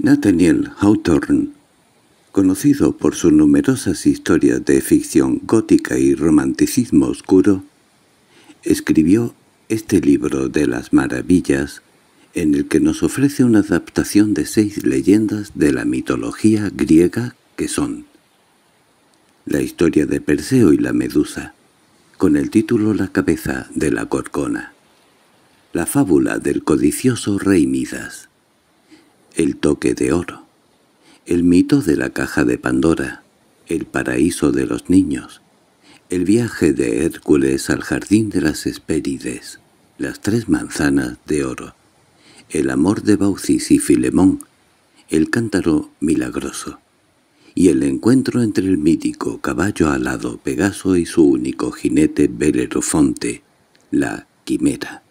Nathaniel Hawthorne, conocido por sus numerosas historias de ficción gótica y romanticismo oscuro, escribió este libro de las maravillas en el que nos ofrece una adaptación de seis leyendas de la mitología griega que son la historia de Perseo y la Medusa, con el título La cabeza de la Gorgona, la fábula del codicioso rey Midas, el toque de oro, el mito de la caja de Pandora, el paraíso de los niños, el viaje de Hércules al jardín de las Hespérides, las tres manzanas de oro, el amor de Baucis y Filemón, el cántaro milagroso, y el encuentro entre el mítico caballo alado Pegaso y su único jinete Belerofonte, la quimera.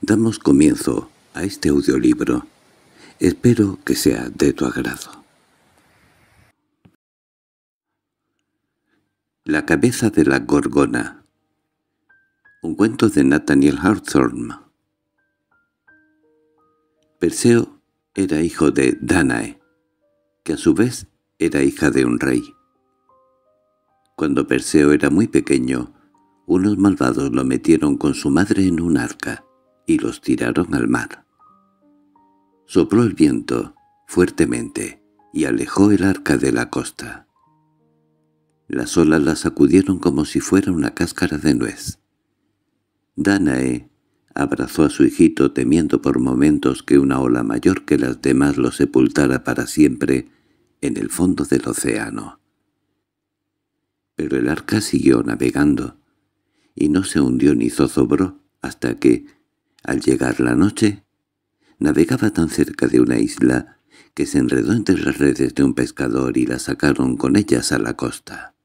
Damos comienzo a este audiolibro Espero que sea de tu agrado. La cabeza de la gorgona Un cuento de Nathaniel Hawthorne Perseo era hijo de Danae, que a su vez era hija de un rey. Cuando Perseo era muy pequeño, unos malvados lo metieron con su madre en un arca y los tiraron al mar. Sopló el viento, fuertemente, y alejó el arca de la costa. Las olas la sacudieron como si fuera una cáscara de nuez. Danae abrazó a su hijito temiendo por momentos que una ola mayor que las demás lo sepultara para siempre en el fondo del océano. Pero el arca siguió navegando, y no se hundió ni zozobró hasta que, al llegar la noche, Navegaba tan cerca de una isla que se enredó entre las redes de un pescador y la sacaron con ellas a la costa.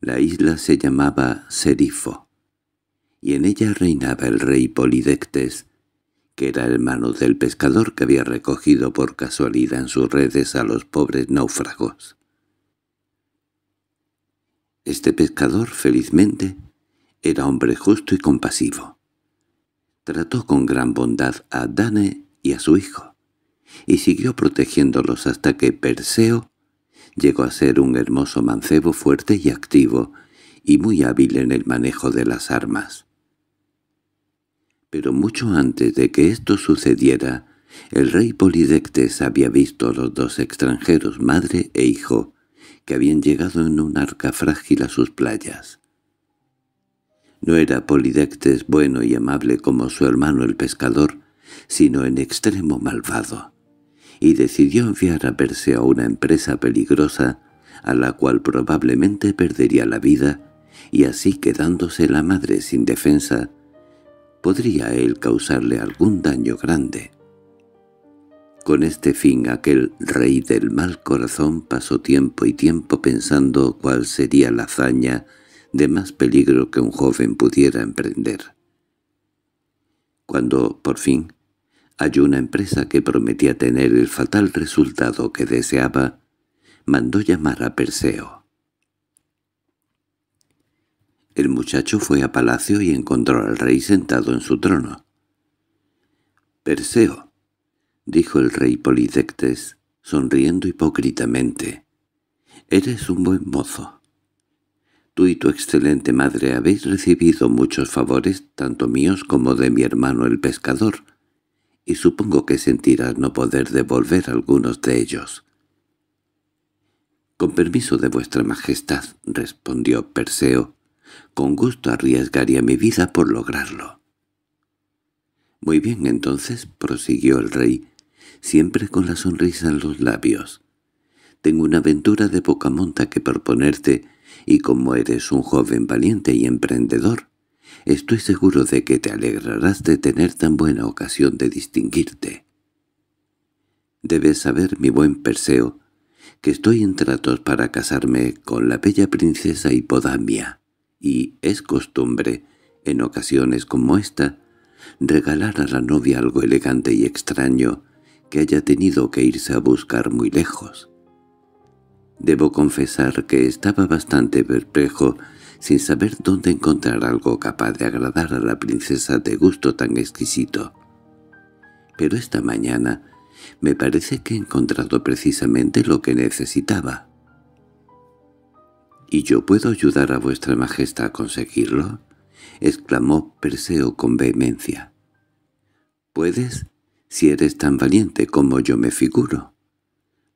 La isla se llamaba Serifo, y en ella reinaba el rey Polidectes, que era hermano del pescador que había recogido por casualidad en sus redes a los pobres náufragos. Este pescador, felizmente, era hombre justo y compasivo trató con gran bondad a Dane y a su hijo, y siguió protegiéndolos hasta que Perseo llegó a ser un hermoso mancebo fuerte y activo, y muy hábil en el manejo de las armas. Pero mucho antes de que esto sucediera, el rey Polidectes había visto a los dos extranjeros, madre e hijo, que habían llegado en un arca frágil a sus playas. No era Polidectes bueno y amable como su hermano el pescador, sino en extremo malvado, y decidió enviar a verse a una empresa peligrosa a la cual probablemente perdería la vida, y así quedándose la madre sin defensa, podría él causarle algún daño grande. Con este fin aquel rey del mal corazón pasó tiempo y tiempo pensando cuál sería la hazaña de más peligro que un joven pudiera emprender. Cuando, por fin, halló una empresa que prometía tener el fatal resultado que deseaba, mandó llamar a Perseo. El muchacho fue a palacio y encontró al rey sentado en su trono. «Perseo», dijo el rey Polidectes, sonriendo hipócritamente, «eres un buen mozo. Tú y tu excelente madre habéis recibido muchos favores, tanto míos como de mi hermano el pescador, y supongo que sentirás no poder devolver algunos de ellos. —Con permiso de vuestra majestad —respondió Perseo—, con gusto arriesgaría mi vida por lograrlo. —Muy bien, entonces —prosiguió el rey, siempre con la sonrisa en los labios—, tengo una aventura de poca monta que proponerte y como eres un joven valiente y emprendedor, estoy seguro de que te alegrarás de tener tan buena ocasión de distinguirte. Debes saber, mi buen Perseo, que estoy en tratos para casarme con la bella princesa Hipodamia, y es costumbre, en ocasiones como esta, regalar a la novia algo elegante y extraño que haya tenido que irse a buscar muy lejos. Debo confesar que estaba bastante perplejo, sin saber dónde encontrar algo capaz de agradar a la princesa de gusto tan exquisito. Pero esta mañana me parece que he encontrado precisamente lo que necesitaba. —¿Y yo puedo ayudar a vuestra majestad a conseguirlo? —exclamó Perseo con vehemencia. —¿Puedes? Si eres tan valiente como yo me figuro.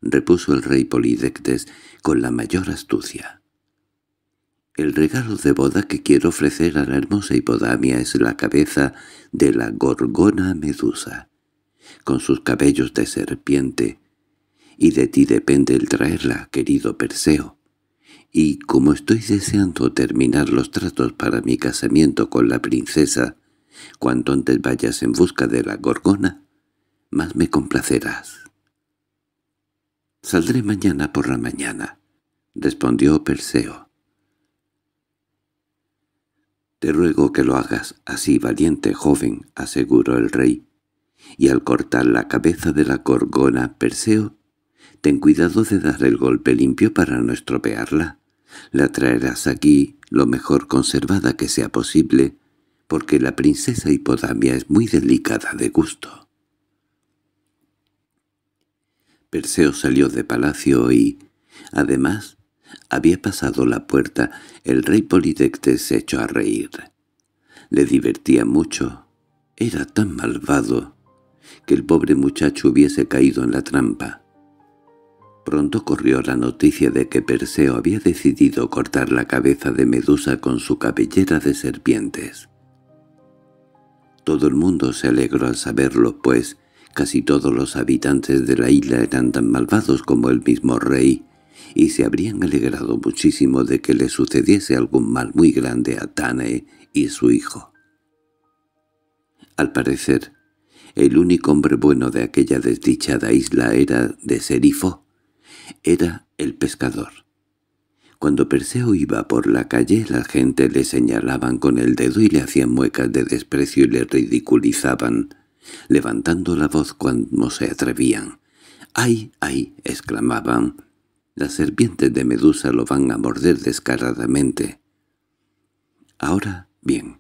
—repuso el rey Polidectes con la mayor astucia. —El regalo de boda que quiero ofrecer a la hermosa Hipodamia es la cabeza de la gorgona medusa, con sus cabellos de serpiente, y de ti depende el traerla, querido Perseo. Y como estoy deseando terminar los tratos para mi casamiento con la princesa, cuanto antes vayas en busca de la gorgona, más me complacerás. «Saldré mañana por la mañana», respondió Perseo. «Te ruego que lo hagas así, valiente joven», aseguró el rey. Y al cortar la cabeza de la gorgona, Perseo, ten cuidado de dar el golpe limpio para no estropearla. La traerás aquí lo mejor conservada que sea posible, porque la princesa Hipodamia es muy delicada de gusto. Perseo salió de palacio y, además, había pasado la puerta, el rey Polidectes se echó a reír. Le divertía mucho. Era tan malvado que el pobre muchacho hubiese caído en la trampa. Pronto corrió la noticia de que Perseo había decidido cortar la cabeza de Medusa con su cabellera de serpientes. Todo el mundo se alegró al saberlo, pues Casi todos los habitantes de la isla eran tan malvados como el mismo rey, y se habrían alegrado muchísimo de que le sucediese algún mal muy grande a Tane y su hijo. Al parecer, el único hombre bueno de aquella desdichada isla era de Serifo, era el pescador. Cuando Perseo iba por la calle, la gente le señalaban con el dedo y le hacían muecas de desprecio y le ridiculizaban levantando la voz cuando se atrevían. —¡Ay, ay! —exclamaban. —Las serpientes de Medusa lo van a morder descaradamente. Ahora bien.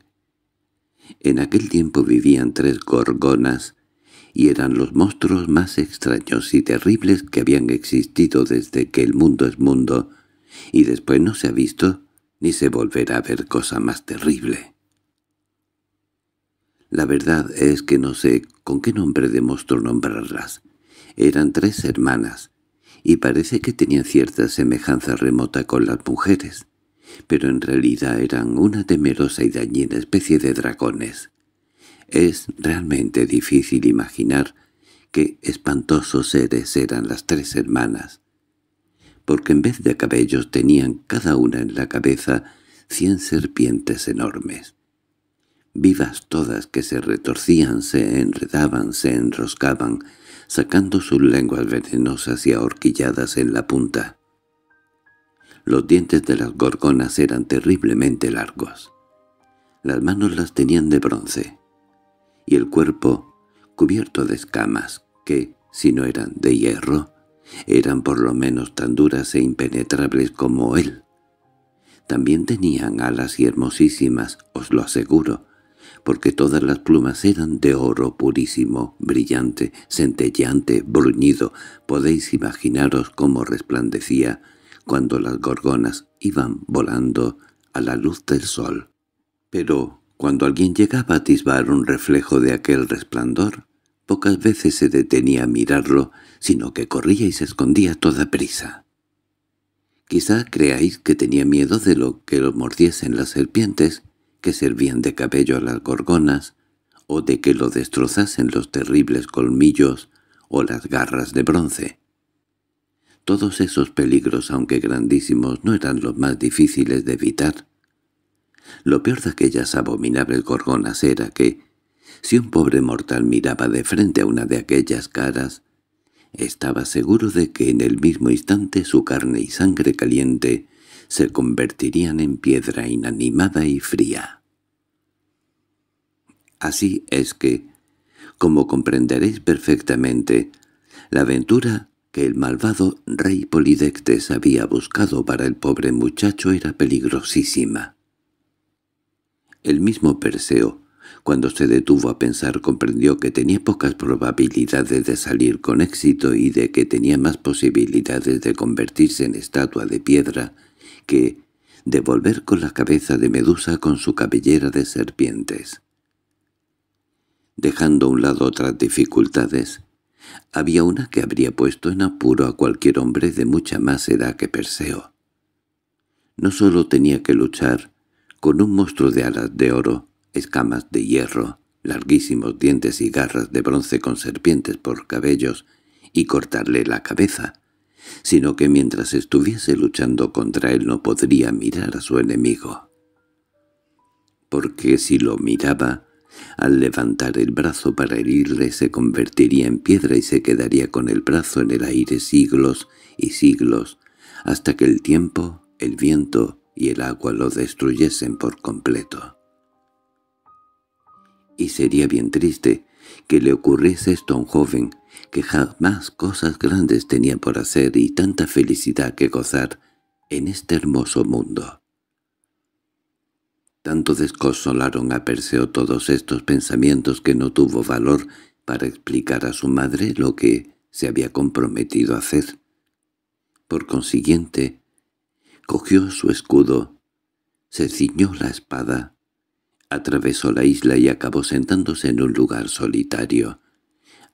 En aquel tiempo vivían tres gorgonas, y eran los monstruos más extraños y terribles que habían existido desde que el mundo es mundo, y después no se ha visto ni se volverá a ver cosa más terrible. La verdad es que no sé con qué nombre de monstruo nombrarlas. Eran tres hermanas, y parece que tenían cierta semejanza remota con las mujeres, pero en realidad eran una temerosa y dañina especie de dragones. Es realmente difícil imaginar qué espantosos seres eran las tres hermanas, porque en vez de cabellos tenían cada una en la cabeza cien serpientes enormes vivas todas que se retorcían, se enredaban, se enroscaban, sacando sus lenguas venenosas y ahorquilladas en la punta. Los dientes de las gorgonas eran terriblemente largos. Las manos las tenían de bronce, y el cuerpo cubierto de escamas que, si no eran de hierro, eran por lo menos tan duras e impenetrables como él. También tenían alas y hermosísimas, os lo aseguro, porque todas las plumas eran de oro purísimo, brillante, centelleante, bruñido. Podéis imaginaros cómo resplandecía cuando las gorgonas iban volando a la luz del sol. Pero cuando alguien llegaba a atisbar un reflejo de aquel resplandor, pocas veces se detenía a mirarlo, sino que corría y se escondía toda prisa. Quizá creáis que tenía miedo de lo que lo mordiesen las serpientes, que servían de cabello a las gorgonas, o de que lo destrozasen los terribles colmillos o las garras de bronce. Todos esos peligros, aunque grandísimos, no eran los más difíciles de evitar. Lo peor de aquellas abominables gorgonas era que, si un pobre mortal miraba de frente a una de aquellas caras, estaba seguro de que en el mismo instante su carne y sangre caliente se convertirían en piedra inanimada y fría. Así es que, como comprenderéis perfectamente, la aventura que el malvado rey Polidectes había buscado para el pobre muchacho era peligrosísima. El mismo Perseo, cuando se detuvo a pensar, comprendió que tenía pocas probabilidades de salir con éxito y de que tenía más posibilidades de convertirse en estatua de piedra que de volver con la cabeza de medusa con su cabellera de serpientes. Dejando a un lado otras dificultades, había una que habría puesto en apuro a cualquier hombre de mucha más edad que Perseo. No sólo tenía que luchar con un monstruo de alas de oro, escamas de hierro, larguísimos dientes y garras de bronce con serpientes por cabellos, y cortarle la cabeza, sino que mientras estuviese luchando contra él no podría mirar a su enemigo. Porque si lo miraba, al levantar el brazo para herirle se convertiría en piedra y se quedaría con el brazo en el aire siglos y siglos, hasta que el tiempo, el viento y el agua lo destruyesen por completo. Y sería bien triste que le ocurriese esto a un joven, que jamás cosas grandes tenía por hacer y tanta felicidad que gozar en este hermoso mundo. Tanto desconsolaron a Perseo todos estos pensamientos que no tuvo valor para explicar a su madre lo que se había comprometido a hacer. Por consiguiente, cogió su escudo, se ciñó la espada, atravesó la isla y acabó sentándose en un lugar solitario,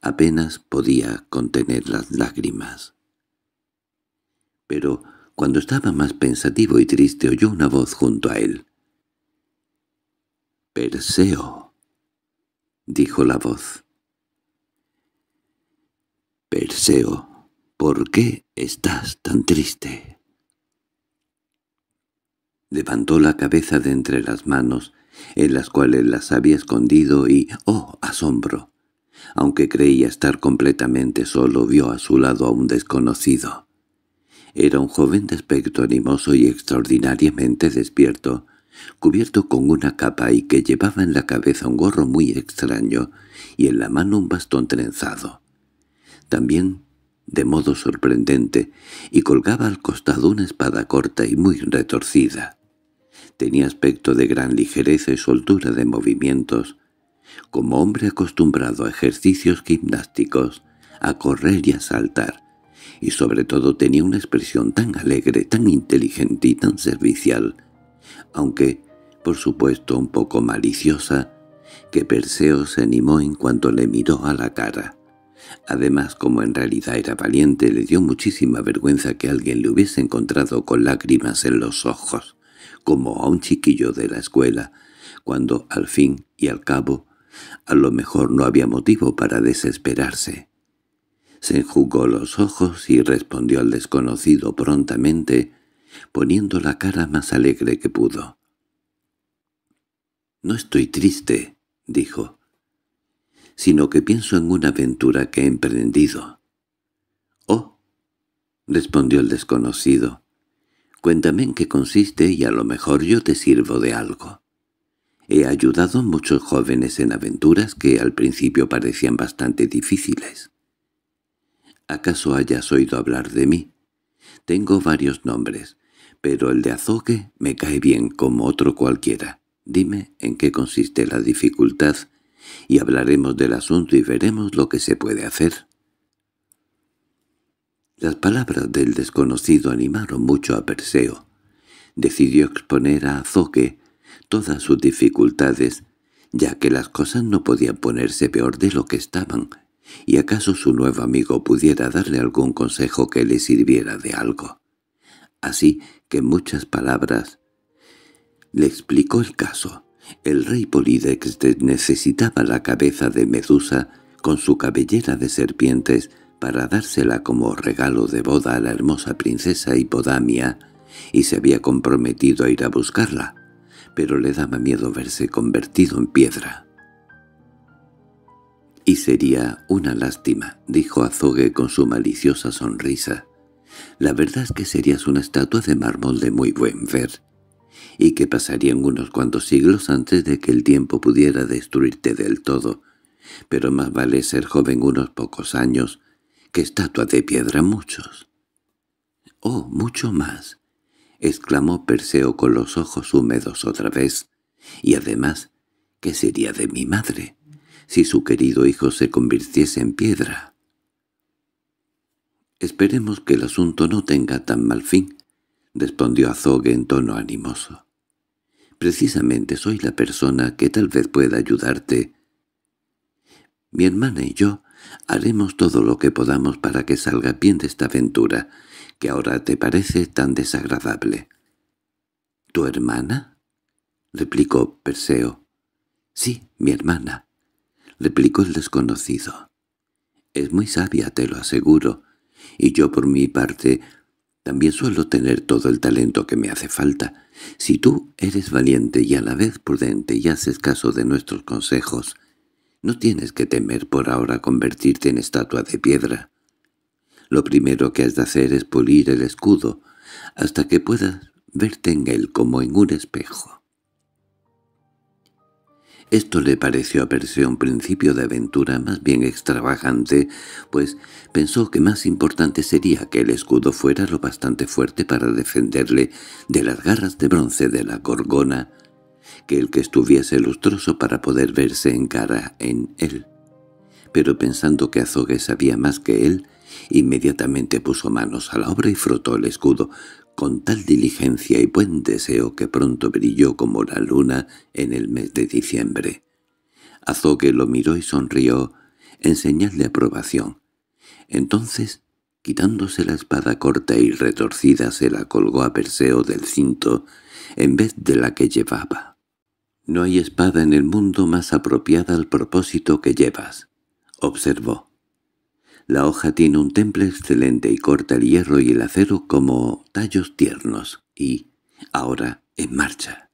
Apenas podía contener las lágrimas. Pero cuando estaba más pensativo y triste oyó una voz junto a él. «Perseo», dijo la voz. «Perseo, ¿por qué estás tan triste?» Levantó la cabeza de entre las manos, en las cuales las había escondido y, ¡oh, asombro!, aunque creía estar completamente solo, vio a su lado a un desconocido. Era un joven de aspecto animoso y extraordinariamente despierto, cubierto con una capa y que llevaba en la cabeza un gorro muy extraño y en la mano un bastón trenzado. También, de modo sorprendente, y colgaba al costado una espada corta y muy retorcida. Tenía aspecto de gran ligereza y soltura de movimientos, como hombre acostumbrado a ejercicios gimnásticos, a correr y a saltar, y sobre todo tenía una expresión tan alegre, tan inteligente y tan servicial, aunque, por supuesto, un poco maliciosa, que Perseo se animó en cuanto le miró a la cara. Además, como en realidad era valiente, le dio muchísima vergüenza que alguien le hubiese encontrado con lágrimas en los ojos, como a un chiquillo de la escuela, cuando, al fin y al cabo, a lo mejor no había motivo para desesperarse. Se enjugó los ojos y respondió al desconocido prontamente, poniendo la cara más alegre que pudo. «No estoy triste», dijo, «sino que pienso en una aventura que he emprendido». «Oh», respondió el desconocido, «cuéntame en qué consiste y a lo mejor yo te sirvo de algo». He ayudado a muchos jóvenes en aventuras que al principio parecían bastante difíciles. ¿Acaso hayas oído hablar de mí? Tengo varios nombres, pero el de Azoque me cae bien como otro cualquiera. Dime en qué consiste la dificultad y hablaremos del asunto y veremos lo que se puede hacer. Las palabras del desconocido animaron mucho a Perseo. Decidió exponer a Azoque todas sus dificultades, ya que las cosas no podían ponerse peor de lo que estaban, y acaso su nuevo amigo pudiera darle algún consejo que le sirviera de algo. Así que muchas palabras le explicó el caso. El rey Polidex necesitaba la cabeza de Medusa con su cabellera de serpientes para dársela como regalo de boda a la hermosa princesa Hipodamia, y se había comprometido a ir a buscarla pero le daba miedo verse convertido en piedra. —Y sería una lástima —dijo Azogue con su maliciosa sonrisa—. La verdad es que serías una estatua de mármol de muy buen ver, y que pasarían unos cuantos siglos antes de que el tiempo pudiera destruirte del todo, pero más vale ser joven unos pocos años que estatua de piedra muchos. —Oh, mucho más —exclamó Perseo con los ojos húmedos otra vez—, y además, ¿qué sería de mi madre si su querido hijo se convirtiese en piedra? —Esperemos que el asunto no tenga tan mal fin —respondió Azogue en tono animoso. —Precisamente soy la persona que tal vez pueda ayudarte. Mi hermana y yo haremos todo lo que podamos para que salga bien de esta aventura, que ahora te parece tan desagradable. —¿Tu hermana? —replicó Perseo. —Sí, mi hermana —replicó el desconocido. —Es muy sabia, te lo aseguro, y yo por mi parte también suelo tener todo el talento que me hace falta. Si tú eres valiente y a la vez prudente y haces caso de nuestros consejos, no tienes que temer por ahora convertirte en estatua de piedra. Lo primero que has de hacer es pulir el escudo, hasta que puedas verte en él como en un espejo. Esto le pareció a Perseo un principio de aventura más bien extravagante, pues pensó que más importante sería que el escudo fuera lo bastante fuerte para defenderle de las garras de bronce de la gorgona, que el que estuviese lustroso para poder verse en cara en él. Pero pensando que Azogues sabía más que él, Inmediatamente puso manos a la obra y frotó el escudo, con tal diligencia y buen deseo que pronto brilló como la luna en el mes de diciembre. Azogue lo miró y sonrió, en señal de aprobación. Entonces, quitándose la espada corta y retorcida, se la colgó a Perseo del cinto, en vez de la que llevaba. «No hay espada en el mundo más apropiada al propósito que llevas», observó. La hoja tiene un temple excelente y corta el hierro y el acero como tallos tiernos. Y, ahora, en marcha.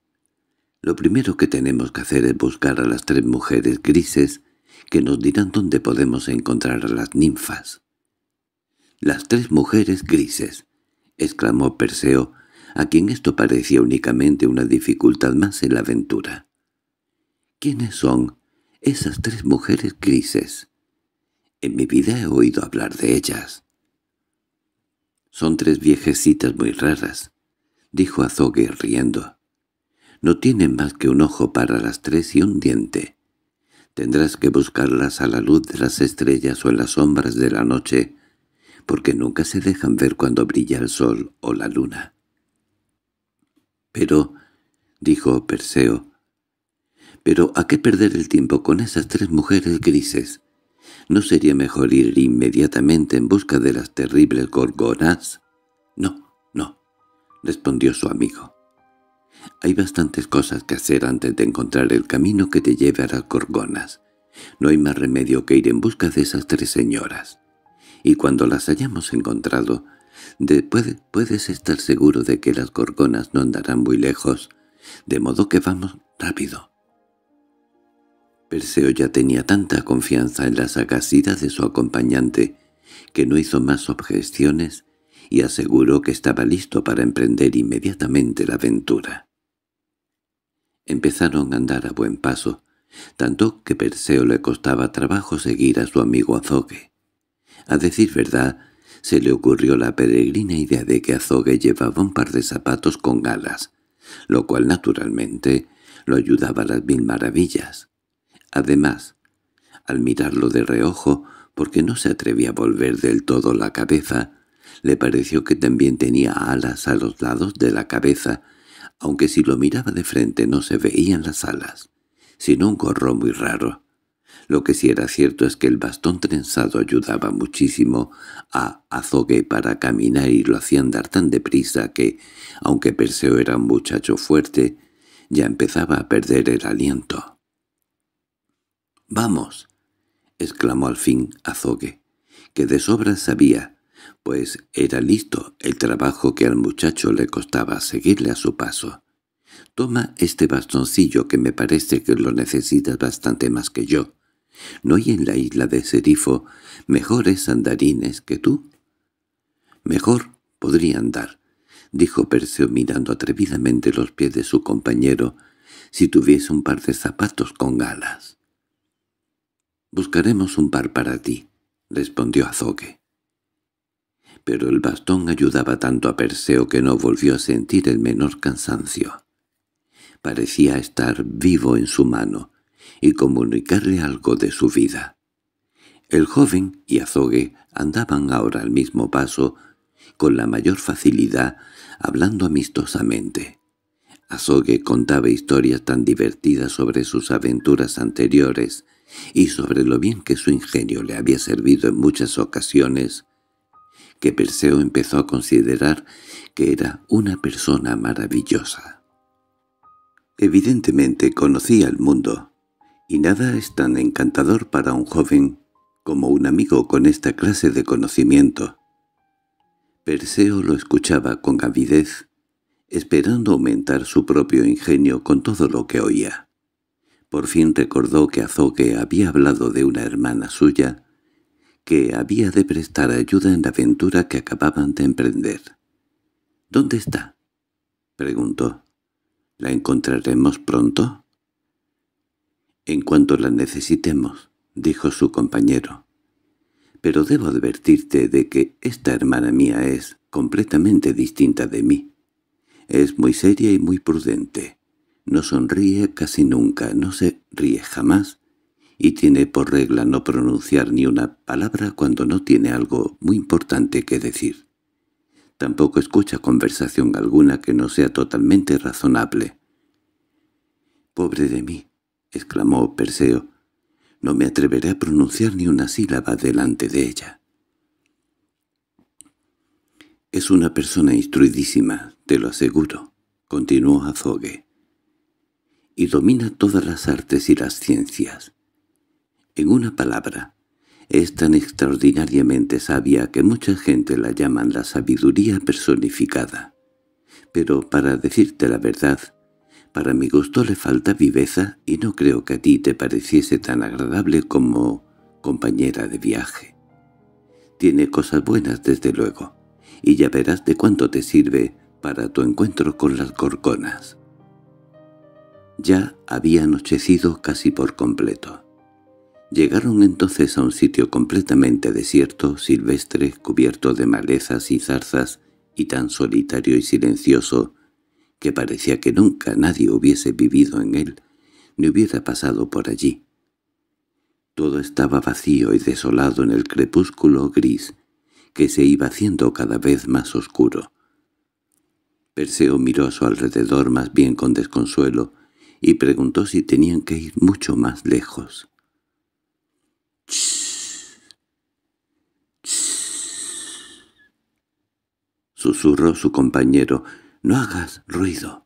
Lo primero que tenemos que hacer es buscar a las tres mujeres grises que nos dirán dónde podemos encontrar a las ninfas. «Las tres mujeres grises», exclamó Perseo, a quien esto parecía únicamente una dificultad más en la aventura. «¿Quiénes son esas tres mujeres grises?» En mi vida he oído hablar de ellas. Son tres viejecitas muy raras, dijo Azogue riendo. No tienen más que un ojo para las tres y un diente. Tendrás que buscarlas a la luz de las estrellas o en las sombras de la noche, porque nunca se dejan ver cuando brilla el sol o la luna. Pero, dijo Perseo, ¿pero a qué perder el tiempo con esas tres mujeres grises? ¿No sería mejor ir inmediatamente en busca de las terribles gorgonas? No, no, respondió su amigo. Hay bastantes cosas que hacer antes de encontrar el camino que te lleve a las gorgonas. No hay más remedio que ir en busca de esas tres señoras. Y cuando las hayamos encontrado, después puedes estar seguro de que las gorgonas no andarán muy lejos, de modo que vamos rápido. Perseo ya tenía tanta confianza en la sagacidad de su acompañante que no hizo más objeciones y aseguró que estaba listo para emprender inmediatamente la aventura. Empezaron a andar a buen paso, tanto que Perseo le costaba trabajo seguir a su amigo Azogue. A decir verdad, se le ocurrió la peregrina idea de que Azogue llevaba un par de zapatos con galas, lo cual naturalmente lo ayudaba a las mil maravillas. Además, al mirarlo de reojo, porque no se atrevía a volver del todo la cabeza, le pareció que también tenía alas a los lados de la cabeza, aunque si lo miraba de frente no se veían las alas, sino un gorro muy raro. Lo que sí era cierto es que el bastón trenzado ayudaba muchísimo a Azogue para caminar y lo hacía andar tan deprisa que, aunque Perseo era un muchacho fuerte, ya empezaba a perder el aliento. —¡Vamos! —exclamó al fin Azogue, que de sobra sabía, pues era listo el trabajo que al muchacho le costaba seguirle a su paso. —Toma este bastoncillo que me parece que lo necesitas bastante más que yo. ¿No hay en la isla de Serifo mejores andarines que tú? —Mejor podría andar —dijo Perseo mirando atrevidamente los pies de su compañero—si tuviese un par de zapatos con galas. «Buscaremos un par para ti», respondió Azogue. Pero el bastón ayudaba tanto a Perseo que no volvió a sentir el menor cansancio. Parecía estar vivo en su mano y comunicarle algo de su vida. El joven y Azogue andaban ahora al mismo paso, con la mayor facilidad, hablando amistosamente. Azogue contaba historias tan divertidas sobre sus aventuras anteriores y sobre lo bien que su ingenio le había servido en muchas ocasiones, que Perseo empezó a considerar que era una persona maravillosa. Evidentemente conocía el mundo, y nada es tan encantador para un joven como un amigo con esta clase de conocimiento. Perseo lo escuchaba con avidez, esperando aumentar su propio ingenio con todo lo que oía. Por fin recordó que Azoge había hablado de una hermana suya, que había de prestar ayuda en la aventura que acababan de emprender. —¿Dónde está? —preguntó. —¿La encontraremos pronto? —En cuanto la necesitemos —dijo su compañero. —Pero debo advertirte de que esta hermana mía es completamente distinta de mí. Es muy seria y muy prudente. No sonríe casi nunca, no se ríe jamás, y tiene por regla no pronunciar ni una palabra cuando no tiene algo muy importante que decir. Tampoco escucha conversación alguna que no sea totalmente razonable. «Pobre de mí», exclamó Perseo, «no me atreveré a pronunciar ni una sílaba delante de ella». «Es una persona instruidísima, te lo aseguro», continuó Azogue y domina todas las artes y las ciencias. En una palabra, es tan extraordinariamente sabia que mucha gente la llaman la sabiduría personificada. Pero para decirte la verdad, para mi gusto le falta viveza y no creo que a ti te pareciese tan agradable como compañera de viaje. Tiene cosas buenas desde luego, y ya verás de cuánto te sirve para tu encuentro con las corconas. Ya había anochecido casi por completo. Llegaron entonces a un sitio completamente desierto, silvestre, cubierto de malezas y zarzas, y tan solitario y silencioso, que parecía que nunca nadie hubiese vivido en él, ni hubiera pasado por allí. Todo estaba vacío y desolado en el crepúsculo gris, que se iba haciendo cada vez más oscuro. Perseo miró a su alrededor más bien con desconsuelo, y preguntó si tenían que ir mucho más lejos. Susurró su compañero. «No hagas ruido».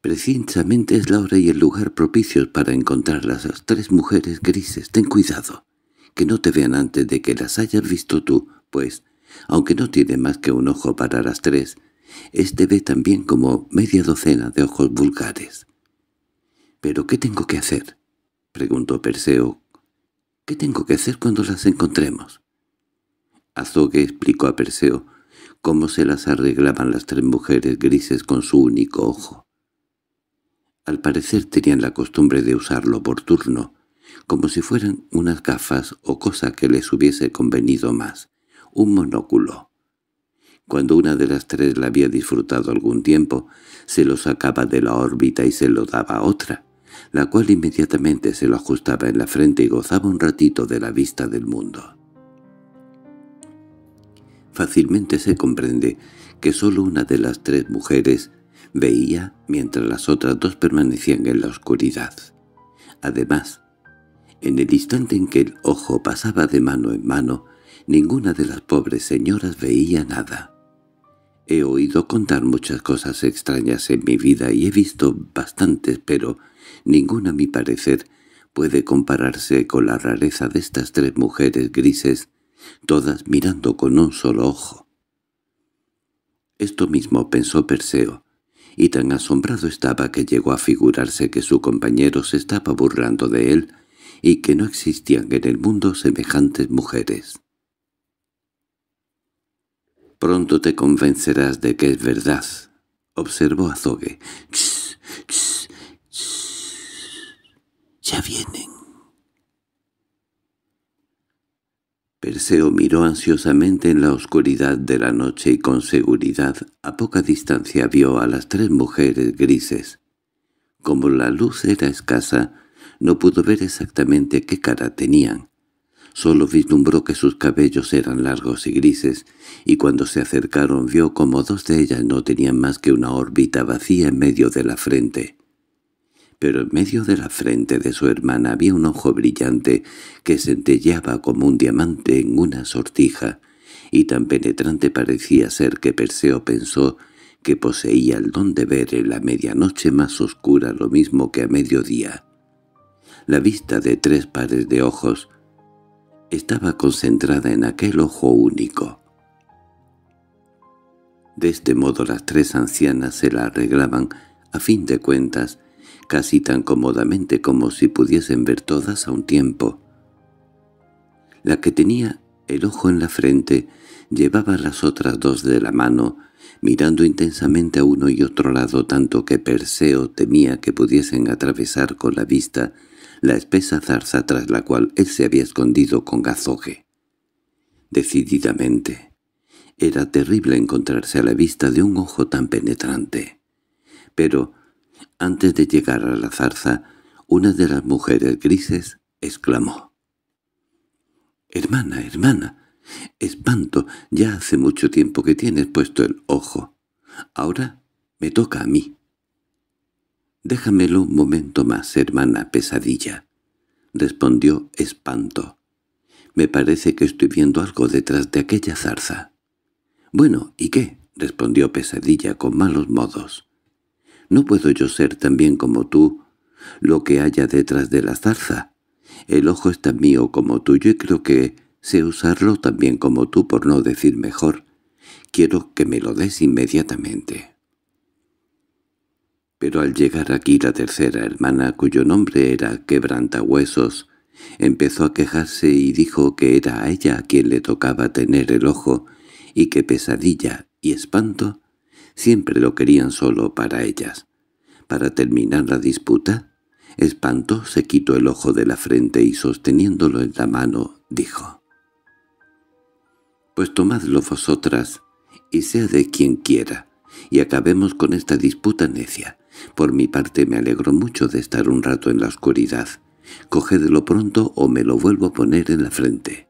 Precisamente es la hora y el lugar propicios para encontrar las tres mujeres grises. Ten cuidado, que no te vean antes de que las hayas visto tú, pues, aunque no tiene más que un ojo para las tres, éste ve también como media docena de ojos vulgares. —¿Pero qué tengo que hacer? —preguntó Perseo. —¿Qué tengo que hacer cuando las encontremos? Azogue explicó a Perseo cómo se las arreglaban las tres mujeres grises con su único ojo. Al parecer tenían la costumbre de usarlo por turno, como si fueran unas gafas o cosa que les hubiese convenido más, un monóculo. Cuando una de las tres la había disfrutado algún tiempo, se lo sacaba de la órbita y se lo daba a otra la cual inmediatamente se lo ajustaba en la frente y gozaba un ratito de la vista del mundo. Fácilmente se comprende que solo una de las tres mujeres veía mientras las otras dos permanecían en la oscuridad. Además, en el instante en que el ojo pasaba de mano en mano, ninguna de las pobres señoras veía nada. He oído contar muchas cosas extrañas en mi vida y he visto bastantes, pero Ninguna, a mi parecer, puede compararse con la rareza de estas tres mujeres grises, todas mirando con un solo ojo. Esto mismo pensó Perseo, y tan asombrado estaba que llegó a figurarse que su compañero se estaba burlando de él y que no existían en el mundo semejantes mujeres. «Pronto te convencerás de que es verdad», observó Azogue. Ya vienen. Perseo miró ansiosamente en la oscuridad de la noche y con seguridad a poca distancia vio a las tres mujeres grises. Como la luz era escasa, no pudo ver exactamente qué cara tenían. Solo vislumbró que sus cabellos eran largos y grises, y cuando se acercaron vio como dos de ellas no tenían más que una órbita vacía en medio de la frente pero en medio de la frente de su hermana había un ojo brillante que centelleaba como un diamante en una sortija, y tan penetrante parecía ser que Perseo pensó que poseía el don de ver en la medianoche más oscura lo mismo que a mediodía. La vista de tres pares de ojos estaba concentrada en aquel ojo único. De este modo las tres ancianas se la arreglaban, a fin de cuentas, casi tan cómodamente como si pudiesen ver todas a un tiempo. La que tenía el ojo en la frente llevaba las otras dos de la mano, mirando intensamente a uno y otro lado tanto que Perseo temía que pudiesen atravesar con la vista la espesa zarza tras la cual él se había escondido con gazoje. Decididamente, era terrible encontrarse a la vista de un ojo tan penetrante. Pero antes de llegar a la zarza, una de las mujeres grises exclamó. «Hermana, hermana, espanto, ya hace mucho tiempo que tienes puesto el ojo. Ahora me toca a mí». «Déjamelo un momento más, hermana pesadilla», respondió espanto. «Me parece que estoy viendo algo detrás de aquella zarza». «Bueno, ¿y qué?» respondió pesadilla con malos modos. ¿No puedo yo ser tan bien como tú lo que haya detrás de la zarza? El ojo es tan mío como tuyo y creo que sé usarlo también como tú, por no decir mejor. Quiero que me lo des inmediatamente. Pero al llegar aquí la tercera hermana, cuyo nombre era Quebrantahuesos, empezó a quejarse y dijo que era a ella quien le tocaba tener el ojo, y que pesadilla y espanto Siempre lo querían solo para ellas. Para terminar la disputa, espantó, se quitó el ojo de la frente y sosteniéndolo en la mano, dijo. «Pues tomadlo vosotras, y sea de quien quiera, y acabemos con esta disputa necia. Por mi parte me alegro mucho de estar un rato en la oscuridad. Cogedlo pronto o me lo vuelvo a poner en la frente».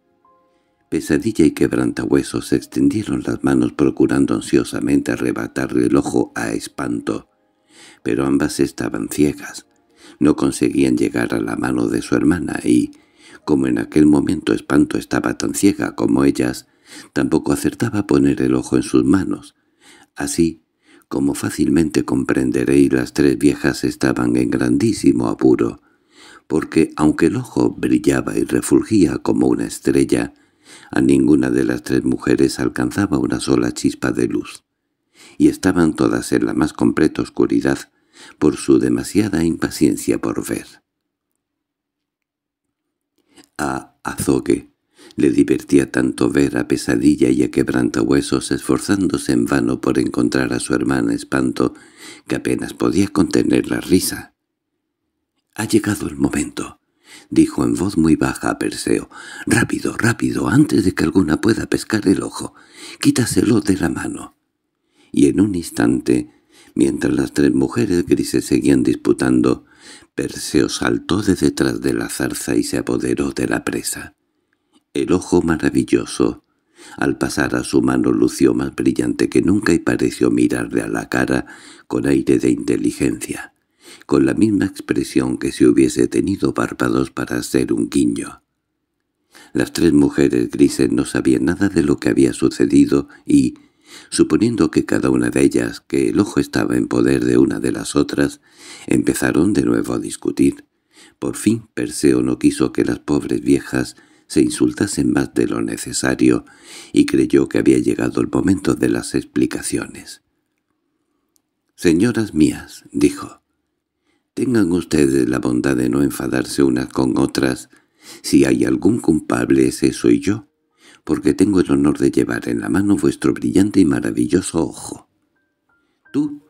Pesadilla y quebrantahuesos se extendieron las manos procurando ansiosamente arrebatarle el ojo a espanto, pero ambas estaban ciegas. No conseguían llegar a la mano de su hermana y, como en aquel momento espanto estaba tan ciega como ellas, tampoco acertaba a poner el ojo en sus manos. Así, como fácilmente comprenderéis, las tres viejas estaban en grandísimo apuro, porque aunque el ojo brillaba y refulgía como una estrella, a ninguna de las tres mujeres alcanzaba una sola chispa de luz, y estaban todas en la más completa oscuridad por su demasiada impaciencia por ver. A Azogue le divertía tanto ver a Pesadilla y a Quebrantahuesos esforzándose en vano por encontrar a su hermana Espanto, que apenas podía contener la risa. —Ha llegado el momento —dijo en voz muy baja a Perseo—, rápido, rápido, antes de que alguna pueda pescar el ojo. Quítaselo de la mano. Y en un instante, mientras las tres mujeres grises seguían disputando, Perseo saltó de detrás de la zarza y se apoderó de la presa. El ojo maravilloso, al pasar a su mano, lució más brillante que nunca y pareció mirarle a la cara con aire de inteligencia con la misma expresión que si hubiese tenido párpados para hacer un guiño. Las tres mujeres grises no sabían nada de lo que había sucedido y, suponiendo que cada una de ellas, que el ojo estaba en poder de una de las otras, empezaron de nuevo a discutir. Por fin Perseo no quiso que las pobres viejas se insultasen más de lo necesario y creyó que había llegado el momento de las explicaciones. «Señoras mías», dijo, Tengan ustedes la bondad de no enfadarse unas con otras. Si hay algún culpable eso y yo, porque tengo el honor de llevar en la mano vuestro brillante y maravilloso ojo. Tú,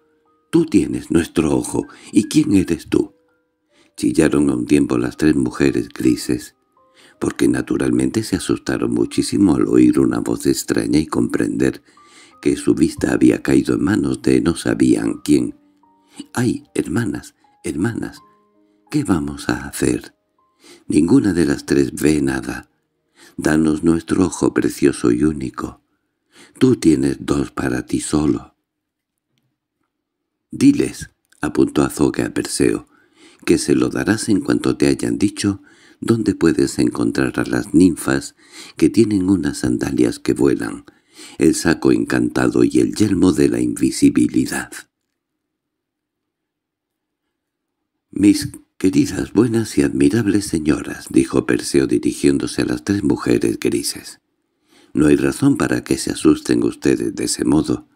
tú tienes nuestro ojo, ¿y quién eres tú? Chillaron a un tiempo las tres mujeres grises, porque naturalmente se asustaron muchísimo al oír una voz extraña y comprender que su vista había caído en manos de no sabían quién. —¡Ay, hermanas! hermanas. ¿Qué vamos a hacer? Ninguna de las tres ve nada. Danos nuestro ojo precioso y único. Tú tienes dos para ti solo. —Diles —apuntó Azoga a Perseo— que se lo darás en cuanto te hayan dicho dónde puedes encontrar a las ninfas que tienen unas sandalias que vuelan, el saco encantado y el yelmo de la invisibilidad. —Mis queridas, buenas y admirables señoras —dijo Perseo dirigiéndose a las tres mujeres grises—, no hay razón para que se asusten ustedes de ese modo.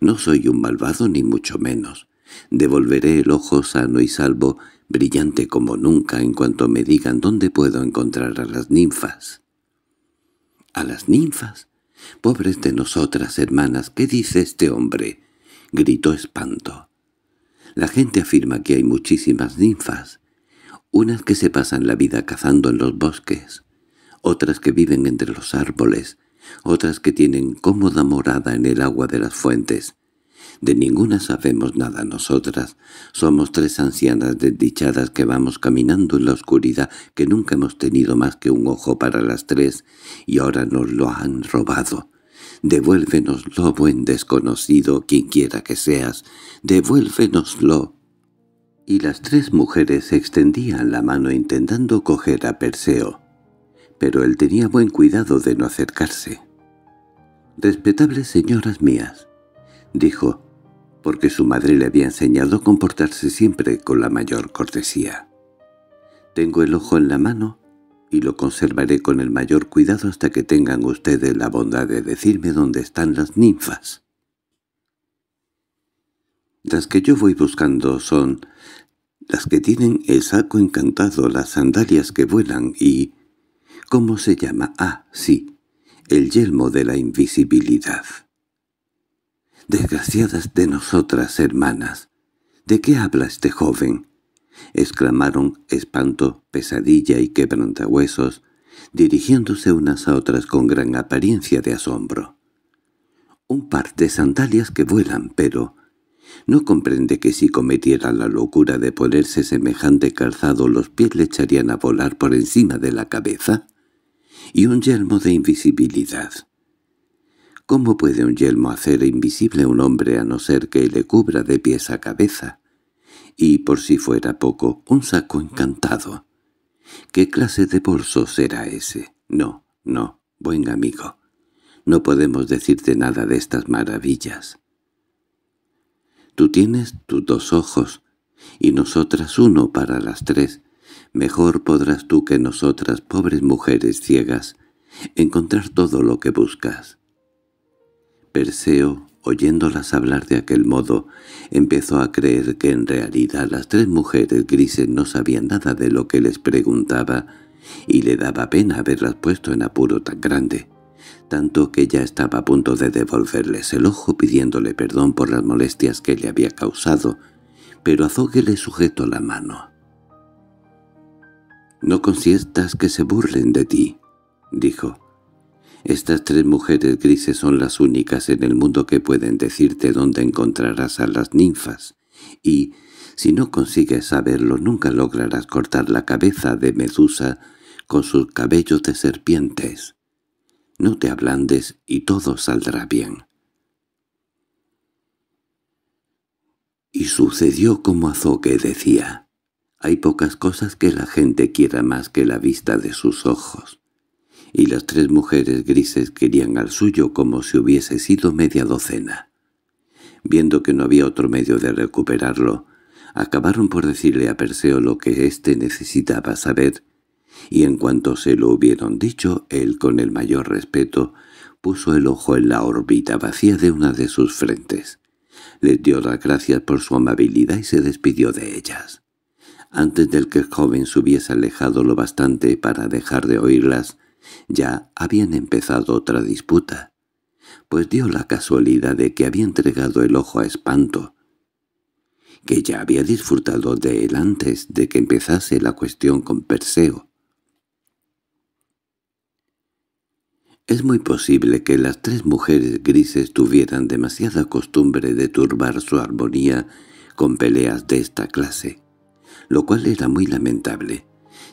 No soy un malvado ni mucho menos. Devolveré el ojo sano y salvo, brillante como nunca, en cuanto me digan dónde puedo encontrar a las ninfas. —¿A las ninfas? —Pobres de nosotras, hermanas, ¿qué dice este hombre? —gritó espanto. La gente afirma que hay muchísimas ninfas, unas que se pasan la vida cazando en los bosques, otras que viven entre los árboles, otras que tienen cómoda morada en el agua de las fuentes. De ninguna sabemos nada nosotras. Somos tres ancianas desdichadas que vamos caminando en la oscuridad, que nunca hemos tenido más que un ojo para las tres, y ahora nos lo han robado. Devuélvenoslo, buen desconocido, quien quiera que seas, devuélvenoslo. Y las tres mujeres extendían la mano intentando coger a Perseo, pero él tenía buen cuidado de no acercarse. «Respetables señoras mías», dijo, porque su madre le había enseñado a comportarse siempre con la mayor cortesía. «Tengo el ojo en la mano y lo conservaré con el mayor cuidado hasta que tengan ustedes la bondad de decirme dónde están las ninfas. Las que yo voy buscando son las que tienen el saco encantado, las sandalias que vuelan y... ¿Cómo se llama? Ah, sí, el yelmo de la invisibilidad. Desgraciadas de nosotras, hermanas, ¿de qué habla este joven? exclamaron espanto, pesadilla y quebrantahuesos, dirigiéndose unas a otras con gran apariencia de asombro. Un par de sandalias que vuelan, pero... No comprende que si cometiera la locura de ponerse semejante calzado los pies le echarían a volar por encima de la cabeza? Y un yelmo de invisibilidad. ¿Cómo puede un yelmo hacer invisible a un hombre a no ser que le cubra de pies a cabeza? y, por si fuera poco, un saco encantado. ¿Qué clase de bolso será ese? No, no, buen amigo. No podemos decirte nada de estas maravillas. Tú tienes tus dos ojos, y nosotras uno para las tres. Mejor podrás tú que nosotras, pobres mujeres ciegas, encontrar todo lo que buscas. Perseo Oyéndolas hablar de aquel modo, empezó a creer que en realidad las tres mujeres grises no sabían nada de lo que les preguntaba y le daba pena haberlas puesto en apuro tan grande, tanto que ya estaba a punto de devolverles el ojo pidiéndole perdón por las molestias que le había causado, pero Azogue le sujetó la mano. «No consientas que se burlen de ti», dijo. Estas tres mujeres grises son las únicas en el mundo que pueden decirte dónde encontrarás a las ninfas, y, si no consigues saberlo, nunca lograrás cortar la cabeza de Medusa con sus cabellos de serpientes. No te ablandes y todo saldrá bien. Y sucedió como Azoque decía. Hay pocas cosas que la gente quiera más que la vista de sus ojos y las tres mujeres grises querían al suyo como si hubiese sido media docena. Viendo que no había otro medio de recuperarlo, acabaron por decirle a Perseo lo que éste necesitaba saber, y en cuanto se lo hubieron dicho, él con el mayor respeto puso el ojo en la órbita vacía de una de sus frentes. Les dio las gracias por su amabilidad y se despidió de ellas. Antes del que el joven se hubiese alejado lo bastante para dejar de oírlas, ya habían empezado otra disputa, pues dio la casualidad de que había entregado el ojo a espanto, que ya había disfrutado de él antes de que empezase la cuestión con Perseo. Es muy posible que las tres mujeres grises tuvieran demasiada costumbre de turbar su armonía con peleas de esta clase, lo cual era muy lamentable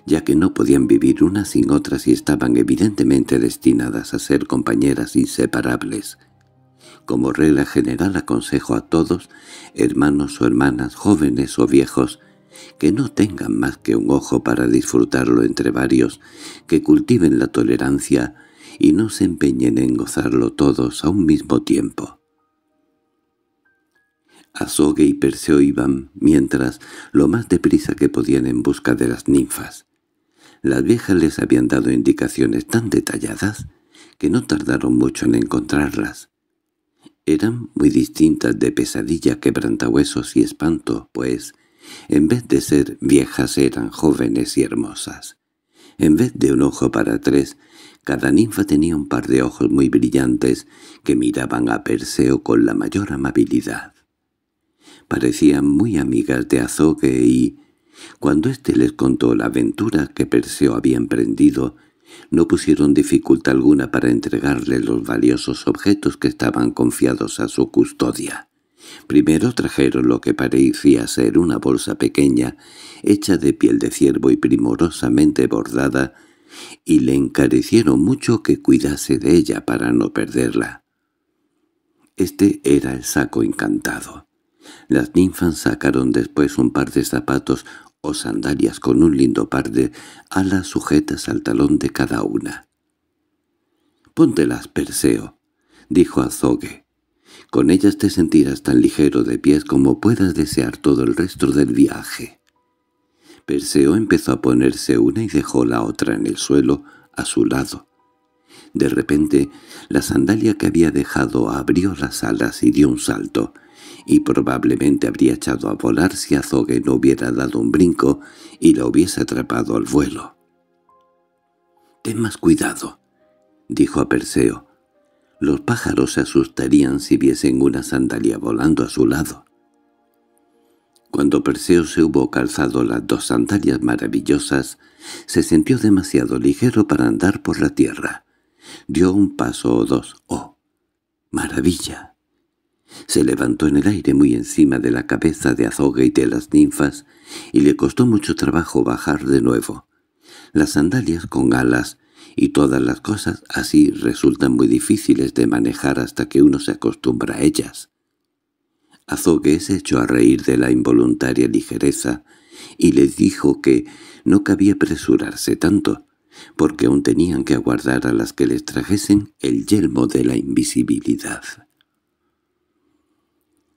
ya que no podían vivir unas sin otras y estaban evidentemente destinadas a ser compañeras inseparables. Como regla general aconsejo a todos, hermanos o hermanas, jóvenes o viejos, que no tengan más que un ojo para disfrutarlo entre varios, que cultiven la tolerancia y no se empeñen en gozarlo todos a un mismo tiempo. Azogue y Perseo iban, mientras, lo más deprisa que podían en busca de las ninfas. Las viejas les habían dado indicaciones tan detalladas que no tardaron mucho en encontrarlas. Eran muy distintas de pesadilla, quebrantahuesos y espanto, pues, en vez de ser viejas eran jóvenes y hermosas. En vez de un ojo para tres, cada ninfa tenía un par de ojos muy brillantes que miraban a Perseo con la mayor amabilidad. Parecían muy amigas de Azogue y, cuando éste les contó la aventura que Perseo había emprendido, no pusieron dificultad alguna para entregarle los valiosos objetos que estaban confiados a su custodia. Primero trajeron lo que parecía ser una bolsa pequeña, hecha de piel de ciervo y primorosamente bordada, y le encarecieron mucho que cuidase de ella para no perderla. Este era el saco encantado. Las ninfas sacaron después un par de zapatos, o sandalias con un lindo par de alas sujetas al talón de cada una. —Póntelas, Perseo —dijo Azogue—. Con ellas te sentirás tan ligero de pies como puedas desear todo el resto del viaje. Perseo empezó a ponerse una y dejó la otra en el suelo, a su lado. De repente, la sandalia que había dejado abrió las alas y dio un salto y probablemente habría echado a volar si Azogue no hubiera dado un brinco y la hubiese atrapado al vuelo. «Ten más cuidado», dijo a Perseo. «Los pájaros se asustarían si viesen una sandalia volando a su lado». Cuando Perseo se hubo calzado las dos sandalias maravillosas, se sintió demasiado ligero para andar por la tierra. Dio un paso o dos. ¡Oh! ¡Maravilla! Se levantó en el aire muy encima de la cabeza de Azoge y de las ninfas, y le costó mucho trabajo bajar de nuevo. Las sandalias con alas y todas las cosas así resultan muy difíciles de manejar hasta que uno se acostumbra a ellas. Azogue se echó a reír de la involuntaria ligereza y les dijo que no cabía apresurarse tanto, porque aún tenían que aguardar a las que les trajesen el yelmo de la invisibilidad.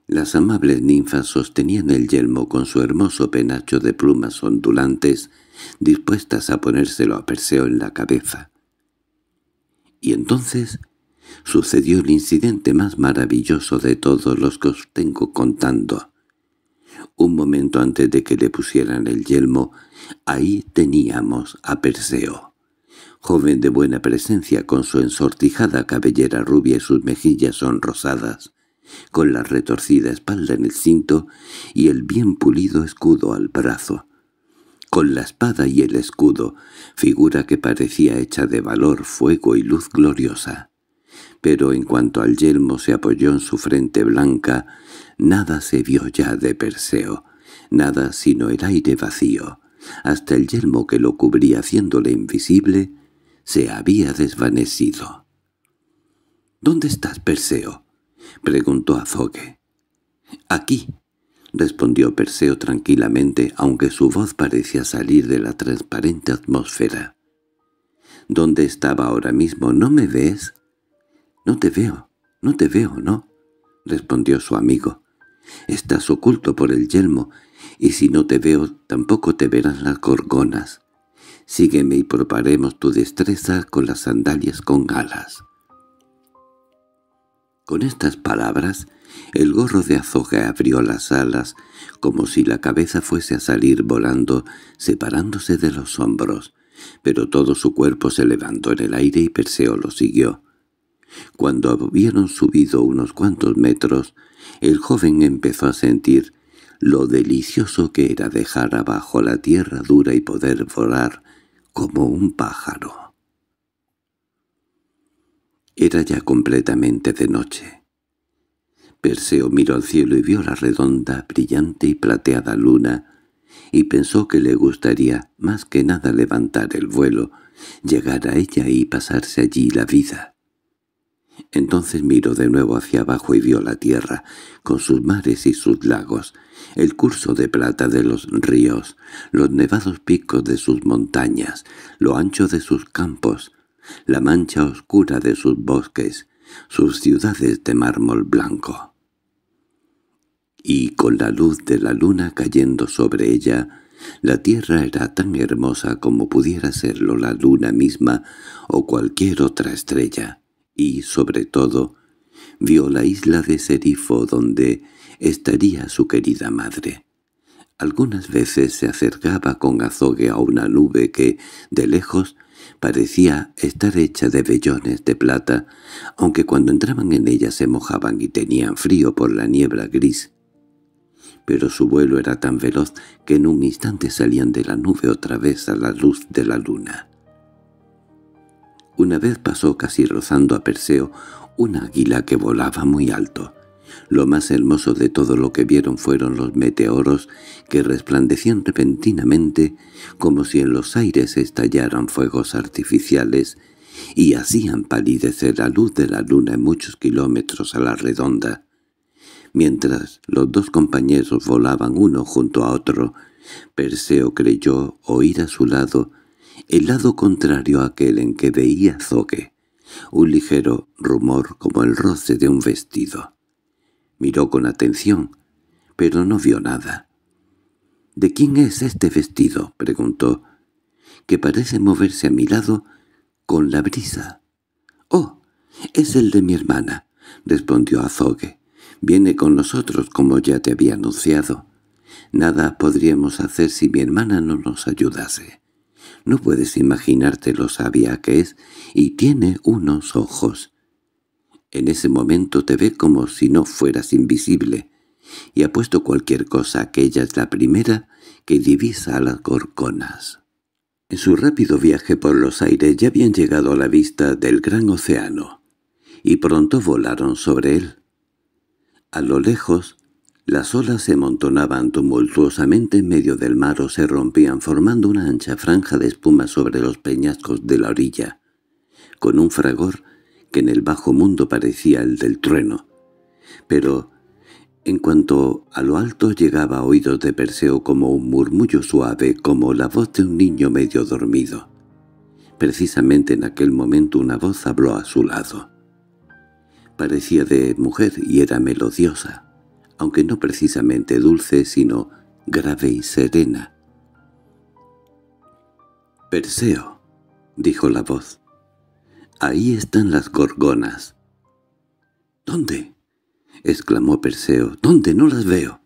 Las amables ninfas sostenían el yelmo con su hermoso penacho de plumas ondulantes, dispuestas a ponérselo a Perseo en la cabeza. Y entonces sucedió el incidente más maravilloso de todos los que os tengo contando. Un momento antes de que le pusieran el yelmo, ahí teníamos a Perseo. Joven de buena presencia con su ensortijada cabellera rubia y sus mejillas sonrosadas, con la retorcida espalda en el cinto y el bien pulido escudo al brazo. Con la espada y el escudo, figura que parecía hecha de valor, fuego y luz gloriosa. Pero en cuanto al yelmo se apoyó en su frente blanca, nada se vio ya de Perseo, nada sino el aire vacío. Hasta el yelmo que lo cubría haciéndole invisible, se había desvanecido. —¿Dónde estás, Perseo? preguntó Azogue. —Aquí —respondió Perseo tranquilamente, aunque su voz parecía salir de la transparente atmósfera. —¿Dónde estaba ahora mismo? ¿No me ves? —No te veo, no te veo, ¿no? —respondió su amigo. —Estás oculto por el yelmo, y si no te veo tampoco te verán las gorgonas. Sígueme y probaremos tu destreza con las sandalias con alas. Con estas palabras, el gorro de azoga abrió las alas, como si la cabeza fuese a salir volando, separándose de los hombros, pero todo su cuerpo se levantó en el aire y Perseo lo siguió. Cuando habían subido unos cuantos metros, el joven empezó a sentir lo delicioso que era dejar abajo la tierra dura y poder volar como un pájaro. Era ya completamente de noche. Perseo miró al cielo y vio la redonda, brillante y plateada luna, y pensó que le gustaría más que nada levantar el vuelo, llegar a ella y pasarse allí la vida. Entonces miró de nuevo hacia abajo y vio la tierra, con sus mares y sus lagos, el curso de plata de los ríos, los nevados picos de sus montañas, lo ancho de sus campos, la mancha oscura de sus bosques, sus ciudades de mármol blanco. Y con la luz de la luna cayendo sobre ella, la tierra era tan hermosa como pudiera serlo la luna misma o cualquier otra estrella, y, sobre todo, vio la isla de Serifo donde estaría su querida madre. Algunas veces se acercaba con azogue a una nube que, de lejos, parecía estar hecha de vellones de plata, aunque cuando entraban en ella se mojaban y tenían frío por la niebla gris. Pero su vuelo era tan veloz que en un instante salían de la nube otra vez a la luz de la luna. Una vez pasó casi rozando a Perseo una águila que volaba muy alto. Lo más hermoso de todo lo que vieron fueron los meteoros que resplandecían repentinamente como si en los aires estallaran fuegos artificiales y hacían palidecer la luz de la luna en muchos kilómetros a la redonda. Mientras los dos compañeros volaban uno junto a otro, Perseo creyó oír a su lado el lado contrario a aquel en que veía Zoque, un ligero rumor como el roce de un vestido. Miró con atención, pero no vio nada. —¿De quién es este vestido? —preguntó—, que parece moverse a mi lado con la brisa. —¡Oh! Es el de mi hermana —respondió Azogue—. Viene con nosotros, como ya te había anunciado. Nada podríamos hacer si mi hermana no nos ayudase. No puedes imaginarte lo sabia que es, y tiene unos ojos. En ese momento te ve como si no fueras invisible, y apuesto cualquier cosa que ella es la primera que divisa a las gorconas. En su rápido viaje por los aires ya habían llegado a la vista del gran océano, y pronto volaron sobre él. A lo lejos, las olas se amontonaban tumultuosamente en medio del mar o se rompían formando una ancha franja de espuma sobre los peñascos de la orilla, con un fragor que en el bajo mundo parecía el del trueno. Pero, en cuanto a lo alto llegaba a oídos de Perseo como un murmullo suave, como la voz de un niño medio dormido. Precisamente en aquel momento una voz habló a su lado. Parecía de mujer y era melodiosa, aunque no precisamente dulce, sino grave y serena. «Perseo», dijo la voz, Ahí están las gorgonas. —¿Dónde? —exclamó Perseo. —¿Dónde? No las veo.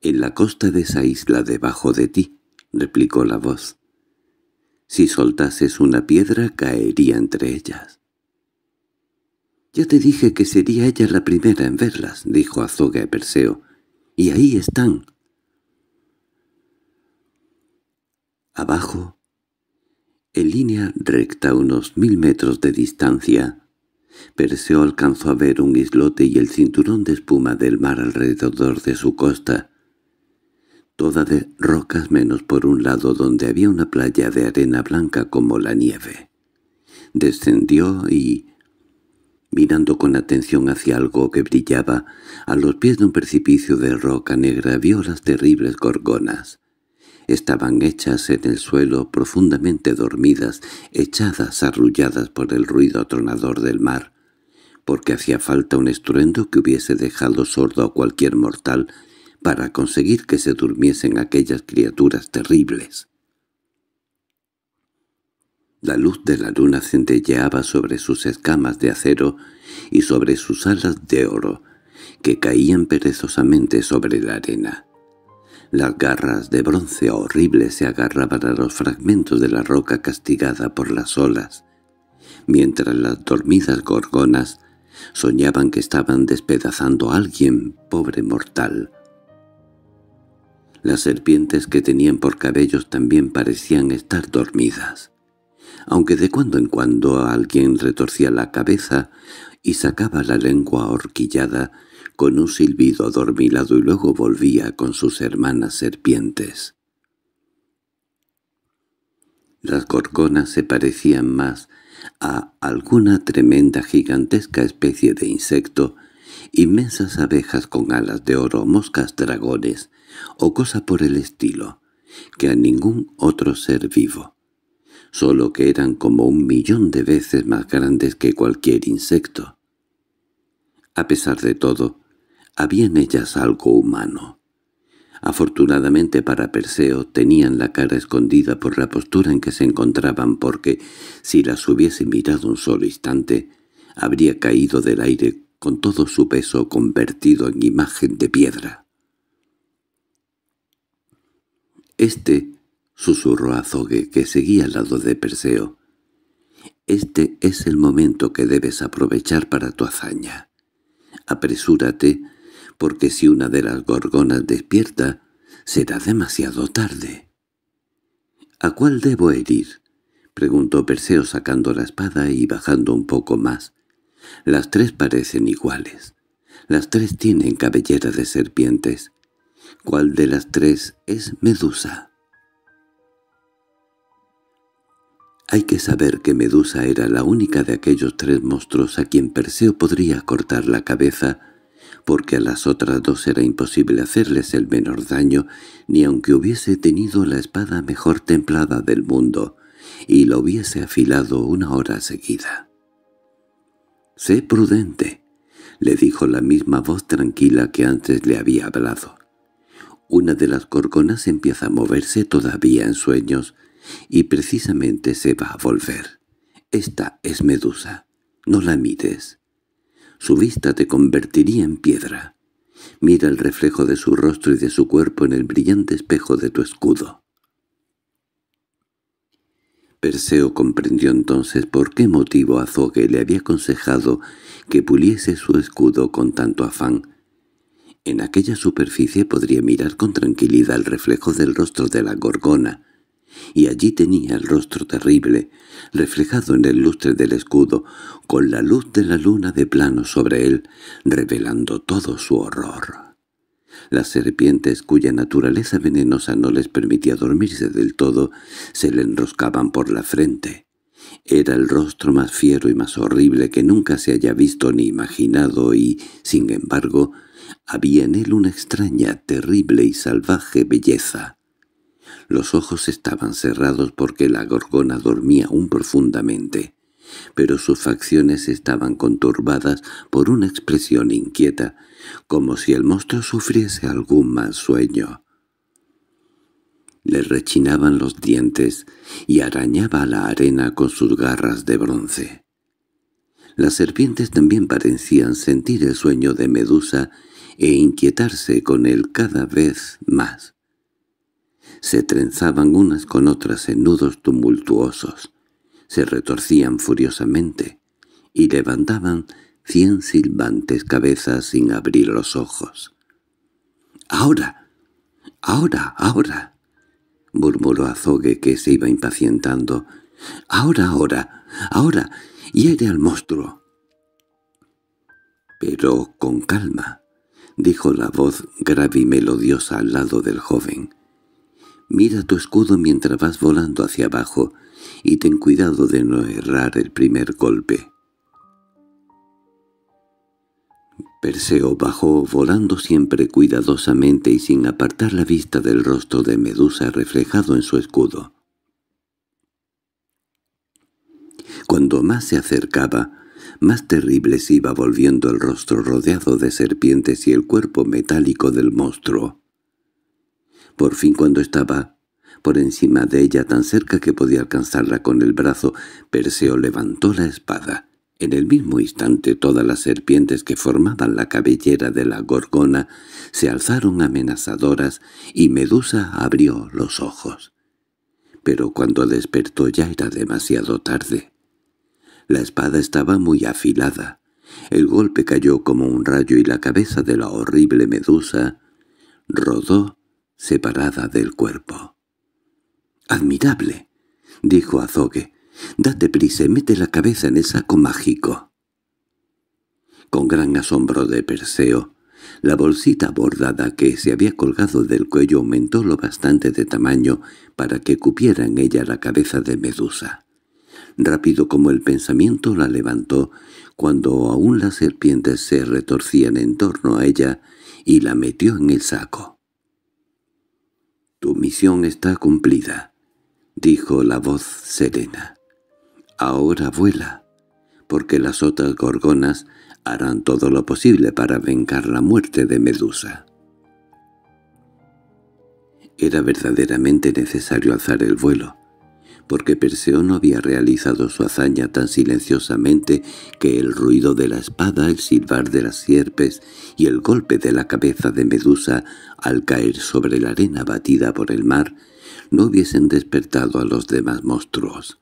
—En la costa de esa isla debajo de ti —replicó la voz. —Si soltases una piedra caería entre ellas. —Ya te dije que sería ella la primera en verlas —dijo Azoga a Perseo—, y ahí están. Abajo, en línea recta unos mil metros de distancia. Perseo alcanzó a ver un islote y el cinturón de espuma del mar alrededor de su costa, toda de rocas menos por un lado donde había una playa de arena blanca como la nieve. Descendió y, mirando con atención hacia algo que brillaba, a los pies de un precipicio de roca negra vio las terribles gorgonas estaban hechas en el suelo, profundamente dormidas, echadas arrulladas por el ruido atronador del mar, porque hacía falta un estruendo que hubiese dejado sordo a cualquier mortal para conseguir que se durmiesen aquellas criaturas terribles. La luz de la luna centelleaba sobre sus escamas de acero y sobre sus alas de oro, que caían perezosamente sobre la arena. Las garras de bronce horrible se agarraban a los fragmentos de la roca castigada por las olas, mientras las dormidas gorgonas soñaban que estaban despedazando a alguien, pobre mortal. Las serpientes que tenían por cabellos también parecían estar dormidas, aunque de cuando en cuando alguien retorcía la cabeza y sacaba la lengua horquillada con un silbido adormilado y luego volvía con sus hermanas serpientes. Las gorgonas se parecían más a alguna tremenda gigantesca especie de insecto, inmensas abejas con alas de oro, moscas dragones, o cosa por el estilo, que a ningún otro ser vivo solo que eran como un millón de veces más grandes que cualquier insecto. A pesar de todo, había en ellas algo humano. Afortunadamente para Perseo tenían la cara escondida por la postura en que se encontraban porque, si las hubiese mirado un solo instante, habría caído del aire con todo su peso convertido en imagen de piedra. Este, susurró Azogue, que seguía al lado de Perseo, este es el momento que debes aprovechar para tu hazaña. Apresúrate, porque si una de las gorgonas despierta, será demasiado tarde. —¿A cuál debo herir? —preguntó Perseo sacando la espada y bajando un poco más. Las tres parecen iguales. Las tres tienen cabellera de serpientes. ¿Cuál de las tres es Medusa? Hay que saber que Medusa era la única de aquellos tres monstruos a quien Perseo podría cortar la cabeza porque a las otras dos era imposible hacerles el menor daño, ni aunque hubiese tenido la espada mejor templada del mundo, y la hubiese afilado una hora seguida. «Sé prudente», le dijo la misma voz tranquila que antes le había hablado. Una de las corconas empieza a moverse todavía en sueños, y precisamente se va a volver. Esta es Medusa. No la mires. Su vista te convertiría en piedra. Mira el reflejo de su rostro y de su cuerpo en el brillante espejo de tu escudo. Perseo comprendió entonces por qué motivo Azogue le había aconsejado que puliese su escudo con tanto afán. En aquella superficie podría mirar con tranquilidad el reflejo del rostro de la gorgona, y allí tenía el rostro terrible, reflejado en el lustre del escudo, con la luz de la luna de plano sobre él, revelando todo su horror. Las serpientes, cuya naturaleza venenosa no les permitía dormirse del todo, se le enroscaban por la frente. Era el rostro más fiero y más horrible que nunca se haya visto ni imaginado y, sin embargo, había en él una extraña, terrible y salvaje belleza los ojos estaban cerrados porque la gorgona dormía aún profundamente, pero sus facciones estaban conturbadas por una expresión inquieta, como si el monstruo sufriese algún mal sueño. Le rechinaban los dientes y arañaba la arena con sus garras de bronce. Las serpientes también parecían sentir el sueño de Medusa e inquietarse con él cada vez más se trenzaban unas con otras en nudos tumultuosos, se retorcían furiosamente y levantaban cien silbantes cabezas sin abrir los ojos. —¡Ahora! ¡Ahora! ¡Ahora! —murmuró Azogue, que se iba impacientando. —¡Ahora, ahora! ¡Ahora! ¡Hiere al monstruo! —Pero con calma —dijo la voz grave y melodiosa al lado del joven—. Mira tu escudo mientras vas volando hacia abajo y ten cuidado de no errar el primer golpe. Perseo bajó volando siempre cuidadosamente y sin apartar la vista del rostro de Medusa reflejado en su escudo. Cuando más se acercaba, más terrible se iba volviendo el rostro rodeado de serpientes y el cuerpo metálico del monstruo. Por fin cuando estaba por encima de ella tan cerca que podía alcanzarla con el brazo, Perseo levantó la espada. En el mismo instante todas las serpientes que formaban la cabellera de la gorgona se alzaron amenazadoras y Medusa abrió los ojos. Pero cuando despertó ya era demasiado tarde. La espada estaba muy afilada. El golpe cayó como un rayo y la cabeza de la horrible medusa rodó separada del cuerpo. —¡Admirable! —dijo Azogue. —Date prisa y mete la cabeza en el saco mágico. Con gran asombro de Perseo, la bolsita bordada que se había colgado del cuello aumentó lo bastante de tamaño para que cupiera en ella la cabeza de Medusa. Rápido como el pensamiento la levantó, cuando aún las serpientes se retorcían en torno a ella, y la metió en el saco misión está cumplida», dijo la voz serena. «Ahora vuela, porque las otras gorgonas harán todo lo posible para vengar la muerte de Medusa». Era verdaderamente necesario alzar el vuelo porque Perseo no había realizado su hazaña tan silenciosamente que el ruido de la espada, el silbar de las sierpes y el golpe de la cabeza de Medusa al caer sobre la arena batida por el mar no hubiesen despertado a los demás monstruos.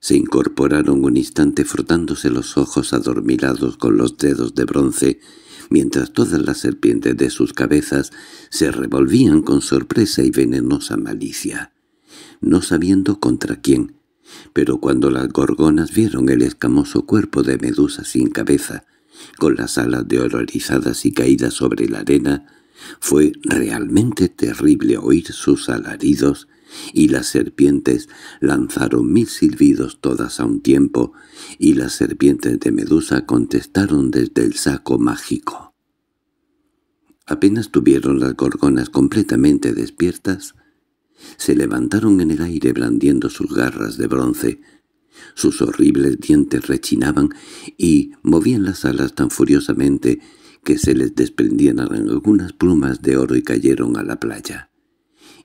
Se incorporaron un instante frotándose los ojos adormilados con los dedos de bronce, mientras todas las serpientes de sus cabezas se revolvían con sorpresa y venenosa malicia no sabiendo contra quién, pero cuando las gorgonas vieron el escamoso cuerpo de Medusa sin cabeza, con las alas de horrorizadas y caídas sobre la arena, fue realmente terrible oír sus alaridos, y las serpientes lanzaron mil silbidos todas a un tiempo, y las serpientes de Medusa contestaron desde el saco mágico. Apenas tuvieron las gorgonas completamente despiertas, se levantaron en el aire blandiendo sus garras de bronce. Sus horribles dientes rechinaban y movían las alas tan furiosamente que se les desprendían algunas plumas de oro y cayeron a la playa.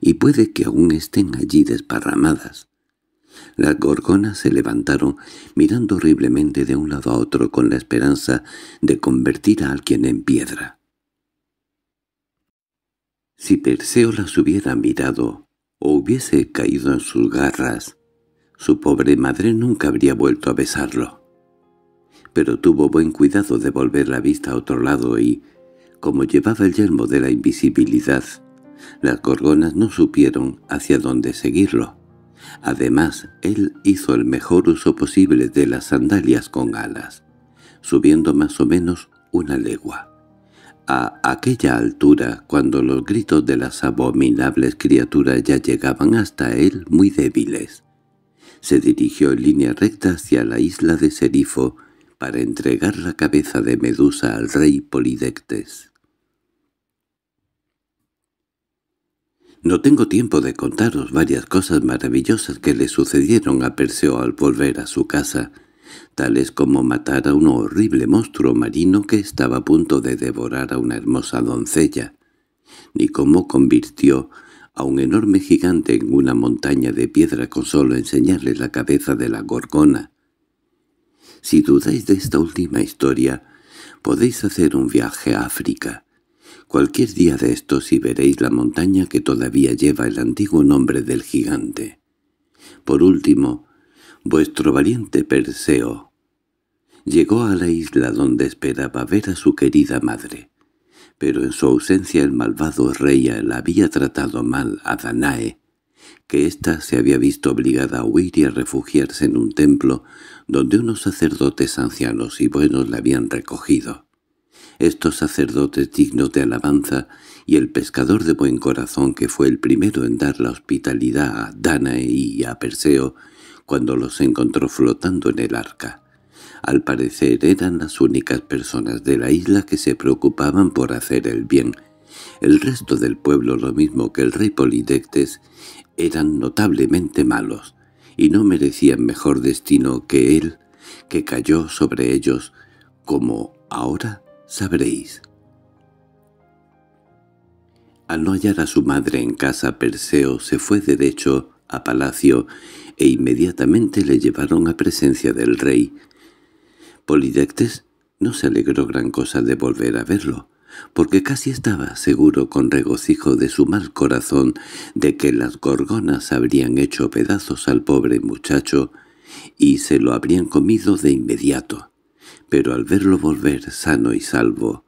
Y puede que aún estén allí desparramadas. Las gorgonas se levantaron, mirando horriblemente de un lado a otro con la esperanza de convertir a alguien en piedra. Si Perseo las hubiera mirado, hubiese caído en sus garras, su pobre madre nunca habría vuelto a besarlo. Pero tuvo buen cuidado de volver la vista a otro lado y, como llevaba el yelmo de la invisibilidad, las gorgonas no supieron hacia dónde seguirlo. Además, él hizo el mejor uso posible de las sandalias con alas, subiendo más o menos una legua. A aquella altura, cuando los gritos de las abominables criaturas ya llegaban hasta él muy débiles, se dirigió en línea recta hacia la isla de Serifo para entregar la cabeza de Medusa al rey Polidectes. No tengo tiempo de contaros varias cosas maravillosas que le sucedieron a Perseo al volver a su casa, tales como matar a un horrible monstruo marino que estaba a punto de devorar a una hermosa doncella, ni cómo convirtió a un enorme gigante en una montaña de piedra con solo enseñarle la cabeza de la gorgona. Si dudáis de esta última historia, podéis hacer un viaje a África. Cualquier día de estos y veréis la montaña que todavía lleva el antiguo nombre del gigante. Por último, vuestro valiente Perseo. Llegó a la isla donde esperaba ver a su querida madre, pero en su ausencia el malvado rey la había tratado mal a Danae, que ésta se había visto obligada a huir y a refugiarse en un templo donde unos sacerdotes ancianos y buenos la habían recogido. Estos sacerdotes dignos de alabanza y el pescador de buen corazón que fue el primero en dar la hospitalidad a Danae y a Perseo cuando los encontró flotando en el arca. Al parecer eran las únicas personas de la isla que se preocupaban por hacer el bien. El resto del pueblo, lo mismo que el rey Polidectes, eran notablemente malos, y no merecían mejor destino que él, que cayó sobre ellos, como ahora sabréis. Al no hallar a su madre en casa, Perseo se fue derecho a palacio e inmediatamente le llevaron a presencia del rey. Polidectes no se alegró gran cosa de volver a verlo, porque casi estaba seguro con regocijo de su mal corazón de que las gorgonas habrían hecho pedazos al pobre muchacho y se lo habrían comido de inmediato. Pero al verlo volver sano y salvo,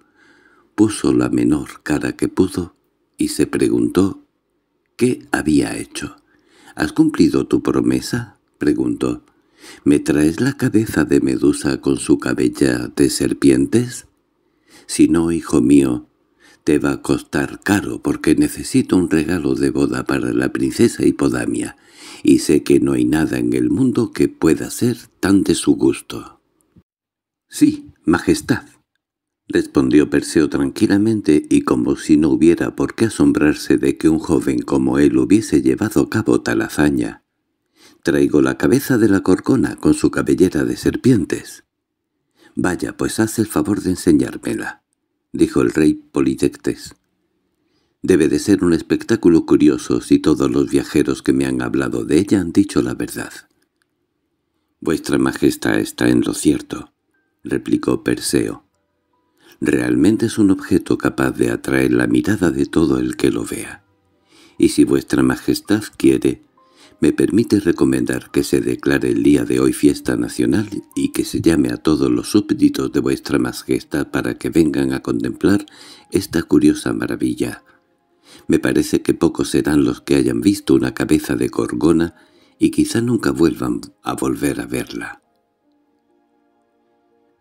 puso la menor cara que pudo y se preguntó qué había hecho. —¿Has cumplido tu promesa? —preguntó. —¿Me traes la cabeza de medusa con su cabella de serpientes? —Si no, hijo mío, te va a costar caro porque necesito un regalo de boda para la princesa Hipodamia, y sé que no hay nada en el mundo que pueda ser tan de su gusto. —Sí, majestad respondió Perseo tranquilamente y como si no hubiera por qué asombrarse de que un joven como él hubiese llevado a cabo tal hazaña. Traigo la cabeza de la corcona con su cabellera de serpientes. Vaya, pues haz el favor de enseñármela, dijo el rey Politectes. Debe de ser un espectáculo curioso si todos los viajeros que me han hablado de ella han dicho la verdad. Vuestra majestad está en lo cierto, replicó Perseo realmente es un objeto capaz de atraer la mirada de todo el que lo vea. Y si vuestra majestad quiere, me permite recomendar que se declare el día de hoy fiesta nacional y que se llame a todos los súbditos de vuestra majestad para que vengan a contemplar esta curiosa maravilla. Me parece que pocos serán los que hayan visto una cabeza de gorgona y quizá nunca vuelvan a volver a verla.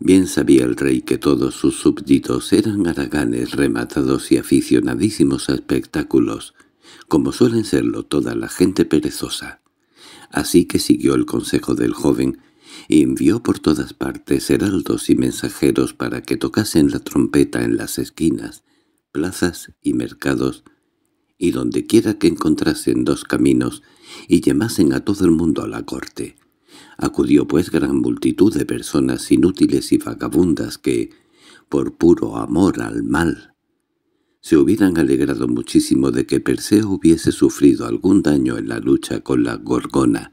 Bien sabía el rey que todos sus súbditos eran araganes rematados y aficionadísimos a espectáculos, como suelen serlo toda la gente perezosa. Así que siguió el consejo del joven y envió por todas partes heraldos y mensajeros para que tocasen la trompeta en las esquinas, plazas y mercados, y dondequiera que encontrasen dos caminos, y llamasen a todo el mundo a la corte. Acudió pues gran multitud de personas inútiles y vagabundas que, por puro amor al mal, se hubieran alegrado muchísimo de que Perseo hubiese sufrido algún daño en la lucha con la Gorgona.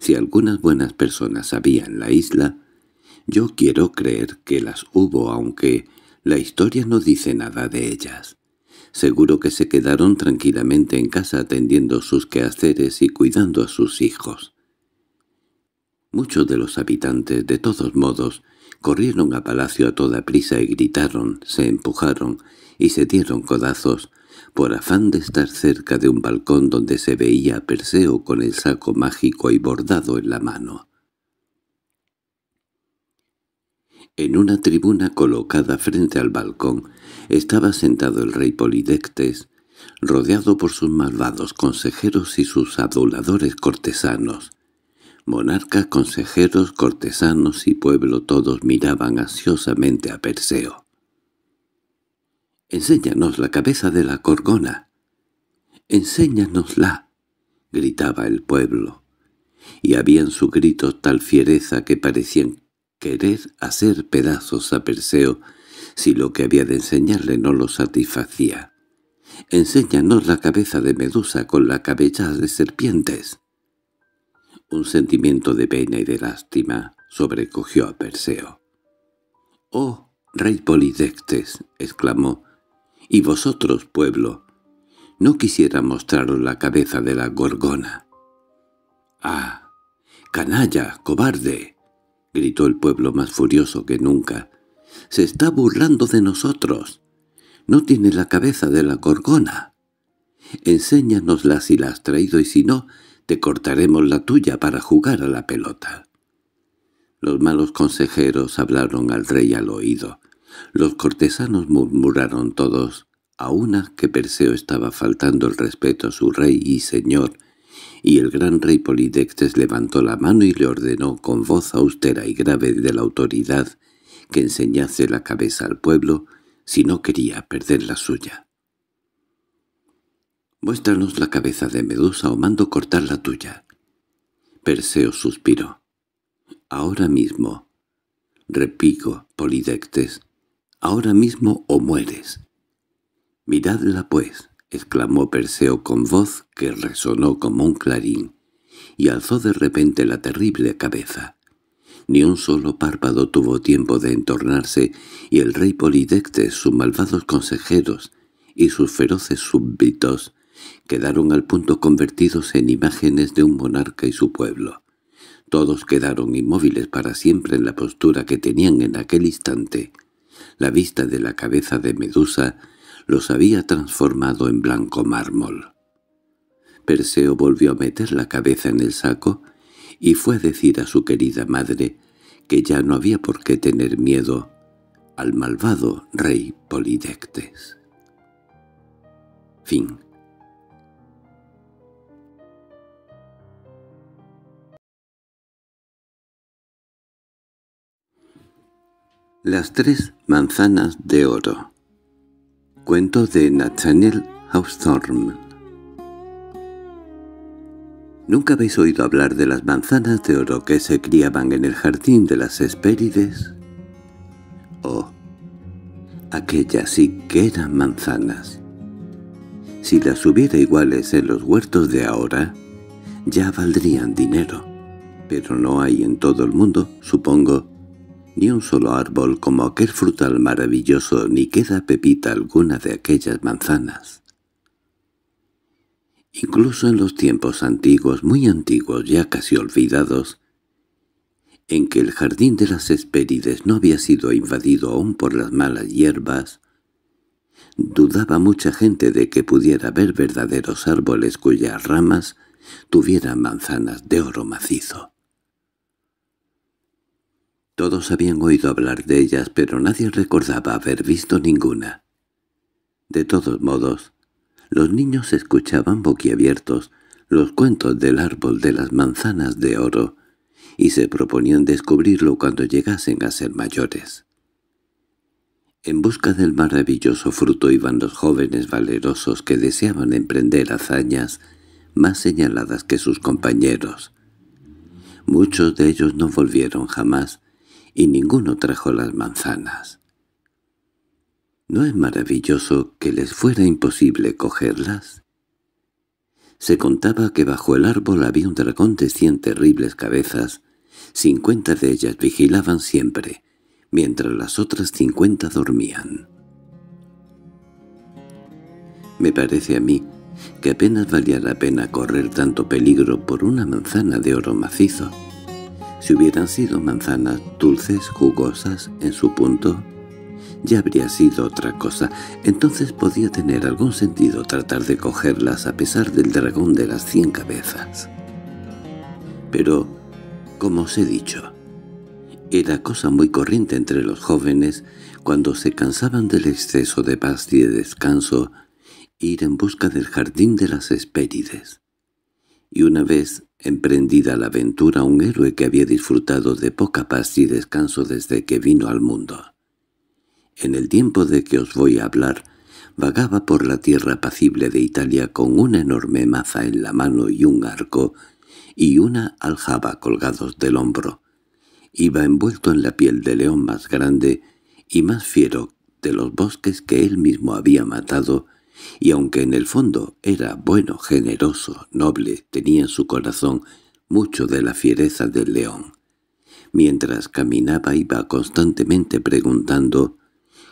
Si algunas buenas personas había en la isla, yo quiero creer que las hubo, aunque la historia no dice nada de ellas. Seguro que se quedaron tranquilamente en casa atendiendo sus quehaceres y cuidando a sus hijos. Muchos de los habitantes, de todos modos, corrieron a palacio a toda prisa y gritaron, se empujaron y se dieron codazos, por afán de estar cerca de un balcón donde se veía a Perseo con el saco mágico y bordado en la mano. En una tribuna colocada frente al balcón estaba sentado el rey Polidectes, rodeado por sus malvados consejeros y sus aduladores cortesanos, Monarcas, consejeros, cortesanos y pueblo todos miraban ansiosamente a Perseo. —¡Enséñanos la cabeza de la corgona! —¡Enséñanosla! —gritaba el pueblo. Y había en su grito tal fiereza que parecían querer hacer pedazos a Perseo si lo que había de enseñarle no lo satisfacía. —¡Enséñanos la cabeza de Medusa con la cabeza de serpientes! Un sentimiento de pena y de lástima sobrecogió a Perseo. —¡Oh, rey Polidectes! —exclamó. —Y vosotros, pueblo, no quisiera mostraros la cabeza de la gorgona. —¡Ah! ¡Canalla, cobarde! —gritó el pueblo más furioso que nunca. —¡Se está burlando de nosotros! —¡No tiene la cabeza de la gorgona! —Enséñanosla si la has traído y si no, te cortaremos la tuya para jugar a la pelota. Los malos consejeros hablaron al rey al oído. Los cortesanos murmuraron todos, a una que Perseo estaba faltando el respeto a su rey y señor, y el gran rey Polidectes levantó la mano y le ordenó con voz austera y grave de la autoridad que enseñase la cabeza al pueblo si no quería perder la suya. Muéstranos la cabeza de Medusa o mando cortar la tuya. Perseo suspiró. Ahora mismo. Repico, Polidectes. Ahora mismo o mueres. Miradla, pues, exclamó Perseo con voz que resonó como un clarín, y alzó de repente la terrible cabeza. Ni un solo párpado tuvo tiempo de entornarse, y el rey Polidectes, sus malvados consejeros y sus feroces súbditos quedaron al punto convertidos en imágenes de un monarca y su pueblo. Todos quedaron inmóviles para siempre en la postura que tenían en aquel instante. La vista de la cabeza de Medusa los había transformado en blanco mármol. Perseo volvió a meter la cabeza en el saco y fue a decir a su querida madre que ya no había por qué tener miedo al malvado rey Polidectes. Fin Las tres manzanas de oro Cuento de Nathaniel Hawthorne ¿Nunca habéis oído hablar de las manzanas de oro que se criaban en el jardín de las Hespérides? Oh, aquellas sí que eran manzanas. Si las hubiera iguales en los huertos de ahora, ya valdrían dinero. Pero no hay en todo el mundo, supongo, ni un solo árbol como aquel frutal maravilloso, ni queda pepita alguna de aquellas manzanas. Incluso en los tiempos antiguos, muy antiguos, ya casi olvidados, en que el jardín de las Hespérides no había sido invadido aún por las malas hierbas, dudaba mucha gente de que pudiera haber verdaderos árboles cuyas ramas tuvieran manzanas de oro macizo. Todos habían oído hablar de ellas, pero nadie recordaba haber visto ninguna. De todos modos, los niños escuchaban boquiabiertos los cuentos del árbol de las manzanas de oro y se proponían descubrirlo cuando llegasen a ser mayores. En busca del maravilloso fruto iban los jóvenes valerosos que deseaban emprender hazañas más señaladas que sus compañeros. Muchos de ellos no volvieron jamás, y ninguno trajo las manzanas. ¿No es maravilloso que les fuera imposible cogerlas? Se contaba que bajo el árbol había un dragón de cien terribles cabezas, cincuenta de ellas vigilaban siempre, mientras las otras cincuenta dormían. Me parece a mí que apenas valía la pena correr tanto peligro por una manzana de oro macizo, si hubieran sido manzanas dulces, jugosas, en su punto, ya habría sido otra cosa. Entonces podía tener algún sentido tratar de cogerlas a pesar del dragón de las cien cabezas. Pero, como os he dicho, era cosa muy corriente entre los jóvenes, cuando se cansaban del exceso de paz y de descanso, ir en busca del jardín de las espérides. Y una vez emprendida la aventura un héroe que había disfrutado de poca paz y descanso desde que vino al mundo. En el tiempo de que os voy a hablar, vagaba por la tierra pacible de Italia con una enorme maza en la mano y un arco, y una aljaba colgados del hombro. Iba envuelto en la piel de león más grande y más fiero de los bosques que él mismo había matado, y aunque en el fondo era bueno, generoso, noble, tenía en su corazón mucho de la fiereza del león. Mientras caminaba iba constantemente preguntando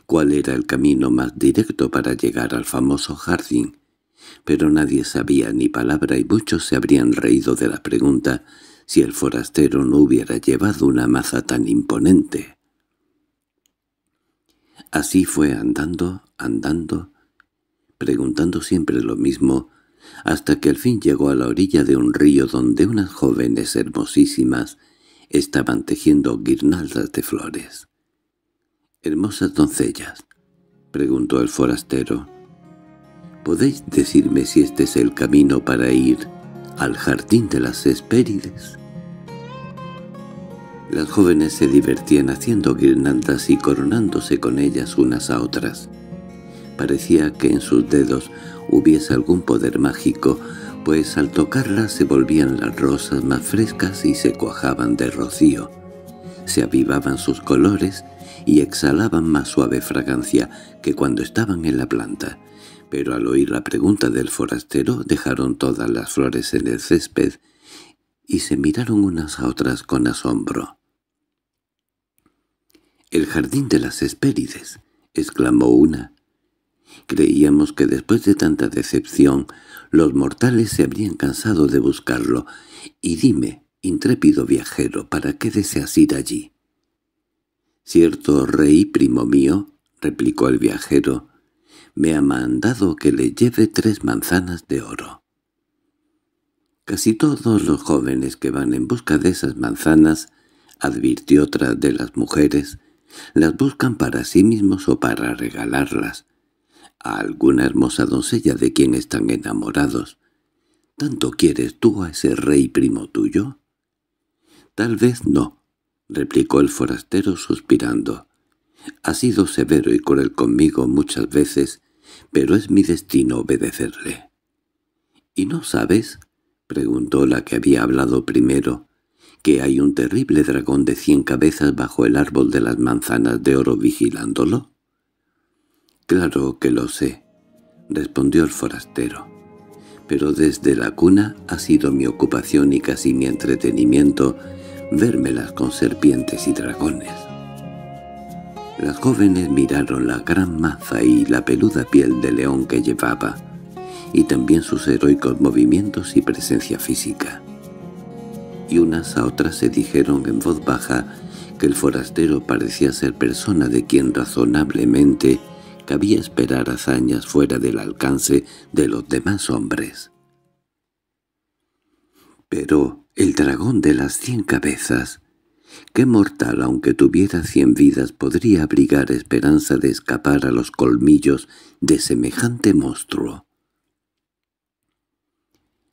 cuál era el camino más directo para llegar al famoso jardín, pero nadie sabía ni palabra y muchos se habrían reído de la pregunta si el forastero no hubiera llevado una maza tan imponente. Así fue andando, andando, preguntando siempre lo mismo, hasta que al fin llegó a la orilla de un río donde unas jóvenes hermosísimas estaban tejiendo guirnaldas de flores. —Hermosas doncellas —preguntó el forastero—, ¿podéis decirme si este es el camino para ir al jardín de las espérides? Las jóvenes se divertían haciendo guirnaldas y coronándose con ellas unas a otras. Parecía que en sus dedos hubiese algún poder mágico, pues al tocarlas se volvían las rosas más frescas y se cuajaban de rocío. Se avivaban sus colores y exhalaban más suave fragancia que cuando estaban en la planta, pero al oír la pregunta del forastero dejaron todas las flores en el césped y se miraron unas a otras con asombro. —¡El jardín de las espérides —exclamó una. Creíamos que después de tanta decepción, los mortales se habrían cansado de buscarlo. Y dime, intrépido viajero, ¿para qué deseas ir allí? Cierto rey, primo mío, replicó el viajero, me ha mandado que le lleve tres manzanas de oro. Casi todos los jóvenes que van en busca de esas manzanas, advirtió otra de las mujeres, las buscan para sí mismos o para regalarlas, a alguna hermosa doncella de quien están enamorados. ¿Tanto quieres tú a ese rey primo tuyo? Tal vez no, replicó el forastero suspirando. Ha sido severo y cruel conmigo muchas veces, pero es mi destino obedecerle. —¿Y no sabes? —preguntó la que había hablado primero— que hay un terrible dragón de cien cabezas bajo el árbol de las manzanas de oro vigilándolo. —Claro que lo sé —respondió el forastero—, pero desde la cuna ha sido mi ocupación y casi mi entretenimiento vérmelas con serpientes y dragones. Las jóvenes miraron la gran maza y la peluda piel de león que llevaba, y también sus heroicos movimientos y presencia física. Y unas a otras se dijeron en voz baja que el forastero parecía ser persona de quien razonablemente cabía esperar hazañas fuera del alcance de los demás hombres. Pero el dragón de las cien cabezas, qué mortal aunque tuviera cien vidas podría abrigar esperanza de escapar a los colmillos de semejante monstruo.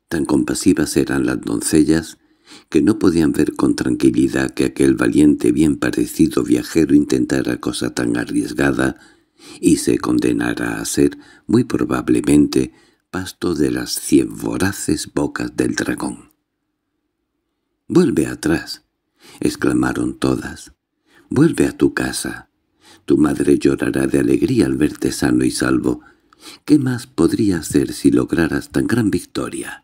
Tan compasivas eran las doncellas que no podían ver con tranquilidad que aquel valiente bien parecido viajero intentara cosa tan arriesgada y se condenará a ser, muy probablemente, pasto de las cien voraces bocas del dragón. «¡Vuelve atrás!» exclamaron todas. «Vuelve a tu casa. Tu madre llorará de alegría al verte sano y salvo. ¿Qué más podría hacer si lograras tan gran victoria?»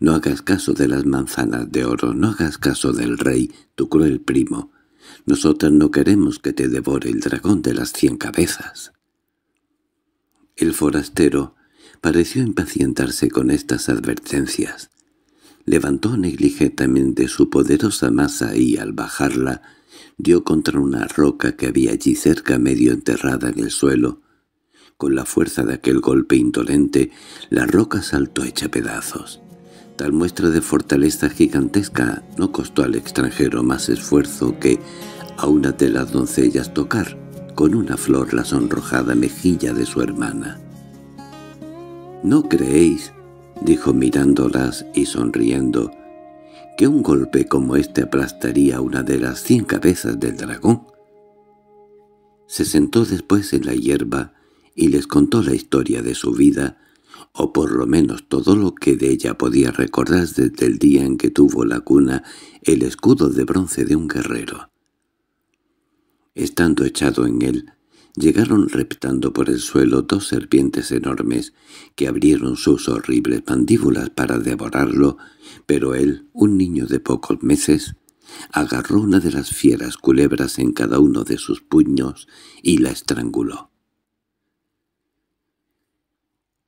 No hagas caso de las manzanas de oro, no hagas caso del rey, tu cruel primo. Nosotras no queremos que te devore el dragón de las cien cabezas. El forastero pareció impacientarse con estas advertencias. Levantó negligentemente su poderosa masa y, al bajarla, dio contra una roca que había allí cerca medio enterrada en el suelo. Con la fuerza de aquel golpe indolente, la roca saltó hecha pedazos. Tal muestra de fortaleza gigantesca no costó al extranjero más esfuerzo que a una de las doncellas tocar con una flor la sonrojada mejilla de su hermana. —¿No creéis —dijo mirándolas y sonriendo— que un golpe como este aplastaría una de las cien cabezas del dragón? Se sentó después en la hierba y les contó la historia de su vida, o por lo menos todo lo que de ella podía recordar desde el día en que tuvo la cuna el escudo de bronce de un guerrero. Estando echado en él, llegaron reptando por el suelo dos serpientes enormes que abrieron sus horribles mandíbulas para devorarlo, pero él, un niño de pocos meses, agarró una de las fieras culebras en cada uno de sus puños y la estranguló.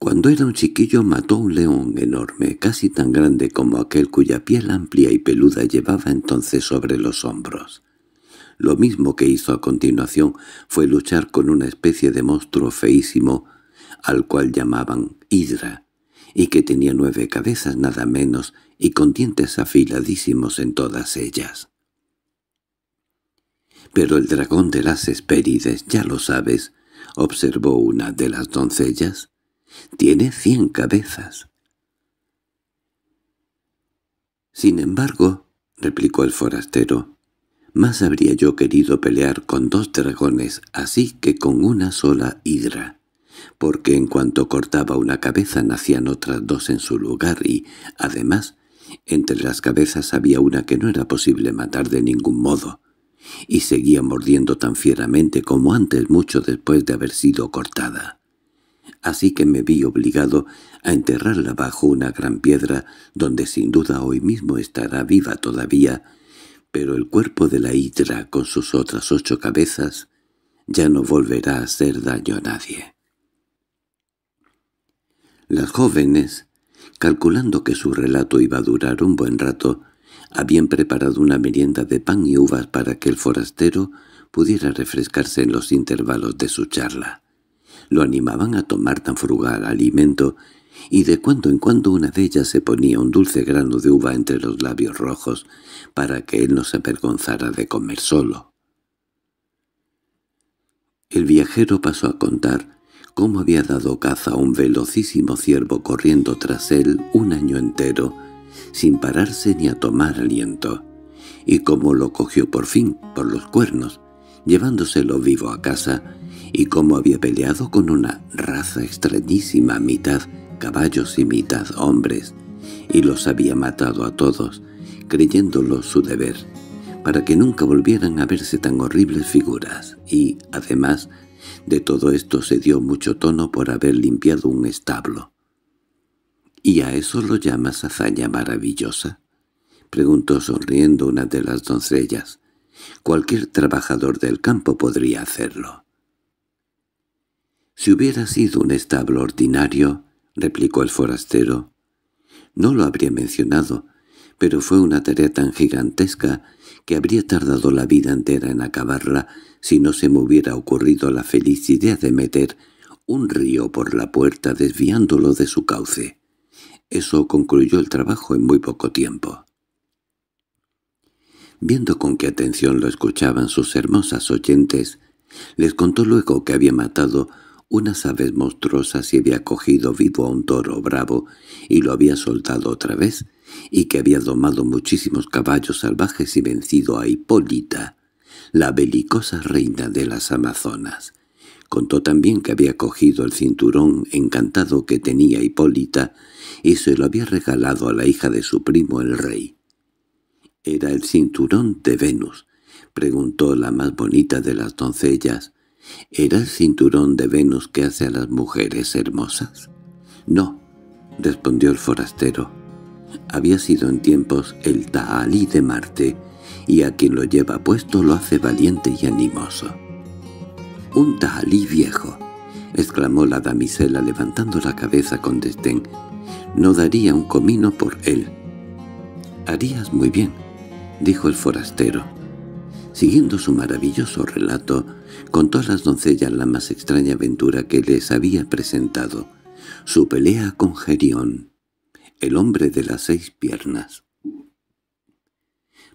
Cuando era un chiquillo mató un león enorme, casi tan grande como aquel cuya piel amplia y peluda llevaba entonces sobre los hombros. Lo mismo que hizo a continuación fue luchar con una especie de monstruo feísimo al cual llamaban Hidra, y que tenía nueve cabezas nada menos y con dientes afiladísimos en todas ellas. —Pero el dragón de las Hespérides, ya lo sabes —observó una de las doncellas— tiene cien cabezas. —Sin embargo —replicó el forastero—, más habría yo querido pelear con dos dragones así que con una sola hidra porque en cuanto cortaba una cabeza nacían otras dos en su lugar y, además, entre las cabezas había una que no era posible matar de ningún modo, y seguía mordiendo tan fieramente como antes mucho después de haber sido cortada así que me vi obligado a enterrarla bajo una gran piedra donde sin duda hoy mismo estará viva todavía, pero el cuerpo de la hidra con sus otras ocho cabezas ya no volverá a hacer daño a nadie. Las jóvenes, calculando que su relato iba a durar un buen rato, habían preparado una merienda de pan y uvas para que el forastero pudiera refrescarse en los intervalos de su charla lo animaban a tomar tan frugal alimento, y de cuando en cuando una de ellas se ponía un dulce grano de uva entre los labios rojos para que él no se avergonzara de comer solo. El viajero pasó a contar cómo había dado caza a un velocísimo ciervo corriendo tras él un año entero, sin pararse ni a tomar aliento, y cómo lo cogió por fin por los cuernos, llevándoselo vivo a casa y cómo había peleado con una raza extrañísima, mitad caballos y mitad hombres, y los había matado a todos, creyéndolo su deber, para que nunca volvieran a verse tan horribles figuras, y, además, de todo esto se dio mucho tono por haber limpiado un establo. —¿Y a eso lo llamas hazaña maravillosa? —preguntó sonriendo una de las doncellas. —Cualquier trabajador del campo podría hacerlo. Si hubiera sido un establo ordinario, replicó el forastero, no lo habría mencionado, pero fue una tarea tan gigantesca que habría tardado la vida entera en acabarla si no se me hubiera ocurrido la feliz idea de meter un río por la puerta desviándolo de su cauce. Eso concluyó el trabajo en muy poco tiempo. Viendo con qué atención lo escuchaban sus hermosas oyentes, les contó luego que había matado unas aves monstruosas y había cogido vivo a un toro bravo y lo había soltado otra vez, y que había domado muchísimos caballos salvajes y vencido a Hipólita, la belicosa reina de las Amazonas. Contó también que había cogido el cinturón encantado que tenía Hipólita y se lo había regalado a la hija de su primo el rey. —¿Era el cinturón de Venus? —preguntó la más bonita de las doncellas. ¿Era el cinturón de Venus que hace a las mujeres hermosas? —No —respondió el forastero—, había sido en tiempos el Taalí de Marte, y a quien lo lleva puesto lo hace valiente y animoso. —¡Un Taalí viejo! —exclamó la damisela levantando la cabeza con desdén—, no daría un comino por él. —Harías muy bien —dijo el forastero—, Siguiendo su maravilloso relato, contó a las doncellas la más extraña aventura que les había presentado, su pelea con Gerión, el hombre de las seis piernas.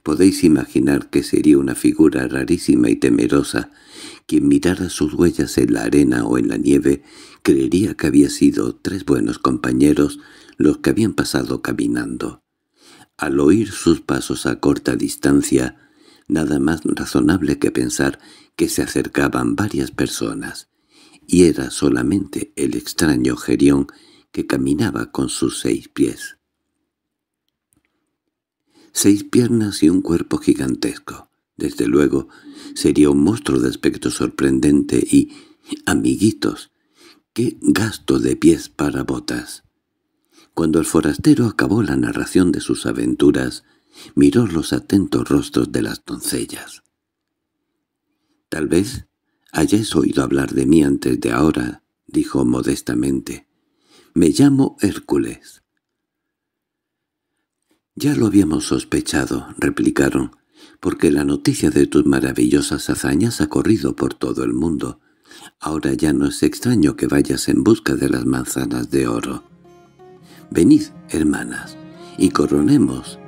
Podéis imaginar que sería una figura rarísima y temerosa. Quien mirara sus huellas en la arena o en la nieve creería que había sido tres buenos compañeros los que habían pasado caminando. Al oír sus pasos a corta distancia, nada más razonable que pensar que se acercaban varias personas, y era solamente el extraño Gerión que caminaba con sus seis pies. Seis piernas y un cuerpo gigantesco. Desde luego, sería un monstruo de aspecto sorprendente y, amiguitos, qué gasto de pies para botas. Cuando el forastero acabó la narración de sus aventuras, miró los atentos rostros de las doncellas. —Tal vez hayáis oído hablar de mí antes de ahora —dijo modestamente—. Me llamo Hércules. —Ya lo habíamos sospechado —replicaron—, porque la noticia de tus maravillosas hazañas ha corrido por todo el mundo. Ahora ya no es extraño que vayas en busca de las manzanas de oro. Venid, hermanas, y coronemos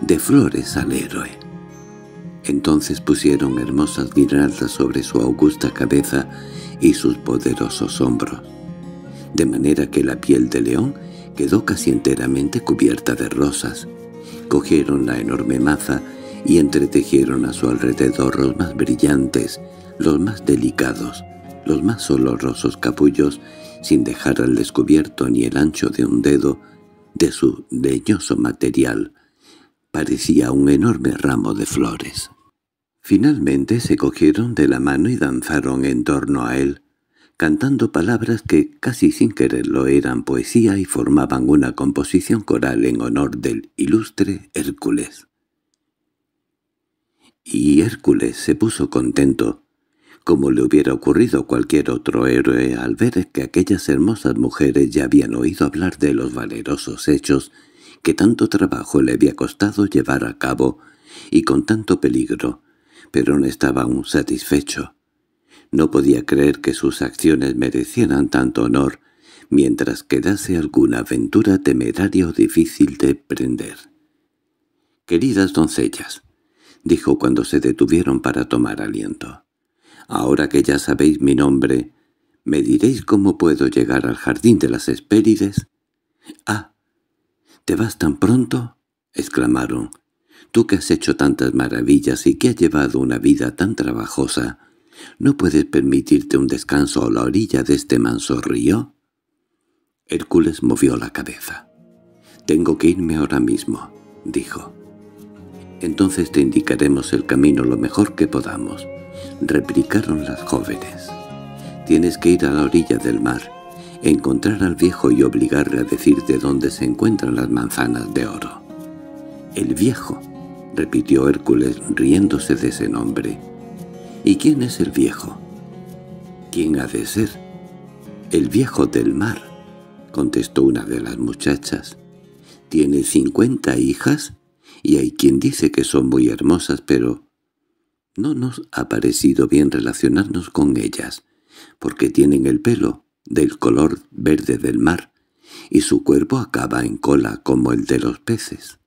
de flores al héroe. Entonces pusieron hermosas guirnaldas sobre su augusta cabeza y sus poderosos hombros, de manera que la piel de león quedó casi enteramente cubierta de rosas. Cogieron la enorme maza y entretejieron a su alrededor los más brillantes, los más delicados, los más olorosos capullos, sin dejar al descubierto ni el ancho de un dedo de su leñoso material, parecía un enorme ramo de flores. Finalmente se cogieron de la mano y danzaron en torno a él, cantando palabras que casi sin quererlo eran poesía y formaban una composición coral en honor del ilustre Hércules. Y Hércules se puso contento, como le hubiera ocurrido a cualquier otro héroe al ver que aquellas hermosas mujeres ya habían oído hablar de los valerosos hechos que tanto trabajo le había costado llevar a cabo y con tanto peligro, pero no estaba aún satisfecho. No podía creer que sus acciones merecieran tanto honor, mientras quedase alguna aventura temeraria o difícil de prender. «Queridas doncellas», dijo cuando se detuvieron para tomar aliento, «ahora que ya sabéis mi nombre, ¿me diréis cómo puedo llegar al jardín de las Espérides. «Ah, —¿Te vas tan pronto? —exclamaron. —Tú que has hecho tantas maravillas y que has llevado una vida tan trabajosa, ¿no puedes permitirte un descanso a la orilla de este manso río? Hércules movió la cabeza. —Tengo que irme ahora mismo —dijo. —Entonces te indicaremos el camino lo mejor que podamos —replicaron las jóvenes. —Tienes que ir a la orilla del mar encontrar al viejo y obligarle a decir de dónde se encuentran las manzanas de oro. —¡El viejo! —repitió Hércules riéndose de ese nombre. —¿Y quién es el viejo? —¿Quién ha de ser? —El viejo del mar —contestó una de las muchachas. —Tiene cincuenta hijas y hay quien dice que son muy hermosas, pero no nos ha parecido bien relacionarnos con ellas, porque tienen el pelo del color verde del mar, y su cuerpo acaba en cola como el de los peces.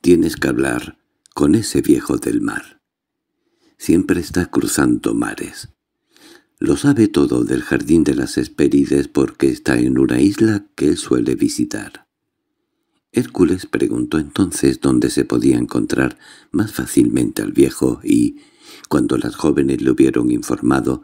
Tienes que hablar con ese viejo del mar. Siempre está cruzando mares. Lo sabe todo del jardín de las esperides porque está en una isla que él suele visitar. Hércules preguntó entonces dónde se podía encontrar más fácilmente al viejo y, cuando las jóvenes le hubieron informado,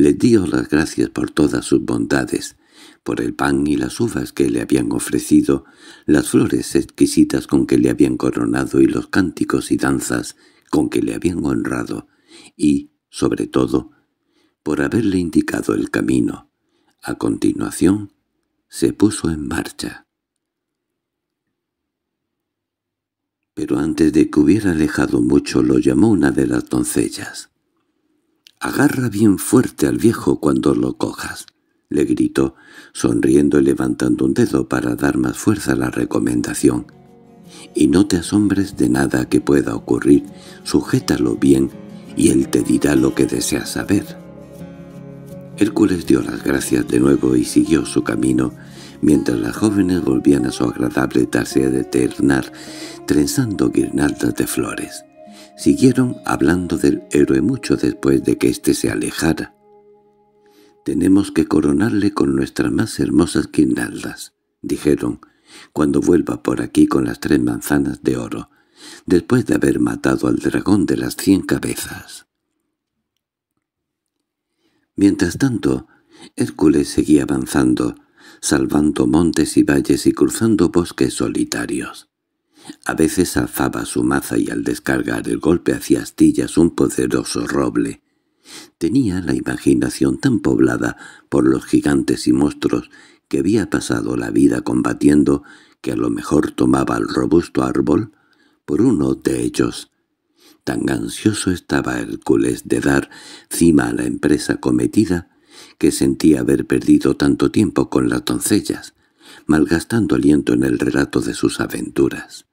le dio las gracias por todas sus bondades, por el pan y las uvas que le habían ofrecido, las flores exquisitas con que le habían coronado y los cánticos y danzas con que le habían honrado, y, sobre todo, por haberle indicado el camino. A continuación, se puso en marcha. Pero antes de que hubiera alejado mucho lo llamó una de las doncellas. —Agarra bien fuerte al viejo cuando lo cojas —le gritó, sonriendo y levantando un dedo para dar más fuerza a la recomendación. —Y no te asombres de nada que pueda ocurrir, sujétalo bien y él te dirá lo que deseas saber. Hércules dio las gracias de nuevo y siguió su camino, mientras las jóvenes volvían a su agradable tarea de ternar, trenzando guirnaldas de flores. Siguieron hablando del héroe mucho después de que éste se alejara. «Tenemos que coronarle con nuestras más hermosas guirnaldas», dijeron, «cuando vuelva por aquí con las tres manzanas de oro, después de haber matado al dragón de las cien cabezas». Mientras tanto, Hércules seguía avanzando, salvando montes y valles y cruzando bosques solitarios. A veces alzaba su maza y al descargar el golpe hacía astillas un poderoso roble. Tenía la imaginación tan poblada por los gigantes y monstruos que había pasado la vida combatiendo que a lo mejor tomaba el robusto árbol por uno de ellos. Tan ansioso estaba Hércules de dar cima a la empresa cometida que sentía haber perdido tanto tiempo con las doncellas, malgastando aliento en el relato de sus aventuras.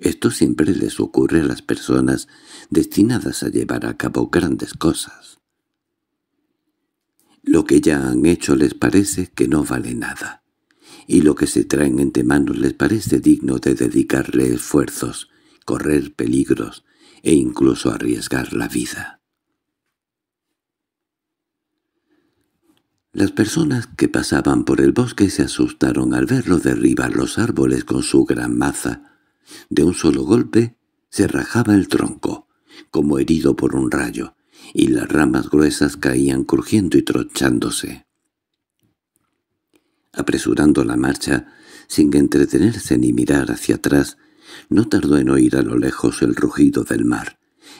Esto siempre les ocurre a las personas destinadas a llevar a cabo grandes cosas. Lo que ya han hecho les parece que no vale nada, y lo que se traen entre manos les parece digno de dedicarle esfuerzos, correr peligros e incluso arriesgar la vida. Las personas que pasaban por el bosque se asustaron al verlo derribar los árboles con su gran maza, de un solo golpe se rajaba el tronco, como herido por un rayo, y las ramas gruesas caían crujiendo y tronchándose. Apresurando la marcha, sin entretenerse ni mirar hacia atrás, no tardó en oír a lo lejos el rugido del mar.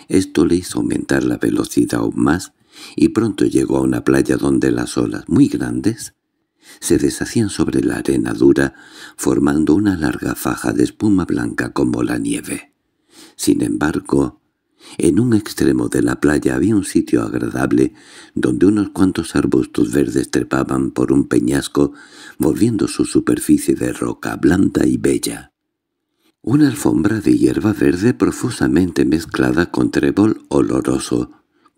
Esto le hizo aumentar la velocidad aún más, y pronto llegó a una playa donde las olas, muy grandes, se deshacían sobre la arena dura, formando una larga faja de espuma blanca como la nieve. Sin embargo, en un extremo de la playa había un sitio agradable donde unos cuantos arbustos verdes trepaban por un peñasco, volviendo su superficie de roca blanda y bella. Una alfombra de hierba verde profusamente mezclada con trébol oloroso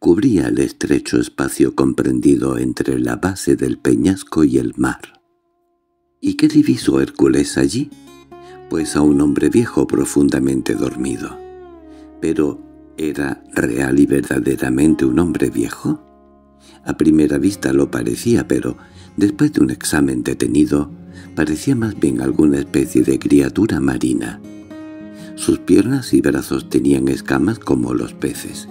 cubría el estrecho espacio comprendido entre la base del peñasco y el mar. ¿Y qué divisó Hércules allí? Pues a un hombre viejo profundamente dormido. Pero, ¿era real y verdaderamente un hombre viejo? A primera vista lo parecía, pero después de un examen detenido, parecía más bien alguna especie de criatura marina. Sus piernas y brazos tenían escamas como los peces,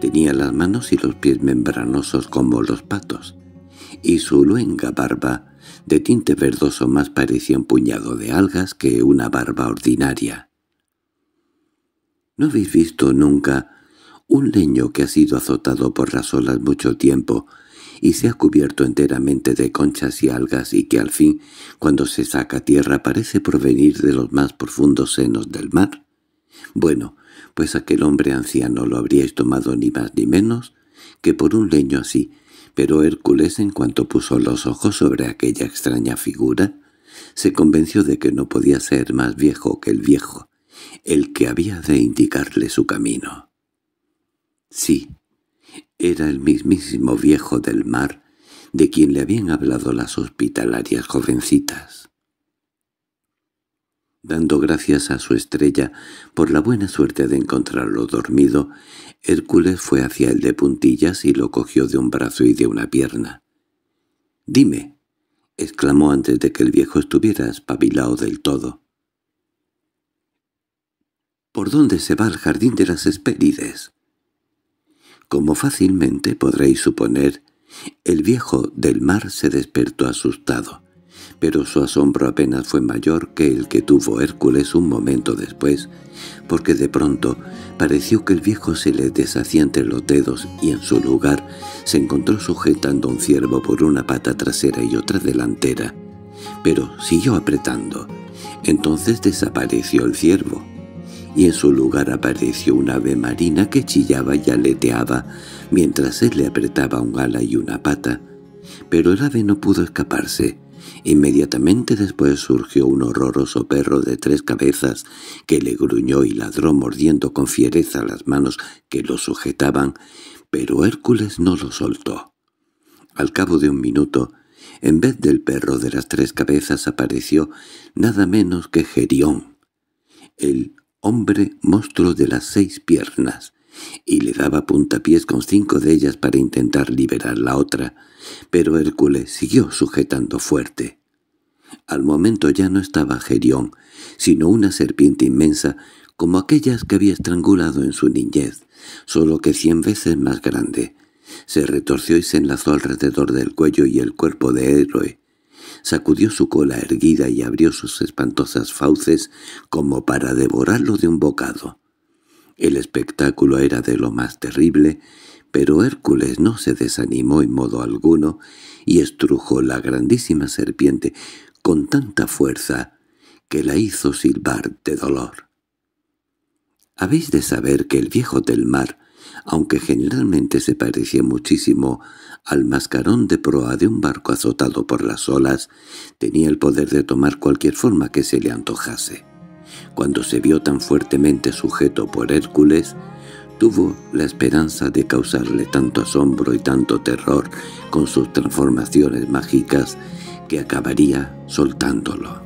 Tenía las manos y los pies membranosos como los patos, y su luenga barba, de tinte verdoso más parecía un puñado de algas que una barba ordinaria. ¿No habéis visto nunca un leño que ha sido azotado por las olas mucho tiempo y se ha cubierto enteramente de conchas y algas y que al fin, cuando se saca tierra, parece provenir de los más profundos senos del mar? Bueno, pues aquel hombre anciano lo habríais tomado ni más ni menos que por un leño así, pero Hércules en cuanto puso los ojos sobre aquella extraña figura, se convenció de que no podía ser más viejo que el viejo, el que había de indicarle su camino. Sí, era el mismísimo viejo del mar, de quien le habían hablado las hospitalarias jovencitas. Dando gracias a su estrella por la buena suerte de encontrarlo dormido, Hércules fue hacia él de puntillas y lo cogió de un brazo y de una pierna. «Dime», exclamó antes de que el viejo estuviera espabilado del todo. «¿Por dónde se va al jardín de las Espérides? Como fácilmente podréis suponer, el viejo del mar se despertó asustado pero su asombro apenas fue mayor que el que tuvo Hércules un momento después, porque de pronto pareció que el viejo se le deshacía entre los dedos y en su lugar se encontró sujetando un ciervo por una pata trasera y otra delantera, pero siguió apretando. Entonces desapareció el ciervo, y en su lugar apareció un ave marina que chillaba y aleteaba mientras él le apretaba un ala y una pata, pero el ave no pudo escaparse, Inmediatamente después surgió un horroroso perro de tres cabezas que le gruñó y ladró mordiendo con fiereza las manos que lo sujetaban, pero Hércules no lo soltó. Al cabo de un minuto, en vez del perro de las tres cabezas apareció nada menos que Gerión, el hombre monstruo de las seis piernas, y le daba puntapiés con cinco de ellas para intentar liberar la otra, pero Hércules siguió sujetando fuerte. Al momento ya no estaba Gerión, sino una serpiente inmensa, como aquellas que había estrangulado en su niñez, solo que cien veces más grande. Se retorció y se enlazó alrededor del cuello y el cuerpo de héroe. Sacudió su cola erguida y abrió sus espantosas fauces como para devorarlo de un bocado. El espectáculo era de lo más terrible, pero Hércules no se desanimó en modo alguno y estrujó la grandísima serpiente, con tanta fuerza que la hizo silbar de dolor. Habéis de saber que el viejo del mar, aunque generalmente se parecía muchísimo al mascarón de proa de un barco azotado por las olas, tenía el poder de tomar cualquier forma que se le antojase. Cuando se vio tan fuertemente sujeto por Hércules, tuvo la esperanza de causarle tanto asombro y tanto terror con sus transformaciones mágicas que acabaría soltándolo.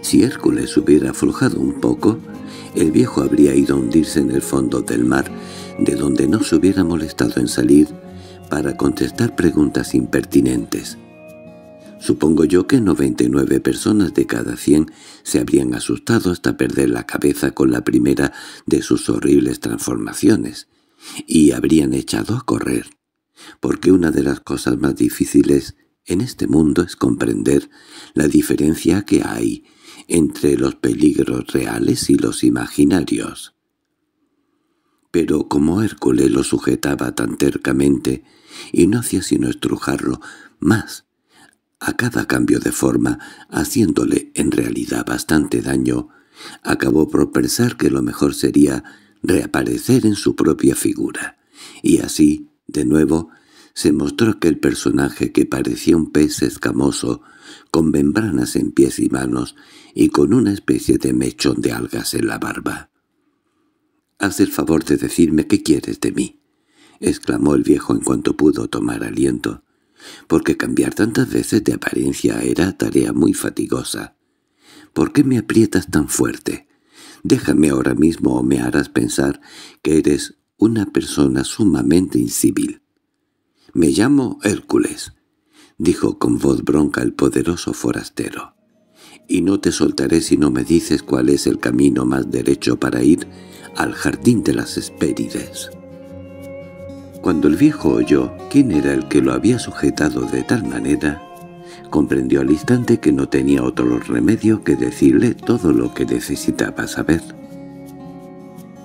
Si Hércules hubiera aflojado un poco, el viejo habría ido a hundirse en el fondo del mar, de donde no se hubiera molestado en salir para contestar preguntas impertinentes. Supongo yo que 99 personas de cada 100 se habrían asustado hasta perder la cabeza con la primera de sus horribles transformaciones, y habrían echado a correr, porque una de las cosas más difíciles en este mundo es comprender la diferencia que hay entre los peligros reales y los imaginarios. Pero como Hércules lo sujetaba tan tercamente y no hacía sino estrujarlo más a cada cambio de forma, haciéndole en realidad bastante daño, acabó por pensar que lo mejor sería reaparecer en su propia figura, y así, de nuevo, se mostró que el personaje que parecía un pez escamoso, con membranas en pies y manos y con una especie de mechón de algas en la barba. «Haz el favor de decirme qué quieres de mí», exclamó el viejo en cuanto pudo tomar aliento, porque cambiar tantas veces de apariencia era tarea muy fatigosa. «¿Por qué me aprietas tan fuerte? Déjame ahora mismo o me harás pensar que eres una persona sumamente incivil. —Me llamo Hércules —dijo con voz bronca el poderoso forastero—, y no te soltaré si no me dices cuál es el camino más derecho para ir al jardín de las espérides. Cuando el viejo oyó quién era el que lo había sujetado de tal manera, comprendió al instante que no tenía otro remedio que decirle todo lo que necesitaba saber.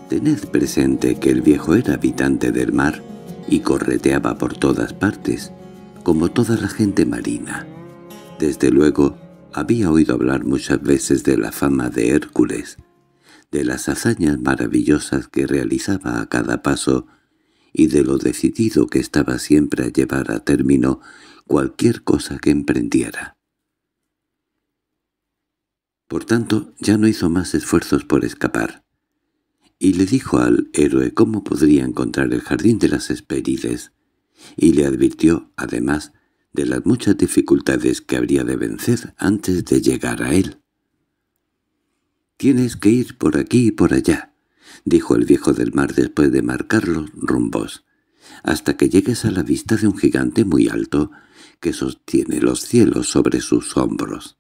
Tened presente que el viejo era habitante del mar y correteaba por todas partes, como toda la gente marina. Desde luego, había oído hablar muchas veces de la fama de Hércules, de las hazañas maravillosas que realizaba a cada paso y de lo decidido que estaba siempre a llevar a término cualquier cosa que emprendiera. Por tanto, ya no hizo más esfuerzos por escapar y le dijo al héroe cómo podría encontrar el jardín de las Esperides, y le advirtió, además, de las muchas dificultades que habría de vencer antes de llegar a él. «Tienes que ir por aquí y por allá», dijo el viejo del mar después de marcar los rumbos, «hasta que llegues a la vista de un gigante muy alto que sostiene los cielos sobre sus hombros.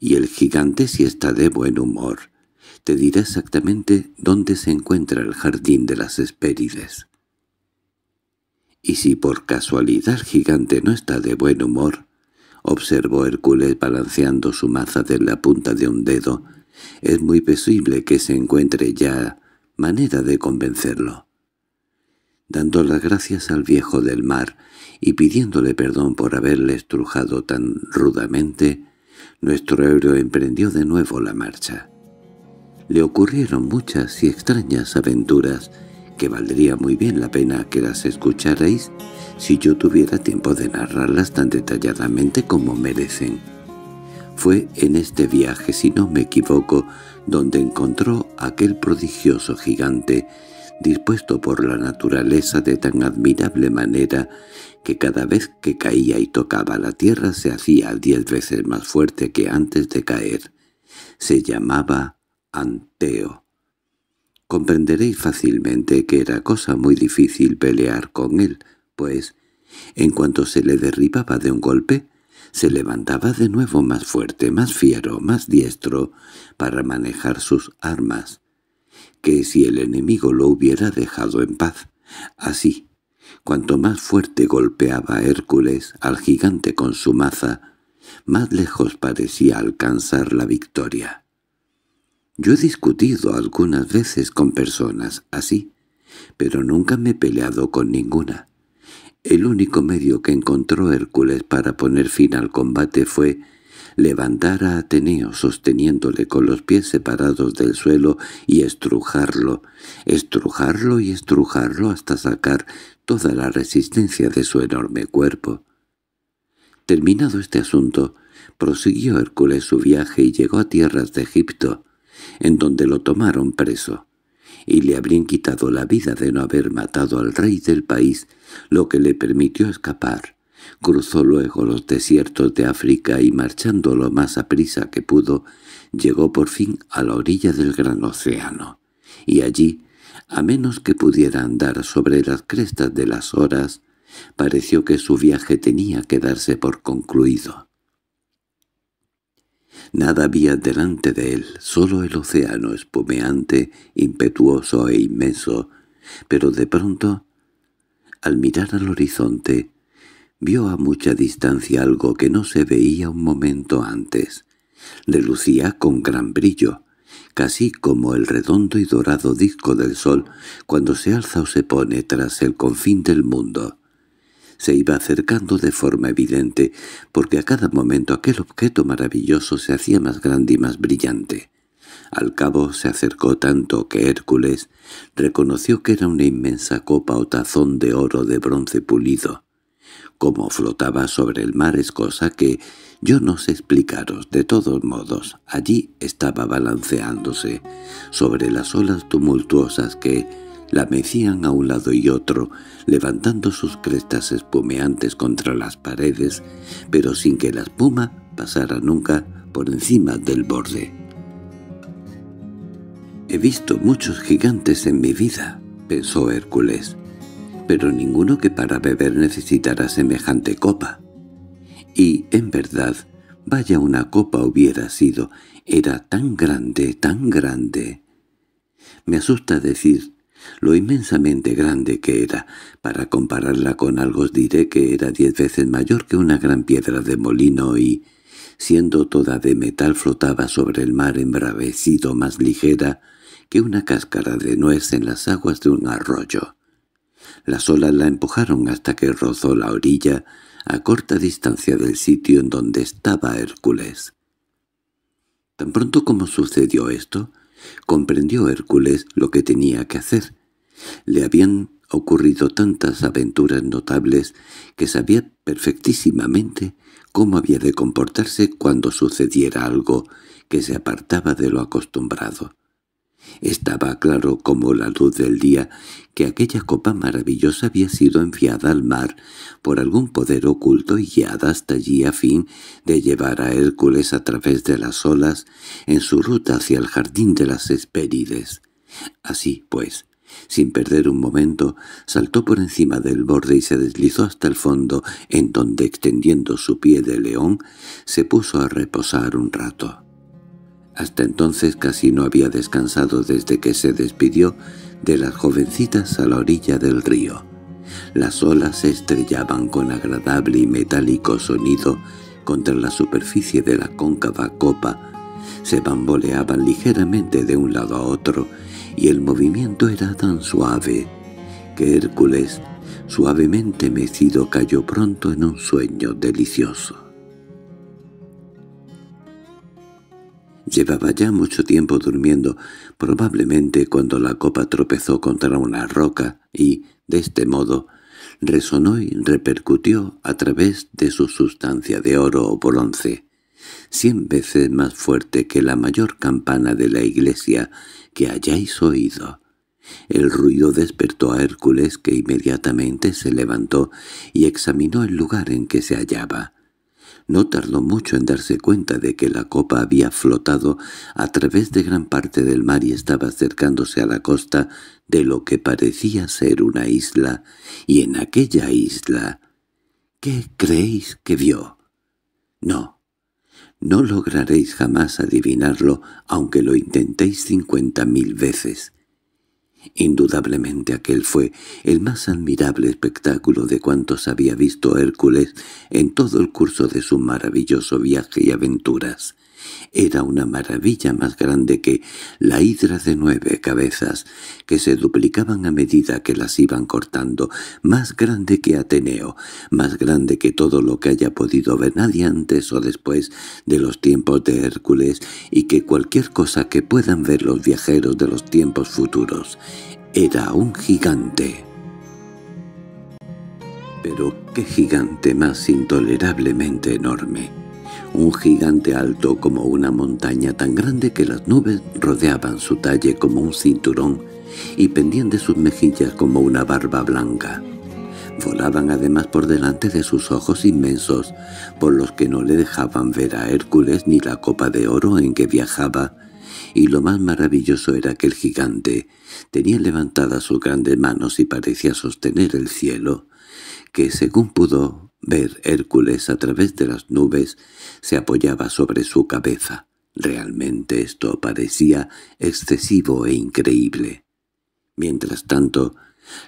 Y el gigante si está de buen humor» te dirá exactamente dónde se encuentra el jardín de las espérides. Y si por casualidad el gigante no está de buen humor, observó Hércules balanceando su maza de la punta de un dedo, es muy posible que se encuentre ya manera de convencerlo. Dando las gracias al viejo del mar y pidiéndole perdón por haberle estrujado tan rudamente, nuestro héroe emprendió de nuevo la marcha le ocurrieron muchas y extrañas aventuras que valdría muy bien la pena que las escucharais si yo tuviera tiempo de narrarlas tan detalladamente como merecen. Fue en este viaje, si no me equivoco, donde encontró aquel prodigioso gigante, dispuesto por la naturaleza de tan admirable manera que cada vez que caía y tocaba la tierra se hacía diez veces más fuerte que antes de caer. Se llamaba Anteo. Comprenderéis fácilmente que era cosa muy difícil pelear con él, pues, en cuanto se le derribaba de un golpe, se levantaba de nuevo más fuerte, más fiero, más diestro, para manejar sus armas, que si el enemigo lo hubiera dejado en paz. Así, cuanto más fuerte golpeaba Hércules al gigante con su maza, más lejos parecía alcanzar la victoria. Yo he discutido algunas veces con personas así, pero nunca me he peleado con ninguna. El único medio que encontró Hércules para poner fin al combate fue levantar a Ateneo sosteniéndole con los pies separados del suelo y estrujarlo, estrujarlo y estrujarlo hasta sacar toda la resistencia de su enorme cuerpo. Terminado este asunto, prosiguió Hércules su viaje y llegó a tierras de Egipto, en donde lo tomaron preso, y le habrían quitado la vida de no haber matado al rey del país, lo que le permitió escapar. Cruzó luego los desiertos de África y marchando lo más aprisa que pudo, llegó por fin a la orilla del gran océano, y allí, a menos que pudiera andar sobre las crestas de las horas, pareció que su viaje tenía que darse por concluido. Nada había delante de él, solo el océano espumeante, impetuoso e inmenso, pero de pronto, al mirar al horizonte, vio a mucha distancia algo que no se veía un momento antes. lucía con gran brillo, casi como el redondo y dorado disco del sol cuando se alza o se pone tras el confín del mundo se iba acercando de forma evidente, porque a cada momento aquel objeto maravilloso se hacía más grande y más brillante. Al cabo se acercó tanto que Hércules reconoció que era una inmensa copa o tazón de oro de bronce pulido. Como flotaba sobre el mar es cosa que yo no sé explicaros, de todos modos, allí estaba balanceándose, sobre las olas tumultuosas que, la mecían a un lado y otro, levantando sus crestas espumeantes contra las paredes, pero sin que la espuma pasara nunca por encima del borde. «He visto muchos gigantes en mi vida», pensó Hércules, «pero ninguno que para beber necesitara semejante copa». Y, en verdad, vaya una copa hubiera sido, era tan grande, tan grande. Me asusta decir lo inmensamente grande que era. Para compararla con algo os diré que era diez veces mayor que una gran piedra de molino y, siendo toda de metal, flotaba sobre el mar embravecido más ligera que una cáscara de nuez en las aguas de un arroyo. Las olas la empujaron hasta que rozó la orilla a corta distancia del sitio en donde estaba Hércules. Tan pronto como sucedió esto, comprendió Hércules lo que tenía que hacer, le habían ocurrido tantas aventuras notables que sabía perfectísimamente cómo había de comportarse cuando sucediera algo que se apartaba de lo acostumbrado. Estaba claro como la luz del día que aquella copa maravillosa había sido enviada al mar por algún poder oculto y guiada hasta allí a fin de llevar a Hércules a través de las olas en su ruta hacia el jardín de las espérides. Así pues, sin perder un momento, saltó por encima del borde y se deslizó hasta el fondo, en donde, extendiendo su pie de león, se puso a reposar un rato. Hasta entonces casi no había descansado desde que se despidió de las jovencitas a la orilla del río. Las olas se estrellaban con agradable y metálico sonido contra la superficie de la cóncava copa, se bamboleaban ligeramente de un lado a otro y el movimiento era tan suave que Hércules, suavemente mecido, cayó pronto en un sueño delicioso. Llevaba ya mucho tiempo durmiendo, probablemente cuando la copa tropezó contra una roca y, de este modo, resonó y repercutió a través de su sustancia de oro o bronce, cien veces más fuerte que la mayor campana de la iglesia que hayáis oído. El ruido despertó a Hércules que inmediatamente se levantó y examinó el lugar en que se hallaba. No tardó mucho en darse cuenta de que la copa había flotado a través de gran parte del mar y estaba acercándose a la costa de lo que parecía ser una isla, y en aquella isla... ¿Qué creéis que vio? No, no lograréis jamás adivinarlo, aunque lo intentéis cincuenta mil veces. Indudablemente aquel fue el más admirable espectáculo de cuantos había visto Hércules en todo el curso de su maravilloso viaje y aventuras. Era una maravilla más grande que la hidra de nueve cabezas, que se duplicaban a medida que las iban cortando, más grande que Ateneo, más grande que todo lo que haya podido ver nadie antes o después de los tiempos de Hércules y que cualquier cosa que puedan ver los viajeros de los tiempos futuros. Era un gigante. Pero qué gigante más intolerablemente enorme un gigante alto como una montaña tan grande que las nubes rodeaban su talle como un cinturón y pendían de sus mejillas como una barba blanca. Volaban además por delante de sus ojos inmensos, por los que no le dejaban ver a Hércules ni la copa de oro en que viajaba, y lo más maravilloso era que el gigante tenía levantadas sus grandes manos y parecía sostener el cielo, que según pudo ver Hércules a través de las nubes, se apoyaba sobre su cabeza. Realmente esto parecía excesivo e increíble. Mientras tanto,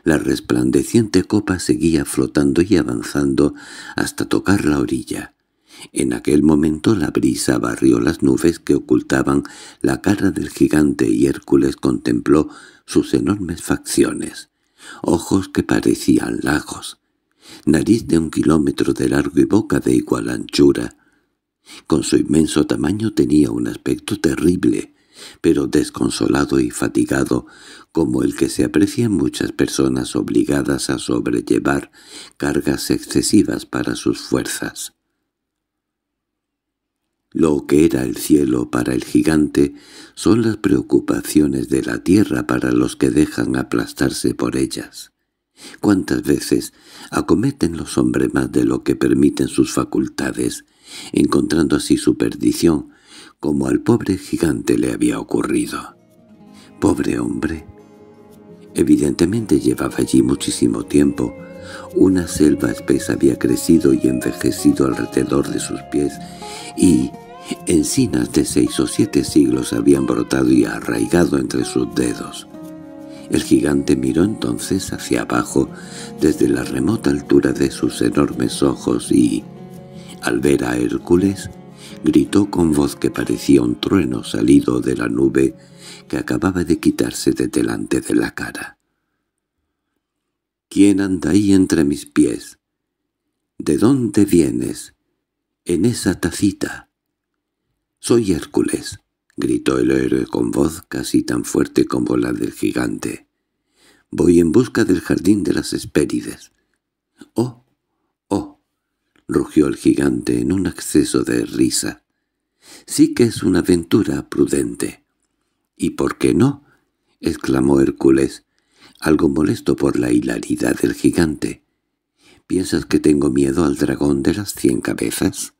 la resplandeciente copa seguía flotando y avanzando hasta tocar la orilla. En aquel momento la brisa barrió las nubes que ocultaban la cara del gigante y Hércules contempló sus enormes facciones, ojos que parecían lagos, nariz de un kilómetro de largo y boca de igual anchura. Con su inmenso tamaño tenía un aspecto terrible, pero desconsolado y fatigado, como el que se aprecia en muchas personas obligadas a sobrellevar cargas excesivas para sus fuerzas. Lo que era el cielo para el gigante son las preocupaciones de la tierra para los que dejan aplastarse por ellas. ¿Cuántas veces Acometen los hombres más de lo que permiten sus facultades, encontrando así su perdición, como al pobre gigante le había ocurrido. Pobre hombre. Evidentemente llevaba allí muchísimo tiempo. Una selva espesa había crecido y envejecido alrededor de sus pies, y encinas de seis o siete siglos habían brotado y arraigado entre sus dedos. El gigante miró entonces hacia abajo desde la remota altura de sus enormes ojos y, al ver a Hércules, gritó con voz que parecía un trueno salido de la nube que acababa de quitarse de delante de la cara. «¿Quién anda ahí entre mis pies? ¿De dónde vienes? En esa tacita. Soy Hércules». —gritó el héroe con voz casi tan fuerte como la del gigante. —Voy en busca del jardín de las espérides. —¡Oh! ¡Oh! —rugió el gigante en un acceso de risa. —Sí que es una aventura prudente. —¿Y por qué no? —exclamó Hércules, algo molesto por la hilaridad del gigante. —¿Piensas que tengo miedo al dragón de las cien cabezas?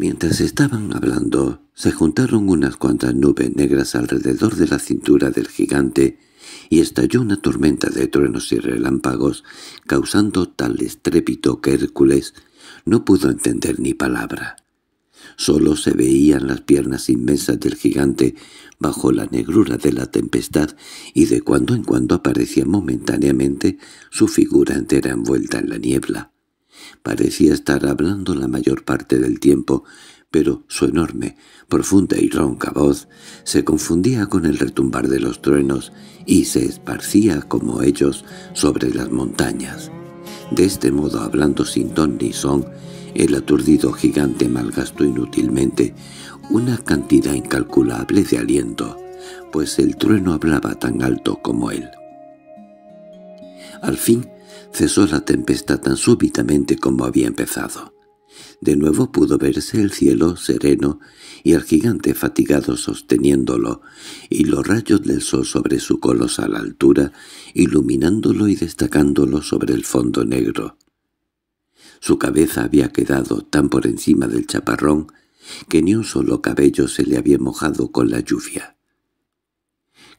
Mientras estaban hablando, se juntaron unas cuantas nubes negras alrededor de la cintura del gigante y estalló una tormenta de truenos y relámpagos, causando tal estrépito que Hércules no pudo entender ni palabra. Solo se veían las piernas inmensas del gigante bajo la negrura de la tempestad y de cuando en cuando aparecía momentáneamente su figura entera envuelta en la niebla. Parecía estar hablando la mayor parte del tiempo, pero su enorme, profunda y ronca voz se confundía con el retumbar de los truenos y se esparcía como ellos sobre las montañas. De este modo, hablando sin don ni son, el aturdido gigante malgastó inútilmente una cantidad incalculable de aliento, pues el trueno hablaba tan alto como él. Al fin, Cesó la tempestad tan súbitamente como había empezado. De nuevo pudo verse el cielo sereno y el gigante fatigado sosteniéndolo, y los rayos del sol sobre su colosal altura, iluminándolo y destacándolo sobre el fondo negro. Su cabeza había quedado tan por encima del chaparrón que ni un solo cabello se le había mojado con la lluvia.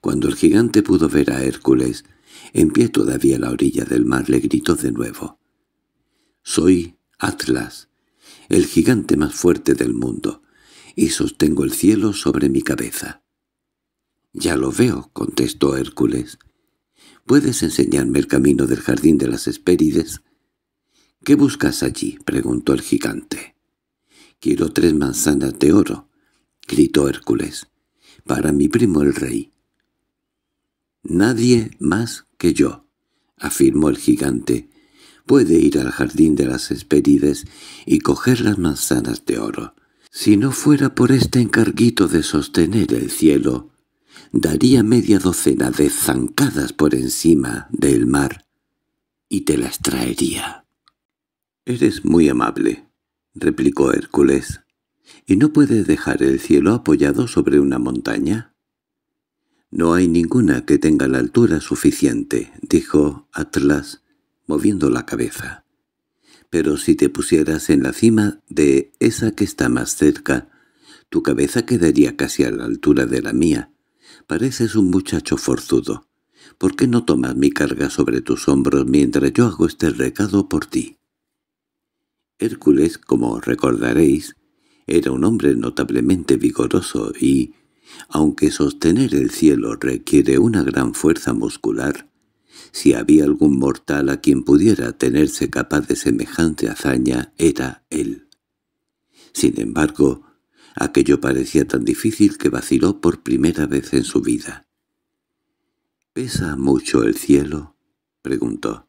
Cuando el gigante pudo ver a Hércules, en pie todavía la orilla del mar, le gritó de nuevo. «Soy Atlas, el gigante más fuerte del mundo, y sostengo el cielo sobre mi cabeza». «Ya lo veo», contestó Hércules. «¿Puedes enseñarme el camino del jardín de las espérides? «¿Qué buscas allí?» preguntó el gigante. «Quiero tres manzanas de oro», gritó Hércules. «Para mi primo el rey». Nadie más que yo, afirmó el gigante. Puede ir al jardín de las Hesperides y coger las manzanas de oro. Si no fuera por este encarguito de sostener el cielo, daría media docena de zancadas por encima del mar y te las traería. —Eres muy amable —replicó Hércules—, ¿y no puedes dejar el cielo apoyado sobre una montaña? —No hay ninguna que tenga la altura suficiente —dijo Atlas, moviendo la cabeza. —Pero si te pusieras en la cima de esa que está más cerca, tu cabeza quedaría casi a la altura de la mía. Pareces un muchacho forzudo. ¿Por qué no tomas mi carga sobre tus hombros mientras yo hago este recado por ti? Hércules, como recordaréis, era un hombre notablemente vigoroso y, aunque sostener el cielo requiere una gran fuerza muscular, si había algún mortal a quien pudiera tenerse capaz de semejante hazaña, era él. Sin embargo, aquello parecía tan difícil que vaciló por primera vez en su vida. —¿Pesa mucho el cielo? —preguntó.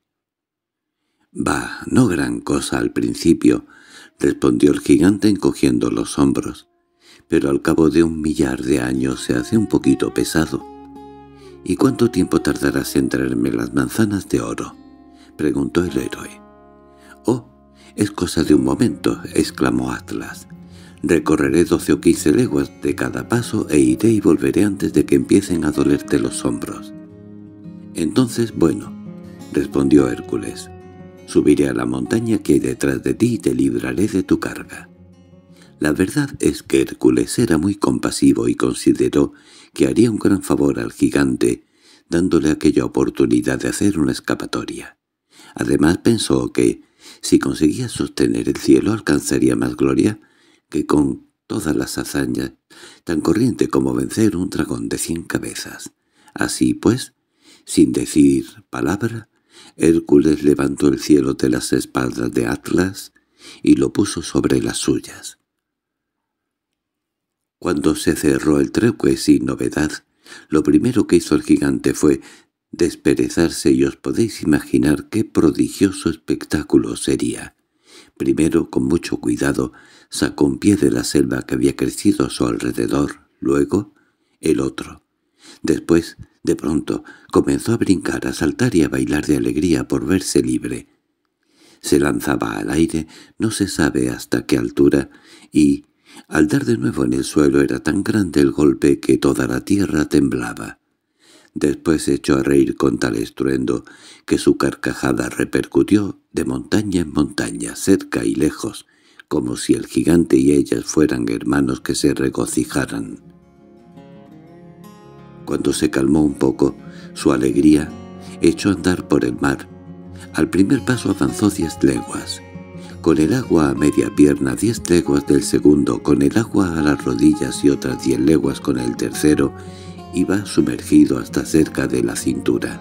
—Bah, no gran cosa al principio —respondió el gigante encogiendo los hombros pero al cabo de un millar de años se hace un poquito pesado. —¿Y cuánto tiempo tardarás en traerme las manzanas de oro? —preguntó el héroe. —Oh, es cosa de un momento —exclamó Atlas. —Recorreré doce o quince leguas de cada paso e iré y volveré antes de que empiecen a dolerte los hombros. —Entonces, bueno —respondió Hércules—, subiré a la montaña que hay detrás de ti y te libraré de tu carga. La verdad es que Hércules era muy compasivo y consideró que haría un gran favor al gigante, dándole aquella oportunidad de hacer una escapatoria. Además pensó que, si conseguía sostener el cielo, alcanzaría más gloria que con todas las hazañas, tan corriente como vencer un dragón de cien cabezas. Así pues, sin decir palabra, Hércules levantó el cielo de las espaldas de Atlas y lo puso sobre las suyas. Cuando se cerró el trueque sin novedad, lo primero que hizo el gigante fue desperezarse y os podéis imaginar qué prodigioso espectáculo sería. Primero, con mucho cuidado, sacó un pie de la selva que había crecido a su alrededor, luego el otro. Después, de pronto, comenzó a brincar, a saltar y a bailar de alegría por verse libre. Se lanzaba al aire, no se sabe hasta qué altura, y, al dar de nuevo en el suelo era tan grande el golpe que toda la tierra temblaba. Después echó a reír con tal estruendo que su carcajada repercutió de montaña en montaña, cerca y lejos, como si el gigante y ellas fueran hermanos que se regocijaran. Cuando se calmó un poco, su alegría echó a andar por el mar. Al primer paso avanzó diez leguas con el agua a media pierna diez leguas del segundo, con el agua a las rodillas y otras diez leguas con el tercero, iba sumergido hasta cerca de la cintura.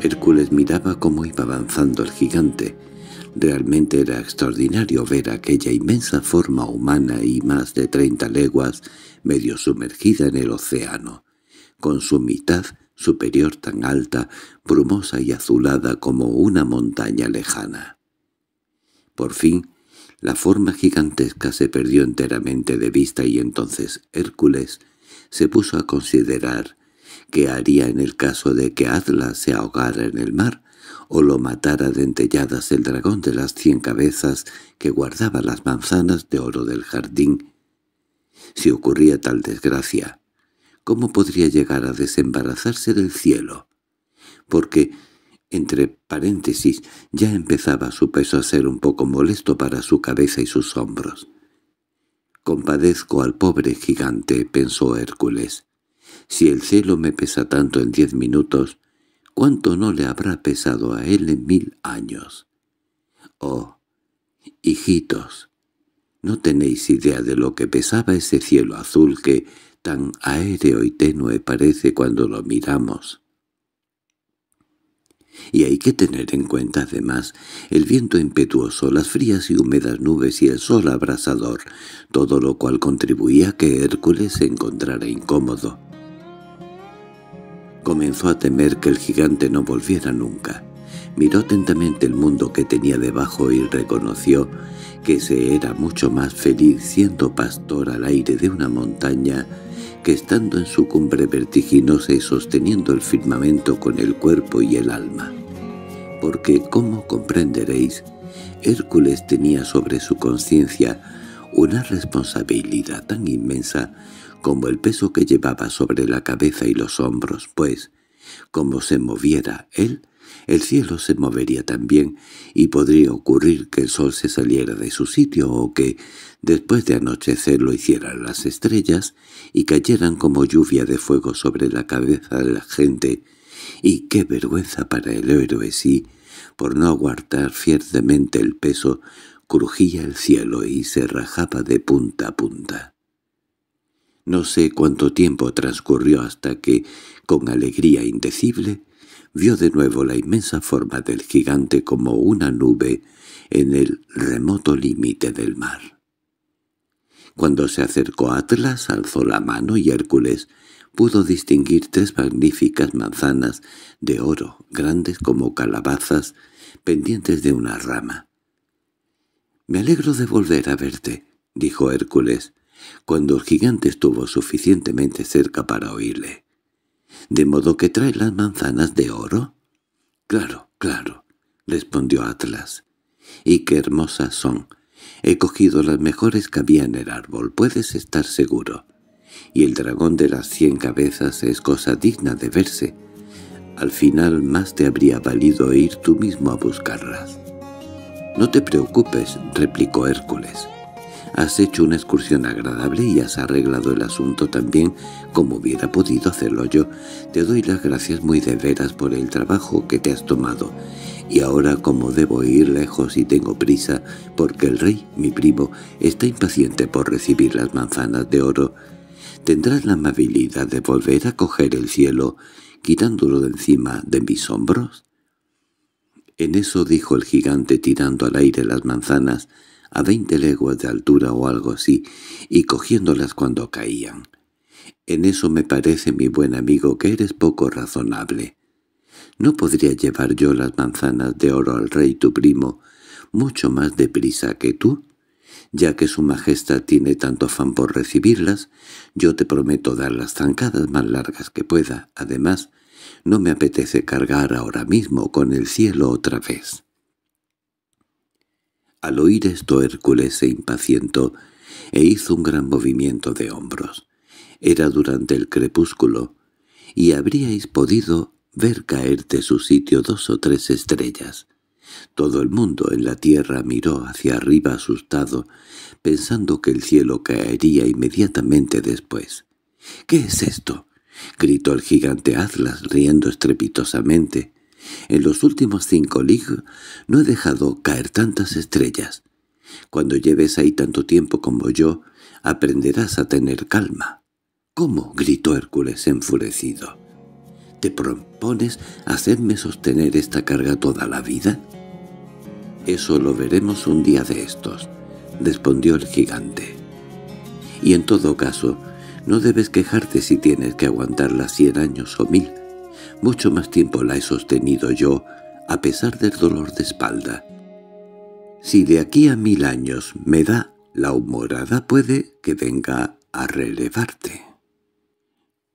Hércules miraba cómo iba avanzando el gigante. Realmente era extraordinario ver aquella inmensa forma humana y más de treinta leguas medio sumergida en el océano, con su mitad superior tan alta, brumosa y azulada como una montaña lejana. Por fin, la forma gigantesca se perdió enteramente de vista y entonces Hércules se puso a considerar qué haría en el caso de que Atlas se ahogara en el mar o lo matara dentelladas el dragón de las cien cabezas que guardaba las manzanas de oro del jardín. Si ocurría tal desgracia, ¿cómo podría llegar a desembarazarse del cielo? Porque entre paréntesis, ya empezaba su peso a ser un poco molesto para su cabeza y sus hombros. «Compadezco al pobre gigante», pensó Hércules. «Si el cielo me pesa tanto en diez minutos, ¿cuánto no le habrá pesado a él en mil años? Oh, hijitos, no tenéis idea de lo que pesaba ese cielo azul que tan aéreo y tenue parece cuando lo miramos». Y hay que tener en cuenta además el viento impetuoso, las frías y húmedas nubes y el sol abrasador, todo lo cual contribuía a que Hércules se encontrara incómodo. Comenzó a temer que el gigante no volviera nunca. Miró atentamente el mundo que tenía debajo y reconoció que se era mucho más feliz siendo pastor al aire de una montaña que estando en su cumbre vertiginosa y sosteniendo el firmamento con el cuerpo y el alma. Porque, como comprenderéis, Hércules tenía sobre su conciencia una responsabilidad tan inmensa como el peso que llevaba sobre la cabeza y los hombros, pues, como se moviera él, el cielo se movería también, y podría ocurrir que el sol se saliera de su sitio o que, Después de anochecer lo hicieran las estrellas y cayeran como lluvia de fuego sobre la cabeza de la gente, y qué vergüenza para el héroe si, por no aguardar fiertemente el peso, crujía el cielo y se rajaba de punta a punta. No sé cuánto tiempo transcurrió hasta que, con alegría indecible, vio de nuevo la inmensa forma del gigante como una nube en el remoto límite del mar. Cuando se acercó Atlas alzó la mano y Hércules pudo distinguir tres magníficas manzanas de oro, grandes como calabazas, pendientes de una rama. «Me alegro de volver a verte», dijo Hércules, cuando el gigante estuvo suficientemente cerca para oírle. «¿De modo que trae las manzanas de oro?» «Claro, claro», respondió Atlas. «Y qué hermosas son. He cogido las mejores que había en el árbol, puedes estar seguro. Y el dragón de las cien cabezas es cosa digna de verse. Al final más te habría valido ir tú mismo a buscarlas. «No te preocupes», replicó Hércules. «Has hecho una excursión agradable y has arreglado el asunto también como hubiera podido hacerlo yo. Te doy las gracias muy de veras por el trabajo que te has tomado y ahora como debo ir lejos y tengo prisa, porque el rey, mi primo, está impaciente por recibir las manzanas de oro, tendrás la amabilidad de volver a coger el cielo, quitándolo de encima de mis hombros. En eso dijo el gigante tirando al aire las manzanas, a veinte leguas de altura o algo así, y cogiéndolas cuando caían. En eso me parece, mi buen amigo, que eres poco razonable. ¿No podría llevar yo las manzanas de oro al rey tu primo mucho más deprisa que tú? Ya que su majestad tiene tanto afán por recibirlas, yo te prometo dar las zancadas más largas que pueda. Además, no me apetece cargar ahora mismo con el cielo otra vez. Al oír esto Hércules se impacientó e hizo un gran movimiento de hombros. Era durante el crepúsculo, y habríais podido ver caer de su sitio dos o tres estrellas. Todo el mundo en la tierra miró hacia arriba asustado, pensando que el cielo caería inmediatamente después. —¿Qué es esto? —gritó el gigante Atlas riendo estrepitosamente. —En los últimos cinco lig no he dejado caer tantas estrellas. Cuando lleves ahí tanto tiempo como yo, aprenderás a tener calma. —¿Cómo? —gritó Hércules enfurecido. ¿Te propones hacerme sostener esta carga toda la vida? Eso lo veremos un día de estos, respondió el gigante. Y en todo caso, no debes quejarte si tienes que aguantarla cien años o mil. Mucho más tiempo la he sostenido yo, a pesar del dolor de espalda. Si de aquí a mil años me da la humorada puede que venga a relevarte.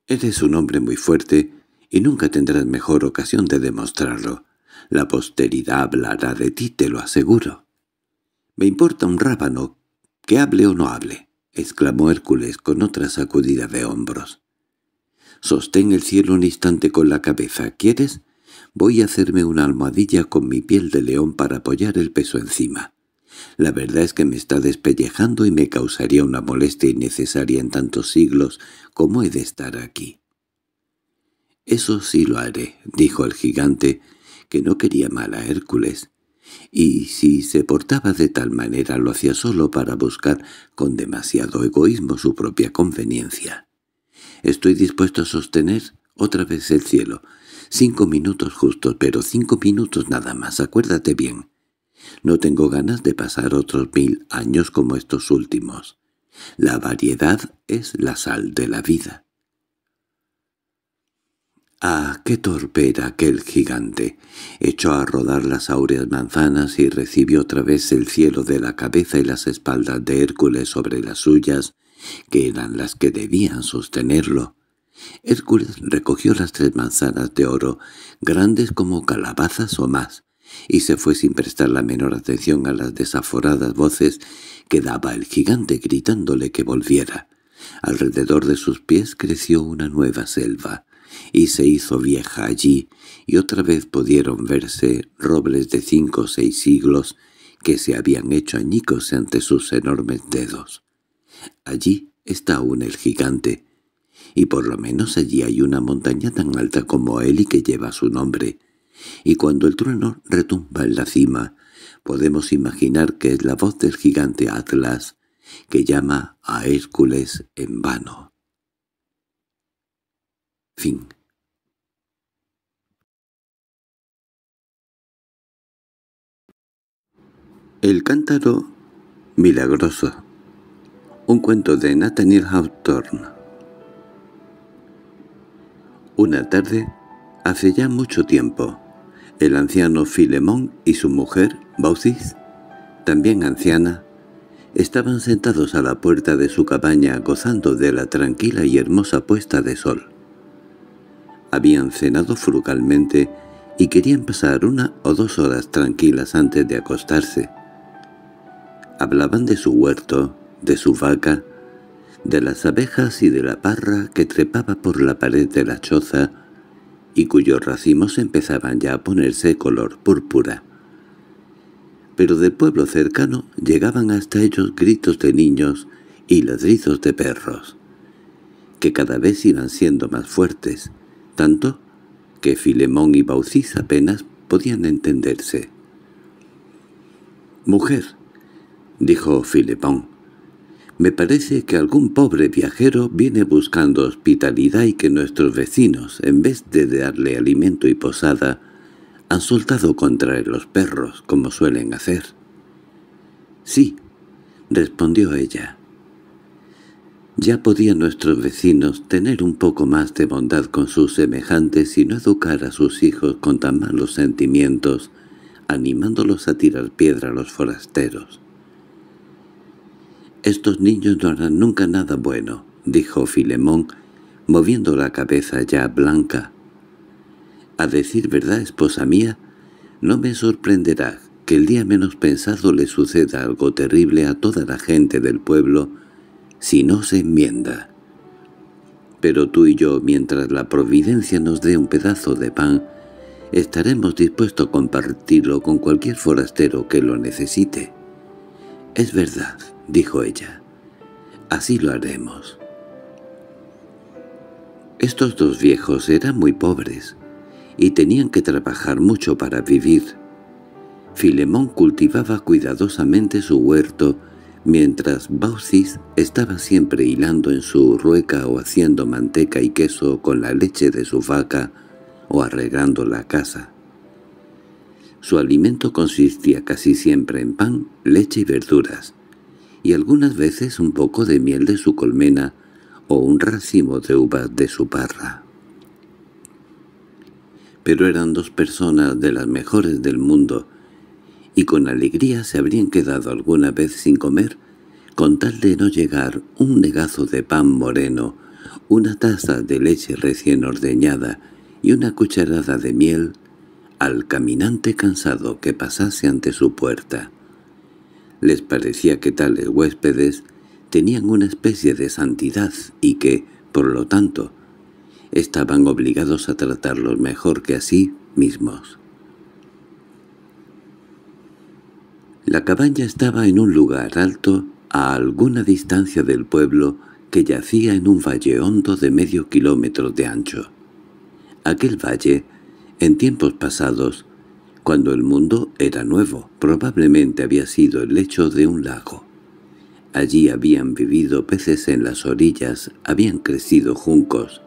Eres un hombre muy fuerte y nunca tendrás mejor ocasión de demostrarlo. La posteridad hablará de ti, te lo aseguro. —Me importa un rábano, que hable o no hable —exclamó Hércules con otra sacudida de hombros. —Sostén el cielo un instante con la cabeza, ¿quieres? Voy a hacerme una almohadilla con mi piel de león para apoyar el peso encima. La verdad es que me está despellejando y me causaría una molestia innecesaria en tantos siglos como he de estar aquí. «Eso sí lo haré», dijo el gigante, que no quería mal a Hércules. Y si se portaba de tal manera lo hacía solo para buscar con demasiado egoísmo su propia conveniencia. «Estoy dispuesto a sostener otra vez el cielo. Cinco minutos justos, pero cinco minutos nada más, acuérdate bien. No tengo ganas de pasar otros mil años como estos últimos. La variedad es la sal de la vida. ¡Ah, qué torpe era aquel gigante! Echó a rodar las áureas manzanas y recibió otra vez el cielo de la cabeza y las espaldas de Hércules sobre las suyas, que eran las que debían sostenerlo. Hércules recogió las tres manzanas de oro, grandes como calabazas o más, y se fue sin prestar la menor atención a las desaforadas voces que daba el gigante gritándole que volviera. Alrededor de sus pies creció una nueva selva y se hizo vieja allí, y otra vez pudieron verse robles de cinco o seis siglos que se habían hecho añicos ante sus enormes dedos. Allí está aún el gigante, y por lo menos allí hay una montaña tan alta como él y que lleva su nombre, y cuando el trueno retumba en la cima, podemos imaginar que es la voz del gigante Atlas que llama a Hércules en vano. El cántaro milagroso Un cuento de Nathaniel Hawthorne Una tarde, hace ya mucho tiempo, el anciano Filemón y su mujer, Baucis, también anciana, estaban sentados a la puerta de su cabaña gozando de la tranquila y hermosa puesta de sol. Habían cenado frugalmente y querían pasar una o dos horas tranquilas antes de acostarse. Hablaban de su huerto, de su vaca, de las abejas y de la parra que trepaba por la pared de la choza y cuyos racimos empezaban ya a ponerse color púrpura. Pero del pueblo cercano llegaban hasta ellos gritos de niños y ladridos de perros, que cada vez iban siendo más fuertes tanto que Filemón y Baucis apenas podían entenderse. «Mujer», dijo Filemón, «me parece que algún pobre viajero viene buscando hospitalidad y que nuestros vecinos, en vez de darle alimento y posada, han soltado contra los perros, como suelen hacer». «Sí», respondió ella. Ya podían nuestros vecinos tener un poco más de bondad con sus semejantes y no educar a sus hijos con tan malos sentimientos, animándolos a tirar piedra a los forasteros. «Estos niños no harán nunca nada bueno», dijo Filemón, moviendo la cabeza ya blanca. «A decir verdad, esposa mía, no me sorprenderá que el día menos pensado le suceda algo terrible a toda la gente del pueblo si no se enmienda. Pero tú y yo, mientras la providencia nos dé un pedazo de pan, estaremos dispuestos a compartirlo con cualquier forastero que lo necesite. —Es verdad —dijo ella—, así lo haremos. Estos dos viejos eran muy pobres y tenían que trabajar mucho para vivir. Filemón cultivaba cuidadosamente su huerto Mientras Baucis estaba siempre hilando en su rueca o haciendo manteca y queso con la leche de su vaca o arreglando la casa. Su alimento consistía casi siempre en pan, leche y verduras, y algunas veces un poco de miel de su colmena o un racimo de uvas de su parra. Pero eran dos personas de las mejores del mundo, y con alegría se habrían quedado alguna vez sin comer, con tal de no llegar un negazo de pan moreno, una taza de leche recién ordeñada y una cucharada de miel al caminante cansado que pasase ante su puerta. Les parecía que tales huéspedes tenían una especie de santidad y que, por lo tanto, estaban obligados a tratarlos mejor que a sí mismos. La cabaña estaba en un lugar alto, a alguna distancia del pueblo, que yacía en un valle hondo de medio kilómetro de ancho. Aquel valle, en tiempos pasados, cuando el mundo era nuevo, probablemente había sido el lecho de un lago. Allí habían vivido peces en las orillas, habían crecido juncos.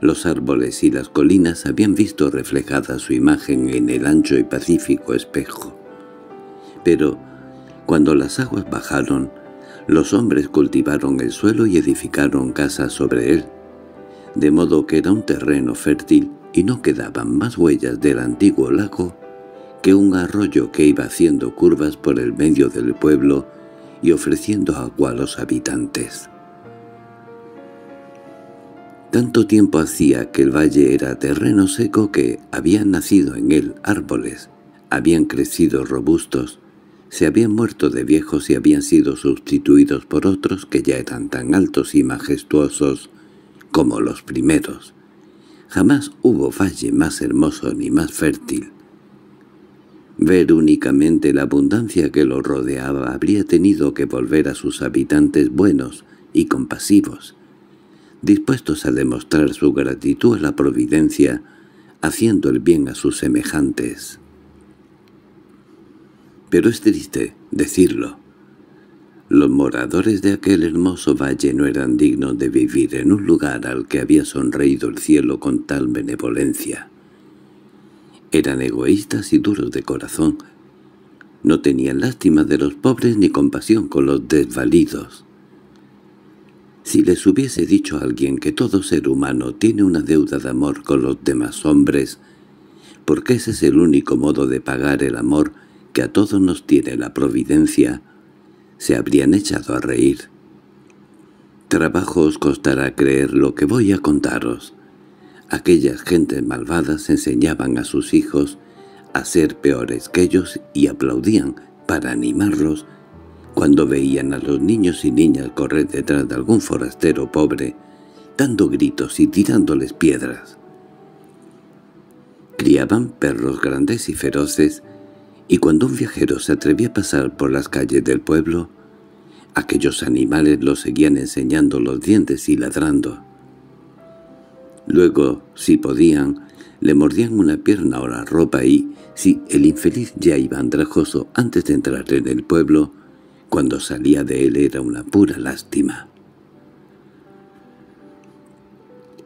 Los árboles y las colinas habían visto reflejada su imagen en el ancho y pacífico espejo. Pero cuando las aguas bajaron, los hombres cultivaron el suelo y edificaron casas sobre él, de modo que era un terreno fértil y no quedaban más huellas del antiguo lago que un arroyo que iba haciendo curvas por el medio del pueblo y ofreciendo agua a los habitantes. Tanto tiempo hacía que el valle era terreno seco que habían nacido en él árboles, habían crecido robustos, se habían muerto de viejos y habían sido sustituidos por otros que ya eran tan altos y majestuosos como los primeros. Jamás hubo valle más hermoso ni más fértil. Ver únicamente la abundancia que lo rodeaba habría tenido que volver a sus habitantes buenos y compasivos, dispuestos a demostrar su gratitud a la providencia, haciendo el bien a sus semejantes pero es triste decirlo. Los moradores de aquel hermoso valle no eran dignos de vivir en un lugar al que había sonreído el cielo con tal benevolencia. Eran egoístas y duros de corazón. No tenían lástima de los pobres ni compasión con los desvalidos. Si les hubiese dicho a alguien que todo ser humano tiene una deuda de amor con los demás hombres, porque ese es el único modo de pagar el amor, que a todos nos tiene la providencia, se habrían echado a reír. Trabajo os costará creer lo que voy a contaros. Aquellas gentes malvadas enseñaban a sus hijos a ser peores que ellos y aplaudían para animarlos cuando veían a los niños y niñas correr detrás de algún forastero pobre, dando gritos y tirándoles piedras. Criaban perros grandes y feroces y cuando un viajero se atrevía a pasar por las calles del pueblo, aquellos animales lo seguían enseñando los dientes y ladrando. Luego, si podían, le mordían una pierna o la ropa y, si el infeliz ya iba andrajoso antes de entrar en el pueblo, cuando salía de él era una pura lástima.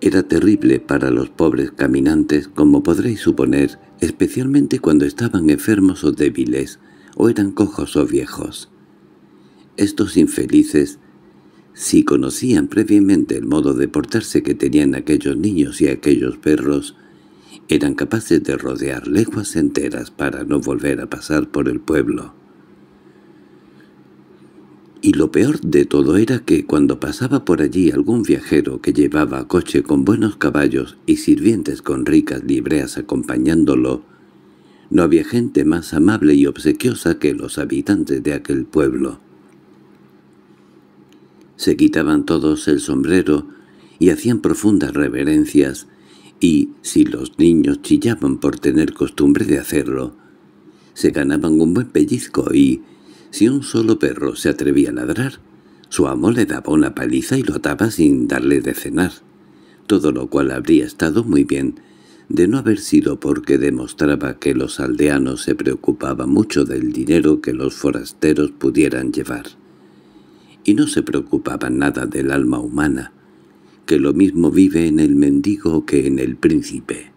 Era terrible para los pobres caminantes, como podréis suponer, especialmente cuando estaban enfermos o débiles, o eran cojos o viejos. Estos infelices, si conocían previamente el modo de portarse que tenían aquellos niños y aquellos perros, eran capaces de rodear leguas enteras para no volver a pasar por el pueblo. Y lo peor de todo era que cuando pasaba por allí algún viajero que llevaba coche con buenos caballos y sirvientes con ricas libreas acompañándolo, no había gente más amable y obsequiosa que los habitantes de aquel pueblo. Se quitaban todos el sombrero y hacían profundas reverencias, y, si los niños chillaban por tener costumbre de hacerlo, se ganaban un buen pellizco y, si un solo perro se atrevía a ladrar, su amo le daba una paliza y lo ataba sin darle de cenar, todo lo cual habría estado muy bien, de no haber sido porque demostraba que los aldeanos se preocupaban mucho del dinero que los forasteros pudieran llevar. Y no se preocupaban nada del alma humana, que lo mismo vive en el mendigo que en el príncipe.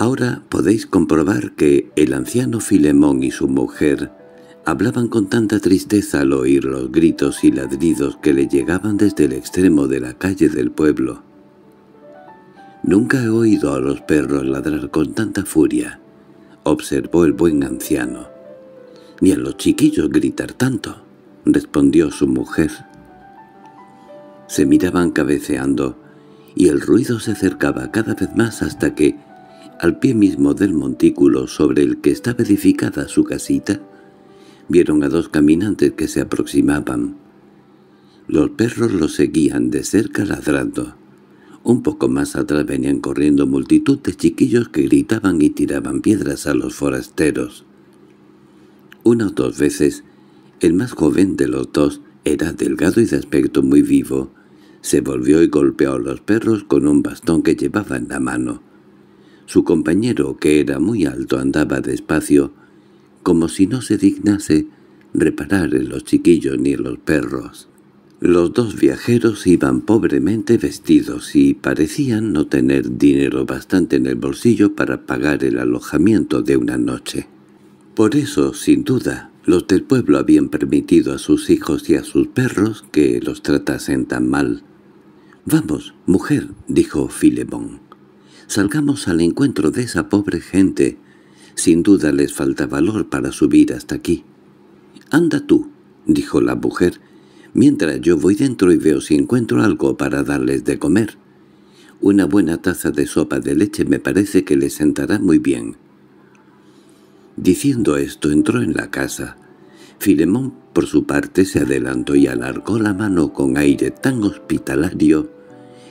Ahora podéis comprobar que el anciano Filemón y su mujer hablaban con tanta tristeza al oír los gritos y ladridos que le llegaban desde el extremo de la calle del pueblo. Nunca he oído a los perros ladrar con tanta furia, observó el buen anciano. Ni a los chiquillos gritar tanto, respondió su mujer. Se miraban cabeceando, y el ruido se acercaba cada vez más hasta que al pie mismo del montículo sobre el que estaba edificada su casita, vieron a dos caminantes que se aproximaban. Los perros los seguían de cerca ladrando. Un poco más atrás venían corriendo multitud de chiquillos que gritaban y tiraban piedras a los forasteros. Una o dos veces, el más joven de los dos era delgado y de aspecto muy vivo. Se volvió y golpeó a los perros con un bastón que llevaba en la mano. Su compañero, que era muy alto, andaba despacio, como si no se dignase reparar en los chiquillos ni en los perros. Los dos viajeros iban pobremente vestidos y parecían no tener dinero bastante en el bolsillo para pagar el alojamiento de una noche. Por eso, sin duda, los del pueblo habían permitido a sus hijos y a sus perros que los tratasen tan mal. «Vamos, mujer», dijo Filemón. Salgamos al encuentro de esa pobre gente. Sin duda les falta valor para subir hasta aquí. «Anda tú», dijo la mujer, «mientras yo voy dentro y veo si encuentro algo para darles de comer. Una buena taza de sopa de leche me parece que les sentará muy bien». Diciendo esto entró en la casa. Filemón, por su parte, se adelantó y alargó la mano con aire tan hospitalario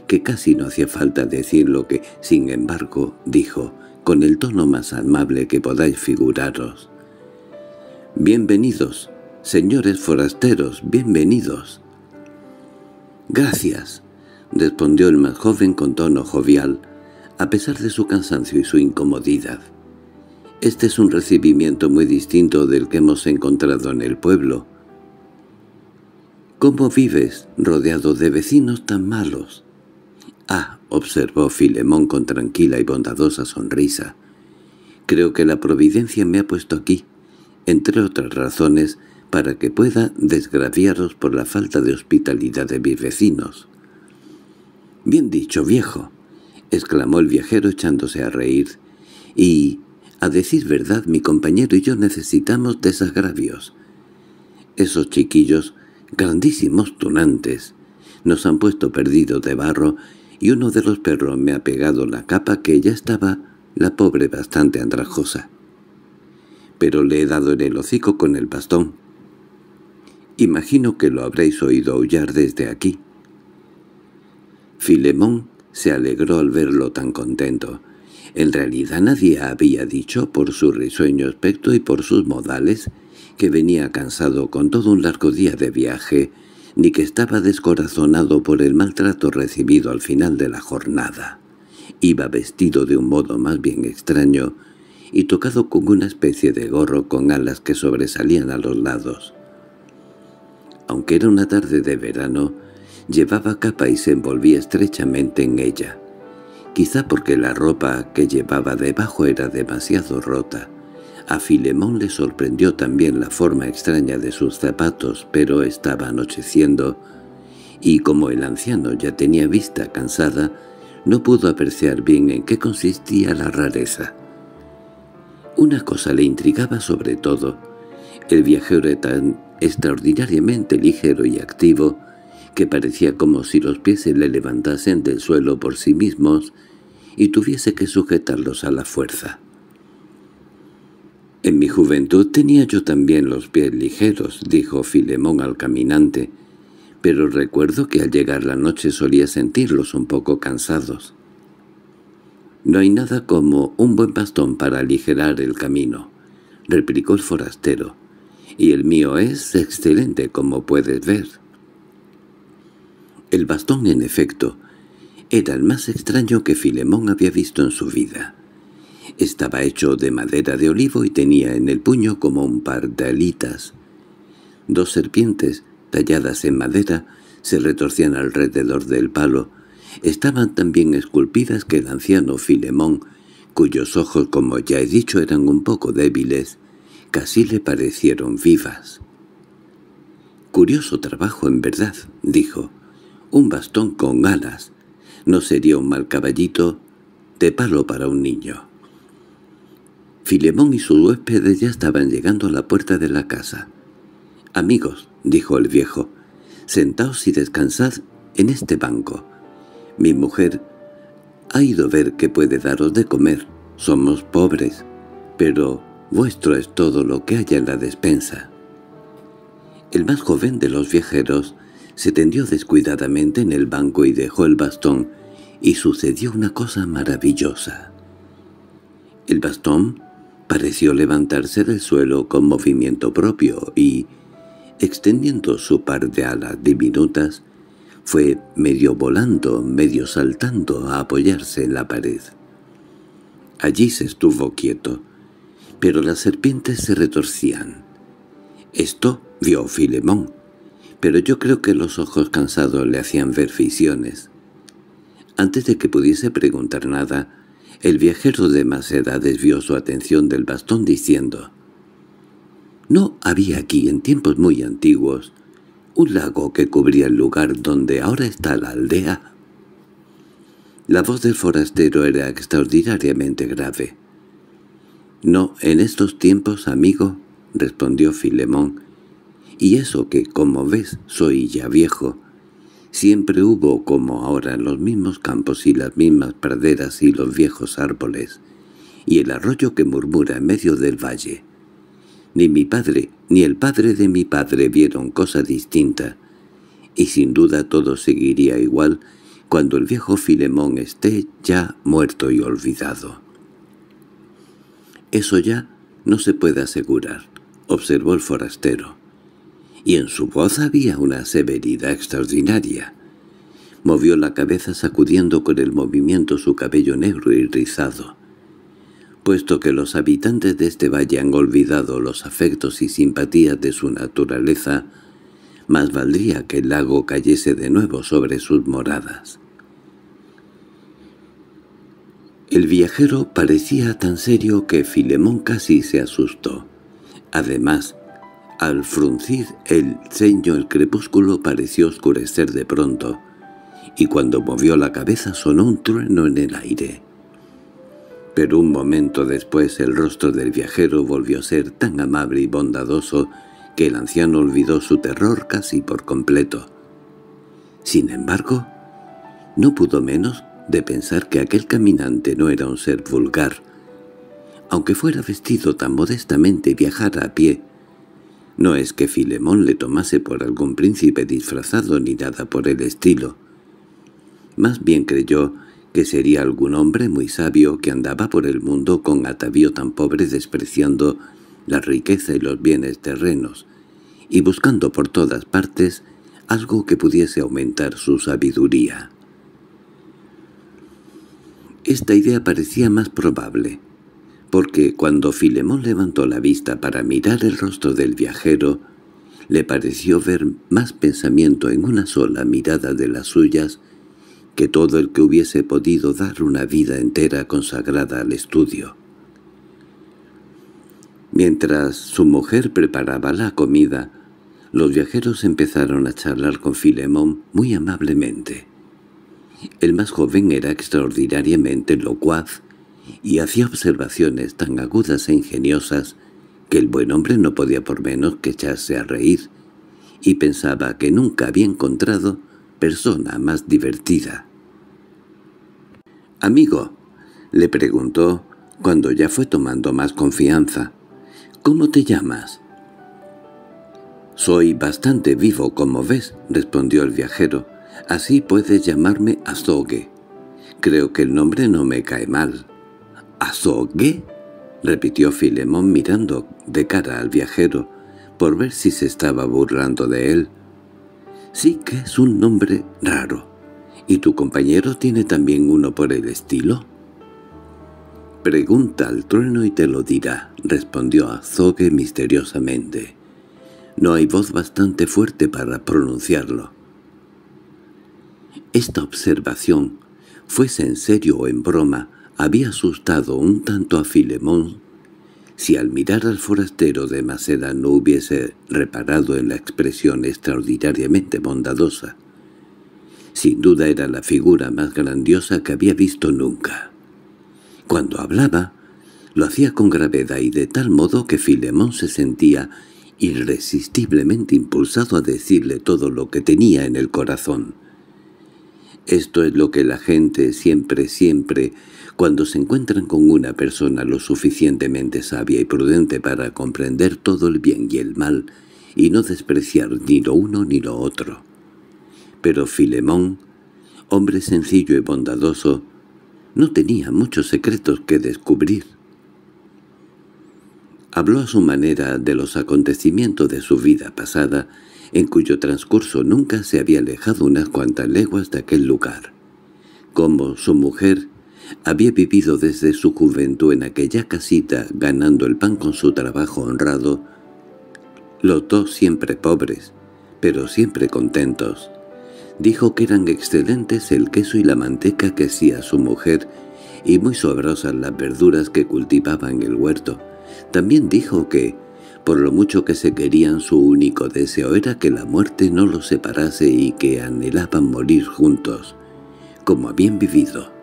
que casi no hacía falta decir lo que, sin embargo, dijo, con el tono más amable que podáis figuraros. «Bienvenidos, señores forasteros, bienvenidos». «Gracias», respondió el más joven con tono jovial, a pesar de su cansancio y su incomodidad. «Este es un recibimiento muy distinto del que hemos encontrado en el pueblo». «¿Cómo vives rodeado de vecinos tan malos?» —Ah —observó Filemón con tranquila y bondadosa sonrisa—, creo que la providencia me ha puesto aquí, entre otras razones, para que pueda desgraviaros por la falta de hospitalidad de mis vecinos. —Bien dicho, viejo —exclamó el viajero echándose a reír—, y, a decir verdad, mi compañero y yo necesitamos desagravios. Esos chiquillos, grandísimos tunantes, nos han puesto perdido de barro y uno de los perros me ha pegado la capa que ya estaba la pobre bastante andrajosa. Pero le he dado en el hocico con el bastón. Imagino que lo habréis oído aullar desde aquí. Filemón se alegró al verlo tan contento. En realidad nadie había dicho, por su risueño aspecto y por sus modales, que venía cansado con todo un largo día de viaje ni que estaba descorazonado por el maltrato recibido al final de la jornada. Iba vestido de un modo más bien extraño y tocado con una especie de gorro con alas que sobresalían a los lados. Aunque era una tarde de verano, llevaba capa y se envolvía estrechamente en ella, quizá porque la ropa que llevaba debajo era demasiado rota. A Filemón le sorprendió también la forma extraña de sus zapatos, pero estaba anocheciendo, y como el anciano ya tenía vista cansada, no pudo apreciar bien en qué consistía la rareza. Una cosa le intrigaba sobre todo. El viajero era tan extraordinariamente ligero y activo que parecía como si los pies se le levantasen del suelo por sí mismos y tuviese que sujetarlos a la fuerza. En mi juventud tenía yo también los pies ligeros, dijo Filemón al caminante, pero recuerdo que al llegar la noche solía sentirlos un poco cansados. No hay nada como un buen bastón para aligerar el camino, replicó el forastero, y el mío es excelente como puedes ver. El bastón, en efecto, era el más extraño que Filemón había visto en su vida. Estaba hecho de madera de olivo y tenía en el puño como un par de alitas. Dos serpientes, talladas en madera, se retorcían alrededor del palo. Estaban tan bien esculpidas que el anciano Filemón, cuyos ojos, como ya he dicho, eran un poco débiles, casi le parecieron vivas. «Curioso trabajo, en verdad», dijo. «Un bastón con alas. No sería un mal caballito de palo para un niño». Filemón y sus huéspedes ya estaban llegando a la puerta de la casa. «Amigos», dijo el viejo, «sentaos y descansad en este banco. Mi mujer ha ido a ver qué puede daros de comer. Somos pobres, pero vuestro es todo lo que haya en la despensa». El más joven de los viajeros se tendió descuidadamente en el banco y dejó el bastón, y sucedió una cosa maravillosa. El bastón Pareció levantarse del suelo con movimiento propio y, extendiendo su par de alas diminutas, fue medio volando, medio saltando a apoyarse en la pared. Allí se estuvo quieto, pero las serpientes se retorcían. Esto vio Filemón, pero yo creo que los ojos cansados le hacían ver visiones. Antes de que pudiese preguntar nada, el viajero de más edades desvió su atención del bastón diciendo «No había aquí, en tiempos muy antiguos, un lago que cubría el lugar donde ahora está la aldea». La voz del forastero era extraordinariamente grave. «No, en estos tiempos, amigo», respondió Filemón, «y eso que, como ves, soy ya viejo». Siempre hubo, como ahora, los mismos campos y las mismas praderas y los viejos árboles, y el arroyo que murmura en medio del valle. Ni mi padre ni el padre de mi padre vieron cosa distinta, y sin duda todo seguiría igual cuando el viejo Filemón esté ya muerto y olvidado. Eso ya no se puede asegurar, observó el forastero y en su voz había una severidad extraordinaria. Movió la cabeza sacudiendo con el movimiento su cabello negro y rizado. Puesto que los habitantes de este valle han olvidado los afectos y simpatías de su naturaleza, más valdría que el lago cayese de nuevo sobre sus moradas. El viajero parecía tan serio que Filemón casi se asustó. Además, al fruncir el ceño el crepúsculo pareció oscurecer de pronto, y cuando movió la cabeza sonó un trueno en el aire. Pero un momento después el rostro del viajero volvió a ser tan amable y bondadoso que el anciano olvidó su terror casi por completo. Sin embargo, no pudo menos de pensar que aquel caminante no era un ser vulgar. Aunque fuera vestido tan modestamente y viajara a pie, no es que Filemón le tomase por algún príncipe disfrazado ni nada por el estilo. Más bien creyó que sería algún hombre muy sabio que andaba por el mundo con atavío tan pobre despreciando la riqueza y los bienes terrenos, y buscando por todas partes algo que pudiese aumentar su sabiduría. Esta idea parecía más probable, porque cuando Filemón levantó la vista para mirar el rostro del viajero, le pareció ver más pensamiento en una sola mirada de las suyas que todo el que hubiese podido dar una vida entera consagrada al estudio. Mientras su mujer preparaba la comida, los viajeros empezaron a charlar con Filemón muy amablemente. El más joven era extraordinariamente locuaz y hacía observaciones tan agudas e ingeniosas que el buen hombre no podía por menos que echarse a reír, y pensaba que nunca había encontrado persona más divertida. «Amigo», le preguntó cuando ya fue tomando más confianza, «¿cómo te llamas?» «Soy bastante vivo, como ves», respondió el viajero. «Así puedes llamarme Azogue. Creo que el nombre no me cae mal». —¿Azogue? —repitió Filemón mirando de cara al viajero, por ver si se estaba burlando de él. —Sí que es un nombre raro. ¿Y tu compañero tiene también uno por el estilo? —Pregunta al trueno y te lo dirá —respondió Azogue misteriosamente. No hay voz bastante fuerte para pronunciarlo. Esta observación, fuese en serio o en broma, había asustado un tanto a Filemón si al mirar al forastero de Maceda no hubiese reparado en la expresión extraordinariamente bondadosa. Sin duda era la figura más grandiosa que había visto nunca. Cuando hablaba, lo hacía con gravedad y de tal modo que Filemón se sentía irresistiblemente impulsado a decirle todo lo que tenía en el corazón. Esto es lo que la gente siempre, siempre cuando se encuentran con una persona lo suficientemente sabia y prudente para comprender todo el bien y el mal, y no despreciar ni lo uno ni lo otro. Pero Filemón, hombre sencillo y bondadoso, no tenía muchos secretos que descubrir. Habló a su manera de los acontecimientos de su vida pasada, en cuyo transcurso nunca se había alejado unas cuantas leguas de aquel lugar. Como su mujer había vivido desde su juventud en aquella casita, ganando el pan con su trabajo honrado, los dos siempre pobres, pero siempre contentos. Dijo que eran excelentes el queso y la manteca que hacía su mujer, y muy sobrosas las verduras que cultivaban en el huerto. También dijo que, por lo mucho que se querían, su único deseo era que la muerte no los separase y que anhelaban morir juntos, como habían vivido.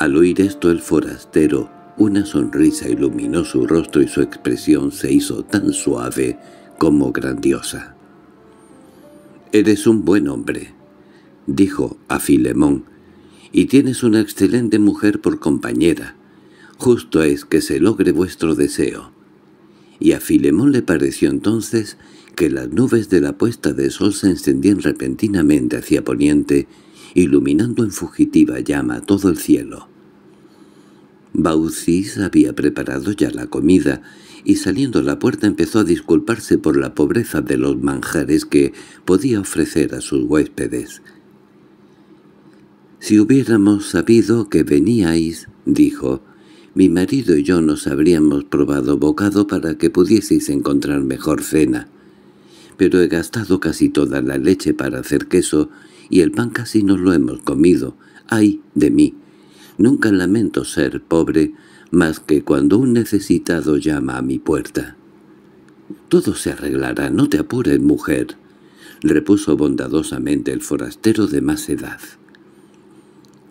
Al oír esto el forastero, una sonrisa iluminó su rostro y su expresión se hizo tan suave como grandiosa. «Eres un buen hombre», dijo a Filemón, «y tienes una excelente mujer por compañera. Justo es que se logre vuestro deseo». Y a Filemón le pareció entonces que las nubes de la puesta de sol se encendían repentinamente hacia poniente, iluminando en fugitiva llama todo el cielo. Baucis había preparado ya la comida, y saliendo a la puerta empezó a disculparse por la pobreza de los manjares que podía ofrecer a sus huéspedes. «Si hubiéramos sabido que veníais», dijo, «mi marido y yo nos habríamos probado bocado para que pudieseis encontrar mejor cena. Pero he gastado casi toda la leche para hacer queso, y el pan casi no lo hemos comido. ¡Ay de mí!» Nunca lamento ser pobre más que cuando un necesitado llama a mi puerta. —Todo se arreglará, no te apures, mujer —repuso bondadosamente el forastero de más edad.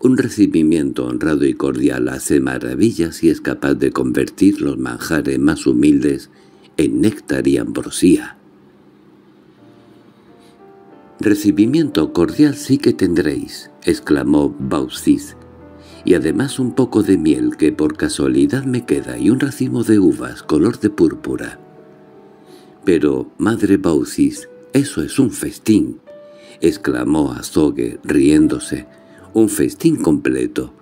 Un recibimiento honrado y cordial hace maravillas y es capaz de convertir los manjares más humildes en néctar y ambrosía. —Recibimiento cordial sí que tendréis —exclamó Baucis y además un poco de miel que por casualidad me queda y un racimo de uvas color de púrpura. —Pero, madre Baucis, eso es un festín —exclamó Azoge, riéndose—, un festín completo.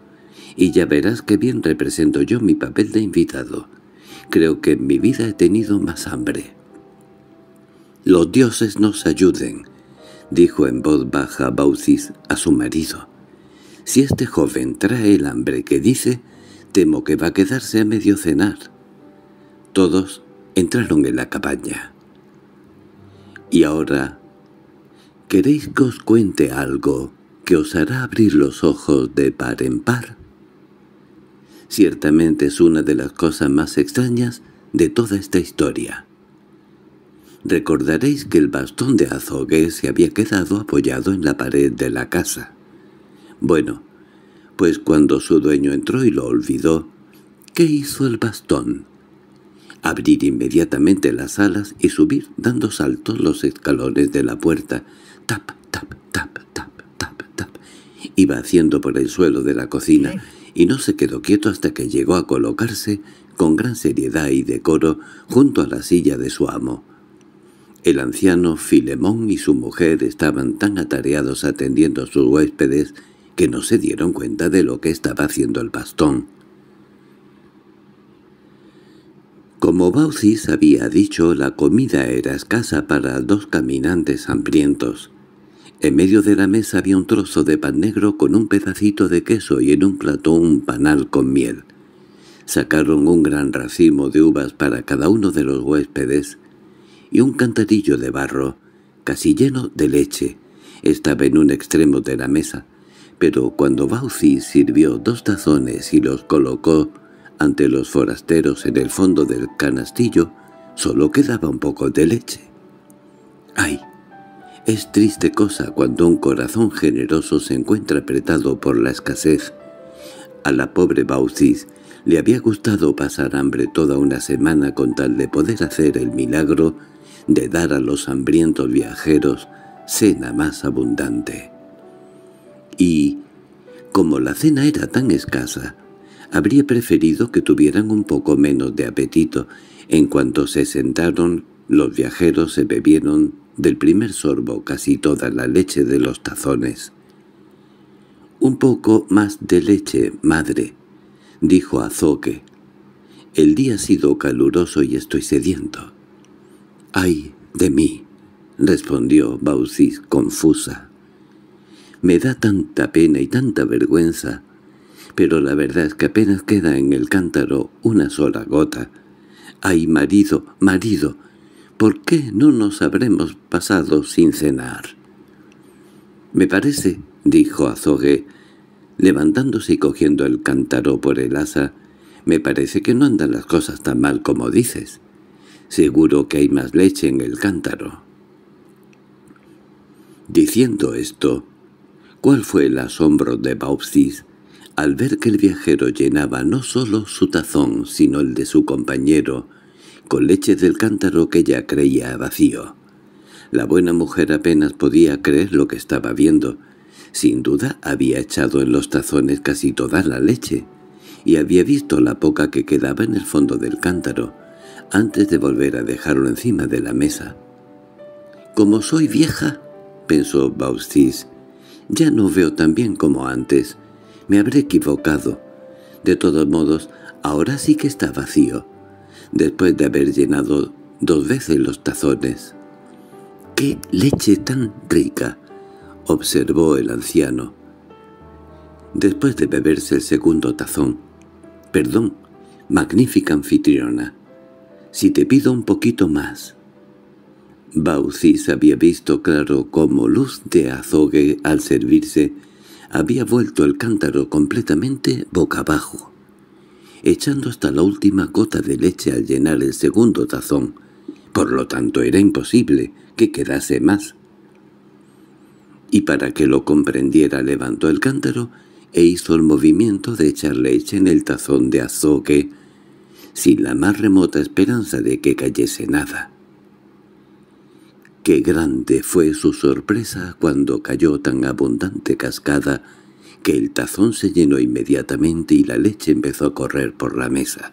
Y ya verás que bien represento yo mi papel de invitado. Creo que en mi vida he tenido más hambre. —Los dioses nos ayuden —dijo en voz baja Baucis a su marido—. Si este joven trae el hambre que dice, temo que va a quedarse a medio cenar. Todos entraron en la cabaña. Y ahora, ¿queréis que os cuente algo que os hará abrir los ojos de par en par? Ciertamente es una de las cosas más extrañas de toda esta historia. Recordaréis que el bastón de azogue se había quedado apoyado en la pared de la casa. Bueno, pues cuando su dueño entró y lo olvidó, ¿qué hizo el bastón? Abrir inmediatamente las alas y subir dando saltos los escalones de la puerta. Tap, tap, tap, tap, tap, tap. Iba haciendo por el suelo de la cocina y no se quedó quieto hasta que llegó a colocarse con gran seriedad y decoro junto a la silla de su amo. El anciano Filemón y su mujer estaban tan atareados atendiendo a sus huéspedes que no se dieron cuenta de lo que estaba haciendo el bastón. Como Baucis había dicho, la comida era escasa para dos caminantes hambrientos. En medio de la mesa había un trozo de pan negro con un pedacito de queso y en un plato un panal con miel. Sacaron un gran racimo de uvas para cada uno de los huéspedes y un cantarillo de barro, casi lleno de leche. Estaba en un extremo de la mesa pero cuando Baucis sirvió dos tazones y los colocó ante los forasteros en el fondo del canastillo, solo quedaba un poco de leche. ¡Ay! Es triste cosa cuando un corazón generoso se encuentra apretado por la escasez. A la pobre Baucis le había gustado pasar hambre toda una semana con tal de poder hacer el milagro de dar a los hambrientos viajeros cena más abundante y, como la cena era tan escasa, habría preferido que tuvieran un poco menos de apetito. En cuanto se sentaron, los viajeros se bebieron del primer sorbo casi toda la leche de los tazones. «Un poco más de leche, madre», dijo Azoque. «El día ha sido caluroso y estoy sediento». «¡Ay, de mí!» respondió Baucis confusa. Me da tanta pena y tanta vergüenza. Pero la verdad es que apenas queda en el cántaro una sola gota. ¡Ay, marido, marido! ¿Por qué no nos habremos pasado sin cenar? —Me parece —dijo Azogue, levantándose y cogiendo el cántaro por el asa—, me parece que no andan las cosas tan mal como dices. Seguro que hay más leche en el cántaro. Diciendo esto, ¿Cuál fue el asombro de Baupsis al ver que el viajero llenaba no solo su tazón, sino el de su compañero, con leche del cántaro que ya creía vacío? La buena mujer apenas podía creer lo que estaba viendo. Sin duda había echado en los tazones casi toda la leche, y había visto la poca que quedaba en el fondo del cántaro, antes de volver a dejarlo encima de la mesa. «Como soy vieja», pensó Baustis, ya no veo tan bien como antes. Me habré equivocado. De todos modos, ahora sí que está vacío, después de haber llenado dos veces los tazones. —¡Qué leche tan rica! —observó el anciano. Después de beberse el segundo tazón. —Perdón, magnífica anfitriona. Si te pido un poquito más. Baucis había visto claro cómo luz de azogue al servirse, había vuelto el cántaro completamente boca abajo, echando hasta la última gota de leche al llenar el segundo tazón. Por lo tanto era imposible que quedase más. Y para que lo comprendiera levantó el cántaro e hizo el movimiento de echar leche en el tazón de azogue, sin la más remota esperanza de que cayese nada. Qué grande fue su sorpresa cuando cayó tan abundante cascada que el tazón se llenó inmediatamente y la leche empezó a correr por la mesa.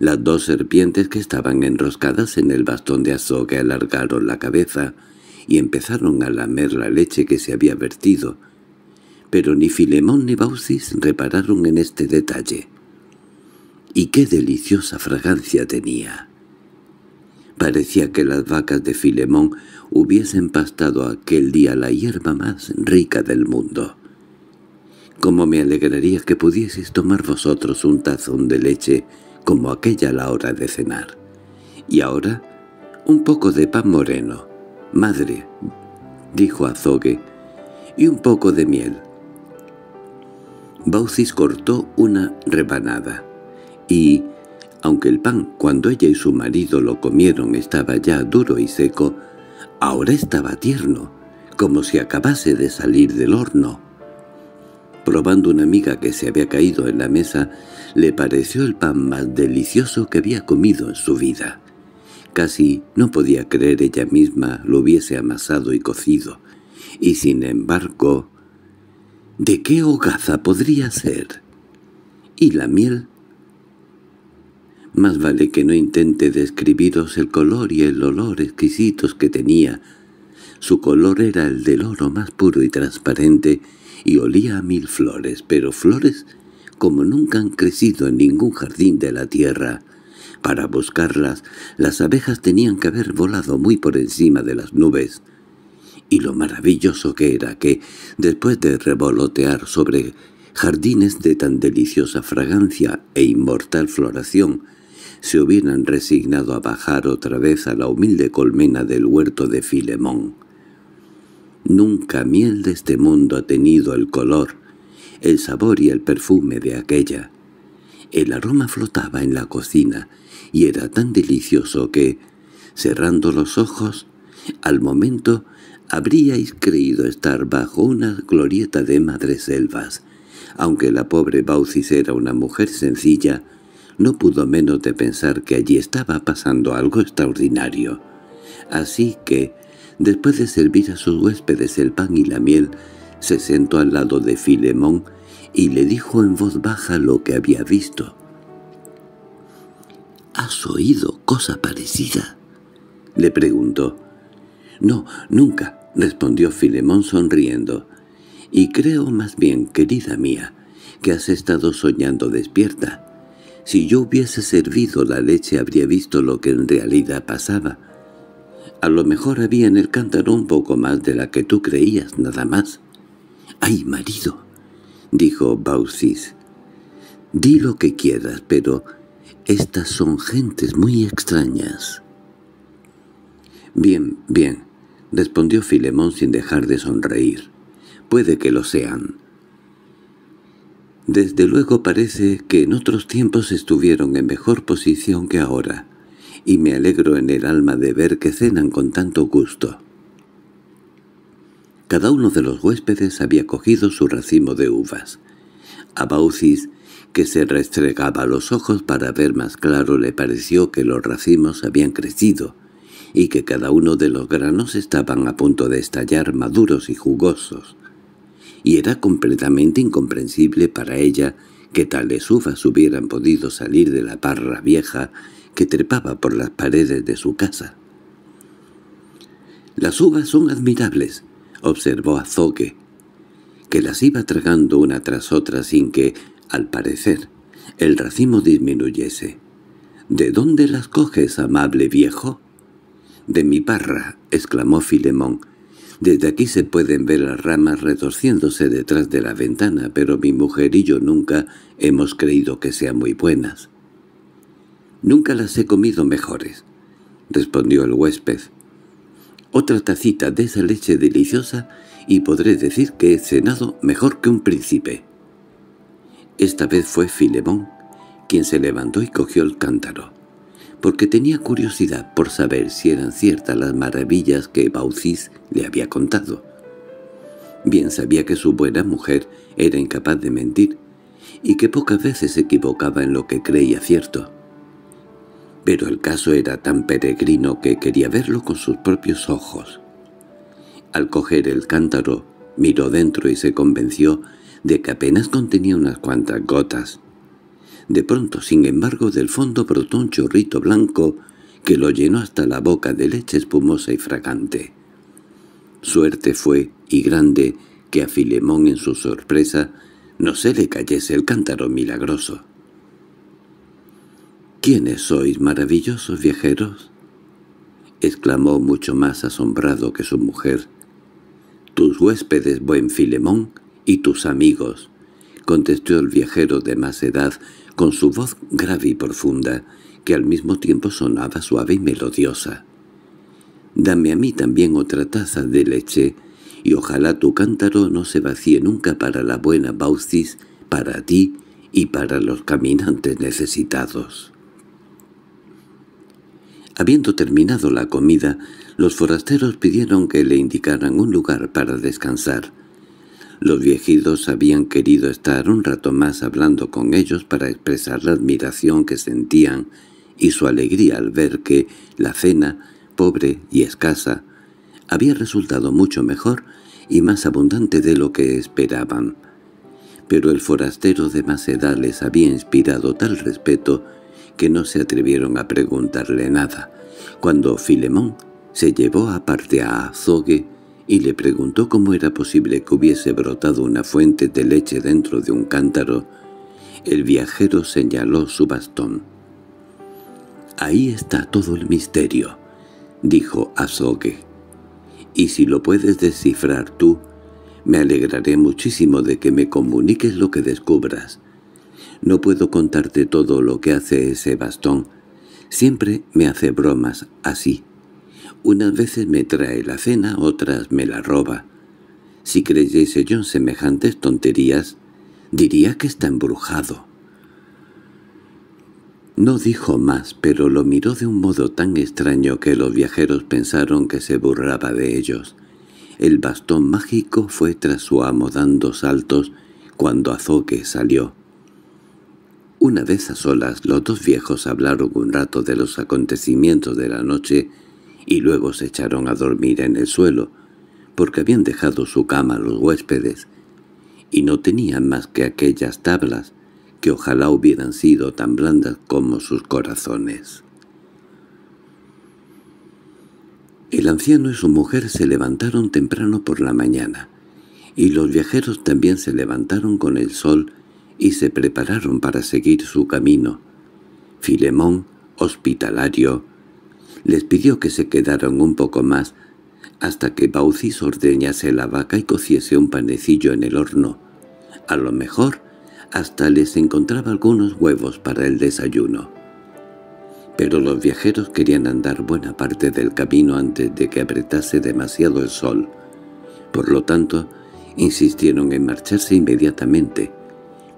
Las dos serpientes que estaban enroscadas en el bastón de azogue alargaron la cabeza y empezaron a lamer la leche que se había vertido, pero ni Filemón ni Baucis repararon en este detalle. —¡Y qué deliciosa fragancia tenía! Parecía que las vacas de Filemón hubiesen pastado aquel día la hierba más rica del mundo. «Cómo me alegraría que pudieseis tomar vosotros un tazón de leche como aquella a la hora de cenar. Y ahora, un poco de pan moreno. Madre», dijo Azogue, «y un poco de miel». Baucis cortó una rebanada y aunque el pan, cuando ella y su marido lo comieron, estaba ya duro y seco, ahora estaba tierno, como si acabase de salir del horno. Probando una miga que se había caído en la mesa, le pareció el pan más delicioso que había comido en su vida. Casi no podía creer ella misma lo hubiese amasado y cocido, y sin embargo... ¿De qué hogaza podría ser? Y la miel más vale que no intente describiros el color y el olor exquisitos que tenía. Su color era el del oro más puro y transparente, y olía a mil flores, pero flores como nunca han crecido en ningún jardín de la tierra. Para buscarlas, las abejas tenían que haber volado muy por encima de las nubes. Y lo maravilloso que era que, después de revolotear sobre jardines de tan deliciosa fragancia e inmortal floración, se hubieran resignado a bajar otra vez a la humilde colmena del huerto de Filemón. Nunca miel de este mundo ha tenido el color, el sabor y el perfume de aquella. El aroma flotaba en la cocina y era tan delicioso que, cerrando los ojos, al momento habríais creído estar bajo una glorieta de madreselvas, aunque la pobre Baucis era una mujer sencilla, no pudo menos de pensar que allí estaba pasando algo extraordinario. Así que, después de servir a sus huéspedes el pan y la miel, se sentó al lado de Filemón y le dijo en voz baja lo que había visto. —¿Has oído cosa parecida? —le preguntó. —No, nunca —respondió Filemón sonriendo—, y creo más bien, querida mía, que has estado soñando despierta. Si yo hubiese servido la leche habría visto lo que en realidad pasaba. A lo mejor había en el cántaro un poco más de la que tú creías, nada más. —¡Ay, marido! —dijo Baucis. —Di lo que quieras, pero estas son gentes muy extrañas. —Bien, bien —respondió Filemón sin dejar de sonreír—, puede que lo sean. Desde luego parece que en otros tiempos estuvieron en mejor posición que ahora, y me alegro en el alma de ver que cenan con tanto gusto. Cada uno de los huéspedes había cogido su racimo de uvas. A Baucis, que se restregaba los ojos para ver más claro, le pareció que los racimos habían crecido, y que cada uno de los granos estaban a punto de estallar maduros y jugosos y era completamente incomprensible para ella que tales uvas hubieran podido salir de la parra vieja que trepaba por las paredes de su casa. «Las uvas son admirables», observó Azoque, que las iba tragando una tras otra sin que, al parecer, el racimo disminuyese. «¿De dónde las coges, amable viejo?» «De mi parra», exclamó Filemón, desde aquí se pueden ver las ramas retorciéndose detrás de la ventana, pero mi mujer y yo nunca hemos creído que sean muy buenas. «Nunca las he comido mejores», respondió el huésped. «Otra tacita de esa leche deliciosa y podré decir que he cenado mejor que un príncipe». Esta vez fue Filemón quien se levantó y cogió el cántaro porque tenía curiosidad por saber si eran ciertas las maravillas que Baucis le había contado. Bien sabía que su buena mujer era incapaz de mentir, y que pocas veces se equivocaba en lo que creía cierto. Pero el caso era tan peregrino que quería verlo con sus propios ojos. Al coger el cántaro, miró dentro y se convenció de que apenas contenía unas cuantas gotas. De pronto, sin embargo, del fondo brotó un chorrito blanco que lo llenó hasta la boca de leche espumosa y fragante. Suerte fue, y grande, que a Filemón en su sorpresa no se le cayese el cántaro milagroso. —¿Quiénes sois, maravillosos viajeros? —exclamó mucho más asombrado que su mujer. —Tus huéspedes, buen Filemón, y tus amigos —contestó el viajero de más edad, con su voz grave y profunda, que al mismo tiempo sonaba suave y melodiosa. «Dame a mí también otra taza de leche, y ojalá tu cántaro no se vacíe nunca para la buena Baucis, para ti y para los caminantes necesitados». Habiendo terminado la comida, los forasteros pidieron que le indicaran un lugar para descansar, los viejitos habían querido estar un rato más hablando con ellos para expresar la admiración que sentían y su alegría al ver que la cena, pobre y escasa, había resultado mucho mejor y más abundante de lo que esperaban. Pero el forastero de más edad les había inspirado tal respeto que no se atrevieron a preguntarle nada. Cuando Filemón se llevó aparte a Azogue, y le preguntó cómo era posible que hubiese brotado una fuente de leche dentro de un cántaro, el viajero señaló su bastón. «Ahí está todo el misterio», dijo Azogue. «Y si lo puedes descifrar tú, me alegraré muchísimo de que me comuniques lo que descubras. No puedo contarte todo lo que hace ese bastón. Siempre me hace bromas así. Unas veces me trae la cena, otras me la roba. Si creyese yo en semejantes tonterías, diría que está embrujado. No dijo más, pero lo miró de un modo tan extraño que los viajeros pensaron que se burlaba de ellos. El bastón mágico fue tras su amo dando saltos cuando Azoque salió. Una vez a solas, los dos viejos hablaron un rato de los acontecimientos de la noche y luego se echaron a dormir en el suelo, porque habían dejado su cama a los huéspedes, y no tenían más que aquellas tablas, que ojalá hubieran sido tan blandas como sus corazones. El anciano y su mujer se levantaron temprano por la mañana, y los viajeros también se levantaron con el sol y se prepararon para seguir su camino. Filemón, hospitalario, les pidió que se quedaran un poco más, hasta que Baucis ordeñase la vaca y cociese un panecillo en el horno. A lo mejor hasta les encontraba algunos huevos para el desayuno. Pero los viajeros querían andar buena parte del camino antes de que apretase demasiado el sol. Por lo tanto, insistieron en marcharse inmediatamente,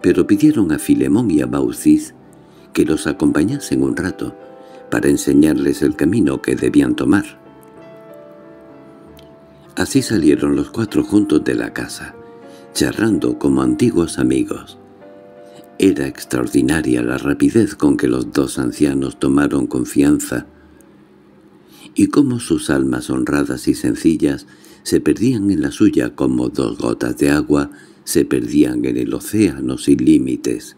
pero pidieron a Filemón y a Baucis que los acompañasen un rato, para enseñarles el camino que debían tomar. Así salieron los cuatro juntos de la casa, charrando como antiguos amigos. Era extraordinaria la rapidez con que los dos ancianos tomaron confianza y cómo sus almas honradas y sencillas se perdían en la suya como dos gotas de agua se perdían en el océano sin límites.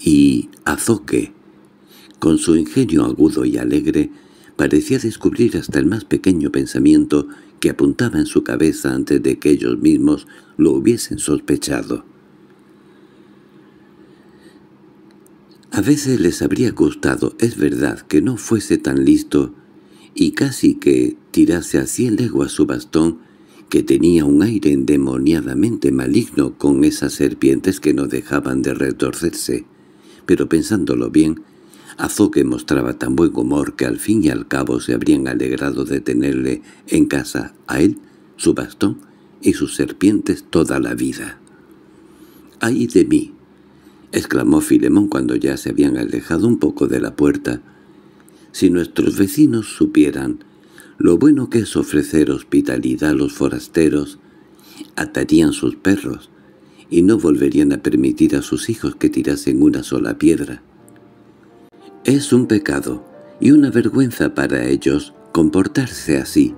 Y Azoque, con su ingenio agudo y alegre, parecía descubrir hasta el más pequeño pensamiento que apuntaba en su cabeza antes de que ellos mismos lo hubiesen sospechado. A veces les habría gustado, es verdad, que no fuese tan listo y casi que tirase a cien leguas su bastón, que tenía un aire endemoniadamente maligno con esas serpientes que no dejaban de retorcerse, pero pensándolo bien, que mostraba tan buen humor que al fin y al cabo se habrían alegrado de tenerle en casa a él, su bastón y sus serpientes toda la vida. —¡Ay de mí! —exclamó Filemón cuando ya se habían alejado un poco de la puerta. —Si nuestros vecinos supieran lo bueno que es ofrecer hospitalidad a los forasteros, atarían sus perros y no volverían a permitir a sus hijos que tirasen una sola piedra. Es un pecado y una vergüenza para ellos comportarse así,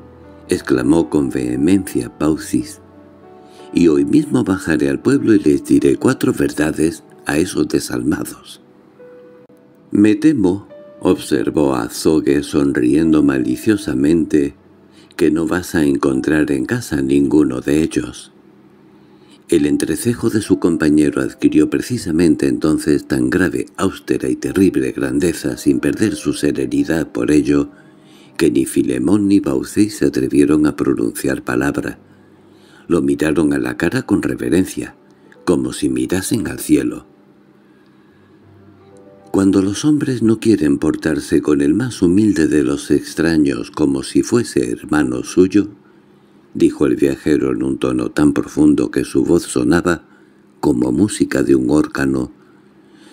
exclamó con vehemencia Pausis. Y hoy mismo bajaré al pueblo y les diré cuatro verdades a esos desalmados. Me temo, observó Azogue sonriendo maliciosamente, que no vas a encontrar en casa ninguno de ellos. El entrecejo de su compañero adquirió precisamente entonces tan grave, austera y terrible grandeza sin perder su serenidad por ello, que ni Filemón ni Baucis se atrevieron a pronunciar palabra. Lo miraron a la cara con reverencia, como si mirasen al cielo. Cuando los hombres no quieren portarse con el más humilde de los extraños como si fuese hermano suyo, —dijo el viajero en un tono tan profundo que su voz sonaba como música de un órgano—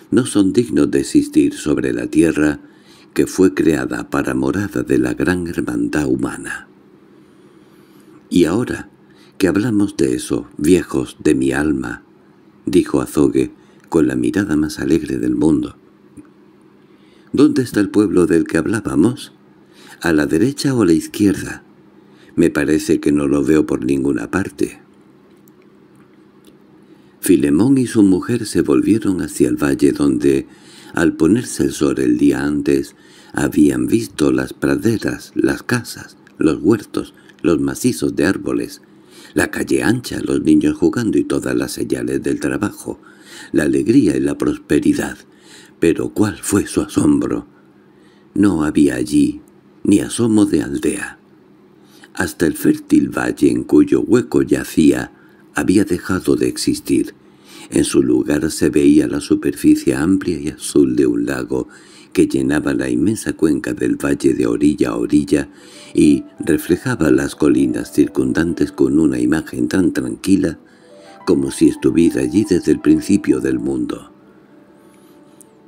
no son dignos de existir sobre la tierra que fue creada para morada de la gran hermandad humana. —Y ahora que hablamos de eso, viejos de mi alma —dijo Azogue con la mirada más alegre del mundo—, ¿dónde está el pueblo del que hablábamos? ¿A la derecha o a la izquierda? Me parece que no lo veo por ninguna parte. Filemón y su mujer se volvieron hacia el valle donde, al ponerse el sol el día antes, habían visto las praderas, las casas, los huertos, los macizos de árboles, la calle ancha, los niños jugando y todas las señales del trabajo, la alegría y la prosperidad. Pero cuál fue su asombro. No había allí ni asomo de aldea hasta el fértil valle en cuyo hueco yacía había dejado de existir. En su lugar se veía la superficie amplia y azul de un lago que llenaba la inmensa cuenca del valle de orilla a orilla y reflejaba las colinas circundantes con una imagen tan tranquila como si estuviera allí desde el principio del mundo.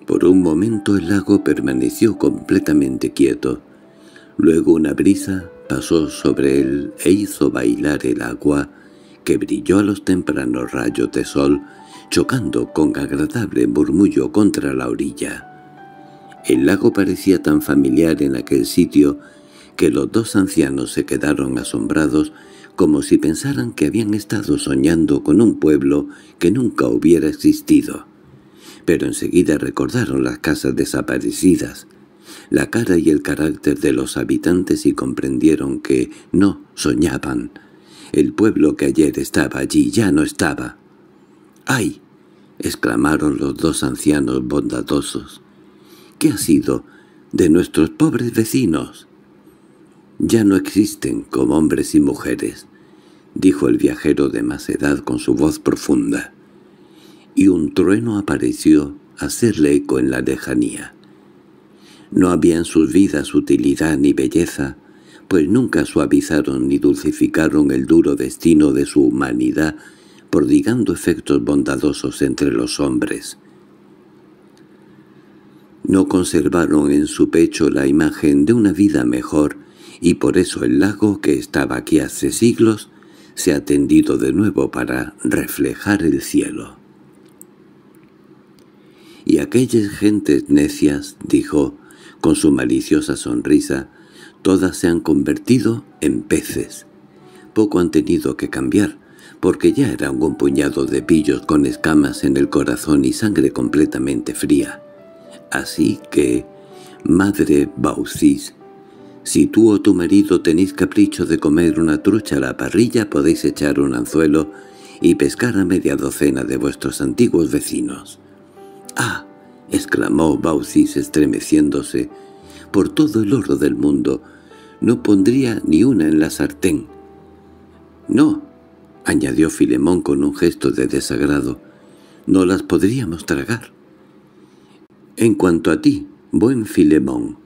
Por un momento el lago permaneció completamente quieto. Luego una brisa pasó sobre él e hizo bailar el agua, que brilló a los tempranos rayos de sol, chocando con agradable murmullo contra la orilla. El lago parecía tan familiar en aquel sitio que los dos ancianos se quedaron asombrados como si pensaran que habían estado soñando con un pueblo que nunca hubiera existido. Pero enseguida recordaron las casas desaparecidas, la cara y el carácter de los habitantes y comprendieron que no soñaban. El pueblo que ayer estaba allí ya no estaba. —¡Ay! —exclamaron los dos ancianos bondadosos. —¿Qué ha sido de nuestros pobres vecinos? —Ya no existen como hombres y mujeres —dijo el viajero de más edad con su voz profunda. Y un trueno apareció a hacerle eco en la lejanía. No había en sus vidas utilidad ni belleza, pues nunca suavizaron ni dulcificaron el duro destino de su humanidad, prodigando efectos bondadosos entre los hombres. No conservaron en su pecho la imagen de una vida mejor, y por eso el lago que estaba aquí hace siglos se ha tendido de nuevo para reflejar el cielo. Y aquellas gentes necias, dijo, con su maliciosa sonrisa, todas se han convertido en peces. Poco han tenido que cambiar, porque ya eran un puñado de pillos con escamas en el corazón y sangre completamente fría. Así que, madre Baucis, si tú o tu marido tenéis capricho de comer una trucha a la parrilla, podéis echar un anzuelo y pescar a media docena de vuestros antiguos vecinos. ¡Ah! —exclamó Baucis estremeciéndose—, por todo el oro del mundo. No pondría ni una en la sartén. —No —añadió Filemón con un gesto de desagrado—, no las podríamos tragar. —En cuanto a ti, buen Filemón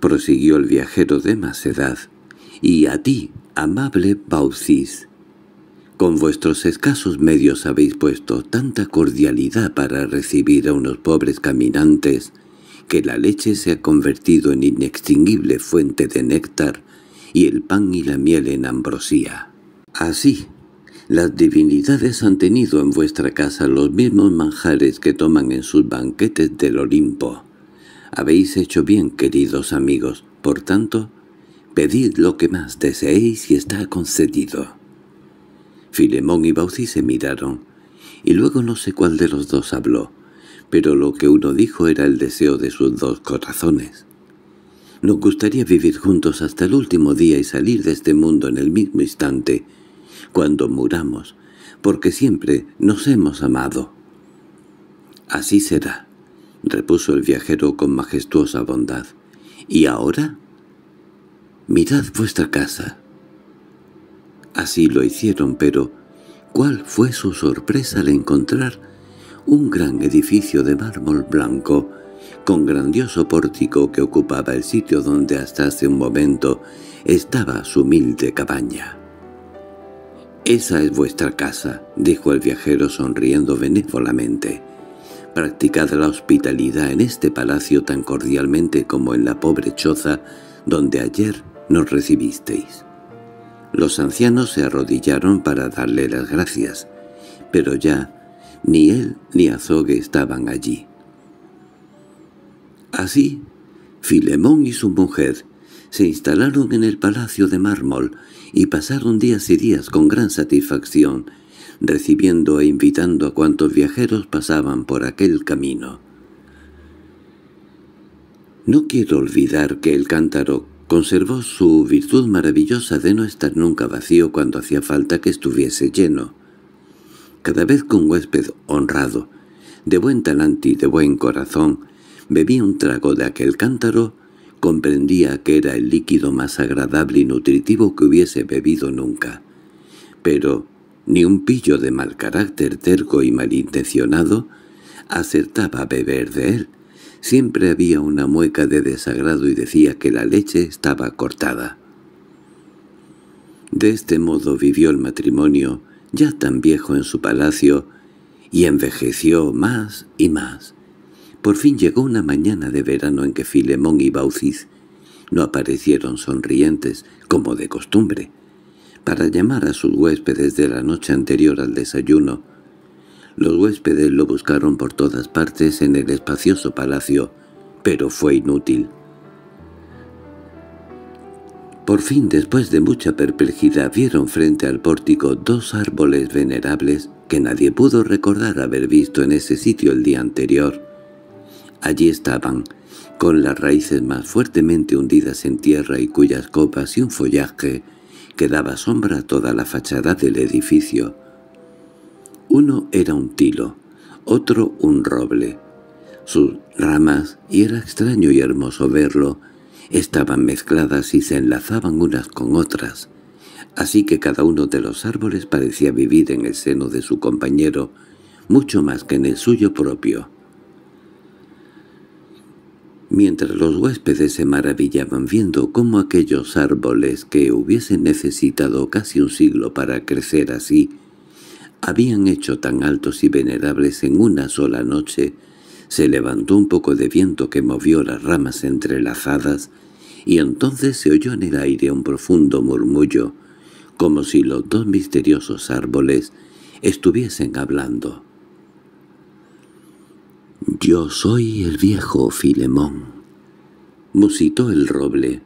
—prosiguió el viajero de más edad, y a ti, amable Baucis, con vuestros escasos medios habéis puesto tanta cordialidad para recibir a unos pobres caminantes que la leche se ha convertido en inextinguible fuente de néctar y el pan y la miel en ambrosía. Así, las divinidades han tenido en vuestra casa los mismos manjares que toman en sus banquetes del Olimpo. Habéis hecho bien, queridos amigos, por tanto, pedid lo que más deseéis y está concedido. Filemón y Baucis se miraron, y luego no sé cuál de los dos habló, pero lo que uno dijo era el deseo de sus dos corazones. Nos gustaría vivir juntos hasta el último día y salir de este mundo en el mismo instante, cuando muramos, porque siempre nos hemos amado. Así será, repuso el viajero con majestuosa bondad. ¿Y ahora? Mirad vuestra casa. Así lo hicieron, pero ¿cuál fue su sorpresa al encontrar un gran edificio de mármol blanco con grandioso pórtico que ocupaba el sitio donde hasta hace un momento estaba su humilde cabaña? «Esa es vuestra casa», dijo el viajero sonriendo benévolamente. «Practicad la hospitalidad en este palacio tan cordialmente como en la pobre choza donde ayer nos recibisteis». Los ancianos se arrodillaron para darle las gracias, pero ya ni él ni Azogue estaban allí. Así, Filemón y su mujer se instalaron en el Palacio de Mármol y pasaron días y días con gran satisfacción, recibiendo e invitando a cuantos viajeros pasaban por aquel camino. No quiero olvidar que el cántaro Conservó su virtud maravillosa de no estar nunca vacío cuando hacía falta que estuviese lleno. Cada vez que un huésped honrado, de buen talante y de buen corazón, bebía un trago de aquel cántaro, comprendía que era el líquido más agradable y nutritivo que hubiese bebido nunca. Pero ni un pillo de mal carácter terco y malintencionado acertaba a beber de él, Siempre había una mueca de desagrado y decía que la leche estaba cortada. De este modo vivió el matrimonio, ya tan viejo en su palacio, y envejeció más y más. Por fin llegó una mañana de verano en que Filemón y Baucis no aparecieron sonrientes, como de costumbre, para llamar a sus huéspedes de la noche anterior al desayuno, los huéspedes lo buscaron por todas partes en el espacioso palacio, pero fue inútil. Por fin, después de mucha perplejidad, vieron frente al pórtico dos árboles venerables que nadie pudo recordar haber visto en ese sitio el día anterior. Allí estaban, con las raíces más fuertemente hundidas en tierra y cuyas copas y un follaje que daba sombra a toda la fachada del edificio. Uno era un tilo, otro un roble. Sus ramas, y era extraño y hermoso verlo, estaban mezcladas y se enlazaban unas con otras, así que cada uno de los árboles parecía vivir en el seno de su compañero, mucho más que en el suyo propio. Mientras los huéspedes se maravillaban viendo cómo aquellos árboles que hubiesen necesitado casi un siglo para crecer así, habían hecho tan altos y venerables en una sola noche, se levantó un poco de viento que movió las ramas entrelazadas, y entonces se oyó en el aire un profundo murmullo, como si los dos misteriosos árboles estuviesen hablando. «Yo soy el viejo Filemón», musitó el roble.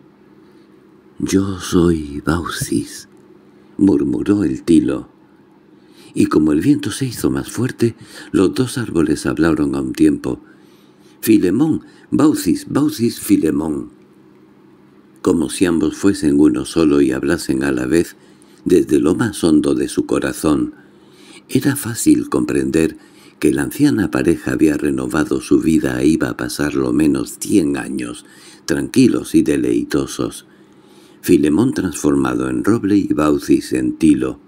«Yo soy Baucis», murmuró el tilo y como el viento se hizo más fuerte, los dos árboles hablaron a un tiempo. «¡Filemón! ¡Baucis! ¡Baucis! ¡Filemón!» Como si ambos fuesen uno solo y hablasen a la vez desde lo más hondo de su corazón. Era fácil comprender que la anciana pareja había renovado su vida e iba a pasar lo menos cien años, tranquilos y deleitosos. Filemón transformado en roble y Baucis en tilo.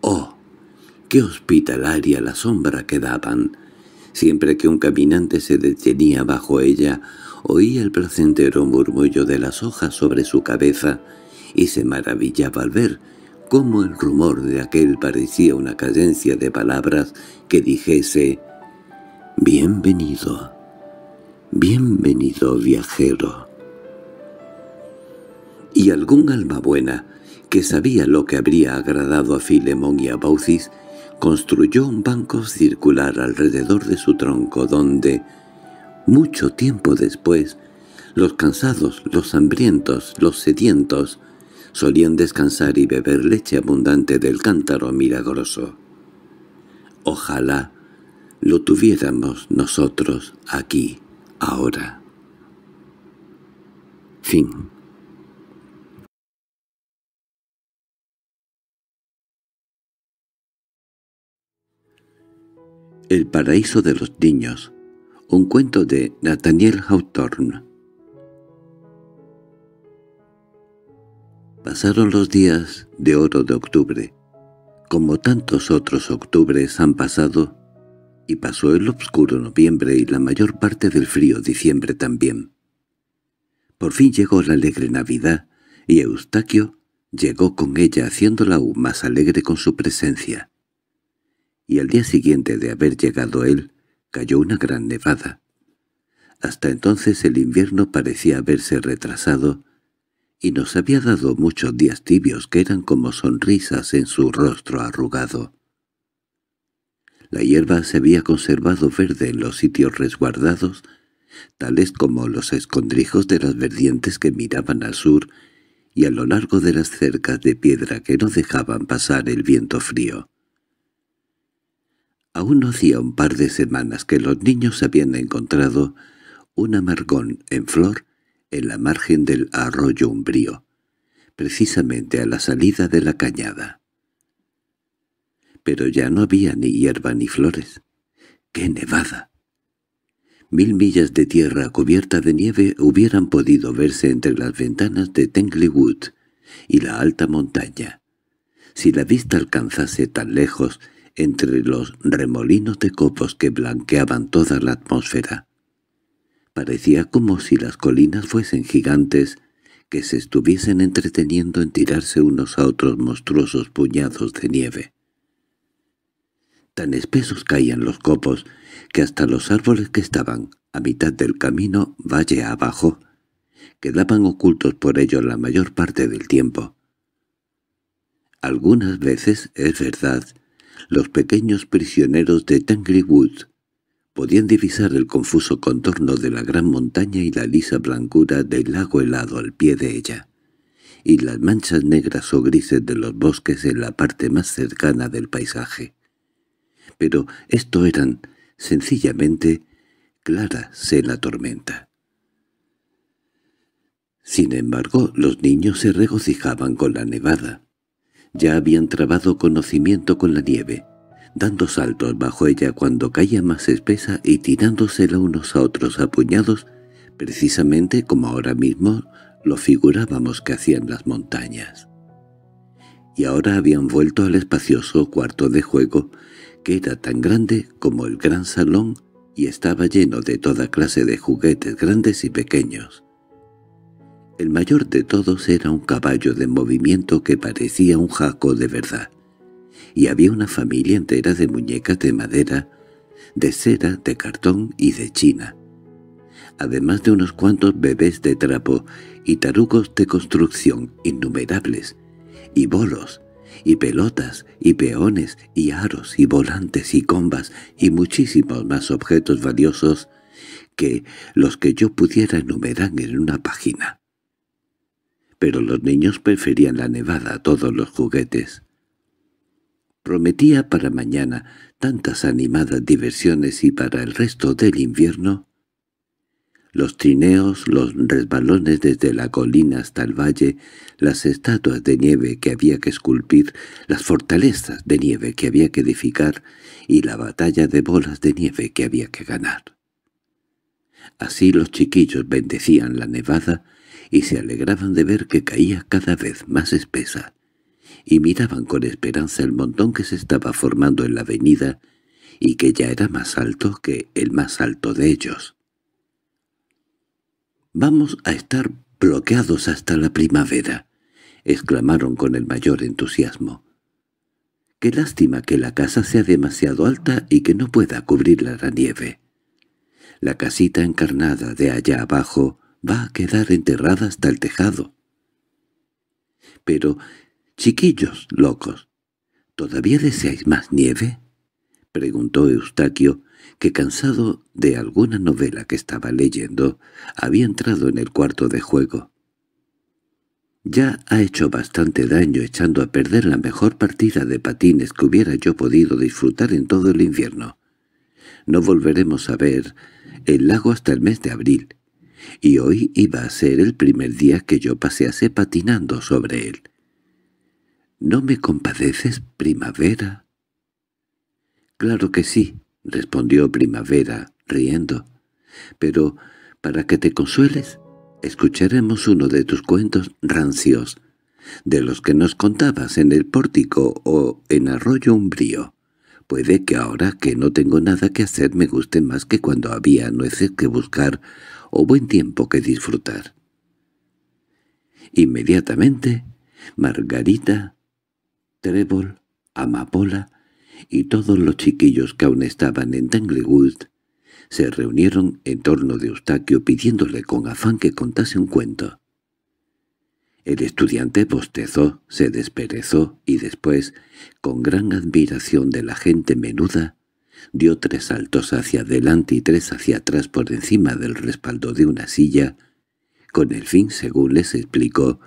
¡Oh! qué hospitalaria la sombra que daban. Siempre que un caminante se detenía bajo ella, oía el placentero murmullo de las hojas sobre su cabeza y se maravillaba al ver cómo el rumor de aquel parecía una cadencia de palabras que dijese «Bienvenido, bienvenido viajero». Y algún alma buena, que sabía lo que habría agradado a Filemón y a Baucis, construyó un banco circular alrededor de su tronco donde, mucho tiempo después, los cansados, los hambrientos, los sedientos, solían descansar y beber leche abundante del cántaro milagroso. Ojalá lo tuviéramos nosotros aquí, ahora. Fin El paraíso de los niños. Un cuento de Nathaniel Hawthorne. Pasaron los días de oro de octubre. Como tantos otros octubres han pasado, y pasó el obscuro noviembre y la mayor parte del frío diciembre también. Por fin llegó la alegre Navidad, y Eustaquio llegó con ella haciéndola aún más alegre con su presencia y al día siguiente de haber llegado él, cayó una gran nevada. Hasta entonces el invierno parecía haberse retrasado y nos había dado muchos días tibios que eran como sonrisas en su rostro arrugado. La hierba se había conservado verde en los sitios resguardados, tales como los escondrijos de las verdientes que miraban al sur y a lo largo de las cercas de piedra que no dejaban pasar el viento frío. Aún no hacía un par de semanas que los niños habían encontrado un amargón en flor en la margen del arroyo umbrío, precisamente a la salida de la cañada. Pero ya no había ni hierba ni flores. ¡Qué nevada! Mil millas de tierra cubierta de nieve hubieran podido verse entre las ventanas de Tanglewood y la alta montaña. Si la vista alcanzase tan lejos entre los remolinos de copos que blanqueaban toda la atmósfera. Parecía como si las colinas fuesen gigantes que se estuviesen entreteniendo en tirarse unos a otros monstruosos puñados de nieve. Tan espesos caían los copos que hasta los árboles que estaban a mitad del camino valle abajo quedaban ocultos por ellos la mayor parte del tiempo. Algunas veces, es verdad, los pequeños prisioneros de Tanglewood podían divisar el confuso contorno de la gran montaña y la lisa blancura del lago helado al pie de ella, y las manchas negras o grises de los bosques en la parte más cercana del paisaje. Pero esto eran, sencillamente, claras en la tormenta. Sin embargo, los niños se regocijaban con la nevada ya habían trabado conocimiento con la nieve, dando saltos bajo ella cuando caía más espesa y tirándosela unos a otros a puñados, precisamente como ahora mismo lo figurábamos que hacían las montañas. Y ahora habían vuelto al espacioso cuarto de juego, que era tan grande como el gran salón y estaba lleno de toda clase de juguetes grandes y pequeños. El mayor de todos era un caballo de movimiento que parecía un jaco de verdad, y había una familia entera de muñecas de madera, de cera, de cartón y de china, además de unos cuantos bebés de trapo y tarugos de construcción innumerables, y bolos, y pelotas, y peones, y aros, y volantes, y combas, y muchísimos más objetos valiosos que los que yo pudiera enumerar en una página pero los niños preferían la nevada a todos los juguetes. Prometía para mañana tantas animadas diversiones y para el resto del invierno. Los trineos, los resbalones desde la colina hasta el valle, las estatuas de nieve que había que esculpir, las fortalezas de nieve que había que edificar y la batalla de bolas de nieve que había que ganar. Así los chiquillos bendecían la nevada y se alegraban de ver que caía cada vez más espesa, y miraban con esperanza el montón que se estaba formando en la avenida y que ya era más alto que el más alto de ellos. «Vamos a estar bloqueados hasta la primavera», exclamaron con el mayor entusiasmo. «Qué lástima que la casa sea demasiado alta y que no pueda cubrirla la nieve». La casita encarnada de allá abajo va a quedar enterrada hasta el tejado. Pero, chiquillos locos, ¿todavía deseáis más nieve? —preguntó Eustaquio, que cansado de alguna novela que estaba leyendo, había entrado en el cuarto de juego. Ya ha hecho bastante daño echando a perder la mejor partida de patines que hubiera yo podido disfrutar en todo el invierno. No volveremos a ver el lago hasta el mes de abril, y hoy iba a ser el primer día que yo pasease patinando sobre él. —¿No me compadeces, Primavera? —Claro que sí —respondió Primavera, riendo—, pero para que te consueles escucharemos uno de tus cuentos rancios, de los que nos contabas en el pórtico o en Arroyo Umbrío. Puede que ahora que no tengo nada que hacer me guste más que cuando había nueces que buscar o buen tiempo que disfrutar. Inmediatamente, Margarita, Trébol, Amapola y todos los chiquillos que aún estaban en Tanglewood se reunieron en torno de Eustaquio pidiéndole con afán que contase un cuento. El estudiante bostezó, se desperezó y después, con gran admiración de la gente menuda, dio tres saltos hacia adelante y tres hacia atrás por encima del respaldo de una silla, con el fin, según les explicó,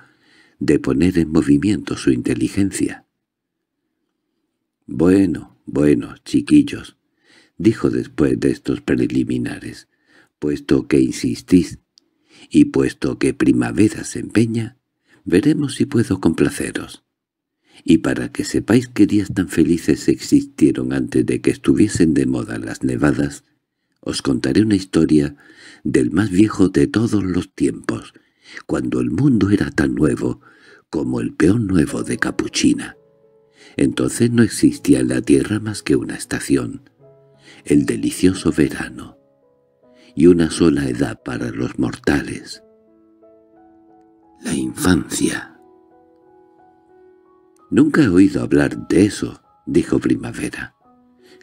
de poner en movimiento su inteligencia. «Bueno, bueno, chiquillos», dijo después de estos preliminares, «puesto que insistís y puesto que Primavera se empeña, veremos si puedo complaceros» y para que sepáis qué días tan felices existieron antes de que estuviesen de moda las nevadas, os contaré una historia del más viejo de todos los tiempos, cuando el mundo era tan nuevo como el peón nuevo de Capuchina. Entonces no existía en la tierra más que una estación, el delicioso verano, y una sola edad para los mortales, la infancia. —Nunca he oído hablar de eso —dijo Primavera.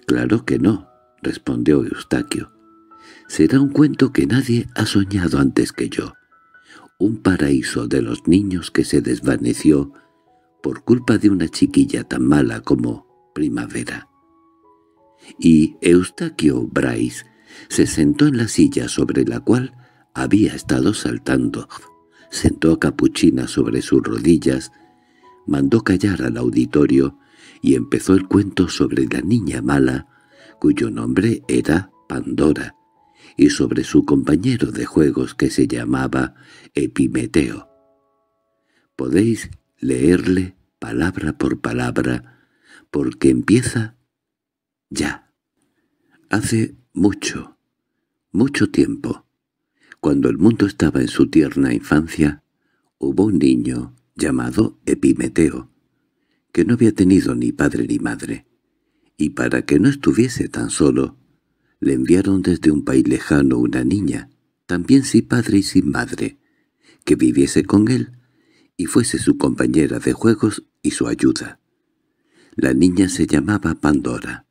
—Claro que no —respondió Eustaquio. —Será un cuento que nadie ha soñado antes que yo. Un paraíso de los niños que se desvaneció por culpa de una chiquilla tan mala como Primavera. Y Eustaquio Bryce se sentó en la silla sobre la cual había estado saltando. Sentó a Capuchina sobre sus rodillas mandó callar al auditorio y empezó el cuento sobre la niña mala, cuyo nombre era Pandora, y sobre su compañero de juegos que se llamaba Epimeteo. Podéis leerle palabra por palabra, porque empieza ya. Hace mucho, mucho tiempo, cuando el mundo estaba en su tierna infancia, hubo un niño llamado Epimeteo, que no había tenido ni padre ni madre, y para que no estuviese tan solo, le enviaron desde un país lejano una niña, también sin padre y sin madre, que viviese con él y fuese su compañera de juegos y su ayuda. La niña se llamaba Pandora.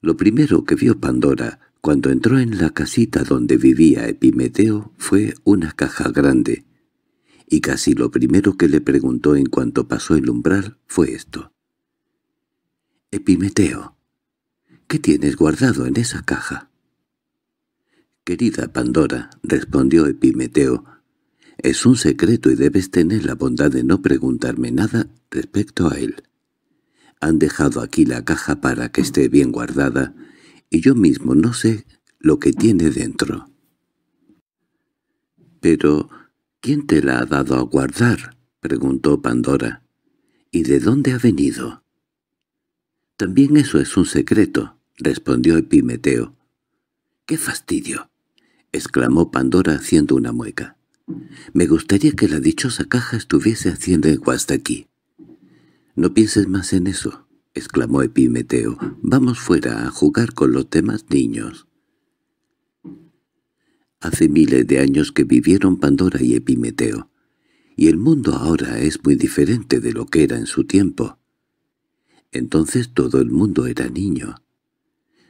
Lo primero que vio Pandora cuando entró en la casita donde vivía Epimeteo fue una caja grande, y casi lo primero que le preguntó en cuanto pasó el umbral fue esto. «Epimeteo, ¿qué tienes guardado en esa caja?» «Querida Pandora», respondió Epimeteo, «es un secreto y debes tener la bondad de no preguntarme nada respecto a él. Han dejado aquí la caja para que esté bien guardada, y yo mismo no sé lo que tiene dentro». «Pero —¿Quién te la ha dado a guardar? —preguntó Pandora. —¿Y de dónde ha venido? —También eso es un secreto —respondió Epimeteo. —¡Qué fastidio! —exclamó Pandora haciendo una mueca. —Me gustaría que la dichosa caja estuviese haciendo hasta hasta aquí. —No pienses más en eso —exclamó Epimeteo—. Vamos fuera a jugar con los demás niños. Hace miles de años que vivieron Pandora y Epimeteo, y el mundo ahora es muy diferente de lo que era en su tiempo. Entonces todo el mundo era niño.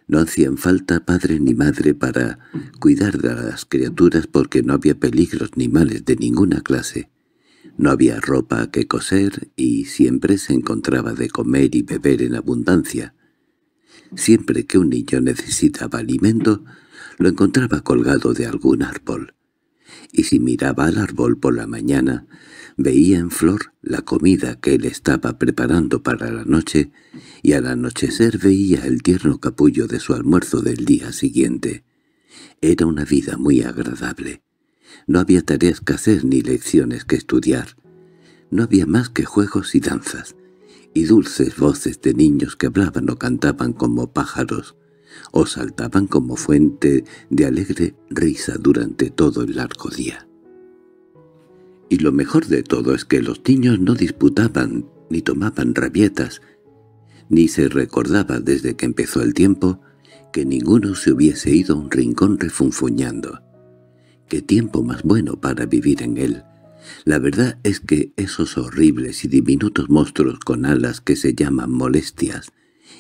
No hacían falta padre ni madre para cuidar de las criaturas porque no había peligros ni males de ninguna clase. No había ropa que coser y siempre se encontraba de comer y beber en abundancia. Siempre que un niño necesitaba alimento, lo encontraba colgado de algún árbol, y si miraba al árbol por la mañana, veía en flor la comida que él estaba preparando para la noche, y al anochecer veía el tierno capullo de su almuerzo del día siguiente. Era una vida muy agradable. No había tareas que hacer ni lecciones que estudiar. No había más que juegos y danzas, y dulces voces de niños que hablaban o cantaban como pájaros, o saltaban como fuente de alegre risa durante todo el largo día. Y lo mejor de todo es que los niños no disputaban ni tomaban rabietas, ni se recordaba desde que empezó el tiempo que ninguno se hubiese ido a un rincón refunfuñando. ¡Qué tiempo más bueno para vivir en él! La verdad es que esos horribles y diminutos monstruos con alas que se llaman molestias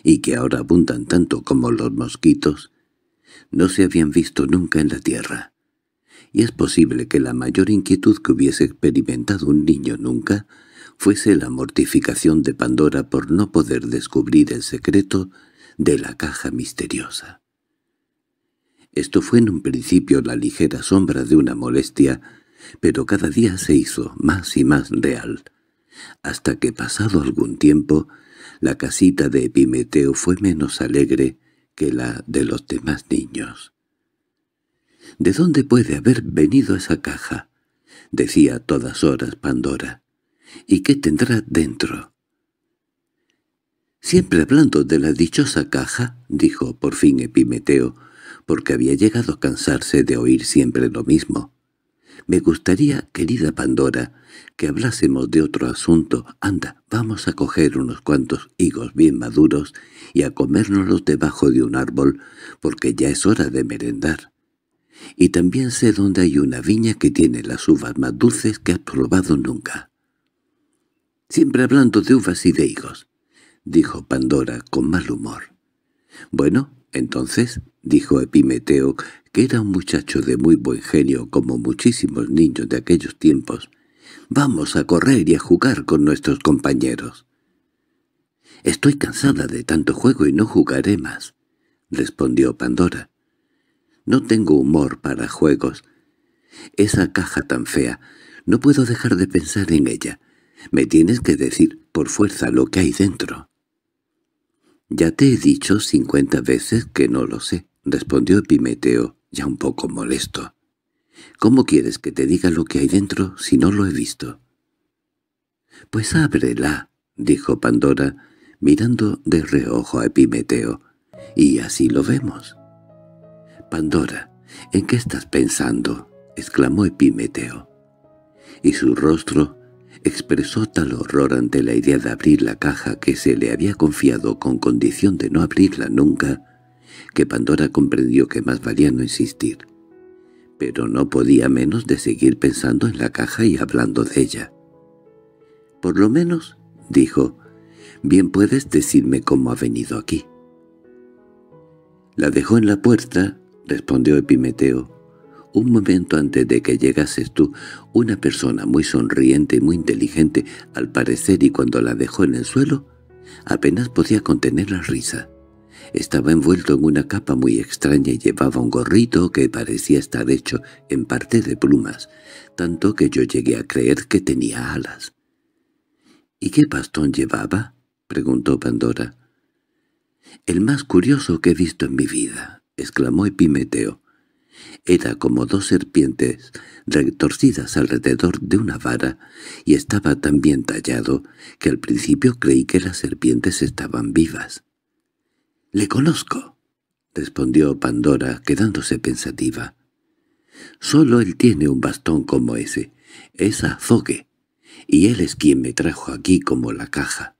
y que ahora abundan tanto como los mosquitos, no se habían visto nunca en la tierra. Y es posible que la mayor inquietud que hubiese experimentado un niño nunca fuese la mortificación de Pandora por no poder descubrir el secreto de la caja misteriosa. Esto fue en un principio la ligera sombra de una molestia, pero cada día se hizo más y más real, hasta que pasado algún tiempo la casita de Epimeteo fue menos alegre que la de los demás niños. —¿De dónde puede haber venido esa caja? —decía a todas horas Pandora. —¿Y qué tendrá dentro? —Siempre hablando de la dichosa caja —dijo por fin Epimeteo, porque había llegado a cansarse de oír siempre lo mismo. Me gustaría, querida Pandora, que hablásemos de otro asunto. Anda, vamos a coger unos cuantos higos bien maduros y a comérnoslos debajo de un árbol, porque ya es hora de merendar. Y también sé dónde hay una viña que tiene las uvas más dulces que has probado nunca. Siempre hablando de uvas y de higos, dijo Pandora con mal humor. Bueno, entonces, dijo Epimeteo, era un muchacho de muy buen genio como muchísimos niños de aquellos tiempos, «vamos a correr y a jugar con nuestros compañeros». «Estoy cansada de tanto juego y no jugaré más», respondió Pandora. «No tengo humor para juegos. Esa caja tan fea, no puedo dejar de pensar en ella. Me tienes que decir por fuerza lo que hay dentro». «Ya te he dicho cincuenta veces que no lo sé», respondió Epimeteo ya un poco molesto. —¿Cómo quieres que te diga lo que hay dentro si no lo he visto? —Pues ábrela —dijo Pandora, mirando de reojo a Epimeteo—, y así lo vemos. —Pandora, ¿en qué estás pensando? —exclamó Epimeteo. Y su rostro expresó tal horror ante la idea de abrir la caja que se le había confiado con condición de no abrirla nunca, que Pandora comprendió que más valía no insistir. Pero no podía menos de seguir pensando en la caja y hablando de ella. «Por lo menos», dijo, «bien puedes decirme cómo ha venido aquí». «La dejó en la puerta», respondió Epimeteo. «Un momento antes de que llegases tú, una persona muy sonriente y muy inteligente, al parecer, y cuando la dejó en el suelo, apenas podía contener la risa». Estaba envuelto en una capa muy extraña y llevaba un gorrito que parecía estar hecho en parte de plumas, tanto que yo llegué a creer que tenía alas. —¿Y qué bastón llevaba? —preguntó Pandora. —El más curioso que he visto en mi vida —exclamó Epimeteo. Era como dos serpientes retorcidas alrededor de una vara y estaba tan bien tallado que al principio creí que las serpientes estaban vivas. —Le conozco —respondió Pandora, quedándose pensativa. —Solo él tiene un bastón como ese. Es Azogue, y él es quien me trajo aquí como la caja.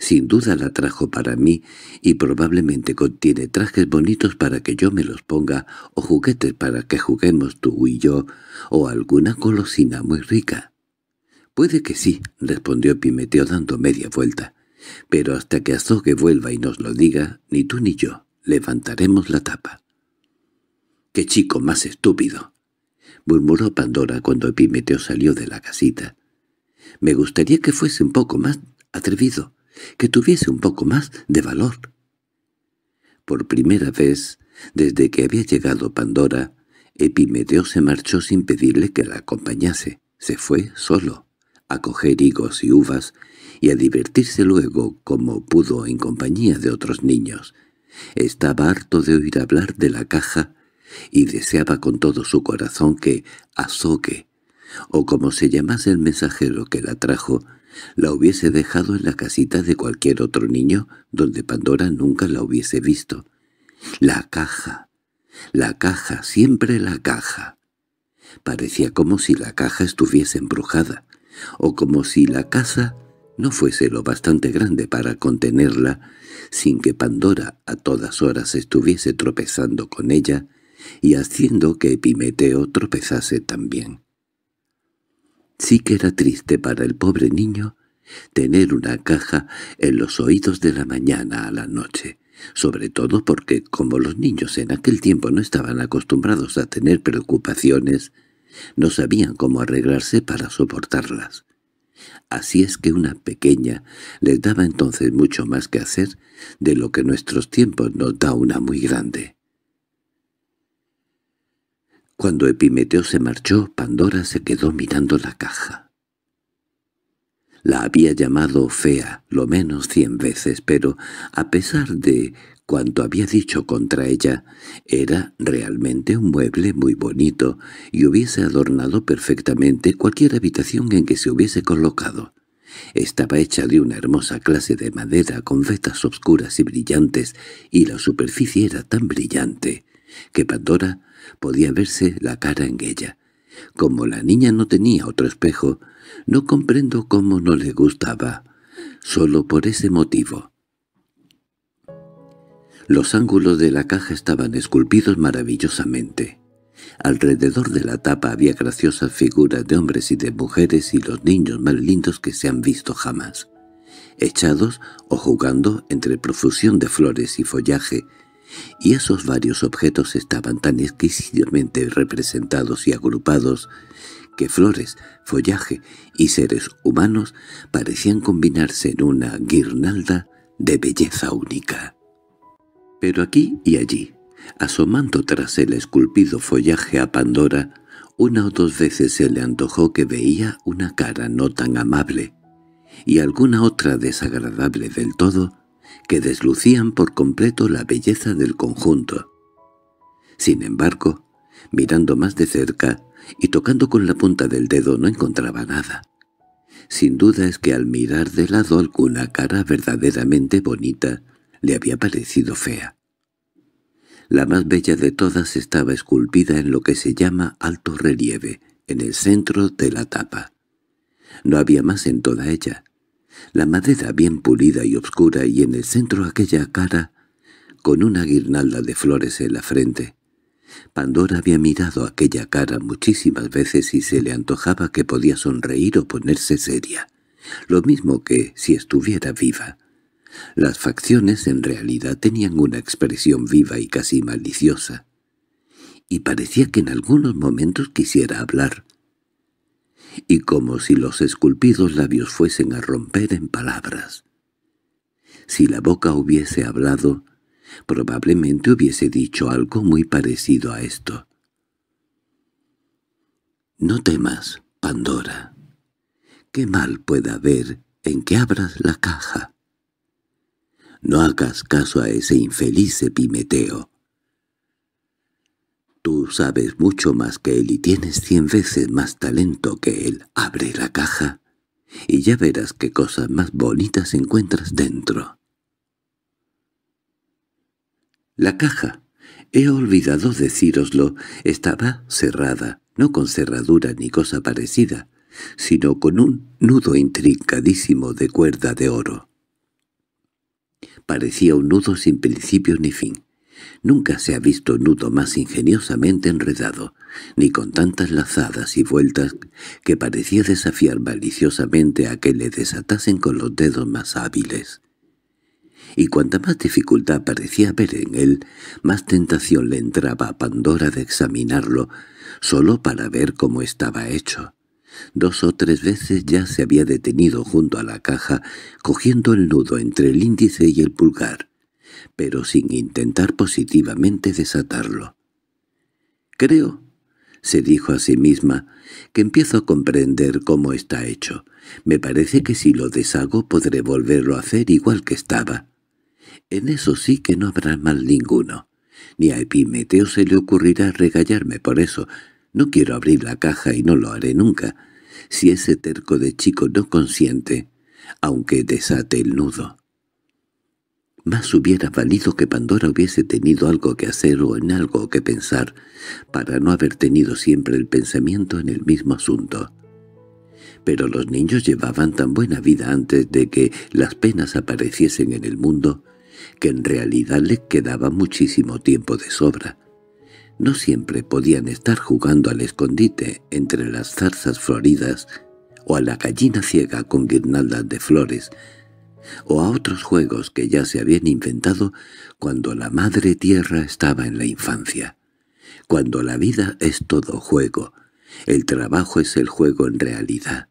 Sin duda la trajo para mí y probablemente contiene trajes bonitos para que yo me los ponga o juguetes para que juguemos tú y yo o alguna golosina muy rica. —Puede que sí —respondió Pimeteo dando media vuelta—, pero hasta que Azogue vuelva y nos lo diga, ni tú ni yo levantaremos la tapa. —¡Qué chico más estúpido! —murmuró Pandora cuando Epimeteo salió de la casita. —Me gustaría que fuese un poco más atrevido, que tuviese un poco más de valor. Por primera vez, desde que había llegado Pandora, Epimeteo se marchó sin pedirle que la acompañase. Se fue solo, a coger higos y uvas y a divertirse luego como pudo en compañía de otros niños. Estaba harto de oír hablar de la caja y deseaba con todo su corazón que azoque o como se llamase el mensajero que la trajo, la hubiese dejado en la casita de cualquier otro niño donde Pandora nunca la hubiese visto. La caja, la caja, siempre la caja. Parecía como si la caja estuviese embrujada, o como si la casa no fuese lo bastante grande para contenerla, sin que Pandora a todas horas estuviese tropezando con ella y haciendo que Epimeteo tropezase también. Sí que era triste para el pobre niño tener una caja en los oídos de la mañana a la noche, sobre todo porque como los niños en aquel tiempo no estaban acostumbrados a tener preocupaciones, no sabían cómo arreglarse para soportarlas. Así es que una pequeña les daba entonces mucho más que hacer de lo que nuestros tiempos nos da una muy grande. Cuando Epimeteo se marchó, Pandora se quedó mirando la caja. La había llamado fea lo menos cien veces, pero a pesar de cuanto había dicho contra ella. Era realmente un mueble muy bonito y hubiese adornado perfectamente cualquier habitación en que se hubiese colocado. Estaba hecha de una hermosa clase de madera con vetas oscuras y brillantes, y la superficie era tan brillante que Pandora podía verse la cara en ella. Como la niña no tenía otro espejo, no comprendo cómo no le gustaba, solo por ese motivo. Los ángulos de la caja estaban esculpidos maravillosamente. Alrededor de la tapa había graciosas figuras de hombres y de mujeres y los niños más lindos que se han visto jamás, echados o jugando entre profusión de flores y follaje, y esos varios objetos estaban tan exquisitamente representados y agrupados que flores, follaje y seres humanos parecían combinarse en una guirnalda de belleza única. Pero aquí y allí, asomando tras el esculpido follaje a Pandora, una o dos veces se le antojó que veía una cara no tan amable, y alguna otra desagradable del todo, que deslucían por completo la belleza del conjunto. Sin embargo, mirando más de cerca y tocando con la punta del dedo no encontraba nada. Sin duda es que al mirar de lado alguna cara verdaderamente bonita le había parecido fea. La más bella de todas estaba esculpida en lo que se llama alto relieve, en el centro de la tapa. No había más en toda ella. La madera bien pulida y obscura y en el centro aquella cara, con una guirnalda de flores en la frente. Pandora había mirado aquella cara muchísimas veces y se le antojaba que podía sonreír o ponerse seria, lo mismo que si estuviera viva. Las facciones en realidad tenían una expresión viva y casi maliciosa, y parecía que en algunos momentos quisiera hablar, y como si los esculpidos labios fuesen a romper en palabras. Si la boca hubiese hablado, probablemente hubiese dicho algo muy parecido a esto. «No temas, Pandora. Qué mal puede haber en que abras la caja». No hagas caso a ese infeliz epimeteo. Tú sabes mucho más que él y tienes cien veces más talento que él. Abre la caja y ya verás qué cosas más bonitas encuentras dentro. La caja, he olvidado decíroslo, estaba cerrada, no con cerradura ni cosa parecida, sino con un nudo intrincadísimo de cuerda de oro parecía un nudo sin principio ni fin. Nunca se ha visto nudo más ingeniosamente enredado, ni con tantas lazadas y vueltas que parecía desafiar maliciosamente a que le desatasen con los dedos más hábiles. Y cuanta más dificultad parecía haber en él, más tentación le entraba a Pandora de examinarlo, solo para ver cómo estaba hecho. Dos o tres veces ya se había detenido junto a la caja, cogiendo el nudo entre el índice y el pulgar, pero sin intentar positivamente desatarlo. «Creo», se dijo a sí misma, que empiezo a comprender cómo está hecho. Me parece que si lo deshago podré volverlo a hacer igual que estaba. En eso sí que no habrá mal ninguno. Ni a Epimeteo se le ocurrirá regallarme por eso. No quiero abrir la caja y no lo haré nunca si ese terco de chico no consiente, aunque desate el nudo. Más hubiera valido que Pandora hubiese tenido algo que hacer o en algo que pensar, para no haber tenido siempre el pensamiento en el mismo asunto. Pero los niños llevaban tan buena vida antes de que las penas apareciesen en el mundo, que en realidad les quedaba muchísimo tiempo de sobra. No siempre podían estar jugando al escondite entre las zarzas floridas o a la gallina ciega con guirnaldas de flores, o a otros juegos que ya se habían inventado cuando la madre tierra estaba en la infancia. Cuando la vida es todo juego, el trabajo es el juego en realidad.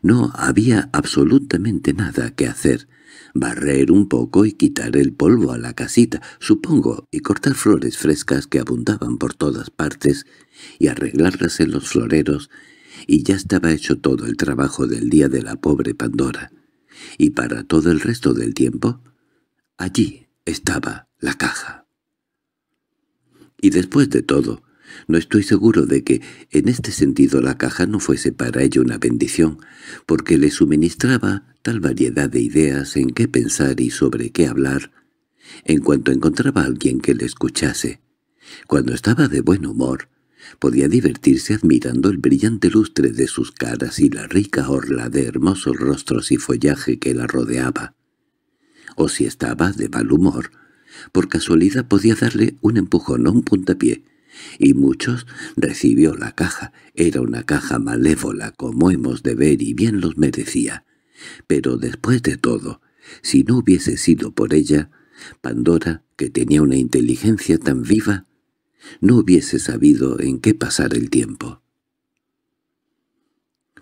No había absolutamente nada que hacer, barrer un poco y quitar el polvo a la casita, supongo, y cortar flores frescas que abundaban por todas partes y arreglarlas en los floreros, y ya estaba hecho todo el trabajo del día de la pobre Pandora. Y para todo el resto del tiempo, allí estaba la caja. Y después de todo, no estoy seguro de que, en este sentido, la caja no fuese para ella una bendición, porque le suministraba tal variedad de ideas en qué pensar y sobre qué hablar, en cuanto encontraba a alguien que le escuchase. Cuando estaba de buen humor, podía divertirse admirando el brillante lustre de sus caras y la rica orla de hermosos rostros y follaje que la rodeaba. O si estaba de mal humor, por casualidad podía darle un empujón o un puntapié, y muchos recibió la caja. Era una caja malévola como hemos de ver y bien los merecía. Pero después de todo, si no hubiese sido por ella, Pandora, que tenía una inteligencia tan viva, no hubiese sabido en qué pasar el tiempo.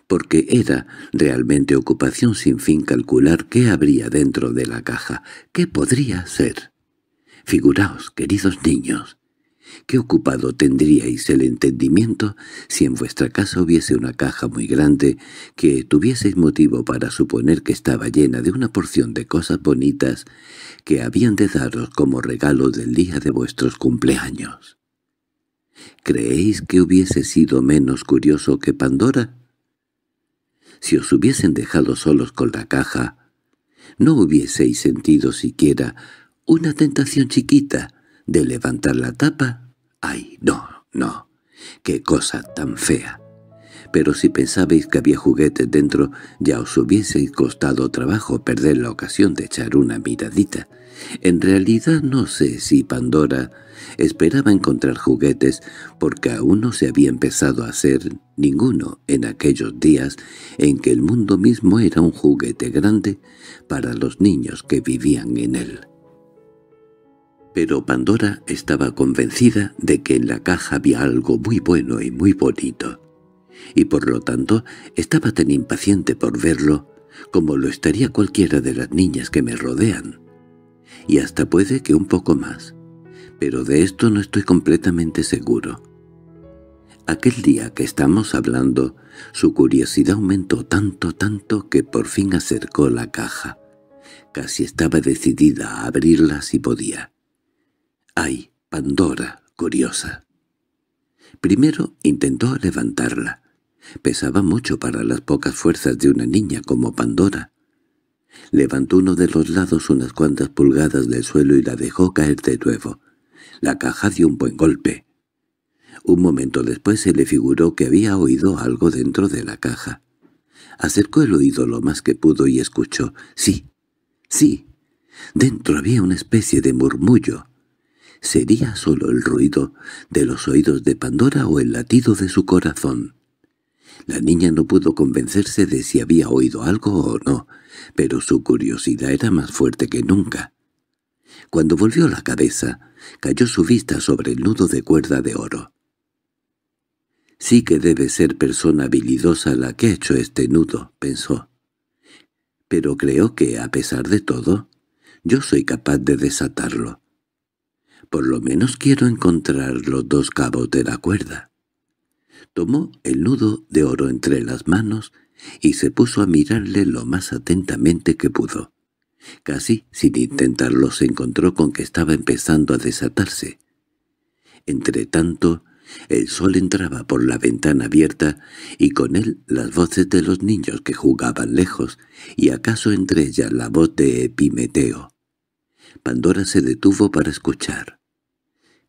Porque era realmente ocupación sin fin calcular qué habría dentro de la caja, qué podría ser. Figuraos, queridos niños, Qué ocupado tendríais el entendimiento si en vuestra casa hubiese una caja muy grande que tuvieseis motivo para suponer que estaba llena de una porción de cosas bonitas que habían de daros como regalo del día de vuestros cumpleaños. ¿Creéis que hubiese sido menos curioso que Pandora? Si os hubiesen dejado solos con la caja, no hubieseis sentido siquiera una tentación chiquita de levantar la tapa. ¡Ay, no, no! ¡Qué cosa tan fea! Pero si pensabais que había juguetes dentro, ya os hubiese costado trabajo perder la ocasión de echar una miradita. En realidad no sé si Pandora esperaba encontrar juguetes, porque aún no se había empezado a hacer ninguno en aquellos días en que el mundo mismo era un juguete grande para los niños que vivían en él. Pero Pandora estaba convencida de que en la caja había algo muy bueno y muy bonito, y por lo tanto estaba tan impaciente por verlo como lo estaría cualquiera de las niñas que me rodean. Y hasta puede que un poco más, pero de esto no estoy completamente seguro. Aquel día que estamos hablando, su curiosidad aumentó tanto, tanto, que por fin acercó la caja. Casi estaba decidida a abrirla si podía. ¡Ay, Pandora, curiosa! Primero intentó levantarla. Pesaba mucho para las pocas fuerzas de una niña como Pandora. Levantó uno de los lados unas cuantas pulgadas del suelo y la dejó caer de nuevo. La caja dio un buen golpe. Un momento después se le figuró que había oído algo dentro de la caja. Acercó el oído lo más que pudo y escuchó. Sí, sí. Dentro había una especie de murmullo sería solo el ruido de los oídos de Pandora o el latido de su corazón. La niña no pudo convencerse de si había oído algo o no, pero su curiosidad era más fuerte que nunca. Cuando volvió la cabeza, cayó su vista sobre el nudo de cuerda de oro. «Sí que debe ser persona habilidosa la que ha hecho este nudo», pensó. «Pero creo que, a pesar de todo, yo soy capaz de desatarlo. Por lo menos quiero encontrar los dos cabos de la cuerda. Tomó el nudo de oro entre las manos y se puso a mirarle lo más atentamente que pudo. Casi sin intentarlo se encontró con que estaba empezando a desatarse. Entretanto, el sol entraba por la ventana abierta y con él las voces de los niños que jugaban lejos y acaso entre ellas la voz de Epimeteo. Pandora se detuvo para escuchar.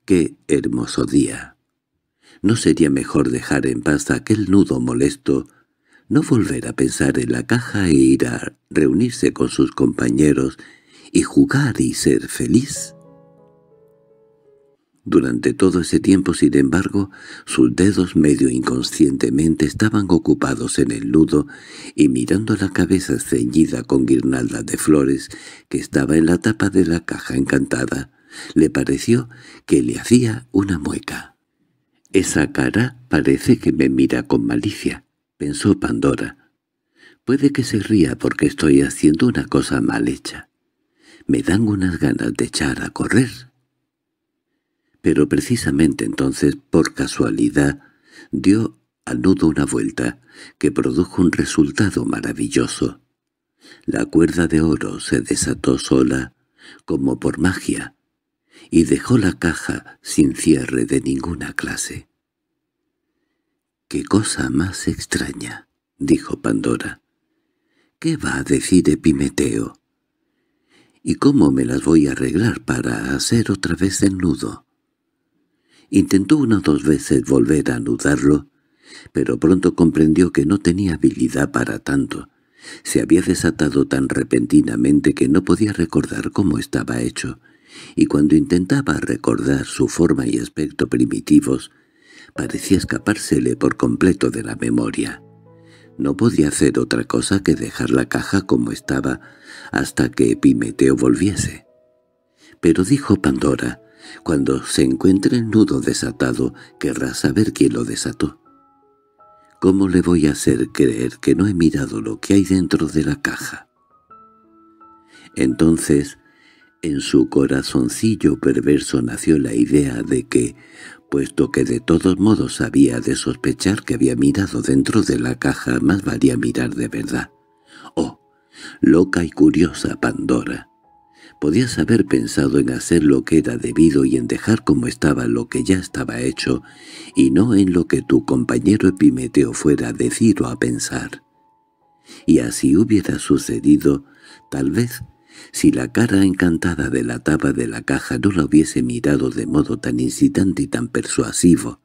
¡Qué hermoso día! ¿No sería mejor dejar en paz aquel nudo molesto, no volver a pensar en la caja e ir a reunirse con sus compañeros y jugar y ser feliz? Durante todo ese tiempo, sin embargo, sus dedos medio inconscientemente estaban ocupados en el nudo y mirando la cabeza ceñida con guirnaldas de flores que estaba en la tapa de la caja encantada, le pareció que le hacía una mueca. «Esa cara parece que me mira con malicia», pensó Pandora. «Puede que se ría porque estoy haciendo una cosa mal hecha. Me dan unas ganas de echar a correr». Pero precisamente entonces, por casualidad, dio al nudo una vuelta, que produjo un resultado maravilloso. La cuerda de oro se desató sola, como por magia, y dejó la caja sin cierre de ninguna clase. —¡Qué cosa más extraña! —dijo Pandora. —¿Qué va a decir Epimeteo? —¿Y cómo me las voy a arreglar para hacer otra vez el nudo? Intentó una o dos veces volver a anudarlo, pero pronto comprendió que no tenía habilidad para tanto. Se había desatado tan repentinamente que no podía recordar cómo estaba hecho, y cuando intentaba recordar su forma y aspecto primitivos, parecía escapársele por completo de la memoria. No podía hacer otra cosa que dejar la caja como estaba hasta que Epimeteo volviese. Pero dijo Pandora, cuando se encuentre el nudo desatado, querrá saber quién lo desató. ¿Cómo le voy a hacer creer que no he mirado lo que hay dentro de la caja? Entonces, en su corazoncillo perverso nació la idea de que, puesto que de todos modos había de sospechar que había mirado dentro de la caja, más valía mirar de verdad. ¡Oh! Loca y curiosa Pandora. Podías haber pensado en hacer lo que era debido y en dejar como estaba lo que ya estaba hecho, y no en lo que tu compañero Epimeteo fuera a decir o a pensar. Y así hubiera sucedido, tal vez, si la cara encantada de la tapa de la caja no la hubiese mirado de modo tan incitante y tan persuasivo,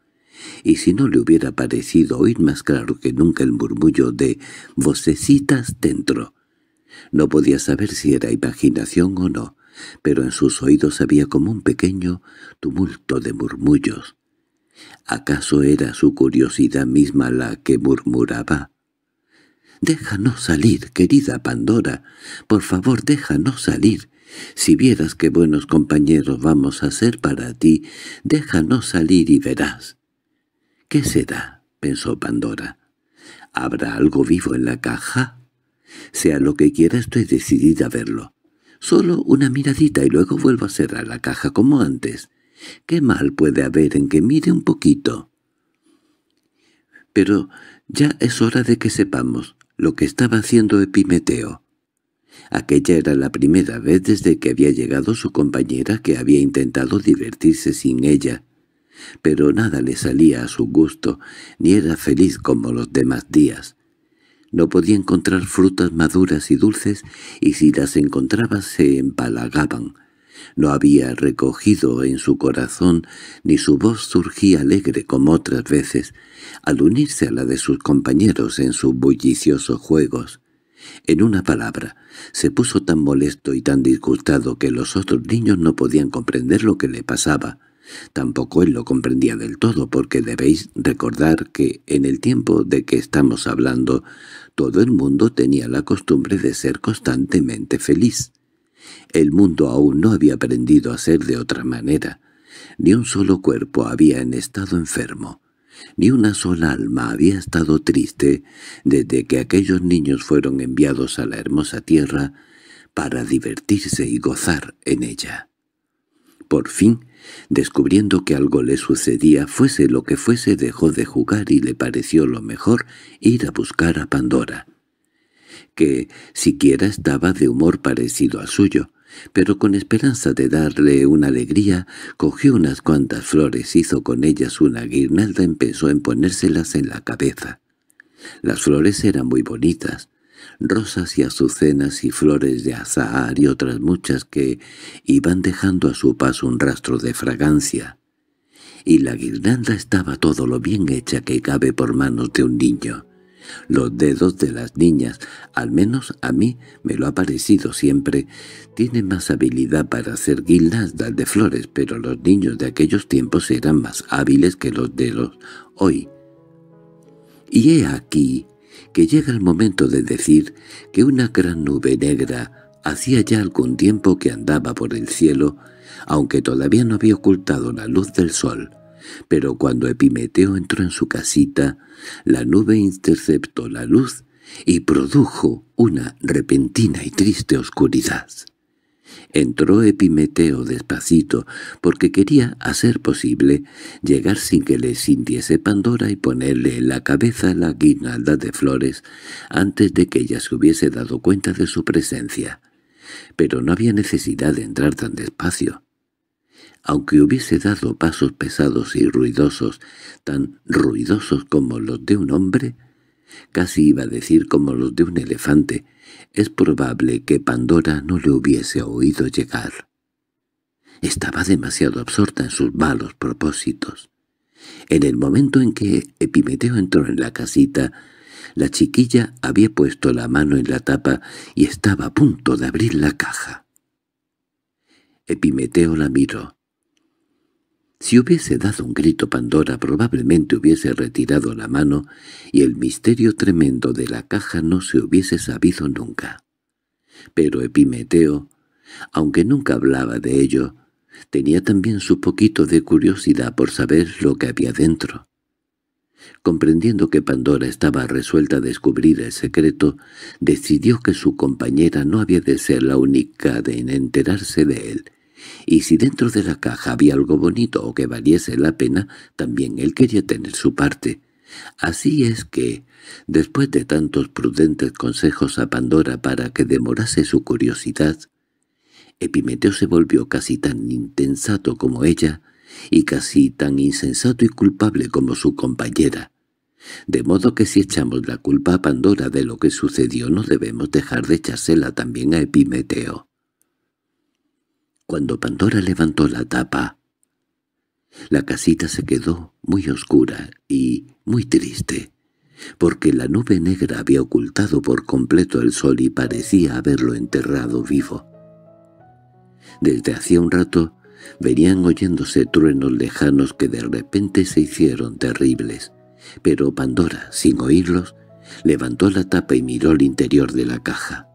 y si no le hubiera parecido oír más claro que nunca el murmullo de «vocecitas dentro», no podía saber si era imaginación o no, pero en sus oídos había como un pequeño tumulto de murmullos. ¿Acaso era su curiosidad misma la que murmuraba? «Déjanos salir, querida Pandora. Por favor, déjanos salir. Si vieras qué buenos compañeros vamos a ser para ti, déjanos salir y verás». «¿Qué será?» pensó Pandora. «¿Habrá algo vivo en la caja?» Sea lo que quiera estoy decidida a verlo. Solo una miradita y luego vuelvo a cerrar la caja como antes. ¿Qué mal puede haber en que mire un poquito? Pero ya es hora de que sepamos lo que estaba haciendo Epimeteo. Aquella era la primera vez desde que había llegado su compañera que había intentado divertirse sin ella, pero nada le salía a su gusto, ni era feliz como los demás días. No podía encontrar frutas maduras y dulces, y si las encontraba se empalagaban. No había recogido en su corazón, ni su voz surgía alegre como otras veces, al unirse a la de sus compañeros en sus bulliciosos juegos. En una palabra, se puso tan molesto y tan disgustado que los otros niños no podían comprender lo que le pasaba. Tampoco él lo comprendía del todo, porque debéis recordar que, en el tiempo de que estamos hablando, todo el mundo tenía la costumbre de ser constantemente feliz. El mundo aún no había aprendido a ser de otra manera. Ni un solo cuerpo había en estado enfermo. Ni una sola alma había estado triste desde que aquellos niños fueron enviados a la hermosa tierra para divertirse y gozar en ella. Por fin, Descubriendo que algo le sucedía, fuese lo que fuese, dejó de jugar y le pareció lo mejor ir a buscar a Pandora, que siquiera estaba de humor parecido al suyo, pero con esperanza de darle una alegría, cogió unas cuantas flores, hizo con ellas una guirnalda y empezó a ponérselas en la cabeza. Las flores eran muy bonitas, rosas y azucenas y flores de azahar y otras muchas que iban dejando a su paso un rastro de fragancia, y la guirnalda estaba todo lo bien hecha que cabe por manos de un niño. Los dedos de las niñas, al menos a mí me lo ha parecido siempre, tienen más habilidad para hacer guirnaldas de flores, pero los niños de aquellos tiempos eran más hábiles que los de hoy. Y he aquí que llega el momento de decir que una gran nube negra hacía ya algún tiempo que andaba por el cielo, aunque todavía no había ocultado la luz del sol. Pero cuando Epimeteo entró en su casita, la nube interceptó la luz y produjo una repentina y triste oscuridad. Entró Epimeteo despacito, porque quería, a ser posible, llegar sin que le sintiese Pandora y ponerle en la cabeza la guirnalda de flores antes de que ella se hubiese dado cuenta de su presencia. Pero no había necesidad de entrar tan despacio. Aunque hubiese dado pasos pesados y ruidosos, tan ruidosos como los de un hombre, casi iba a decir como los de un elefante, es probable que Pandora no le hubiese oído llegar. Estaba demasiado absorta en sus malos propósitos. En el momento en que Epimeteo entró en la casita, la chiquilla había puesto la mano en la tapa y estaba a punto de abrir la caja. Epimeteo la miró. Si hubiese dado un grito Pandora probablemente hubiese retirado la mano y el misterio tremendo de la caja no se hubiese sabido nunca. Pero Epimeteo, aunque nunca hablaba de ello, tenía también su poquito de curiosidad por saber lo que había dentro. Comprendiendo que Pandora estaba resuelta a descubrir el secreto, decidió que su compañera no había de ser la única en enterarse de él, y si dentro de la caja había algo bonito o que valiese la pena, también él quería tener su parte. Así es que, después de tantos prudentes consejos a Pandora para que demorase su curiosidad, Epimeteo se volvió casi tan intensato como ella y casi tan insensato y culpable como su compañera. De modo que si echamos la culpa a Pandora de lo que sucedió no debemos dejar de echársela también a Epimeteo cuando Pandora levantó la tapa. La casita se quedó muy oscura y muy triste, porque la nube negra había ocultado por completo el sol y parecía haberlo enterrado vivo. Desde hacía un rato venían oyéndose truenos lejanos que de repente se hicieron terribles, pero Pandora, sin oírlos, levantó la tapa y miró el interior de la caja.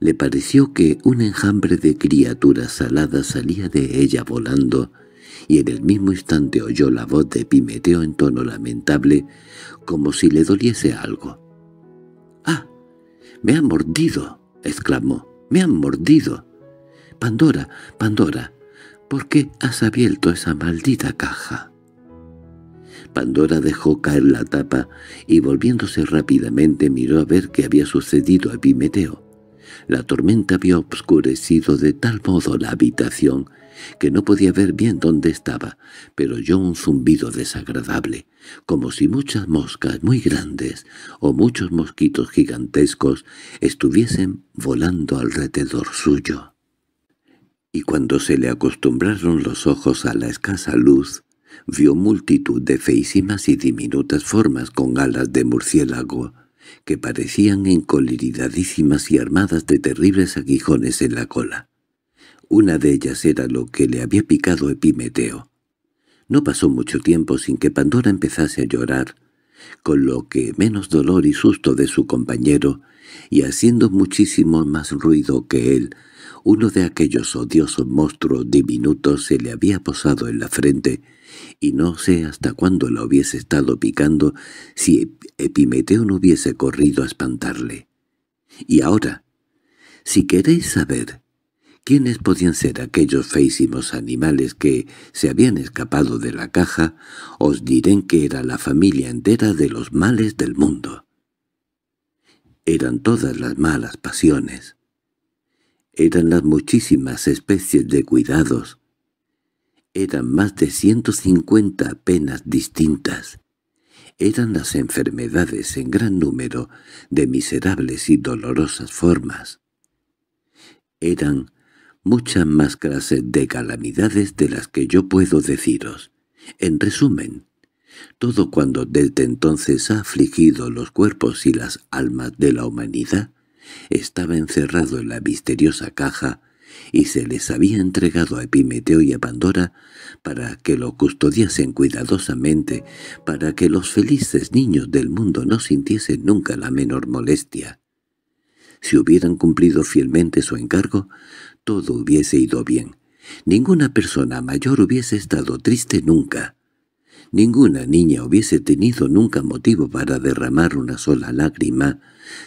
Le pareció que un enjambre de criaturas aladas salía de ella volando, y en el mismo instante oyó la voz de Pimeteo en tono lamentable, como si le doliese algo. —¡Ah! ¡Me han mordido! —exclamó. —¡Me han mordido! —Pandora, Pandora, ¿por qué has abierto esa maldita caja? Pandora dejó caer la tapa y volviéndose rápidamente miró a ver qué había sucedido a Pimeteo. La tormenta había obscurecido de tal modo la habitación que no podía ver bien dónde estaba, pero oyó un zumbido desagradable, como si muchas moscas muy grandes o muchos mosquitos gigantescos estuviesen volando alrededor suyo. Y cuando se le acostumbraron los ojos a la escasa luz, vio multitud de feísimas y diminutas formas con alas de murciélago, que parecían encoleridadísimas y armadas de terribles aguijones en la cola. Una de ellas era lo que le había picado Epimeteo. No pasó mucho tiempo sin que Pandora empezase a llorar, con lo que menos dolor y susto de su compañero, y haciendo muchísimo más ruido que él, uno de aquellos odiosos monstruos diminutos se le había posado en la frente y no sé hasta cuándo la hubiese estado picando si Epimeteo no hubiese corrido a espantarle. Y ahora, si queréis saber quiénes podían ser aquellos feísimos animales que se habían escapado de la caja, os diré que era la familia entera de los males del mundo. Eran todas las malas pasiones. Eran las muchísimas especies de cuidados, eran más de 150 penas distintas. Eran las enfermedades en gran número, de miserables y dolorosas formas. Eran muchas más clases de calamidades de las que yo puedo deciros. En resumen, todo cuando desde entonces ha afligido los cuerpos y las almas de la humanidad, estaba encerrado en la misteriosa caja y se les había entregado a Epimeteo y a Pandora para que lo custodiasen cuidadosamente, para que los felices niños del mundo no sintiesen nunca la menor molestia. Si hubieran cumplido fielmente su encargo, todo hubiese ido bien. Ninguna persona mayor hubiese estado triste nunca. Ninguna niña hubiese tenido nunca motivo para derramar una sola lágrima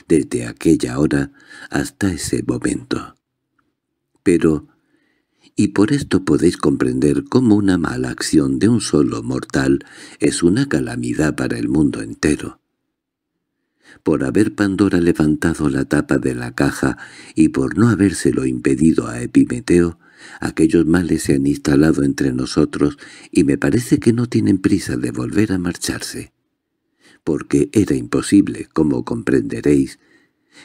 desde aquella hora hasta ese momento pero... Y por esto podéis comprender cómo una mala acción de un solo mortal es una calamidad para el mundo entero. Por haber Pandora levantado la tapa de la caja y por no habérselo impedido a Epimeteo, aquellos males se han instalado entre nosotros y me parece que no tienen prisa de volver a marcharse. Porque era imposible, como comprenderéis,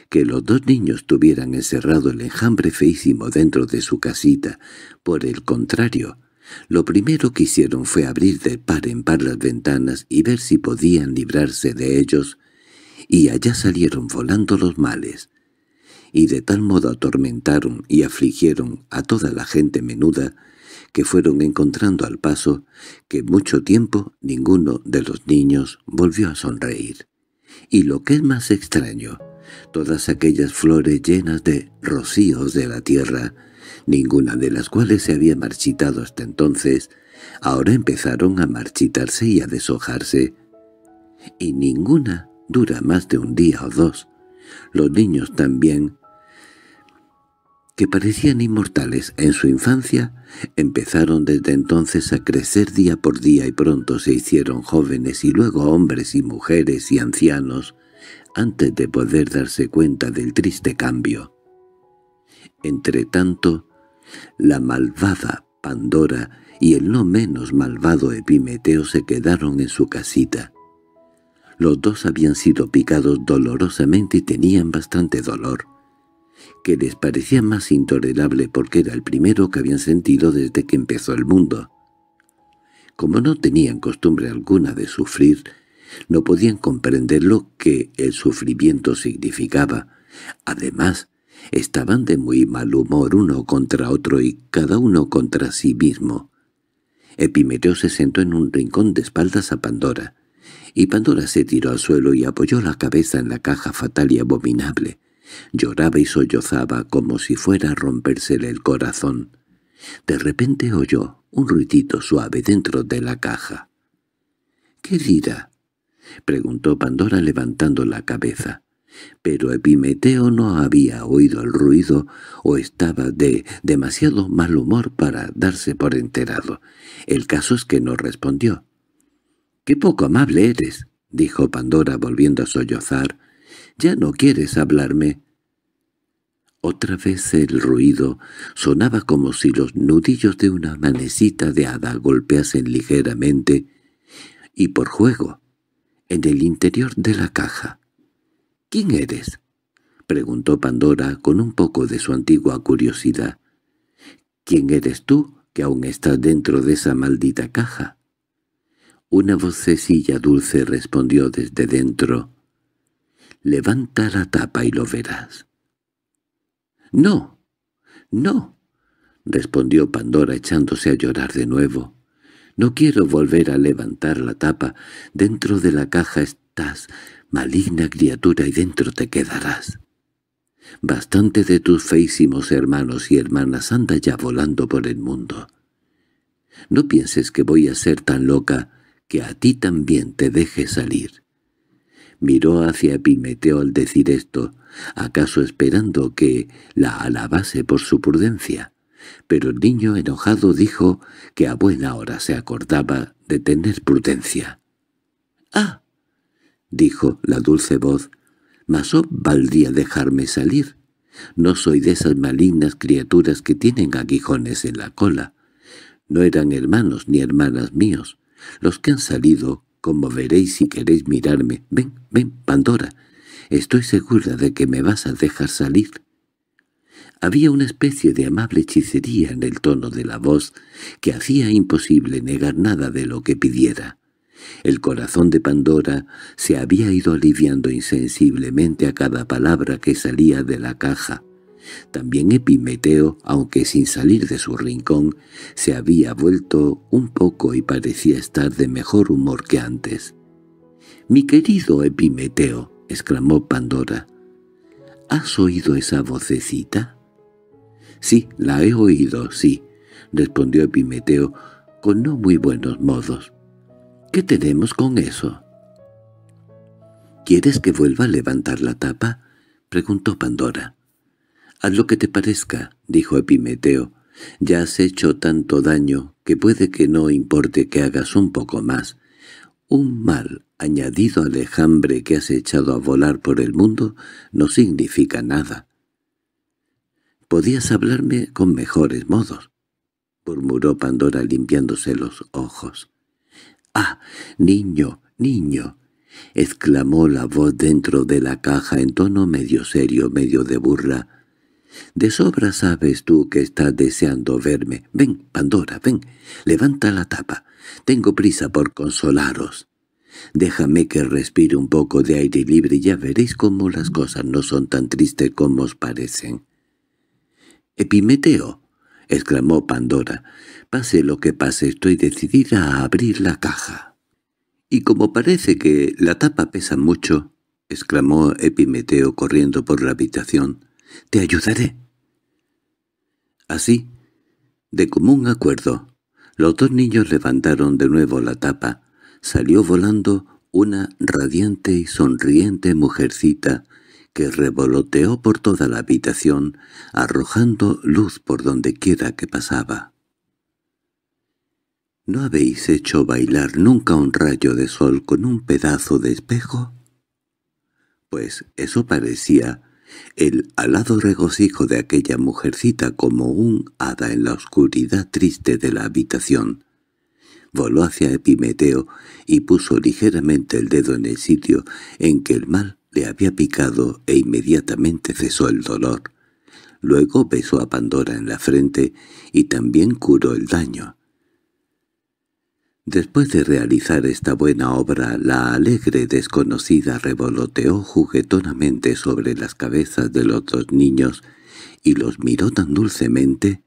que los dos niños tuvieran encerrado el enjambre feísimo dentro de su casita. Por el contrario, lo primero que hicieron fue abrir de par en par las ventanas y ver si podían librarse de ellos, y allá salieron volando los males. Y de tal modo atormentaron y afligieron a toda la gente menuda que fueron encontrando al paso que mucho tiempo ninguno de los niños volvió a sonreír. Y lo que es más extraño todas aquellas flores llenas de rocíos de la tierra, ninguna de las cuales se había marchitado hasta entonces, ahora empezaron a marchitarse y a deshojarse, y ninguna dura más de un día o dos. Los niños también, que parecían inmortales en su infancia, empezaron desde entonces a crecer día por día y pronto se hicieron jóvenes y luego hombres y mujeres y ancianos, antes de poder darse cuenta del triste cambio. Entre tanto, la malvada Pandora y el no menos malvado Epimeteo se quedaron en su casita. Los dos habían sido picados dolorosamente y tenían bastante dolor, que les parecía más intolerable porque era el primero que habían sentido desde que empezó el mundo. Como no tenían costumbre alguna de sufrir, no podían comprender lo que el sufrimiento significaba. Además, estaban de muy mal humor uno contra otro y cada uno contra sí mismo. Epimeteo se sentó en un rincón de espaldas a Pandora, y Pandora se tiró al suelo y apoyó la cabeza en la caja fatal y abominable. Lloraba y sollozaba como si fuera a rompérsele el corazón. De repente oyó un ruidito suave dentro de la caja. —¿Qué dirá? —preguntó Pandora levantando la cabeza. Pero Epimeteo no había oído el ruido o estaba de demasiado mal humor para darse por enterado. El caso es que no respondió. —¡Qué poco amable eres! —dijo Pandora volviendo a sollozar. —Ya no quieres hablarme. Otra vez el ruido sonaba como si los nudillos de una manecita de hada golpeasen ligeramente, y por juego, en el interior de la caja. —¿Quién eres? —preguntó Pandora con un poco de su antigua curiosidad. —¿Quién eres tú que aún estás dentro de esa maldita caja? Una vocecilla dulce respondió desde dentro. —Levanta la tapa y lo verás. —¡No! ¡No! —respondió Pandora echándose a llorar de nuevo. No quiero volver a levantar la tapa. Dentro de la caja estás, maligna criatura, y dentro te quedarás. Bastante de tus feísimos hermanos y hermanas anda ya volando por el mundo. No pienses que voy a ser tan loca que a ti también te deje salir. Miró hacia Epimeteo al decir esto, acaso esperando que la alabase por su prudencia pero el niño enojado dijo que a buena hora se acordaba de tener prudencia. —¡Ah! —dijo la dulce voz. —Mas valdría dejarme salir. No soy de esas malignas criaturas que tienen aguijones en la cola. No eran hermanos ni hermanas míos. Los que han salido, como veréis si queréis mirarme. Ven, ven, Pandora. Estoy segura de que me vas a dejar salir. Había una especie de amable hechicería en el tono de la voz que hacía imposible negar nada de lo que pidiera. El corazón de Pandora se había ido aliviando insensiblemente a cada palabra que salía de la caja. También Epimeteo, aunque sin salir de su rincón, se había vuelto un poco y parecía estar de mejor humor que antes. «¡Mi querido Epimeteo!» exclamó Pandora. «¿Has oído esa vocecita?» —Sí, la he oído, sí —respondió Epimeteo, con no muy buenos modos. —¿Qué tenemos con eso? —¿Quieres que vuelva a levantar la tapa? —preguntó Pandora. —Haz lo que te parezca —dijo Epimeteo. —Ya has hecho tanto daño que puede que no importe que hagas un poco más. Un mal añadido al enjambre que has echado a volar por el mundo no significa nada. «Podías hablarme con mejores modos», murmuró Pandora limpiándose los ojos. «¡Ah, niño, niño!» exclamó la voz dentro de la caja en tono medio serio, medio de burla. «De sobra sabes tú que estás deseando verme. Ven, Pandora, ven, levanta la tapa. Tengo prisa por consolaros. Déjame que respire un poco de aire libre y ya veréis cómo las cosas no son tan tristes como os parecen». —¡Epimeteo! —exclamó Pandora. —Pase lo que pase, estoy decidida a abrir la caja. —Y como parece que la tapa pesa mucho —exclamó Epimeteo corriendo por la habitación—, te ayudaré. Así, de común acuerdo, los dos niños levantaron de nuevo la tapa. Salió volando una radiante y sonriente mujercita que revoloteó por toda la habitación, arrojando luz por donde quiera que pasaba. ¿No habéis hecho bailar nunca un rayo de sol con un pedazo de espejo? Pues eso parecía el alado regocijo de aquella mujercita como un hada en la oscuridad triste de la habitación. Voló hacia Epimeteo y puso ligeramente el dedo en el sitio en que el mal había picado e inmediatamente cesó el dolor. Luego besó a Pandora en la frente y también curó el daño. Después de realizar esta buena obra, la alegre desconocida revoloteó juguetonamente sobre las cabezas de los dos niños y los miró tan dulcemente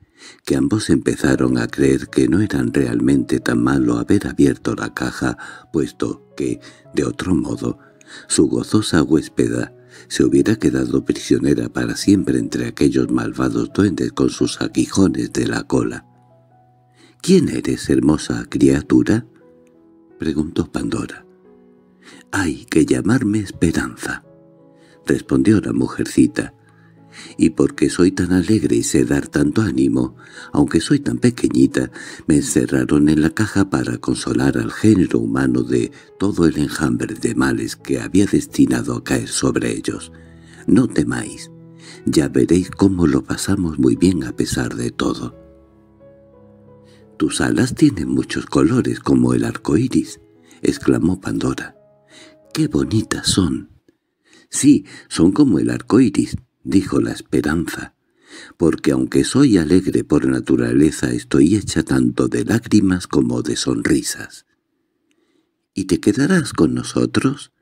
que ambos empezaron a creer que no eran realmente tan malo haber abierto la caja, puesto que, de otro modo, su gozosa huéspeda, se hubiera quedado prisionera para siempre entre aquellos malvados duendes con sus aguijones de la cola. —¿Quién eres, hermosa criatura? —preguntó Pandora. —Hay que llamarme Esperanza —respondió la mujercita y porque soy tan alegre y sé dar tanto ánimo, aunque soy tan pequeñita, me encerraron en la caja para consolar al género humano de todo el enjambre de males que había destinado a caer sobre ellos. No temáis, ya veréis cómo lo pasamos muy bien a pesar de todo. «Tus alas tienen muchos colores como el arco iris», exclamó Pandora. «¡Qué bonitas son!» «Sí, son como el arco dijo la esperanza, porque aunque soy alegre por naturaleza estoy hecha tanto de lágrimas como de sonrisas. —¿Y te quedarás con nosotros?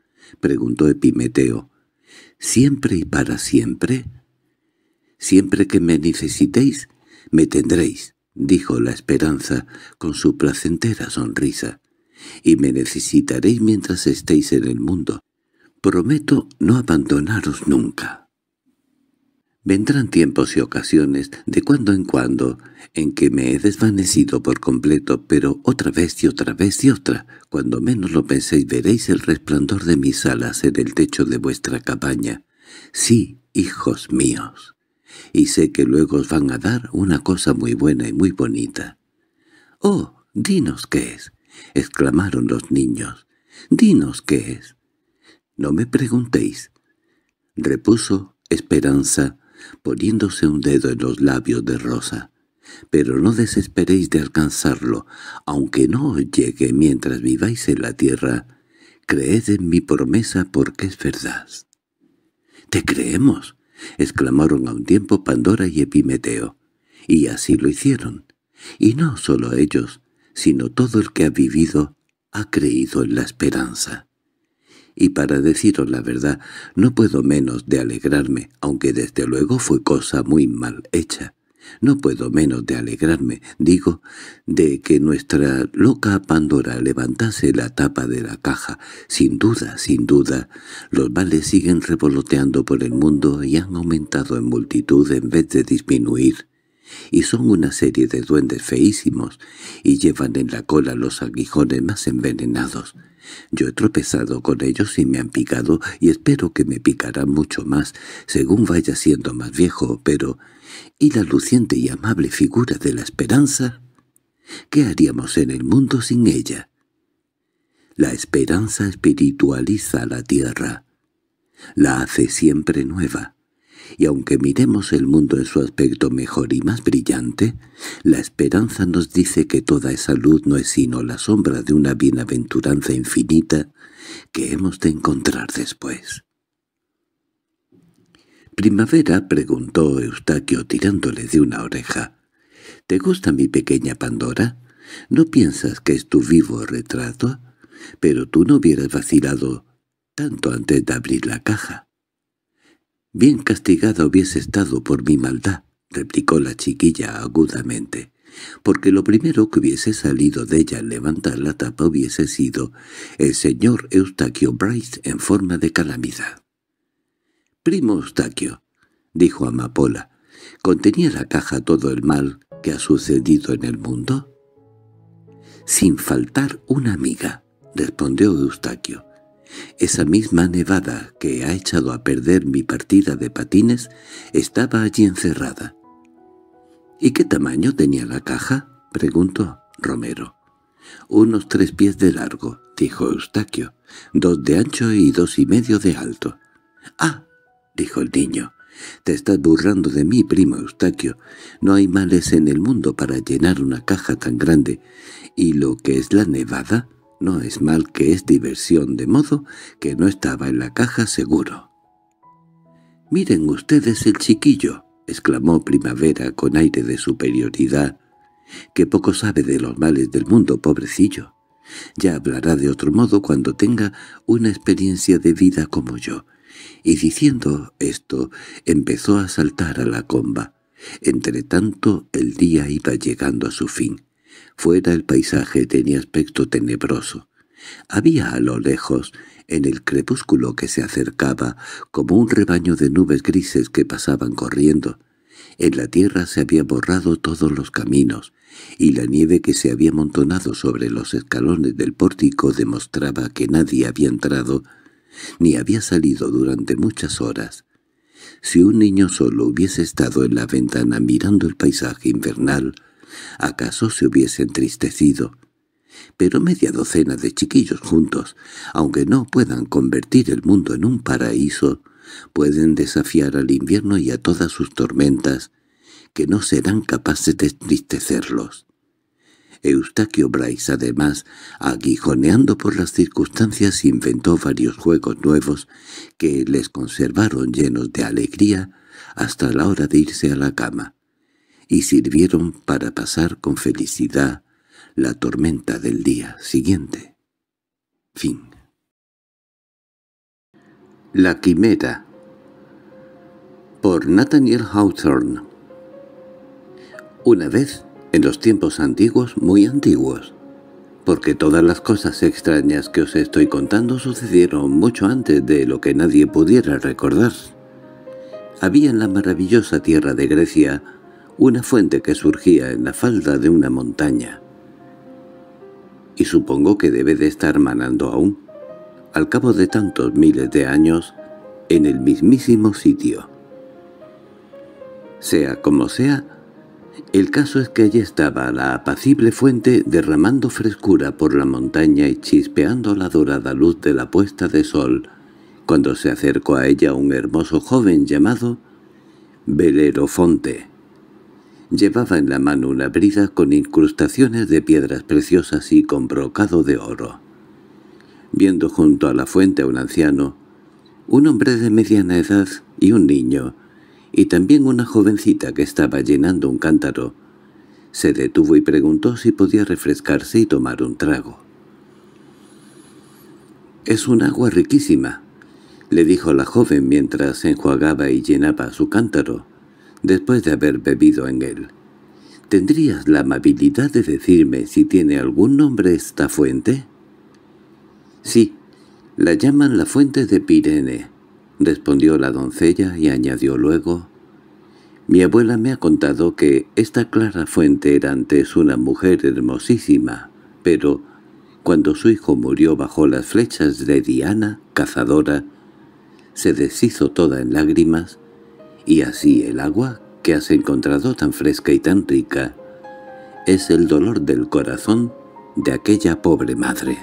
—preguntó Epimeteo. —¿Siempre y para siempre? —Siempre que me necesitéis, me tendréis —dijo la esperanza con su placentera sonrisa—, y me necesitaréis mientras estéis en el mundo. Prometo no abandonaros nunca. Vendrán tiempos y ocasiones, de cuando en cuando, en que me he desvanecido por completo, pero otra vez y otra vez y otra, cuando menos lo penséis veréis el resplandor de mis alas en el techo de vuestra cabaña. Sí, hijos míos, y sé que luego os van a dar una cosa muy buena y muy bonita. —¡Oh, dinos qué es! —exclamaron los niños. —¡Dinos qué es! —No me preguntéis —repuso Esperanza poniéndose un dedo en los labios de Rosa. Pero no desesperéis de alcanzarlo, aunque no os llegue mientras viváis en la tierra. Creed en mi promesa porque es verdad. —¡Te creemos! —exclamaron a un tiempo Pandora y Epimeteo. Y así lo hicieron. Y no solo ellos, sino todo el que ha vivido ha creído en la esperanza y para deciros la verdad no puedo menos de alegrarme, aunque desde luego fue cosa muy mal hecha. No puedo menos de alegrarme, digo, de que nuestra loca Pandora levantase la tapa de la caja. Sin duda, sin duda, los vales siguen revoloteando por el mundo y han aumentado en multitud en vez de disminuir y son una serie de duendes feísimos, y llevan en la cola los aguijones más envenenados. Yo he tropezado con ellos y me han picado, y espero que me picará mucho más, según vaya siendo más viejo, pero... ¿Y la luciente y amable figura de la esperanza? ¿Qué haríamos en el mundo sin ella? La esperanza espiritualiza la tierra. La hace siempre nueva y aunque miremos el mundo en su aspecto mejor y más brillante, la esperanza nos dice que toda esa luz no es sino la sombra de una bienaventuranza infinita que hemos de encontrar después. —Primavera —preguntó Eustaquio tirándole de una oreja—, ¿te gusta mi pequeña Pandora? ¿No piensas que es tu vivo retrato? Pero tú no hubieras vacilado tanto antes de abrir la caja. —Bien castigada hubiese estado por mi maldad —replicó la chiquilla agudamente—, porque lo primero que hubiese salido de ella al levantar la tapa hubiese sido el señor Eustaquio Bryce en forma de calamidad. —Primo Eustaquio —dijo Amapola—, ¿contenía la caja todo el mal que ha sucedido en el mundo? —Sin faltar una amiga —respondió Eustaquio. Esa misma nevada que ha echado a perder mi partida de patines estaba allí encerrada. —¿Y qué tamaño tenía la caja? —preguntó Romero. —Unos tres pies de largo —dijo Eustaquio—, dos de ancho y dos y medio de alto. —¡Ah! —dijo el niño—, te estás burlando de mí, primo Eustaquio. No hay males en el mundo para llenar una caja tan grande. ¿Y lo que es la nevada? No es mal que es diversión, de modo que no estaba en la caja seguro. —Miren ustedes el chiquillo —exclamó Primavera con aire de superioridad—, que poco sabe de los males del mundo, pobrecillo. Ya hablará de otro modo cuando tenga una experiencia de vida como yo. Y diciendo esto, empezó a saltar a la comba. Entre tanto, el día iba llegando a su fin. Fuera el paisaje tenía aspecto tenebroso. Había a lo lejos, en el crepúsculo que se acercaba, como un rebaño de nubes grises que pasaban corriendo. En la tierra se había borrado todos los caminos, y la nieve que se había amontonado sobre los escalones del pórtico demostraba que nadie había entrado ni había salido durante muchas horas. Si un niño solo hubiese estado en la ventana mirando el paisaje invernal, acaso se hubiese entristecido. Pero media docena de chiquillos juntos, aunque no puedan convertir el mundo en un paraíso, pueden desafiar al invierno y a todas sus tormentas, que no serán capaces de entristecerlos. Eustaquio Bryce, además, aguijoneando por las circunstancias, inventó varios juegos nuevos que les conservaron llenos de alegría hasta la hora de irse a la cama y sirvieron para pasar con felicidad la tormenta del día siguiente. La Quimera Por Nathaniel Hawthorne Una vez, en los tiempos antiguos, muy antiguos, porque todas las cosas extrañas que os estoy contando sucedieron mucho antes de lo que nadie pudiera recordar. Había en la maravillosa tierra de Grecia una fuente que surgía en la falda de una montaña. Y supongo que debe de estar manando aún, al cabo de tantos miles de años, en el mismísimo sitio. Sea como sea, el caso es que allí estaba la apacible fuente derramando frescura por la montaña y chispeando la dorada luz de la puesta de sol, cuando se acercó a ella un hermoso joven llamado Belerofonte. Llevaba en la mano una brida con incrustaciones de piedras preciosas y con brocado de oro. Viendo junto a la fuente a un anciano, un hombre de mediana edad y un niño, y también una jovencita que estaba llenando un cántaro, se detuvo y preguntó si podía refrescarse y tomar un trago. «Es un agua riquísima», le dijo la joven mientras enjuagaba y llenaba su cántaro después de haber bebido en él. ¿Tendrías la amabilidad de decirme si tiene algún nombre esta fuente? Sí, la llaman la fuente de Pirene, respondió la doncella y añadió luego, mi abuela me ha contado que esta clara fuente era antes una mujer hermosísima, pero cuando su hijo murió bajo las flechas de Diana, cazadora, se deshizo toda en lágrimas, y así el agua que has encontrado tan fresca y tan rica es el dolor del corazón de aquella pobre madre.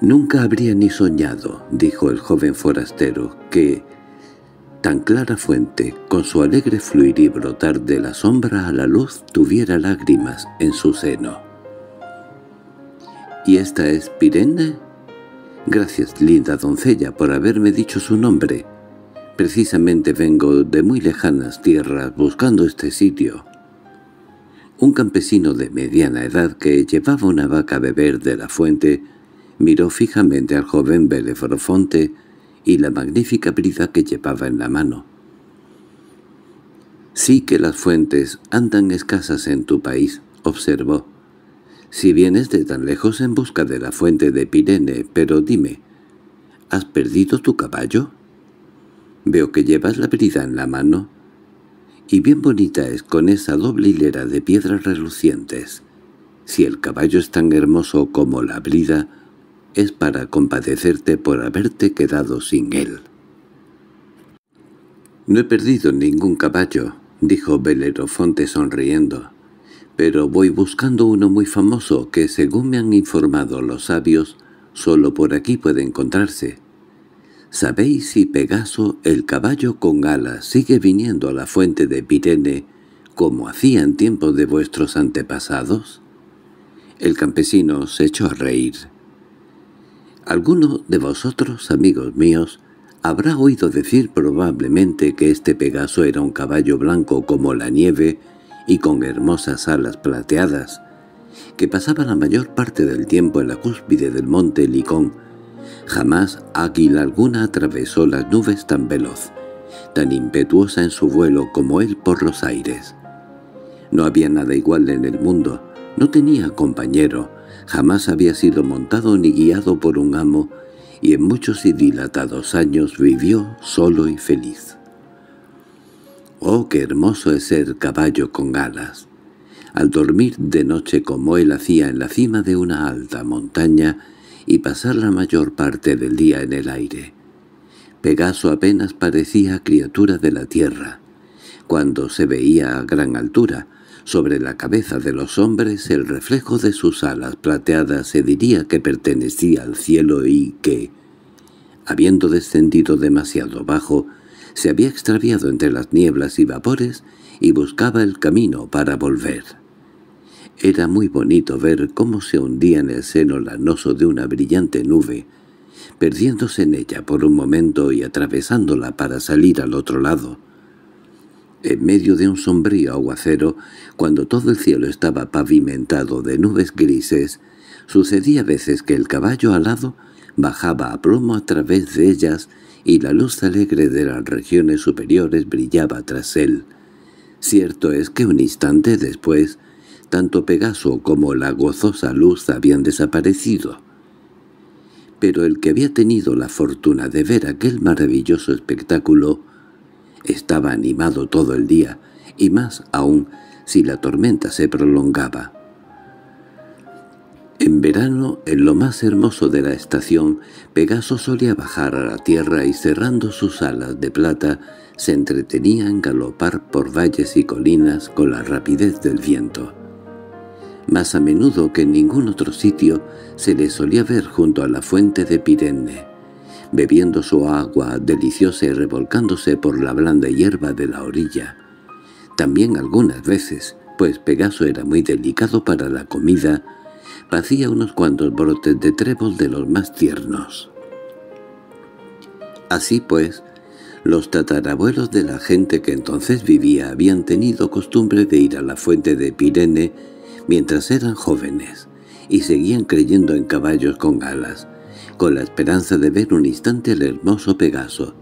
Nunca habría ni soñado, dijo el joven forastero, que tan clara fuente, con su alegre fluir y brotar de la sombra a la luz, tuviera lágrimas en su seno. —¿Y esta es Pirene? —Gracias, linda doncella, por haberme dicho su nombre Precisamente vengo de muy lejanas tierras buscando este sitio. Un campesino de mediana edad que llevaba una vaca a beber de la fuente miró fijamente al joven Fonte y la magnífica brida que llevaba en la mano. «Sí que las fuentes andan escasas en tu país», observó. «Si vienes de tan lejos en busca de la fuente de Pirene, pero dime, ¿has perdido tu caballo?» Veo que llevas la brida en la mano. Y bien bonita es con esa doble hilera de piedras relucientes. Si el caballo es tan hermoso como la brida, es para compadecerte por haberte quedado sin él. —No he perdido ningún caballo —dijo Belerofonte sonriendo—, pero voy buscando uno muy famoso que, según me han informado los sabios, solo por aquí puede encontrarse. ¿Sabéis si Pegaso, el caballo con alas, sigue viniendo a la fuente de Pirene como hacía en tiempos de vuestros antepasados? El campesino se echó a reír. Alguno de vosotros, amigos míos, habrá oído decir probablemente que este Pegaso era un caballo blanco como la nieve y con hermosas alas plateadas, que pasaba la mayor parte del tiempo en la cúspide del monte Licón, Jamás águila alguna atravesó las nubes tan veloz, tan impetuosa en su vuelo como él por los aires. No había nada igual en el mundo, no tenía compañero, jamás había sido montado ni guiado por un amo, y en muchos y dilatados años vivió solo y feliz. ¡Oh, qué hermoso es ser caballo con alas! Al dormir de noche como él hacía en la cima de una alta montaña, y pasar la mayor parte del día en el aire. Pegaso apenas parecía criatura de la tierra. Cuando se veía a gran altura, sobre la cabeza de los hombres el reflejo de sus alas plateadas se diría que pertenecía al cielo y que, habiendo descendido demasiado bajo, se había extraviado entre las nieblas y vapores y buscaba el camino para volver. Era muy bonito ver cómo se hundía en el seno lanoso de una brillante nube, perdiéndose en ella por un momento y atravesándola para salir al otro lado. En medio de un sombrío aguacero, cuando todo el cielo estaba pavimentado de nubes grises, sucedía a veces que el caballo alado bajaba a plomo a través de ellas y la luz alegre de las regiones superiores brillaba tras él. Cierto es que un instante después tanto Pegaso como la gozosa luz habían desaparecido. Pero el que había tenido la fortuna de ver aquel maravilloso espectáculo estaba animado todo el día, y más aún si la tormenta se prolongaba. En verano, en lo más hermoso de la estación, Pegaso solía bajar a la tierra y cerrando sus alas de plata, se entretenía en galopar por valles y colinas con la rapidez del viento más a menudo que en ningún otro sitio se le solía ver junto a la fuente de Pirene, bebiendo su agua deliciosa y revolcándose por la blanda hierba de la orilla. También algunas veces, pues Pegaso era muy delicado para la comida, hacía unos cuantos brotes de trébol de los más tiernos. Así pues, los tatarabuelos de la gente que entonces vivía habían tenido costumbre de ir a la fuente de Pirene mientras eran jóvenes, y seguían creyendo en caballos con alas, con la esperanza de ver un instante el hermoso Pegaso.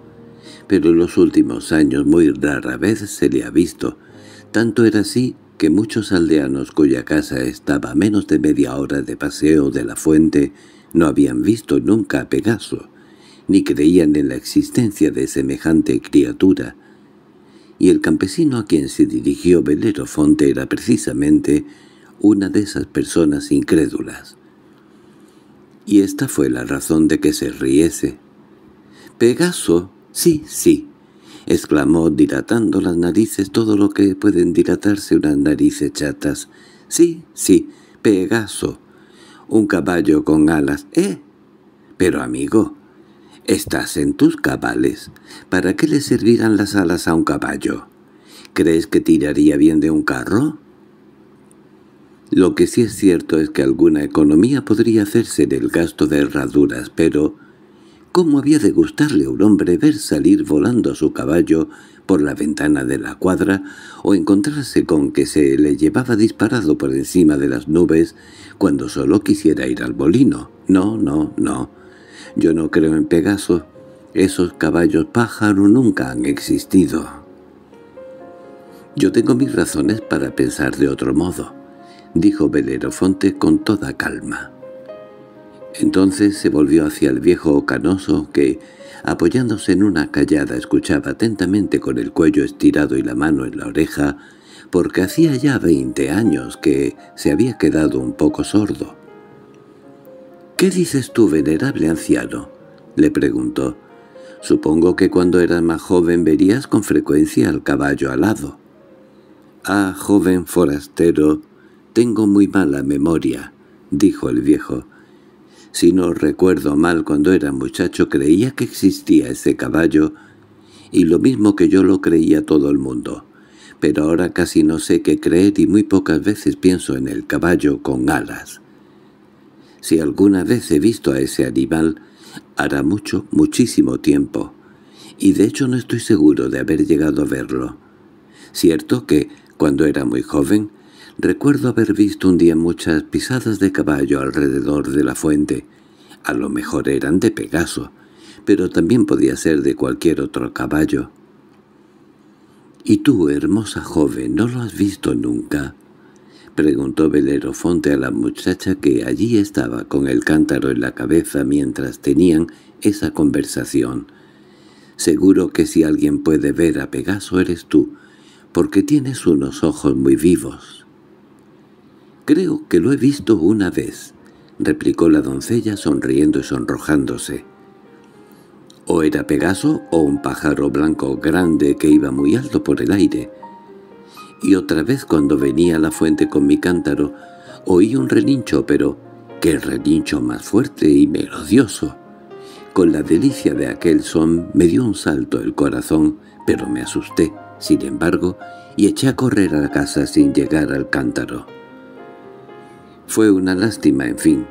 Pero en los últimos años muy rara vez se le ha visto. Tanto era así que muchos aldeanos cuya casa estaba a menos de media hora de paseo de la fuente no habían visto nunca a Pegaso, ni creían en la existencia de semejante criatura. Y el campesino a quien se dirigió Fonte era precisamente una de esas personas incrédulas. Y esta fue la razón de que se riese. —¡Pegaso! Sí, sí —exclamó dilatando las narices todo lo que pueden dilatarse unas narices chatas. —Sí, sí, Pegaso, un caballo con alas. —¿Eh? Pero amigo, estás en tus cabales. ¿Para qué le servirán las alas a un caballo? ¿Crees que tiraría bien de un carro? Lo que sí es cierto es que alguna economía podría hacerse del gasto de herraduras, pero ¿cómo había de gustarle a un hombre ver salir volando a su caballo por la ventana de la cuadra o encontrarse con que se le llevaba disparado por encima de las nubes cuando solo quisiera ir al bolino? No, no, no. Yo no creo en Pegaso. Esos caballos pájaro nunca han existido. Yo tengo mis razones para pensar de otro modo. —dijo Belerofonte con toda calma. Entonces se volvió hacia el viejo canoso, que, apoyándose en una callada, escuchaba atentamente con el cuello estirado y la mano en la oreja, porque hacía ya veinte años que se había quedado un poco sordo. —¿Qué dices tú, venerable anciano? —le preguntó. —Supongo que cuando eras más joven verías con frecuencia al caballo alado. —Ah, joven forastero tengo muy mala memoria, dijo el viejo. Si no recuerdo mal cuando era muchacho creía que existía ese caballo, y lo mismo que yo lo creía todo el mundo. Pero ahora casi no sé qué creer y muy pocas veces pienso en el caballo con alas. Si alguna vez he visto a ese animal, hará mucho, muchísimo tiempo, y de hecho no estoy seguro de haber llegado a verlo. Cierto que, cuando era muy joven, Recuerdo haber visto un día muchas pisadas de caballo alrededor de la fuente. A lo mejor eran de Pegaso, pero también podía ser de cualquier otro caballo. —¿Y tú, hermosa joven, no lo has visto nunca? —preguntó Belerofonte a la muchacha que allí estaba con el cántaro en la cabeza mientras tenían esa conversación. —Seguro que si alguien puede ver a Pegaso eres tú, porque tienes unos ojos muy vivos. —Creo que lo he visto una vez —replicó la doncella sonriendo y sonrojándose. O era Pegaso o un pájaro blanco grande que iba muy alto por el aire. Y otra vez cuando venía a la fuente con mi cántaro, oí un relincho, pero qué relincho más fuerte y melodioso. Con la delicia de aquel son me dio un salto el corazón, pero me asusté, sin embargo, y eché a correr a la casa sin llegar al cántaro. Fue una lástima, en fin,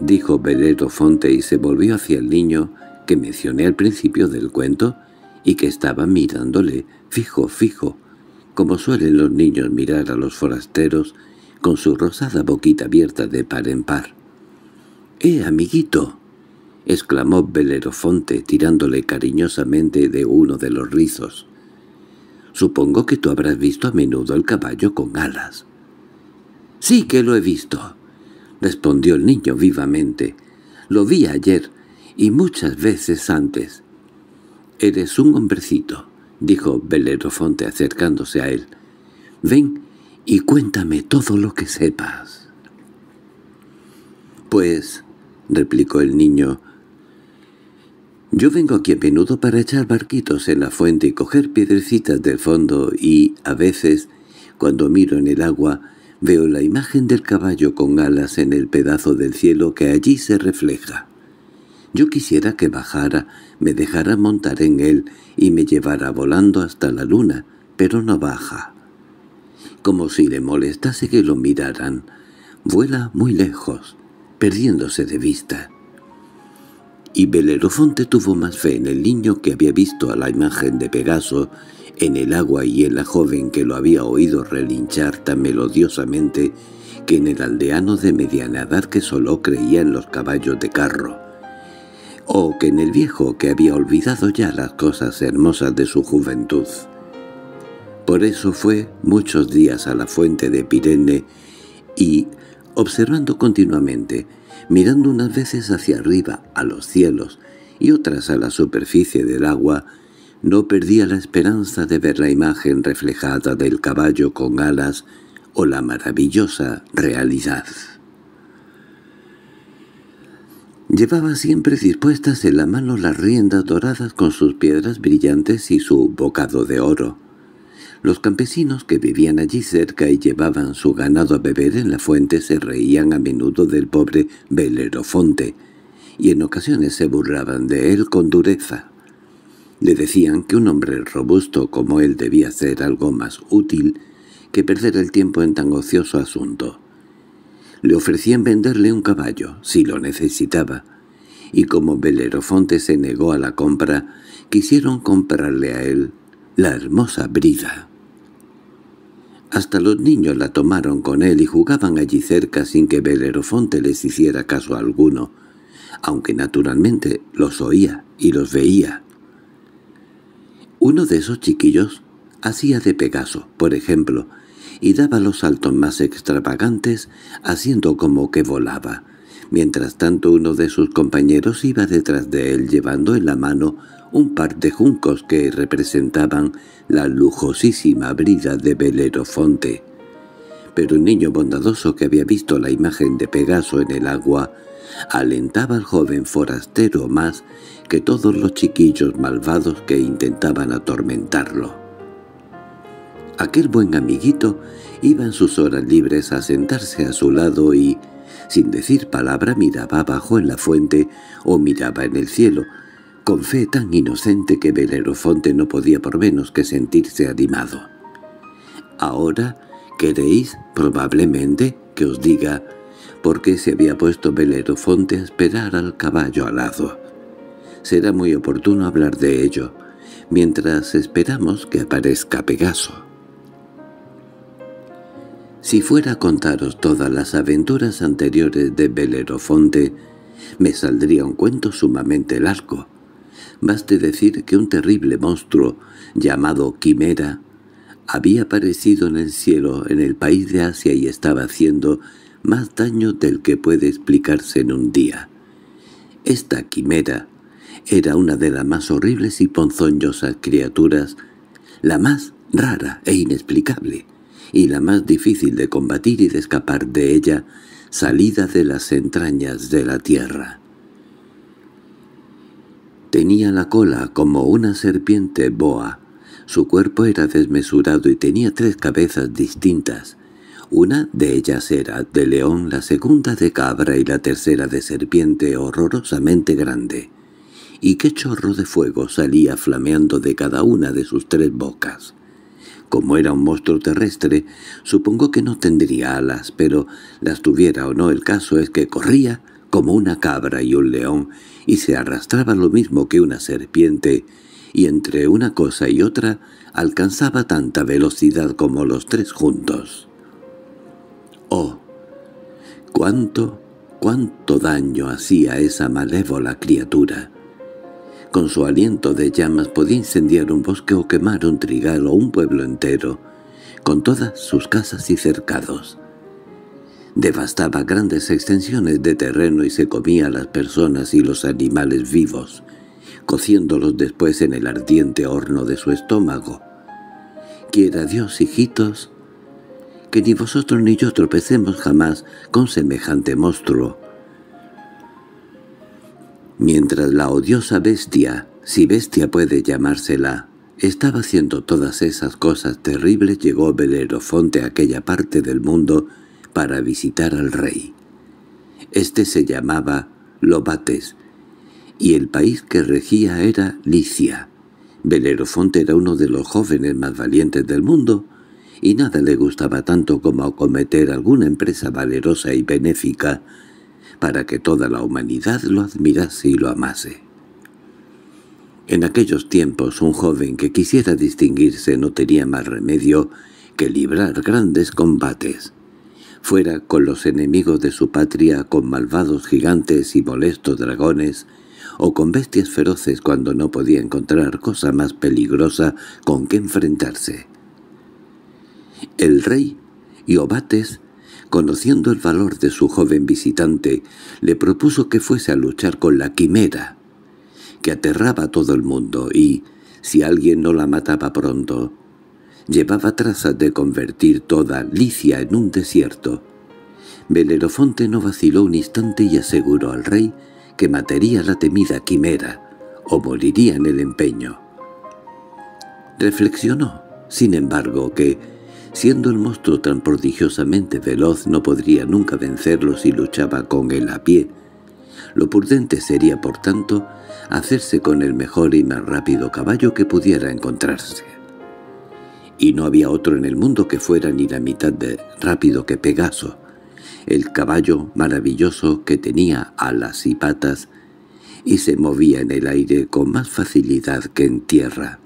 dijo Belerofonte y se volvió hacia el niño que mencioné al principio del cuento y que estaba mirándole, fijo, fijo, como suelen los niños mirar a los forasteros con su rosada boquita abierta de par en par. —¡Eh, amiguito! —exclamó Belerofonte tirándole cariñosamente de uno de los rizos. —Supongo que tú habrás visto a menudo el caballo con alas. —¡Sí que lo he visto! —respondió el niño vivamente. —Lo vi ayer, y muchas veces antes. —Eres un hombrecito —dijo Belerofonte acercándose a él—. Ven y cuéntame todo lo que sepas. —Pues —replicó el niño—, yo vengo aquí a menudo para echar barquitos en la fuente y coger piedrecitas del fondo y, a veces, cuando miro en el agua, Veo la imagen del caballo con alas en el pedazo del cielo que allí se refleja. Yo quisiera que bajara, me dejara montar en él y me llevara volando hasta la luna, pero no baja. Como si le molestase que lo miraran. Vuela muy lejos, perdiéndose de vista. Y Belerofonte tuvo más fe en el niño que había visto a la imagen de Pegaso en el agua y en la joven que lo había oído relinchar tan melodiosamente que en el aldeano de mediana edad que solo creía en los caballos de carro, o que en el viejo que había olvidado ya las cosas hermosas de su juventud. Por eso fue muchos días a la fuente de Pirene y, observando continuamente, mirando unas veces hacia arriba a los cielos y otras a la superficie del agua, no perdía la esperanza de ver la imagen reflejada del caballo con alas o la maravillosa realidad. Llevaba siempre dispuestas en la mano las riendas doradas con sus piedras brillantes y su bocado de oro. Los campesinos que vivían allí cerca y llevaban su ganado a beber en la fuente se reían a menudo del pobre Belerofonte, y en ocasiones se burlaban de él con dureza. Le decían que un hombre robusto como él debía ser algo más útil que perder el tiempo en tan ocioso asunto. Le ofrecían venderle un caballo, si lo necesitaba, y como Belerofonte se negó a la compra, quisieron comprarle a él la hermosa brida. Hasta los niños la tomaron con él y jugaban allí cerca sin que Belerofonte les hiciera caso alguno, aunque naturalmente los oía y los veía. Uno de esos chiquillos hacía de Pegaso, por ejemplo, y daba los saltos más extravagantes, haciendo como que volaba. Mientras tanto uno de sus compañeros iba detrás de él llevando en la mano un par de juncos que representaban la lujosísima brida de Belerofonte. Pero un niño bondadoso que había visto la imagen de Pegaso en el agua alentaba al joven forastero más que todos los chiquillos malvados que intentaban atormentarlo. Aquel buen amiguito iba en sus horas libres a sentarse a su lado y, sin decir palabra, miraba abajo en la fuente o miraba en el cielo, con fe tan inocente que Belerofonte no podía por menos que sentirse animado. Ahora queréis, probablemente, que os diga por qué se había puesto Belerofonte a esperar al caballo alado será muy oportuno hablar de ello, mientras esperamos que aparezca Pegaso. Si fuera a contaros todas las aventuras anteriores de Belerofonte, me saldría un cuento sumamente largo. Baste decir que un terrible monstruo, llamado Quimera, había aparecido en el cielo en el país de Asia y estaba haciendo más daño del que puede explicarse en un día. Esta quimera era una de las más horribles y ponzoñosas criaturas, la más rara e inexplicable, y la más difícil de combatir y de escapar de ella, salida de las entrañas de la tierra. Tenía la cola como una serpiente boa. Su cuerpo era desmesurado y tenía tres cabezas distintas. Una de ellas era de león, la segunda de cabra y la tercera de serpiente horrorosamente grande y qué chorro de fuego salía flameando de cada una de sus tres bocas. Como era un monstruo terrestre, supongo que no tendría alas, pero las tuviera o no el caso es que corría como una cabra y un león, y se arrastraba lo mismo que una serpiente, y entre una cosa y otra alcanzaba tanta velocidad como los tres juntos. ¡Oh! ¡Cuánto, cuánto daño hacía esa malévola criatura! Con su aliento de llamas podía incendiar un bosque o quemar un trigal o un pueblo entero, con todas sus casas y cercados. Devastaba grandes extensiones de terreno y se comía a las personas y los animales vivos, cociéndolos después en el ardiente horno de su estómago. Quiera Dios, hijitos, que ni vosotros ni yo tropecemos jamás con semejante monstruo, Mientras la odiosa bestia, si bestia puede llamársela, estaba haciendo todas esas cosas terribles, llegó Belerofonte a aquella parte del mundo para visitar al rey. Este se llamaba Lobates, y el país que regía era Licia. Belerofonte era uno de los jóvenes más valientes del mundo, y nada le gustaba tanto como acometer alguna empresa valerosa y benéfica para que toda la humanidad lo admirase y lo amase. En aquellos tiempos un joven que quisiera distinguirse no tenía más remedio que librar grandes combates, fuera con los enemigos de su patria, con malvados gigantes y molestos dragones, o con bestias feroces cuando no podía encontrar cosa más peligrosa con que enfrentarse. El rey, Iobates, Conociendo el valor de su joven visitante, le propuso que fuese a luchar con la quimera, que aterraba a todo el mundo y, si alguien no la mataba pronto, llevaba trazas de convertir toda Licia en un desierto. Belerofonte no vaciló un instante y aseguró al rey que mataría la temida quimera o moriría en el empeño. Reflexionó, sin embargo, que Siendo el monstruo tan prodigiosamente veloz no podría nunca vencerlo si luchaba con él a pie. Lo prudente sería, por tanto, hacerse con el mejor y más rápido caballo que pudiera encontrarse. Y no había otro en el mundo que fuera ni la mitad de rápido que Pegaso, el caballo maravilloso que tenía alas y patas, y se movía en el aire con más facilidad que en tierra.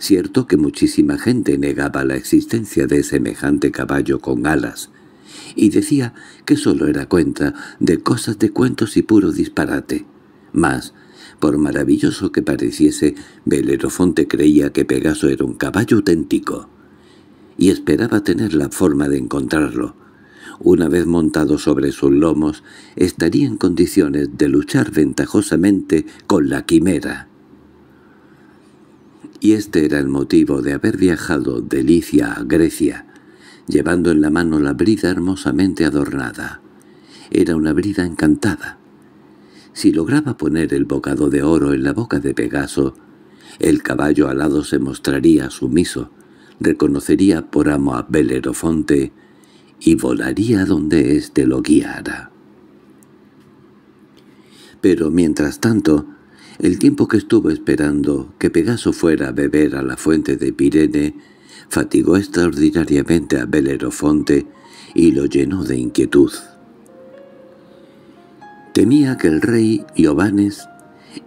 Cierto que muchísima gente negaba la existencia de semejante caballo con alas, y decía que solo era cuenta de cosas de cuentos y puro disparate. Mas, por maravilloso que pareciese, Belerofonte creía que Pegaso era un caballo auténtico, y esperaba tener la forma de encontrarlo. Una vez montado sobre sus lomos, estaría en condiciones de luchar ventajosamente con la quimera y este era el motivo de haber viajado de Licia a Grecia, llevando en la mano la brida hermosamente adornada. Era una brida encantada. Si lograba poner el bocado de oro en la boca de Pegaso, el caballo alado se mostraría sumiso, reconocería por amo a Belerofonte y volaría donde éste lo guiara. Pero mientras tanto, el tiempo que estuvo esperando que Pegaso fuera a beber a la fuente de Pirene fatigó extraordinariamente a Belerofonte y lo llenó de inquietud. Temía que el rey Iovanes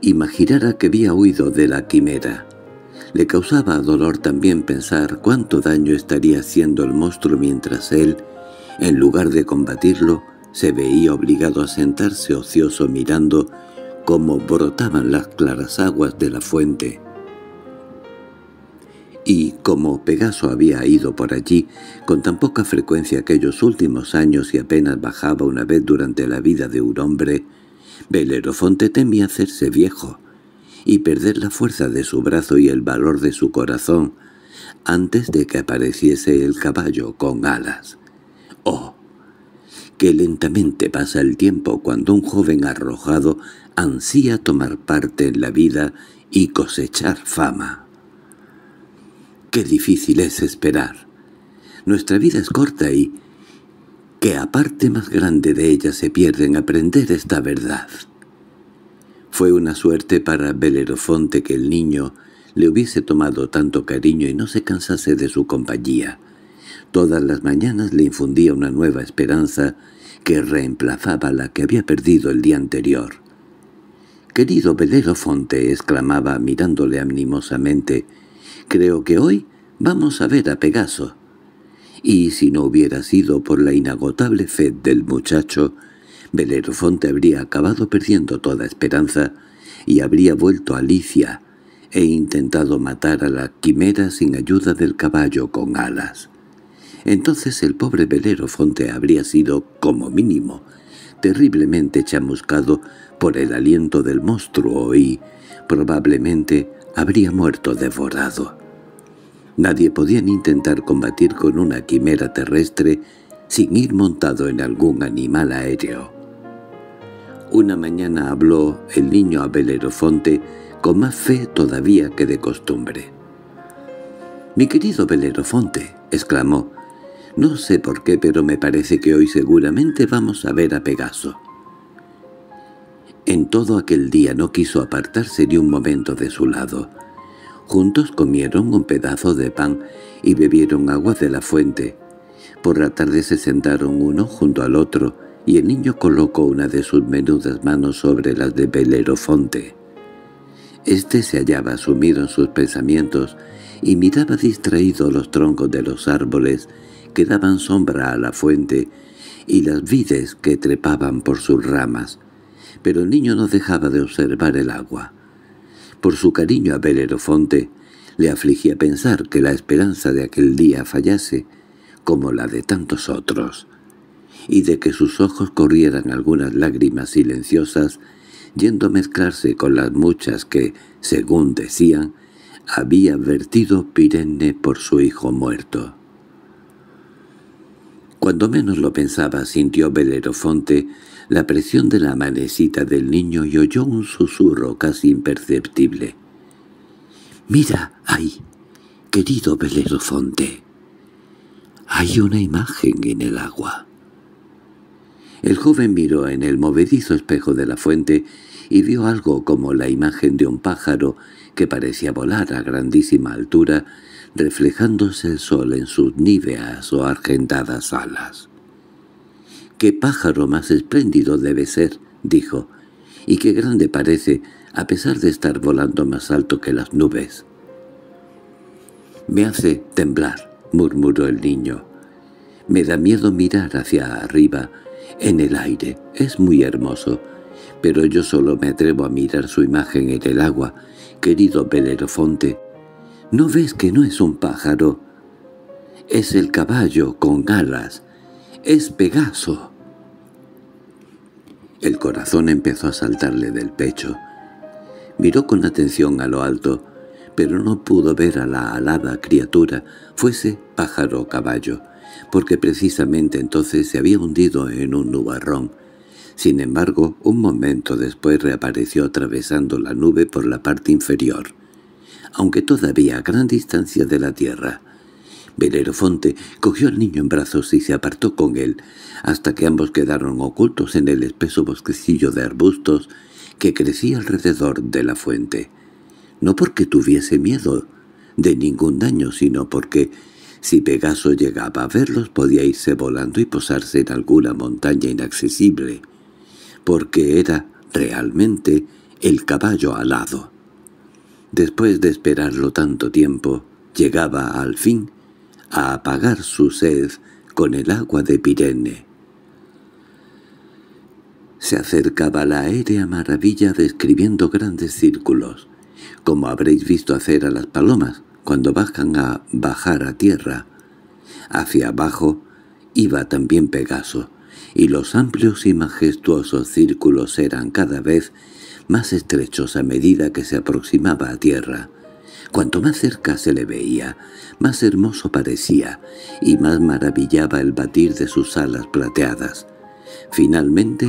imaginara que había huido de la quimera. Le causaba dolor también pensar cuánto daño estaría haciendo el monstruo mientras él, en lugar de combatirlo, se veía obligado a sentarse ocioso mirando como brotaban las claras aguas de la fuente. Y como Pegaso había ido por allí con tan poca frecuencia aquellos últimos años y apenas bajaba una vez durante la vida de un hombre, Belerofonte temía hacerse viejo y perder la fuerza de su brazo y el valor de su corazón antes de que apareciese el caballo con alas. ¡Oh! ¡Qué lentamente pasa el tiempo cuando un joven arrojado ansía tomar parte en la vida y cosechar fama. Qué difícil es esperar. Nuestra vida es corta y que aparte más grande de ella se pierde en aprender esta verdad. Fue una suerte para Belerofonte que el niño le hubiese tomado tanto cariño y no se cansase de su compañía. Todas las mañanas le infundía una nueva esperanza que reemplazaba la que había perdido el día anterior. «Querido Belerofonte», exclamaba mirándole animosamente, «creo que hoy vamos a ver a Pegaso». Y si no hubiera sido por la inagotable fe del muchacho, Belerofonte habría acabado perdiendo toda esperanza y habría vuelto a Licia e intentado matar a la quimera sin ayuda del caballo con alas. Entonces el pobre Belerofonte habría sido, como mínimo, terriblemente chamuscado por el aliento del monstruo y probablemente habría muerto devorado. Nadie podía intentar combatir con una quimera terrestre sin ir montado en algún animal aéreo. Una mañana habló el niño a Belerofonte con más fe todavía que de costumbre. «Mi querido Belerofonte», exclamó, «no sé por qué, pero me parece que hoy seguramente vamos a ver a Pegaso». En todo aquel día no quiso apartarse ni un momento de su lado. Juntos comieron un pedazo de pan y bebieron agua de la fuente. Por la tarde se sentaron uno junto al otro y el niño colocó una de sus menudas manos sobre las de Belerofonte. Este se hallaba sumido en sus pensamientos y miraba distraído los troncos de los árboles que daban sombra a la fuente y las vides que trepaban por sus ramas pero el niño no dejaba de observar el agua. Por su cariño a Belerofonte, le afligía pensar que la esperanza de aquel día fallase, como la de tantos otros, y de que sus ojos corrieran algunas lágrimas silenciosas, yendo a mezclarse con las muchas que, según decían, había vertido Pirene por su hijo muerto. Cuando menos lo pensaba, sintió Belerofonte la presión de la manecita del niño y oyó un susurro casi imperceptible. «¡Mira, ahí, querido Belerofonte! Hay una imagen en el agua». El joven miró en el movedizo espejo de la fuente y vio algo como la imagen de un pájaro que parecía volar a grandísima altura, reflejándose el sol en sus níveas o argentadas alas. «Qué pájaro más espléndido debe ser», dijo, «y qué grande parece, a pesar de estar volando más alto que las nubes». «Me hace temblar», murmuró el niño. «Me da miedo mirar hacia arriba, en el aire, es muy hermoso, pero yo solo me atrevo a mirar su imagen en el agua, querido Belerofonte. ¿No ves que no es un pájaro? Es el caballo con alas. Es Pegaso». El corazón empezó a saltarle del pecho. Miró con atención a lo alto, pero no pudo ver a la alada criatura, fuese pájaro o caballo, porque precisamente entonces se había hundido en un nubarrón. Sin embargo, un momento después reapareció atravesando la nube por la parte inferior, aunque todavía a gran distancia de la tierra. Belerofonte cogió al niño en brazos y se apartó con él, hasta que ambos quedaron ocultos en el espeso bosquecillo de arbustos que crecía alrededor de la fuente. No porque tuviese miedo de ningún daño, sino porque, si Pegaso llegaba a verlos, podía irse volando y posarse en alguna montaña inaccesible, porque era realmente el caballo alado. Después de esperarlo tanto tiempo, llegaba al fin a apagar su sed con el agua de Pirene. Se acercaba la aérea maravilla describiendo grandes círculos, como habréis visto hacer a las palomas cuando bajan a bajar a tierra. Hacia abajo iba también Pegaso, y los amplios y majestuosos círculos eran cada vez más estrechos a medida que se aproximaba a tierra. Cuanto más cerca se le veía, más hermoso parecía, y más maravillaba el batir de sus alas plateadas. Finalmente,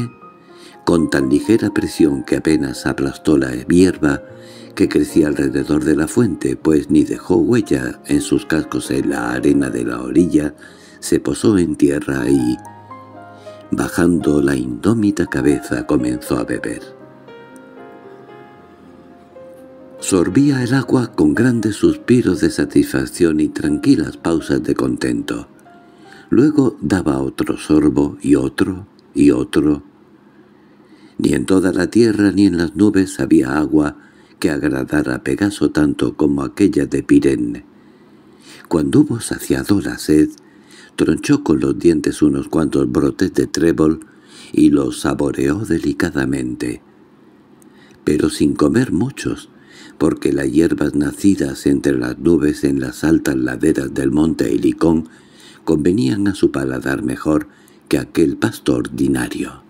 con tan ligera presión que apenas aplastó la hierba que crecía alrededor de la fuente, pues ni dejó huella en sus cascos en la arena de la orilla, se posó en tierra y, bajando la indómita cabeza, comenzó a beber. Sorbía el agua con grandes suspiros de satisfacción y tranquilas pausas de contento. Luego daba otro sorbo y otro y otro. Ni en toda la tierra ni en las nubes había agua que agradara a Pegaso tanto como aquella de Pirene. Cuando hubo saciado la sed, tronchó con los dientes unos cuantos brotes de trébol y los saboreó delicadamente. Pero sin comer muchos, porque las hierbas nacidas entre las nubes en las altas laderas del monte Helicón convenían a su paladar mejor que aquel pasto ordinario.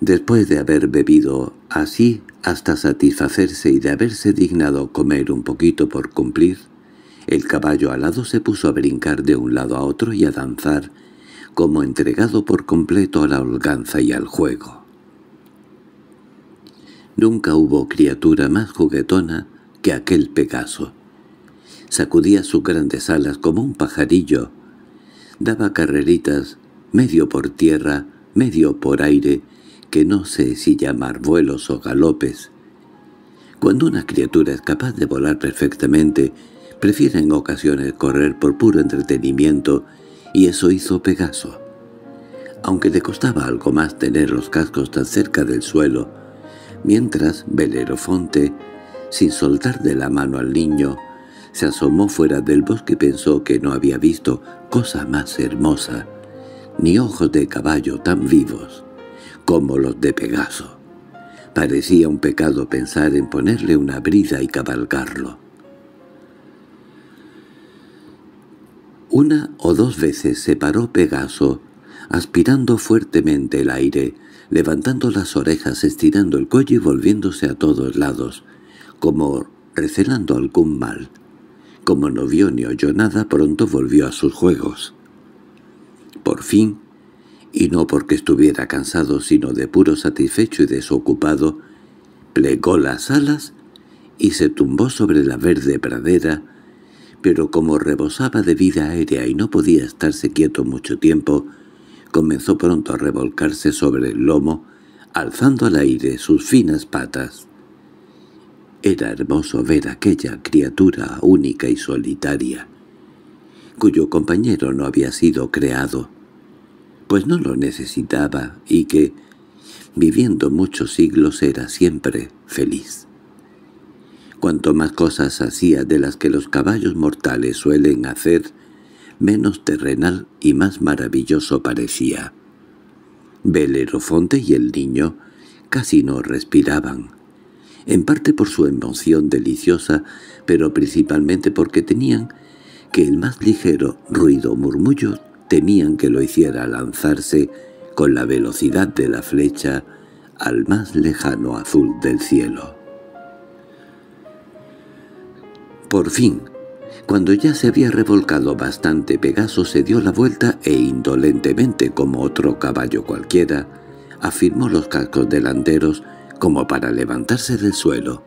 Después de haber bebido así hasta satisfacerse y de haberse dignado comer un poquito por cumplir, el caballo alado se puso a brincar de un lado a otro y a danzar, como entregado por completo a la holganza y al juego. Nunca hubo criatura más juguetona que aquel Pegaso. Sacudía sus grandes alas como un pajarillo. Daba carreritas, medio por tierra, medio por aire, que no sé si llamar vuelos o galopes. Cuando una criatura es capaz de volar perfectamente, prefiere en ocasiones correr por puro entretenimiento, y eso hizo Pegaso. Aunque le costaba algo más tener los cascos tan cerca del suelo, mientras Belerofonte, sin soltar de la mano al niño, se asomó fuera del bosque y pensó que no había visto cosa más hermosa, ni ojos de caballo tan vivos como los de Pegaso. Parecía un pecado pensar en ponerle una brida y cabalgarlo. Una o dos veces se paró Pegaso, aspirando fuertemente el aire, levantando las orejas, estirando el cuello y volviéndose a todos lados, como recelando algún mal. Como no vio ni oyó nada, pronto volvió a sus juegos. Por fin, y no porque estuviera cansado, sino de puro satisfecho y desocupado, plegó las alas y se tumbó sobre la verde pradera, pero como rebosaba de vida aérea y no podía estarse quieto mucho tiempo, comenzó pronto a revolcarse sobre el lomo, alzando al aire sus finas patas. Era hermoso ver aquella criatura única y solitaria, cuyo compañero no había sido creado, pues no lo necesitaba y que, viviendo muchos siglos, era siempre feliz. Cuanto más cosas hacía de las que los caballos mortales suelen hacer, menos terrenal y más maravilloso parecía. Belerofonte y el niño casi no respiraban, en parte por su emoción deliciosa, pero principalmente porque tenían que el más ligero ruido murmullo temían que lo hiciera lanzarse con la velocidad de la flecha al más lejano azul del cielo. Por fin cuando ya se había revolcado bastante, Pegaso se dio la vuelta e indolentemente, como otro caballo cualquiera, afirmó los cascos delanteros como para levantarse del suelo.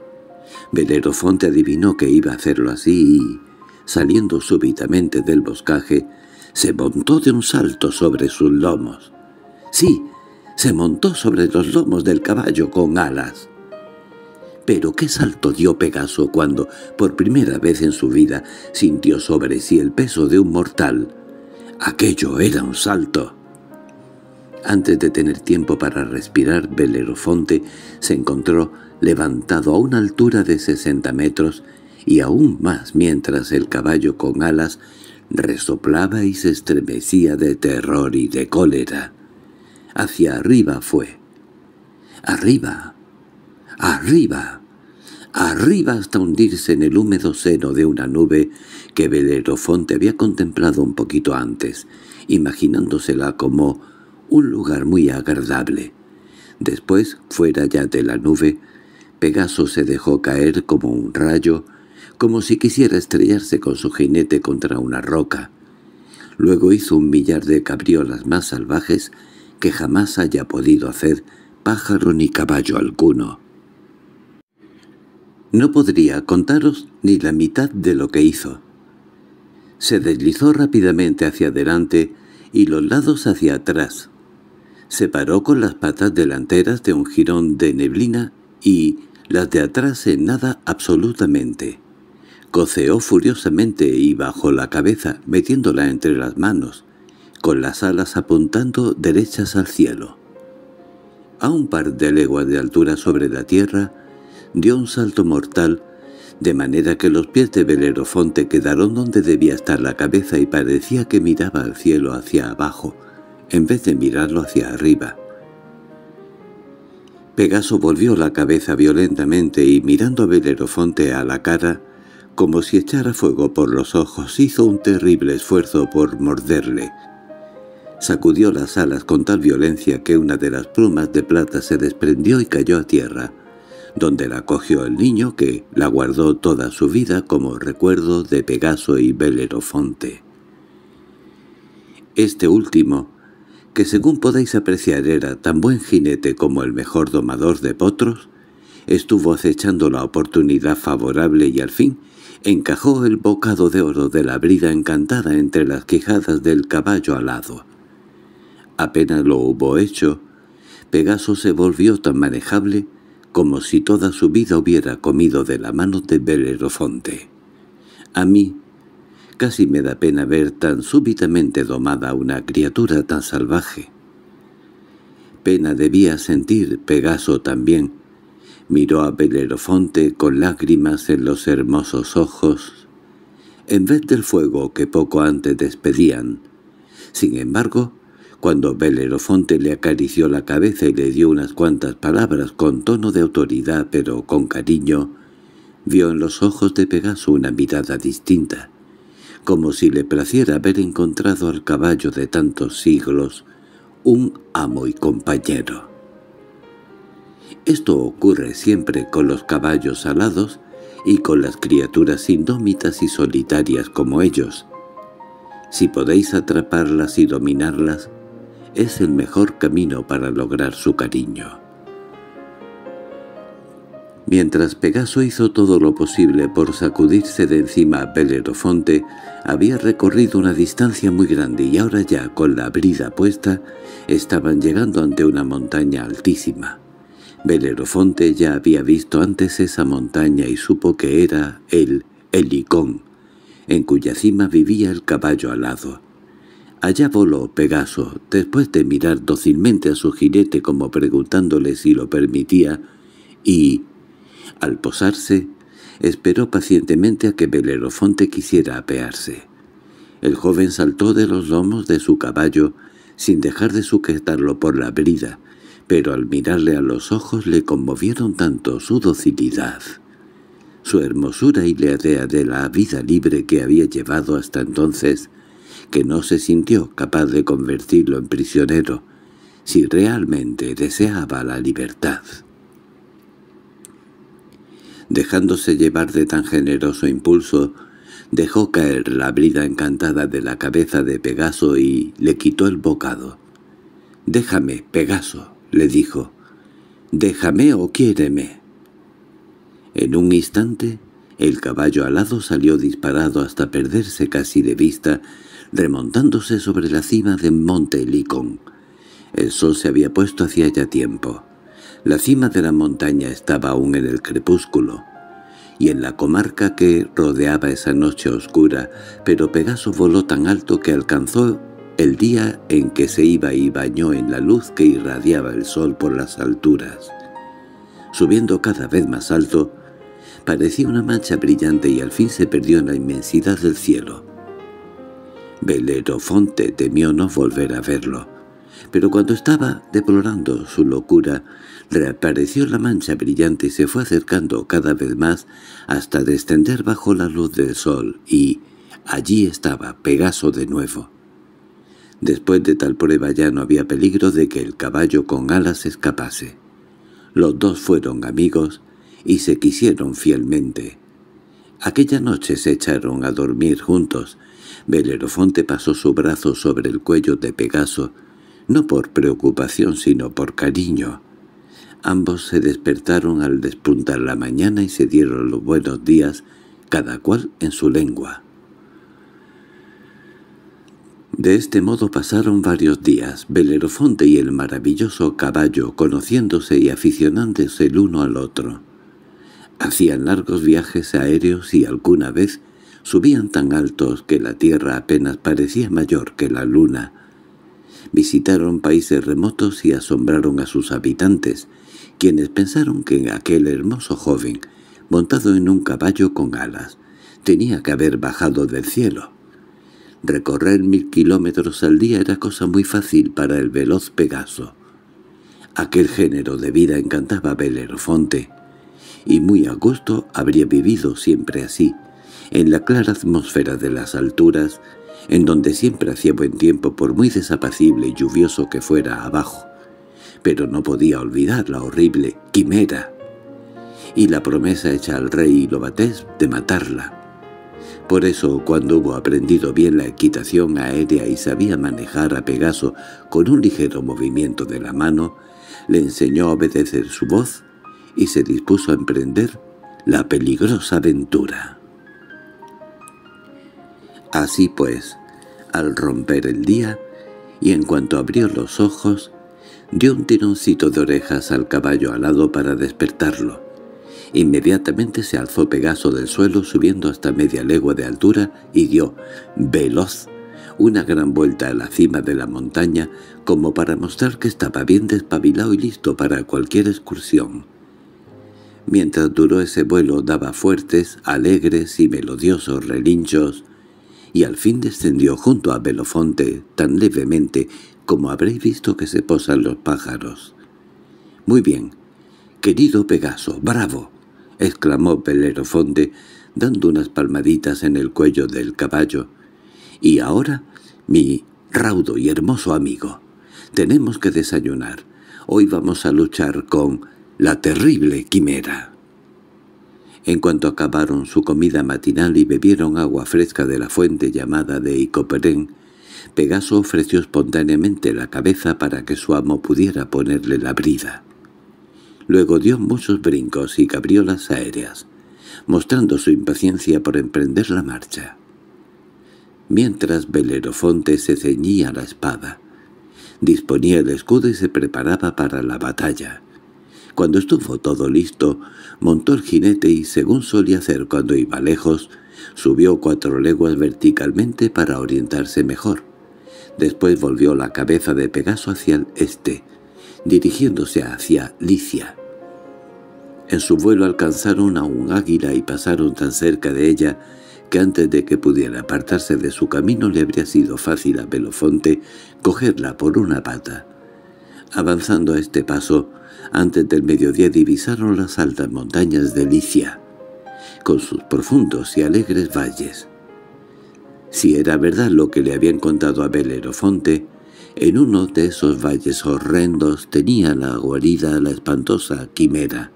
Belerofonte adivinó que iba a hacerlo así y, saliendo súbitamente del boscaje, se montó de un salto sobre sus lomos. Sí, se montó sobre los lomos del caballo con alas. Pero qué salto dio Pegaso cuando, por primera vez en su vida, sintió sobre sí el peso de un mortal. Aquello era un salto. Antes de tener tiempo para respirar, Belerofonte se encontró levantado a una altura de sesenta metros y aún más mientras el caballo con alas resoplaba y se estremecía de terror y de cólera. Hacia arriba fue. Arriba, arriba, arriba hasta hundirse en el húmedo seno de una nube que Belerofonte había contemplado un poquito antes, imaginándosela como un lugar muy agradable. Después, fuera ya de la nube, Pegaso se dejó caer como un rayo, como si quisiera estrellarse con su jinete contra una roca. Luego hizo un millar de cabriolas más salvajes que jamás haya podido hacer pájaro ni caballo alguno. No podría contaros ni la mitad de lo que hizo. Se deslizó rápidamente hacia adelante y los lados hacia atrás. Se paró con las patas delanteras de un jirón de neblina y las de atrás en nada absolutamente. Coceó furiosamente y bajó la cabeza, metiéndola entre las manos, con las alas apuntando derechas al cielo. A un par de leguas de altura sobre la tierra, dio un salto mortal, de manera que los pies de Belerofonte quedaron donde debía estar la cabeza y parecía que miraba al cielo hacia abajo, en vez de mirarlo hacia arriba. Pegaso volvió la cabeza violentamente y mirando a Belerofonte a la cara, como si echara fuego por los ojos, hizo un terrible esfuerzo por morderle. Sacudió las alas con tal violencia que una de las plumas de plata se desprendió y cayó a tierra donde la cogió el niño que la guardó toda su vida como recuerdo de Pegaso y Belerofonte. Este último, que según podéis apreciar era tan buen jinete como el mejor domador de potros, estuvo acechando la oportunidad favorable y al fin encajó el bocado de oro de la brida encantada entre las quijadas del caballo alado. Apenas lo hubo hecho, Pegaso se volvió tan manejable como si toda su vida hubiera comido de la mano de Belerofonte. A mí casi me da pena ver tan súbitamente domada una criatura tan salvaje. Pena debía sentir Pegaso también. Miró a Belerofonte con lágrimas en los hermosos ojos, en vez del fuego que poco antes despedían. Sin embargo, cuando Belerofonte le acarició la cabeza y le dio unas cuantas palabras con tono de autoridad pero con cariño, vio en los ojos de Pegaso una mirada distinta, como si le placiera haber encontrado al caballo de tantos siglos un amo y compañero. Esto ocurre siempre con los caballos alados y con las criaturas indómitas y solitarias como ellos. Si podéis atraparlas y dominarlas, es el mejor camino para lograr su cariño. Mientras Pegaso hizo todo lo posible por sacudirse de encima a Belerofonte, había recorrido una distancia muy grande y ahora ya, con la brida puesta, estaban llegando ante una montaña altísima. Belerofonte ya había visto antes esa montaña y supo que era el Helicón, en cuya cima vivía el caballo alado. Allá voló Pegaso, después de mirar dócilmente a su jinete como preguntándole si lo permitía, y, al posarse, esperó pacientemente a que Belerofonte quisiera apearse. El joven saltó de los lomos de su caballo, sin dejar de sujetarlo por la brida, pero al mirarle a los ojos le conmovieron tanto su docilidad, su hermosura y la idea de la vida libre que había llevado hasta entonces, que no se sintió capaz de convertirlo en prisionero, si realmente deseaba la libertad. Dejándose llevar de tan generoso impulso, dejó caer la brida encantada de la cabeza de Pegaso y le quitó el bocado. «Déjame, Pegaso», le dijo. «Déjame o quiéreme». En un instante, el caballo alado salió disparado hasta perderse casi de vista remontándose sobre la cima del monte Licón. El sol se había puesto hacía ya tiempo. La cima de la montaña estaba aún en el crepúsculo, y en la comarca que rodeaba esa noche oscura, pero Pegaso voló tan alto que alcanzó el día en que se iba y bañó en la luz que irradiaba el sol por las alturas. Subiendo cada vez más alto, parecía una mancha brillante y al fin se perdió en la inmensidad del cielo. Belerofonte temió no volver a verlo, pero cuando estaba deplorando su locura, reapareció la mancha brillante y se fue acercando cada vez más hasta descender bajo la luz del sol, y allí estaba Pegaso de nuevo. Después de tal prueba ya no había peligro de que el caballo con alas escapase. Los dos fueron amigos y se quisieron fielmente. Aquella noche se echaron a dormir juntos, Belerofonte pasó su brazo sobre el cuello de Pegaso, no por preocupación sino por cariño. Ambos se despertaron al despuntar la mañana y se dieron los buenos días, cada cual en su lengua. De este modo pasaron varios días, Belerofonte y el maravilloso caballo, conociéndose y aficionándose el uno al otro. Hacían largos viajes aéreos y alguna vez Subían tan altos que la tierra apenas parecía mayor que la luna. Visitaron países remotos y asombraron a sus habitantes, quienes pensaron que aquel hermoso joven, montado en un caballo con alas, tenía que haber bajado del cielo. Recorrer mil kilómetros al día era cosa muy fácil para el veloz Pegaso. Aquel género de vida encantaba a Belerofonte, y muy a gusto habría vivido siempre así, en la clara atmósfera de las alturas, en donde siempre hacía buen tiempo por muy desapacible y lluvioso que fuera abajo, pero no podía olvidar la horrible quimera y la promesa hecha al rey Lobatés de matarla. Por eso, cuando hubo aprendido bien la equitación aérea y sabía manejar a Pegaso con un ligero movimiento de la mano, le enseñó a obedecer su voz y se dispuso a emprender la peligrosa aventura. Así pues, al romper el día, y en cuanto abrió los ojos, dio un tironcito de orejas al caballo alado para despertarlo. Inmediatamente se alzó Pegaso del suelo subiendo hasta media legua de altura y dio, veloz, una gran vuelta a la cima de la montaña como para mostrar que estaba bien despabilado y listo para cualquier excursión. Mientras duró ese vuelo daba fuertes, alegres y melodiosos relinchos y al fin descendió junto a Belofonte tan levemente como habréis visto que se posan los pájaros. —Muy bien, querido Pegaso, bravo —exclamó Belerofonte, dando unas palmaditas en el cuello del caballo—. Y ahora, mi raudo y hermoso amigo, tenemos que desayunar. Hoy vamos a luchar con la terrible quimera. En cuanto acabaron su comida matinal y bebieron agua fresca de la fuente llamada de Icoperén, Pegaso ofreció espontáneamente la cabeza para que su amo pudiera ponerle la brida. Luego dio muchos brincos y las aéreas, mostrando su impaciencia por emprender la marcha. Mientras Belerofonte se ceñía la espada, disponía el escudo y se preparaba para la batalla. Cuando estuvo todo listo, montó el jinete y, según solía hacer cuando iba lejos, subió cuatro leguas verticalmente para orientarse mejor. Después volvió la cabeza de Pegaso hacia el este, dirigiéndose hacia Licia. En su vuelo alcanzaron a un águila y pasaron tan cerca de ella que antes de que pudiera apartarse de su camino le habría sido fácil a Pelofonte cogerla por una pata. Avanzando a este paso, antes del mediodía divisaron las altas montañas de Licia, con sus profundos y alegres valles. Si era verdad lo que le habían contado a Belerofonte, en uno de esos valles horrendos tenía la guarida la espantosa quimera.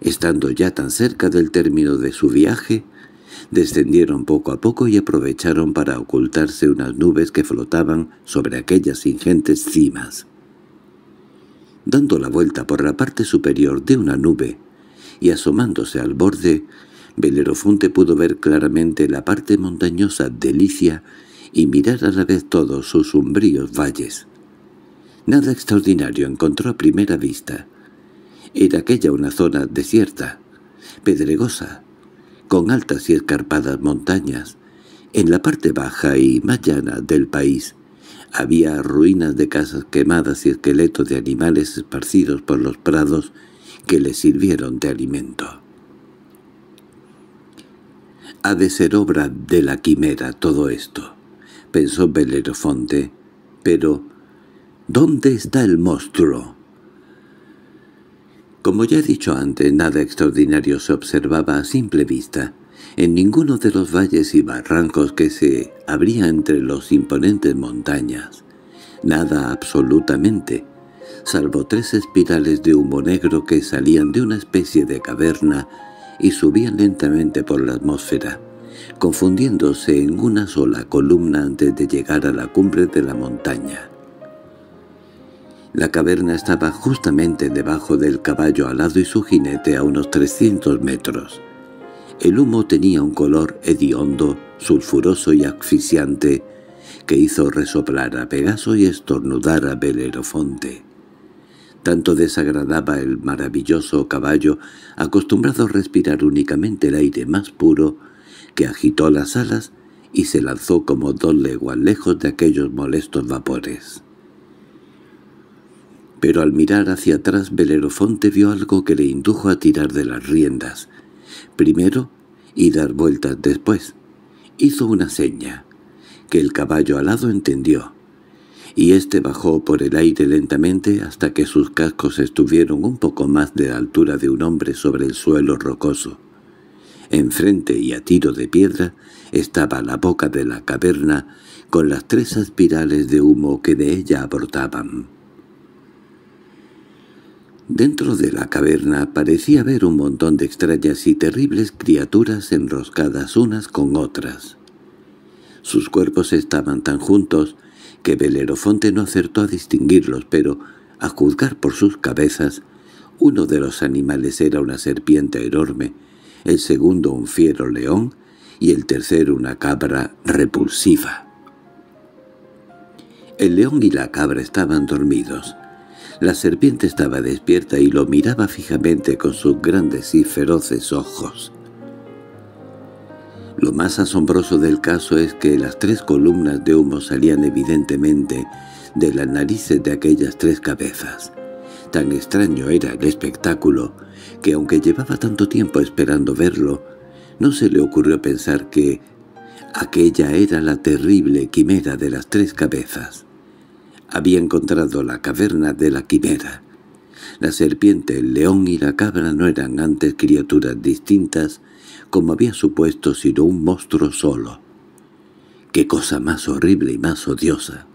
Estando ya tan cerca del término de su viaje, descendieron poco a poco y aprovecharon para ocultarse unas nubes que flotaban sobre aquellas ingentes cimas dando la vuelta por la parte superior de una nube, y asomándose al borde, Belerofonte pudo ver claramente la parte montañosa de Licia y mirar a la vez todos sus sombríos valles. Nada extraordinario encontró a primera vista. Era aquella una zona desierta, pedregosa, con altas y escarpadas montañas, en la parte baja y más llana del país, había ruinas de casas quemadas y esqueletos de animales esparcidos por los prados que le sirvieron de alimento. Ha de ser obra de la quimera todo esto, pensó Belerofonte, pero ¿dónde está el monstruo? Como ya he dicho antes, nada extraordinario se observaba a simple vista. En ninguno de los valles y barrancos que se abría entre los imponentes montañas, nada absolutamente, salvo tres espirales de humo negro que salían de una especie de caverna y subían lentamente por la atmósfera, confundiéndose en una sola columna antes de llegar a la cumbre de la montaña. La caverna estaba justamente debajo del caballo alado y su jinete a unos 300 metros. El humo tenía un color hediondo, sulfuroso y asfixiante, que hizo resoplar a Pegaso y estornudar a Belerofonte. Tanto desagradaba el maravilloso caballo, acostumbrado a respirar únicamente el aire más puro, que agitó las alas y se lanzó como dos leguas lejos de aquellos molestos vapores. Pero al mirar hacia atrás Belerofonte vio algo que le indujo a tirar de las riendas primero y dar vueltas después. Hizo una seña, que el caballo alado entendió, y éste bajó por el aire lentamente hasta que sus cascos estuvieron un poco más de la altura de un hombre sobre el suelo rocoso. Enfrente y a tiro de piedra estaba la boca de la caverna con las tres espirales de humo que de ella abortaban. Dentro de la caverna parecía ver un montón de extrañas y terribles criaturas enroscadas unas con otras. Sus cuerpos estaban tan juntos que Belerofonte no acertó a distinguirlos, pero, a juzgar por sus cabezas, uno de los animales era una serpiente enorme, el segundo un fiero león y el tercero una cabra repulsiva. El león y la cabra estaban dormidos. La serpiente estaba despierta y lo miraba fijamente con sus grandes y feroces ojos. Lo más asombroso del caso es que las tres columnas de humo salían evidentemente de las narices de aquellas tres cabezas. Tan extraño era el espectáculo, que aunque llevaba tanto tiempo esperando verlo, no se le ocurrió pensar que aquella era la terrible quimera de las tres cabezas. Había encontrado la caverna de la quimera. La serpiente, el león y la cabra no eran antes criaturas distintas, como había supuesto, sino un monstruo solo. ¡Qué cosa más horrible y más odiosa!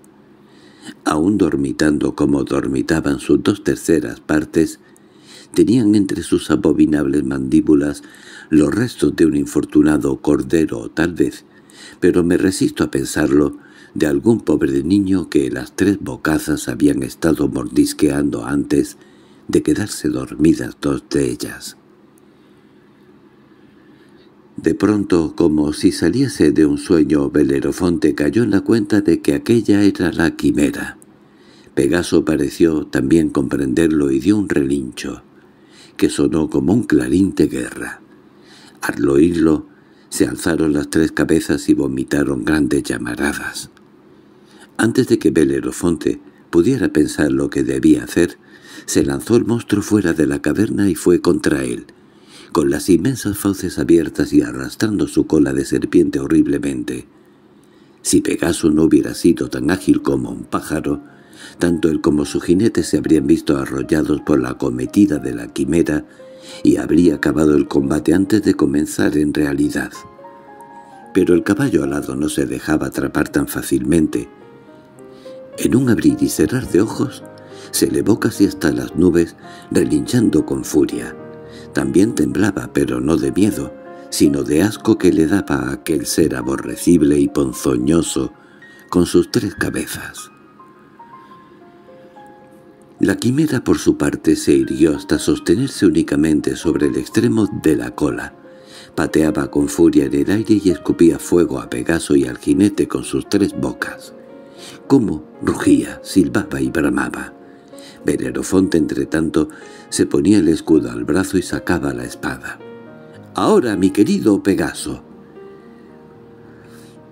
Aún dormitando como dormitaban sus dos terceras partes, tenían entre sus abominables mandíbulas los restos de un infortunado cordero, tal vez, pero me resisto a pensarlo, de algún pobre niño que las tres bocazas habían estado mordisqueando antes de quedarse dormidas dos de ellas. De pronto, como si saliese de un sueño, Belerofonte cayó en la cuenta de que aquella era la quimera. Pegaso pareció también comprenderlo y dio un relincho, que sonó como un clarín de guerra. Al oírlo, se alzaron las tres cabezas y vomitaron grandes llamaradas. Antes de que Belerofonte pudiera pensar lo que debía hacer, se lanzó el monstruo fuera de la caverna y fue contra él, con las inmensas fauces abiertas y arrastrando su cola de serpiente horriblemente. Si Pegaso no hubiera sido tan ágil como un pájaro, tanto él como su jinete se habrían visto arrollados por la acometida de la quimera y habría acabado el combate antes de comenzar en realidad. Pero el caballo alado no se dejaba atrapar tan fácilmente, en un abrir y cerrar de ojos, se elevó casi hasta las nubes, relinchando con furia. También temblaba, pero no de miedo, sino de asco que le daba a aquel ser aborrecible y ponzoñoso, con sus tres cabezas. La quimera por su parte se irguió hasta sostenerse únicamente sobre el extremo de la cola. Pateaba con furia en el aire y escupía fuego a Pegaso y al jinete con sus tres bocas cómo rugía, silbaba y bramaba. Belerofonte, entre tanto, se ponía el escudo al brazo y sacaba la espada. «¡Ahora, mi querido Pegaso!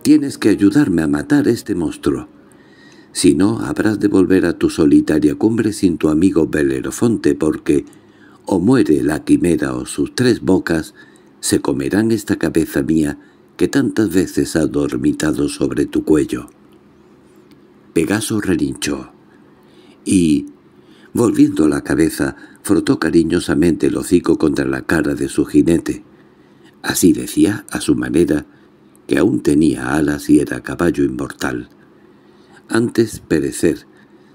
Tienes que ayudarme a matar a este monstruo. Si no, habrás de volver a tu solitaria cumbre sin tu amigo Belerofonte, porque o muere la quimera o sus tres bocas se comerán esta cabeza mía que tantas veces ha dormitado sobre tu cuello». Pegaso relinchó. Y, volviendo la cabeza, frotó cariñosamente el hocico contra la cara de su jinete. Así decía, a su manera, que aún tenía alas y era caballo inmortal. Antes perecer,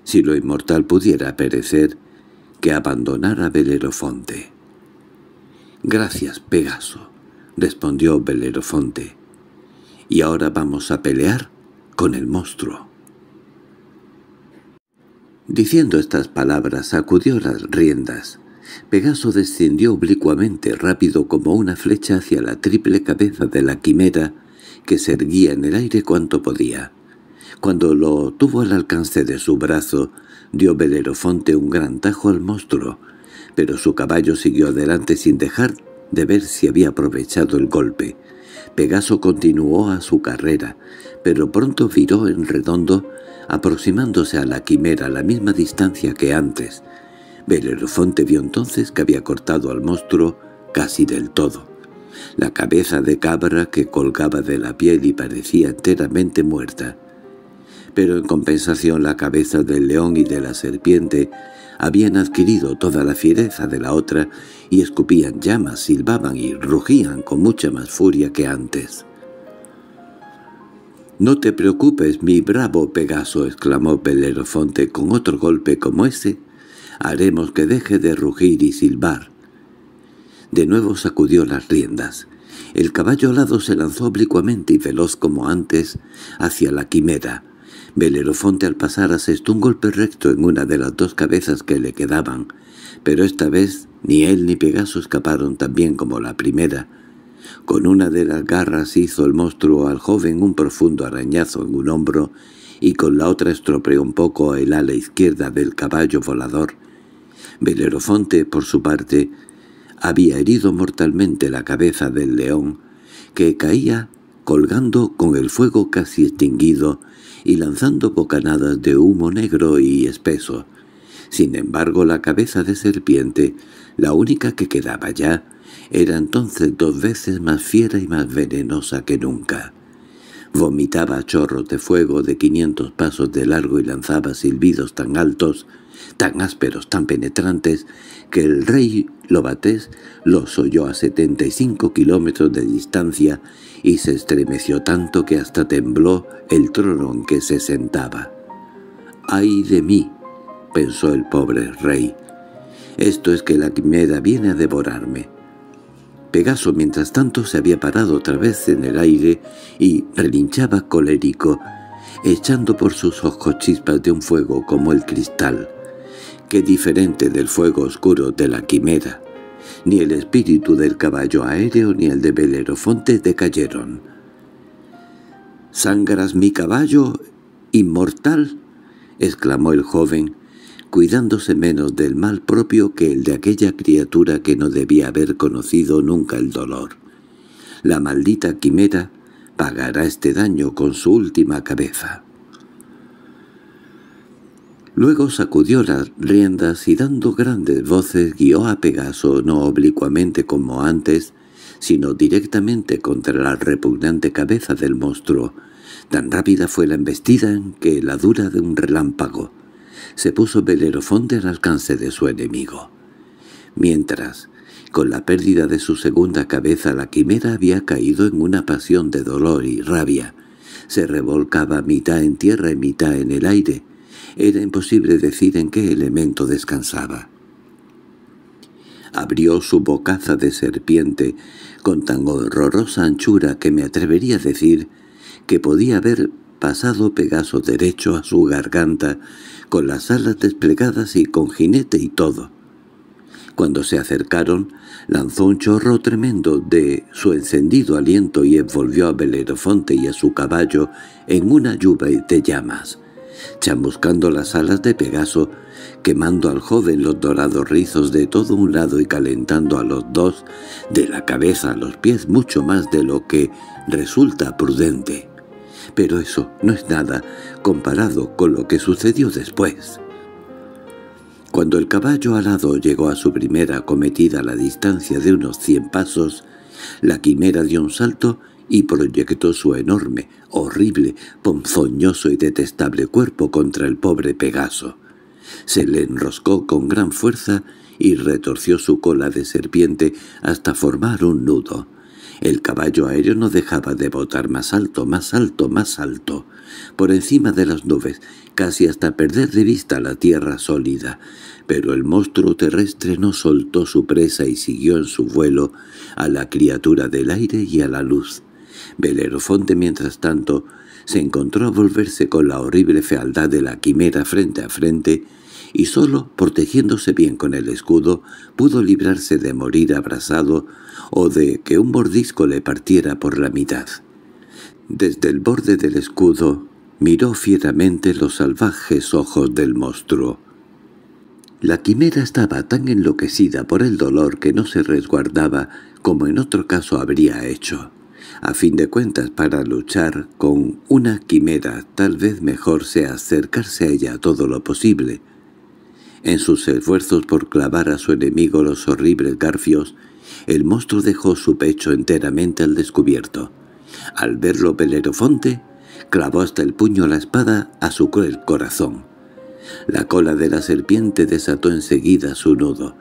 si lo inmortal pudiera perecer, que abandonar a Belerofonte. «Gracias, Pegaso», respondió Belerofonte. «Y ahora vamos a pelear con el monstruo». Diciendo estas palabras sacudió las riendas. Pegaso descendió oblicuamente, rápido como una flecha hacia la triple cabeza de la quimera que se erguía en el aire cuanto podía. Cuando lo tuvo al alcance de su brazo, dio Belerofonte un gran tajo al monstruo, pero su caballo siguió adelante sin dejar de ver si había aprovechado el golpe. Pegaso continuó a su carrera, pero pronto viró en redondo aproximándose a la quimera a la misma distancia que antes. Belerofonte vio entonces que había cortado al monstruo casi del todo. La cabeza de cabra que colgaba de la piel y parecía enteramente muerta. Pero en compensación la cabeza del león y de la serpiente habían adquirido toda la fiereza de la otra y escupían llamas, silbaban y rugían con mucha más furia que antes. —No te preocupes, mi bravo Pegaso —exclamó Belerofonte con otro golpe como ese—, haremos que deje de rugir y silbar. De nuevo sacudió las riendas. El caballo alado se lanzó oblicuamente y veloz como antes hacia la quimera. Belerofonte al pasar asestó un golpe recto en una de las dos cabezas que le quedaban, pero esta vez ni él ni Pegaso escaparon tan bien como la primera, con una de las garras hizo el monstruo al joven un profundo arañazo en un hombro y con la otra estropeó un poco el ala izquierda del caballo volador. Belerofonte, por su parte, había herido mortalmente la cabeza del león, que caía colgando con el fuego casi extinguido y lanzando bocanadas de humo negro y espeso. Sin embargo, la cabeza de serpiente, la única que quedaba ya, era entonces dos veces más fiera y más venenosa que nunca. Vomitaba chorros de fuego de quinientos pasos de largo y lanzaba silbidos tan altos, tan ásperos, tan penetrantes, que el rey Lobatés los oyó a setenta y cinco kilómetros de distancia y se estremeció tanto que hasta tembló el trono en que se sentaba. «¡Ay de mí!» pensó el pobre rey. «Esto es que la quimera viene a devorarme». Pegaso mientras tanto se había parado otra vez en el aire y relinchaba colérico, echando por sus ojos chispas de un fuego como el cristal. que diferente del fuego oscuro de la quimera. Ni el espíritu del caballo aéreo ni el de Belerofonte decayeron. —¿Sangras mi caballo, inmortal? —exclamó el joven, cuidándose menos del mal propio que el de aquella criatura que no debía haber conocido nunca el dolor. La maldita quimera pagará este daño con su última cabeza. Luego sacudió las riendas y dando grandes voces guió a Pegaso no oblicuamente como antes, sino directamente contra la repugnante cabeza del monstruo. Tan rápida fue la embestida en que la dura de un relámpago se puso Belerofonte al alcance de su enemigo. Mientras, con la pérdida de su segunda cabeza la quimera había caído en una pasión de dolor y rabia. Se revolcaba mitad en tierra y mitad en el aire. Era imposible decir en qué elemento descansaba. Abrió su bocaza de serpiente con tan horrorosa anchura que me atrevería a decir que podía haber pasado Pegaso derecho a su garganta con las alas desplegadas y con jinete y todo. Cuando se acercaron, lanzó un chorro tremendo de su encendido aliento y envolvió a Belerofonte y a su caballo en una lluvia de llamas, chamuscando las alas de Pegaso, quemando al joven los dorados rizos de todo un lado y calentando a los dos, de la cabeza a los pies, mucho más de lo que resulta prudente. Pero eso no es nada comparado con lo que sucedió después. Cuando el caballo alado llegó a su primera cometida a la distancia de unos cien pasos, la quimera dio un salto y proyectó su enorme, horrible, ponzoñoso y detestable cuerpo contra el pobre Pegaso. Se le enroscó con gran fuerza y retorció su cola de serpiente hasta formar un nudo. El caballo aéreo no dejaba de botar más alto, más alto, más alto, por encima de las nubes, casi hasta perder de vista la tierra sólida. Pero el monstruo terrestre no soltó su presa y siguió en su vuelo a la criatura del aire y a la luz. Belerofonte, mientras tanto, se encontró a volverse con la horrible fealdad de la quimera frente a frente y sólo protegiéndose bien con el escudo pudo librarse de morir abrasado o de que un bordisco le partiera por la mitad. Desde el borde del escudo miró fieramente los salvajes ojos del monstruo. La quimera estaba tan enloquecida por el dolor que no se resguardaba como en otro caso habría hecho. A fin de cuentas, para luchar con una quimera tal vez mejor sea acercarse a ella todo lo posible, en sus esfuerzos por clavar a su enemigo los horribles garfios, el monstruo dejó su pecho enteramente al descubierto. Al verlo pelerofonte, clavó hasta el puño la espada a su cruel corazón. La cola de la serpiente desató enseguida su nudo.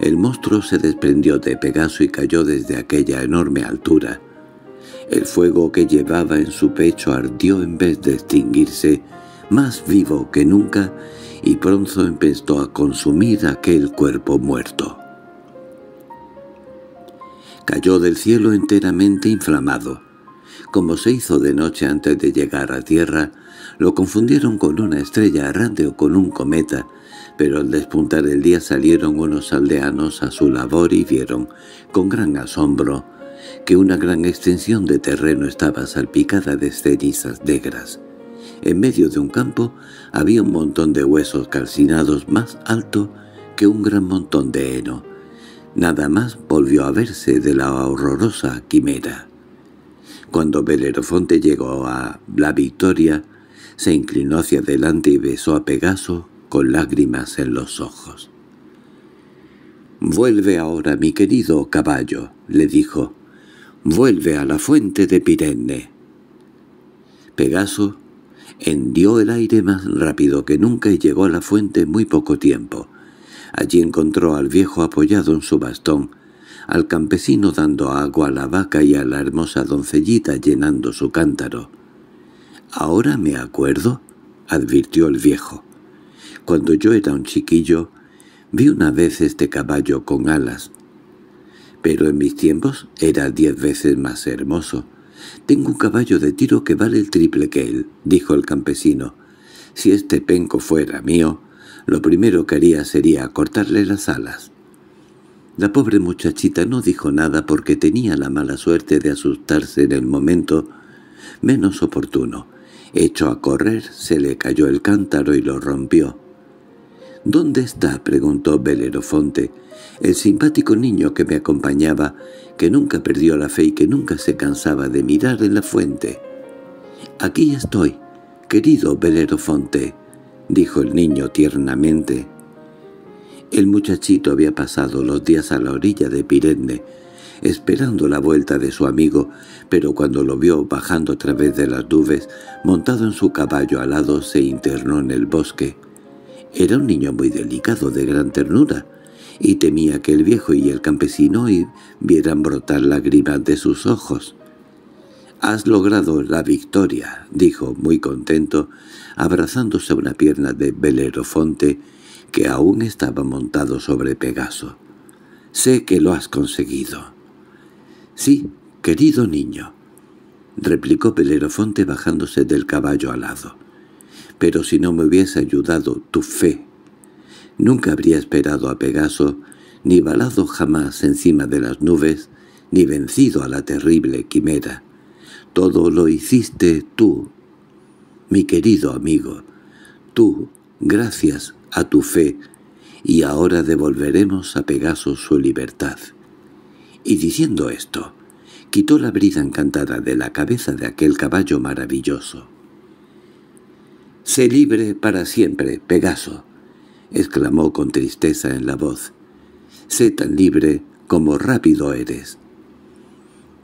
El monstruo se desprendió de Pegaso y cayó desde aquella enorme altura. El fuego que llevaba en su pecho ardió en vez de extinguirse, más vivo que nunca, y pronto empezó a consumir aquel cuerpo muerto. Cayó del cielo enteramente inflamado. Como se hizo de noche antes de llegar a tierra, lo confundieron con una estrella errante o con un cometa, pero al despuntar el día salieron unos aldeanos a su labor y vieron, con gran asombro, que una gran extensión de terreno estaba salpicada de cenizas negras. En medio de un campo había un montón de huesos calcinados más alto que un gran montón de heno. Nada más volvió a verse de la horrorosa quimera. Cuando Belerofonte llegó a la victoria, se inclinó hacia adelante y besó a Pegaso con lágrimas en los ojos. «Vuelve ahora, mi querido caballo», le dijo. «Vuelve a la fuente de Pirene». Pegaso Hendió el aire más rápido que nunca y llegó a la fuente muy poco tiempo. Allí encontró al viejo apoyado en su bastón, al campesino dando agua a la vaca y a la hermosa doncellita llenando su cántaro. «Ahora me acuerdo», advirtió el viejo. «Cuando yo era un chiquillo, vi una vez este caballo con alas, pero en mis tiempos era diez veces más hermoso. «Tengo un caballo de tiro que vale el triple que él», dijo el campesino. «Si este penco fuera mío, lo primero que haría sería cortarle las alas». La pobre muchachita no dijo nada porque tenía la mala suerte de asustarse en el momento menos oportuno. Hecho a correr, se le cayó el cántaro y lo rompió. —¿Dónde está? —preguntó Belerofonte. El simpático niño que me acompañaba que nunca perdió la fe y que nunca se cansaba de mirar en la fuente. «Aquí estoy, querido Belerofonte», dijo el niño tiernamente. El muchachito había pasado los días a la orilla de Pirene esperando la vuelta de su amigo, pero cuando lo vio bajando a través de las nubes, montado en su caballo alado, se internó en el bosque. Era un niño muy delicado, de gran ternura, y temía que el viejo y el campesino vieran brotar lágrimas de sus ojos. «Has logrado la victoria», dijo muy contento, abrazándose a una pierna de Belerofonte que aún estaba montado sobre Pegaso. «Sé que lo has conseguido». «Sí, querido niño», replicó Belerofonte bajándose del caballo al lado. «Pero si no me hubiese ayudado tu fe Nunca habría esperado a Pegaso, ni balado jamás encima de las nubes, ni vencido a la terrible quimera. Todo lo hiciste tú, mi querido amigo, tú, gracias a tu fe, y ahora devolveremos a Pegaso su libertad. Y diciendo esto, quitó la brida encantada de la cabeza de aquel caballo maravilloso. «Sé libre para siempre, Pegaso», —exclamó con tristeza en la voz—, sé tan libre como rápido eres.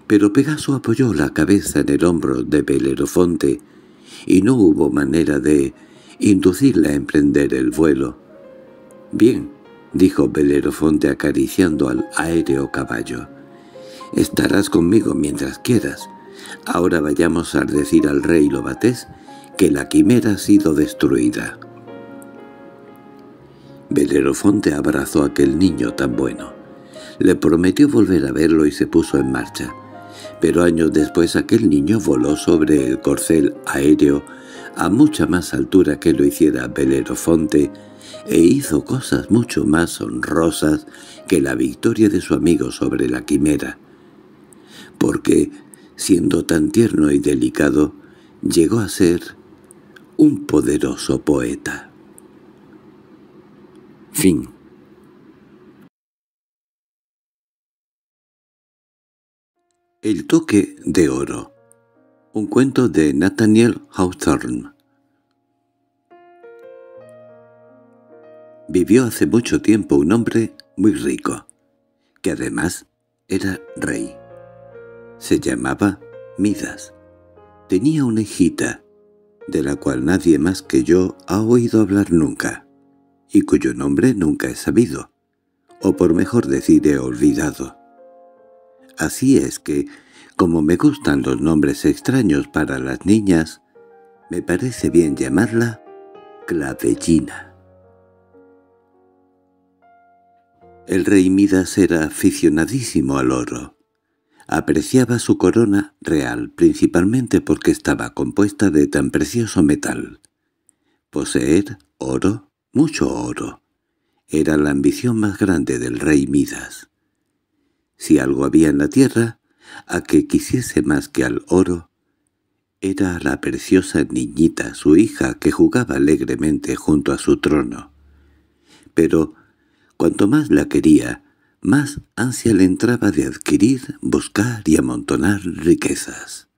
Pero Pegaso apoyó la cabeza en el hombro de Belerofonte, y no hubo manera de inducirla a emprender el vuelo. —Bien —dijo Belerofonte acariciando al aéreo caballo—, estarás conmigo mientras quieras. Ahora vayamos a decir al rey Lobatés que la quimera ha sido destruida. Belerofonte abrazó a aquel niño tan bueno. Le prometió volver a verlo y se puso en marcha. Pero años después aquel niño voló sobre el corcel aéreo a mucha más altura que lo hiciera Belerofonte e hizo cosas mucho más honrosas que la victoria de su amigo sobre la quimera. Porque, siendo tan tierno y delicado, llegó a ser un poderoso poeta. Fin. El toque de oro. Un cuento de Nathaniel Hawthorne. Vivió hace mucho tiempo un hombre muy rico, que además era rey. Se llamaba Midas. Tenía una hijita, de la cual nadie más que yo ha oído hablar nunca y cuyo nombre nunca he sabido, o por mejor decir he olvidado. Así es que, como me gustan los nombres extraños para las niñas, me parece bien llamarla clavellina. El rey Midas era aficionadísimo al oro. Apreciaba su corona real principalmente porque estaba compuesta de tan precioso metal. Poseer oro mucho oro. Era la ambición más grande del rey Midas. Si algo había en la tierra, a que quisiese más que al oro, era la preciosa niñita, su hija, que jugaba alegremente junto a su trono. Pero cuanto más la quería, más ansia le entraba de adquirir, buscar y amontonar riquezas.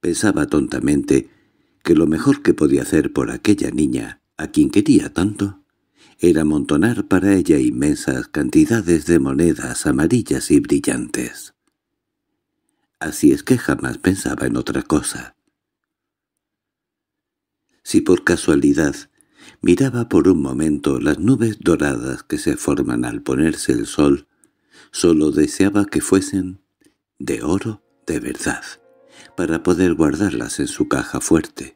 Pensaba tontamente que lo mejor que podía hacer por aquella niña a quien quería tanto, era amontonar para ella inmensas cantidades de monedas amarillas y brillantes. Así es que jamás pensaba en otra cosa. Si por casualidad miraba por un momento las nubes doradas que se forman al ponerse el sol, solo deseaba que fuesen de oro de verdad, para poder guardarlas en su caja fuerte.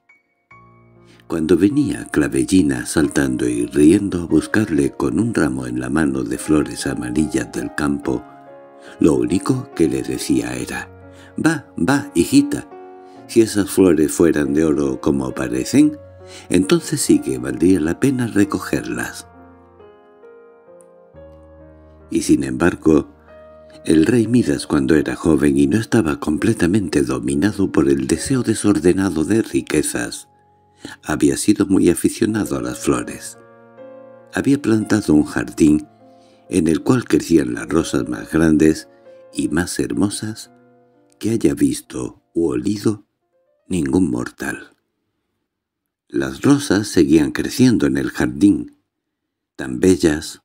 Cuando venía Clavellina saltando y riendo a buscarle con un ramo en la mano de flores amarillas del campo, lo único que le decía era «Va, va, hijita, si esas flores fueran de oro como parecen, entonces sí que valdría la pena recogerlas». Y sin embargo, el rey Midas cuando era joven y no estaba completamente dominado por el deseo desordenado de riquezas, había sido muy aficionado a las flores. Había plantado un jardín en el cual crecían las rosas más grandes y más hermosas que haya visto u olido ningún mortal. Las rosas seguían creciendo en el jardín, tan bellas,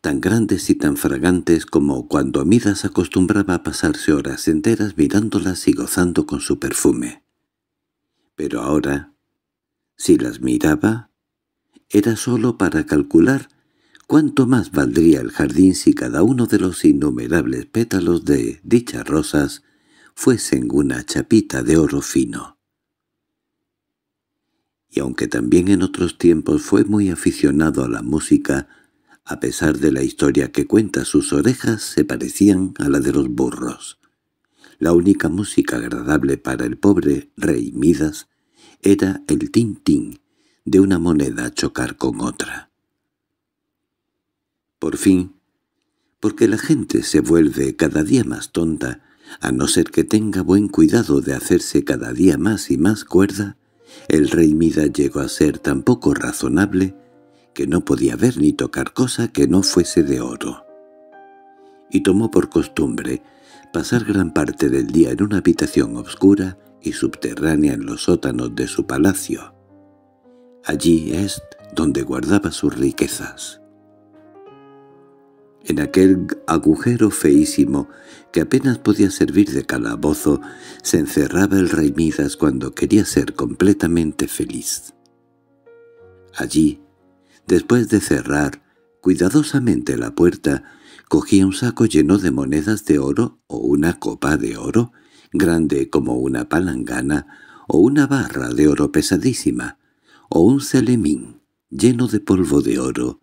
tan grandes y tan fragantes como cuando Midas acostumbraba a pasarse horas enteras mirándolas y gozando con su perfume. Pero ahora si las miraba, era sólo para calcular cuánto más valdría el jardín si cada uno de los innumerables pétalos de dichas rosas fuesen una chapita de oro fino. Y aunque también en otros tiempos fue muy aficionado a la música, a pesar de la historia que cuenta, sus orejas se parecían a la de los burros. La única música agradable para el pobre rey Midas era el tin-tin de una moneda chocar con otra. Por fin, porque la gente se vuelve cada día más tonta, a no ser que tenga buen cuidado de hacerse cada día más y más cuerda, el rey Mida llegó a ser tan poco razonable que no podía ver ni tocar cosa que no fuese de oro. Y tomó por costumbre pasar gran parte del día en una habitación oscura, y subterránea en los sótanos de su palacio. Allí es donde guardaba sus riquezas. En aquel agujero feísimo, que apenas podía servir de calabozo, se encerraba el rey Midas cuando quería ser completamente feliz. Allí, después de cerrar cuidadosamente la puerta, cogía un saco lleno de monedas de oro o una copa de oro grande como una palangana, o una barra de oro pesadísima, o un celemín lleno de polvo de oro,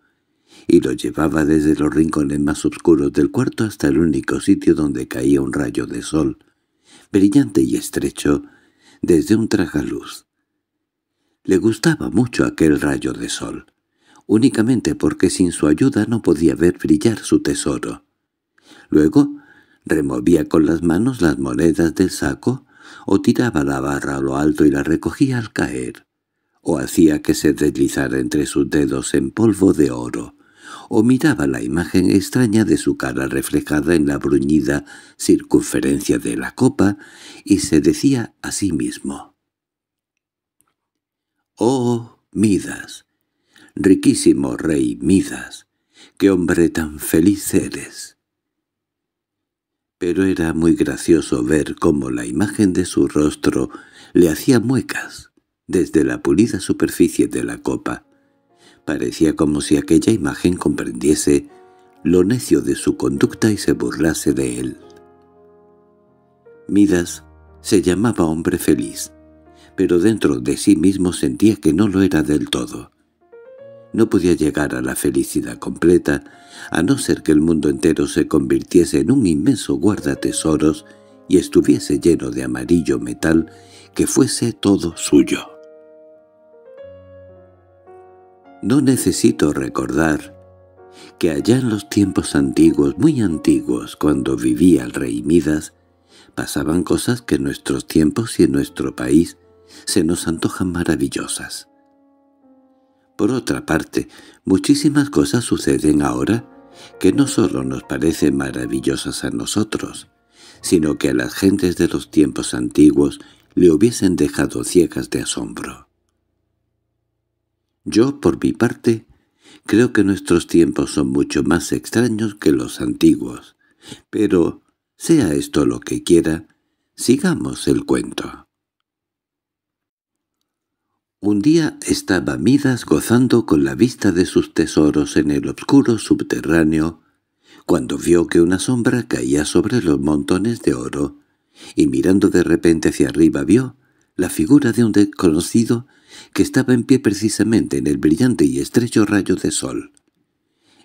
y lo llevaba desde los rincones más oscuros del cuarto hasta el único sitio donde caía un rayo de sol, brillante y estrecho, desde un tragaluz. Le gustaba mucho aquel rayo de sol, únicamente porque sin su ayuda no podía ver brillar su tesoro. Luego removía con las manos las monedas del saco, o tiraba la barra a lo alto y la recogía al caer, o hacía que se deslizara entre sus dedos en polvo de oro, o miraba la imagen extraña de su cara reflejada en la bruñida circunferencia de la copa, y se decía a sí mismo. «¡Oh, Midas! Riquísimo rey Midas! ¡Qué hombre tan feliz eres!» pero era muy gracioso ver cómo la imagen de su rostro le hacía muecas desde la pulida superficie de la copa. Parecía como si aquella imagen comprendiese lo necio de su conducta y se burlase de él. Midas se llamaba hombre feliz, pero dentro de sí mismo sentía que no lo era del todo no podía llegar a la felicidad completa, a no ser que el mundo entero se convirtiese en un inmenso guarda tesoros y estuviese lleno de amarillo metal que fuese todo suyo. No necesito recordar que allá en los tiempos antiguos, muy antiguos, cuando vivía el rey Midas, pasaban cosas que en nuestros tiempos y en nuestro país se nos antojan maravillosas. Por otra parte, muchísimas cosas suceden ahora que no solo nos parecen maravillosas a nosotros, sino que a las gentes de los tiempos antiguos le hubiesen dejado ciegas de asombro. Yo, por mi parte, creo que nuestros tiempos son mucho más extraños que los antiguos, pero, sea esto lo que quiera, sigamos el cuento. Un día estaba Midas gozando con la vista de sus tesoros en el oscuro subterráneo, cuando vio que una sombra caía sobre los montones de oro, y mirando de repente hacia arriba vio la figura de un desconocido que estaba en pie precisamente en el brillante y estrecho rayo de sol.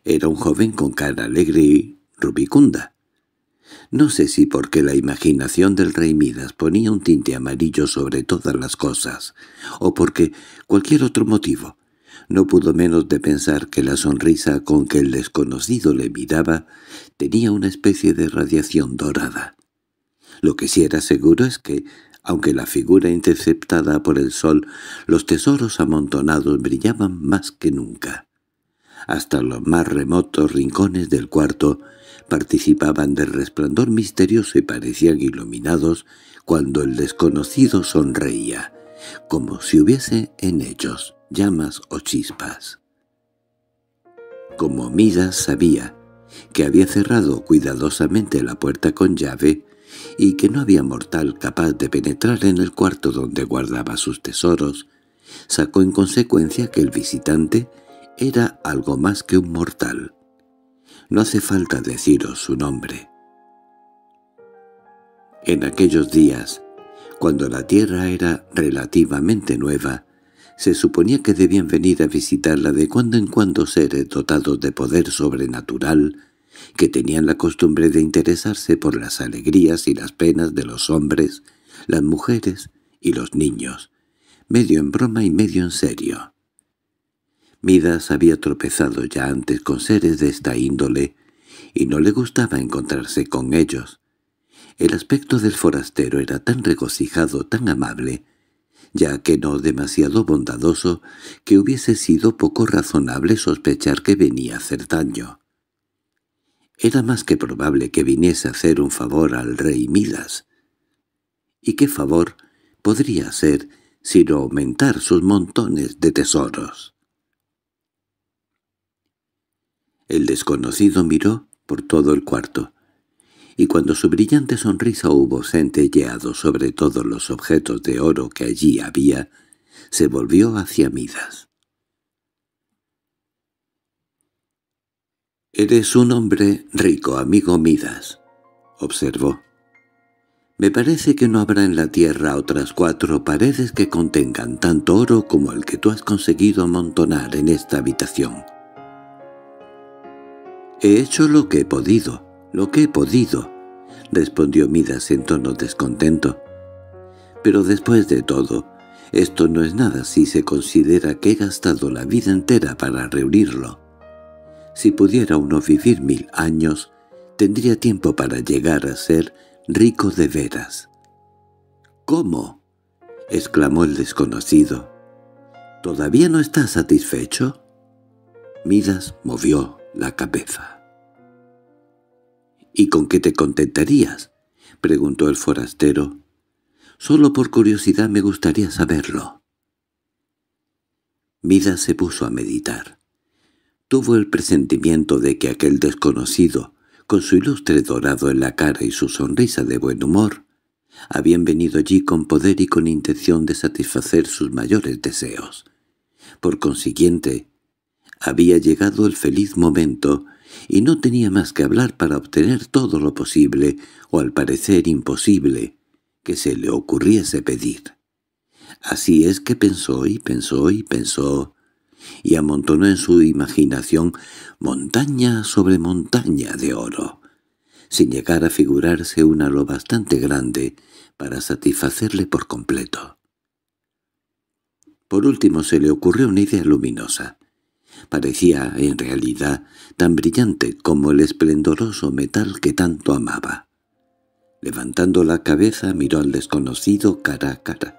Era un joven con cara alegre y rubicunda, no sé si porque la imaginación del rey Midas ponía un tinte amarillo sobre todas las cosas, o porque cualquier otro motivo. No pudo menos de pensar que la sonrisa con que el desconocido le miraba tenía una especie de radiación dorada. Lo que sí era seguro es que, aunque la figura interceptada por el sol, los tesoros amontonados brillaban más que nunca. Hasta los más remotos rincones del cuarto participaban del resplandor misterioso y parecían iluminados cuando el desconocido sonreía, como si hubiese en ellos llamas o chispas. Como Midas sabía que había cerrado cuidadosamente la puerta con llave y que no había mortal capaz de penetrar en el cuarto donde guardaba sus tesoros, sacó en consecuencia que el visitante era algo más que un mortal no hace falta deciros su nombre. En aquellos días, cuando la tierra era relativamente nueva, se suponía que debían venir a visitarla de cuando en cuando seres dotados de poder sobrenatural, que tenían la costumbre de interesarse por las alegrías y las penas de los hombres, las mujeres y los niños, medio en broma y medio en serio. Midas había tropezado ya antes con seres de esta índole, y no le gustaba encontrarse con ellos. El aspecto del forastero era tan regocijado, tan amable, ya que no demasiado bondadoso, que hubiese sido poco razonable sospechar que venía a hacer daño. Era más que probable que viniese a hacer un favor al rey Midas. ¿Y qué favor podría ser sino aumentar sus montones de tesoros? El desconocido miró por todo el cuarto, y cuando su brillante sonrisa hubo centelleado sobre todos los objetos de oro que allí había, se volvió hacia Midas. —Eres un hombre rico, amigo Midas —observó. —Me parece que no habrá en la tierra otras cuatro paredes que contengan tanto oro como el que tú has conseguido amontonar en esta habitación. —He hecho lo que he podido, lo que he podido —respondió Midas en tono descontento. —Pero después de todo, esto no es nada si se considera que he gastado la vida entera para reunirlo. Si pudiera uno vivir mil años, tendría tiempo para llegar a ser rico de veras. —¿Cómo? —exclamó el desconocido. —¿Todavía no está satisfecho? Midas movió la cabeza. —¿Y con qué te contentarías? —preguntó el forastero. —Solo por curiosidad me gustaría saberlo. Mida se puso a meditar. Tuvo el presentimiento de que aquel desconocido, con su ilustre dorado en la cara y su sonrisa de buen humor, habían venido allí con poder y con intención de satisfacer sus mayores deseos. Por consiguiente, había llegado el feliz momento, y no tenía más que hablar para obtener todo lo posible, o al parecer imposible, que se le ocurriese pedir. Así es que pensó y pensó y pensó, y amontonó en su imaginación montaña sobre montaña de oro, sin llegar a figurarse una lo bastante grande para satisfacerle por completo. Por último se le ocurrió una idea luminosa. Parecía, en realidad, tan brillante como el esplendoroso metal que tanto amaba. Levantando la cabeza miró al desconocido cara a cara.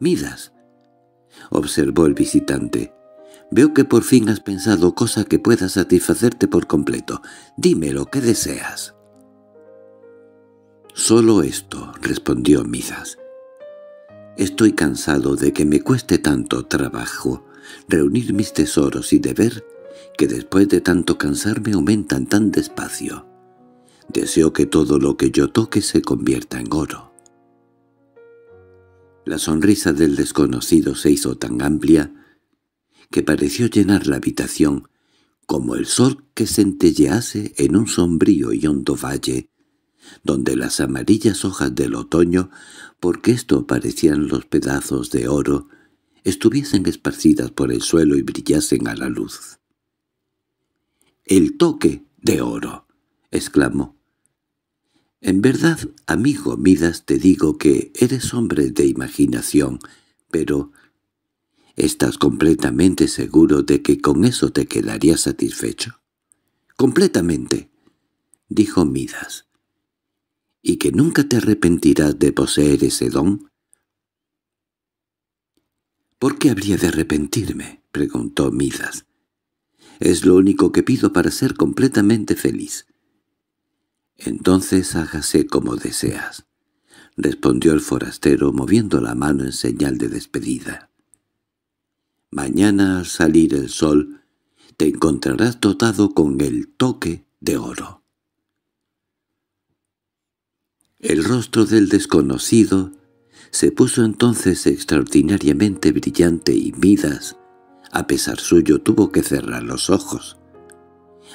—¡Midas! —observó el visitante. —Veo que por fin has pensado cosa que pueda satisfacerte por completo. Dime lo que deseas. —Solo esto —respondió Midas. —Estoy cansado de que me cueste tanto trabajo reunir mis tesoros y deber, que después de tanto cansarme aumentan tan despacio. Deseo que todo lo que yo toque se convierta en oro. La sonrisa del desconocido se hizo tan amplia que pareció llenar la habitación, como el sol que centellease en un sombrío y hondo valle, donde las amarillas hojas del otoño, porque esto parecían los pedazos de oro, estuviesen esparcidas por el suelo y brillasen a la luz. —¡El toque de oro! —exclamó. —En verdad, amigo Midas, te digo que eres hombre de imaginación, pero ¿estás completamente seguro de que con eso te quedarías satisfecho? —Completamente —dijo Midas—. ¿Y que nunca te arrepentirás de poseer ese don? —¿Por qué habría de arrepentirme? —preguntó Midas. —Es lo único que pido para ser completamente feliz. —Entonces hágase como deseas —respondió el forastero moviendo la mano en señal de despedida. —Mañana al salir el sol te encontrarás dotado con el toque de oro. El rostro del desconocido se puso entonces extraordinariamente brillante y Midas, a pesar suyo, tuvo que cerrar los ojos.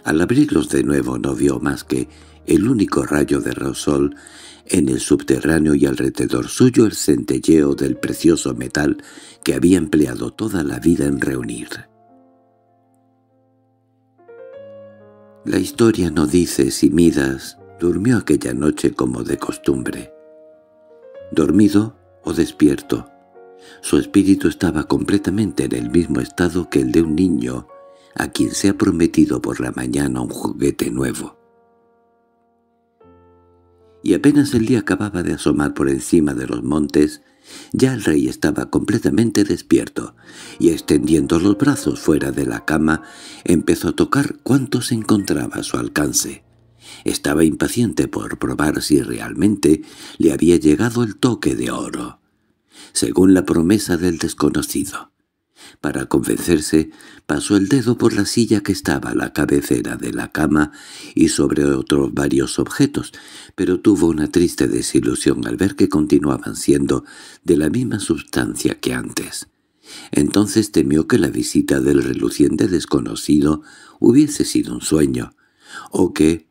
Al abrirlos de nuevo no vio más que el único rayo de rosol en el subterráneo y alrededor suyo el centelleo del precioso metal que había empleado toda la vida en reunir. La historia no dice si Midas durmió aquella noche como de costumbre. Dormido, o despierto. Su espíritu estaba completamente en el mismo estado que el de un niño a quien se ha prometido por la mañana un juguete nuevo. Y apenas el día acababa de asomar por encima de los montes, ya el rey estaba completamente despierto, y extendiendo los brazos fuera de la cama, empezó a tocar cuanto se encontraba a su alcance. Estaba impaciente por probar si realmente le había llegado el toque de oro, según la promesa del desconocido. Para convencerse, pasó el dedo por la silla que estaba a la cabecera de la cama y sobre otros varios objetos, pero tuvo una triste desilusión al ver que continuaban siendo de la misma sustancia que antes. Entonces temió que la visita del reluciente desconocido hubiese sido un sueño, o que,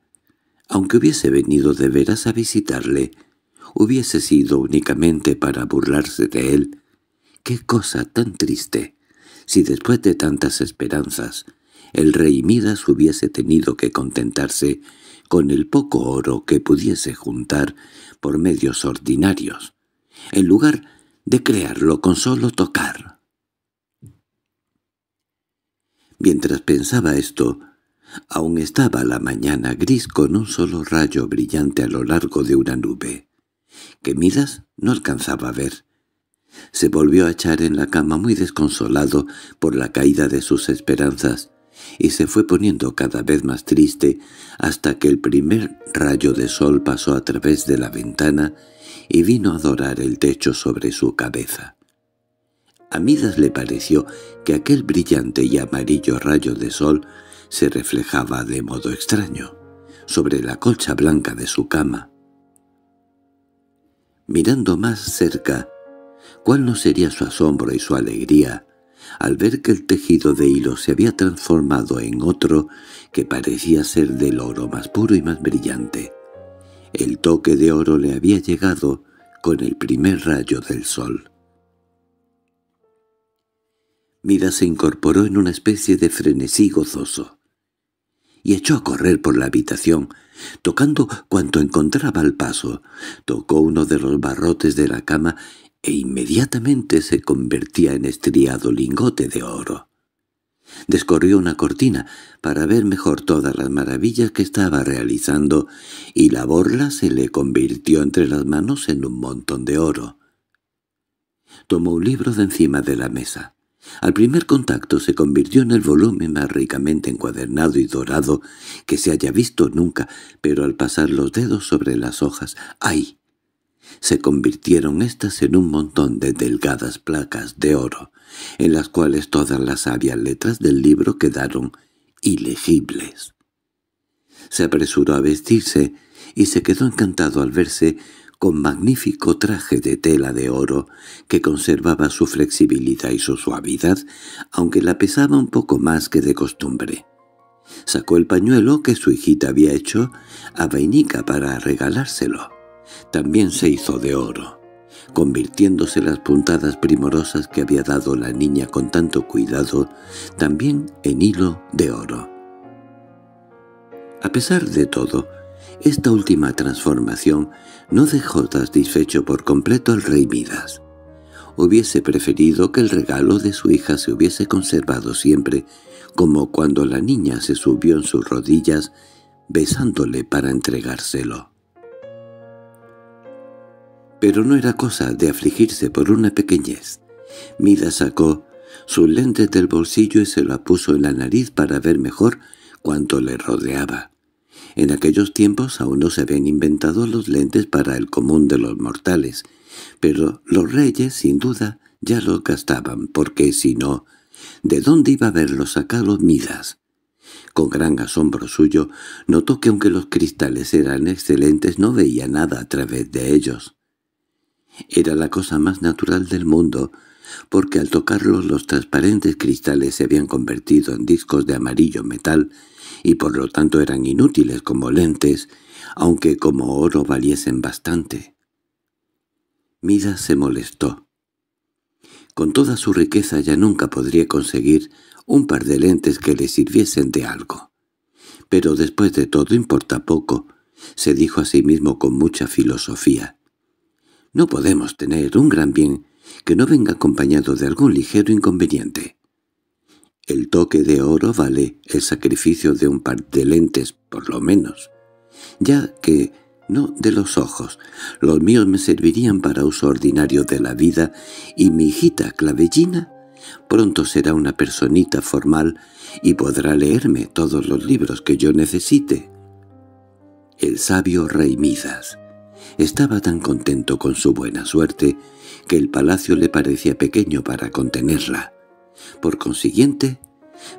aunque hubiese venido de veras a visitarle, hubiese sido únicamente para burlarse de él. ¡Qué cosa tan triste! Si después de tantas esperanzas el rey Midas hubiese tenido que contentarse con el poco oro que pudiese juntar por medios ordinarios, en lugar de crearlo con solo tocar. Mientras pensaba esto, Aún estaba la mañana gris con un solo rayo brillante a lo largo de una nube, que Midas no alcanzaba a ver. Se volvió a echar en la cama muy desconsolado por la caída de sus esperanzas, y se fue poniendo cada vez más triste hasta que el primer rayo de sol pasó a través de la ventana y vino a dorar el techo sobre su cabeza. A Midas le pareció que aquel brillante y amarillo rayo de sol se reflejaba de modo extraño sobre la colcha blanca de su cama. Mirando más cerca, ¿cuál no sería su asombro y su alegría al ver que el tejido de hilo se había transformado en otro que parecía ser del oro más puro y más brillante? El toque de oro le había llegado con el primer rayo del sol. Mira se incorporó en una especie de frenesí gozoso y echó a correr por la habitación, tocando cuanto encontraba al paso. Tocó uno de los barrotes de la cama e inmediatamente se convertía en estriado lingote de oro. Descorrió una cortina para ver mejor todas las maravillas que estaba realizando y la borla se le convirtió entre las manos en un montón de oro. Tomó un libro de encima de la mesa. Al primer contacto se convirtió en el volumen más ricamente encuadernado y dorado que se haya visto nunca, pero al pasar los dedos sobre las hojas, ¡ay! Se convirtieron éstas en un montón de delgadas placas de oro, en las cuales todas las sabias letras del libro quedaron ilegibles. Se apresuró a vestirse y se quedó encantado al verse con magnífico traje de tela de oro que conservaba su flexibilidad y su suavidad, aunque la pesaba un poco más que de costumbre. Sacó el pañuelo que su hijita había hecho a Vainica para regalárselo. También se hizo de oro, convirtiéndose las puntadas primorosas que había dado la niña con tanto cuidado también en hilo de oro. A pesar de todo, esta última transformación no dejó satisfecho por completo al rey Midas. Hubiese preferido que el regalo de su hija se hubiese conservado siempre, como cuando la niña se subió en sus rodillas besándole para entregárselo. Pero no era cosa de afligirse por una pequeñez. Midas sacó su lente del bolsillo y se la puso en la nariz para ver mejor cuanto le rodeaba. En aquellos tiempos aún no se habían inventado los lentes para el común de los mortales, pero los reyes, sin duda, ya los gastaban, porque si no, ¿de dónde iba a verlos los Midas? Con gran asombro suyo, notó que aunque los cristales eran excelentes no veía nada a través de ellos. Era la cosa más natural del mundo, porque al tocarlos los transparentes cristales se habían convertido en discos de amarillo metal y por lo tanto eran inútiles como lentes, aunque como oro valiesen bastante. Mida se molestó. Con toda su riqueza ya nunca podría conseguir un par de lentes que le sirviesen de algo. Pero después de todo importa poco, se dijo a sí mismo con mucha filosofía. No podemos tener un gran bien que no venga acompañado de algún ligero inconveniente. El toque de oro vale el sacrificio de un par de lentes, por lo menos. Ya que, no de los ojos, los míos me servirían para uso ordinario de la vida y mi hijita Clavellina pronto será una personita formal y podrá leerme todos los libros que yo necesite. El sabio rey Midas estaba tan contento con su buena suerte que el palacio le parecía pequeño para contenerla. Por consiguiente,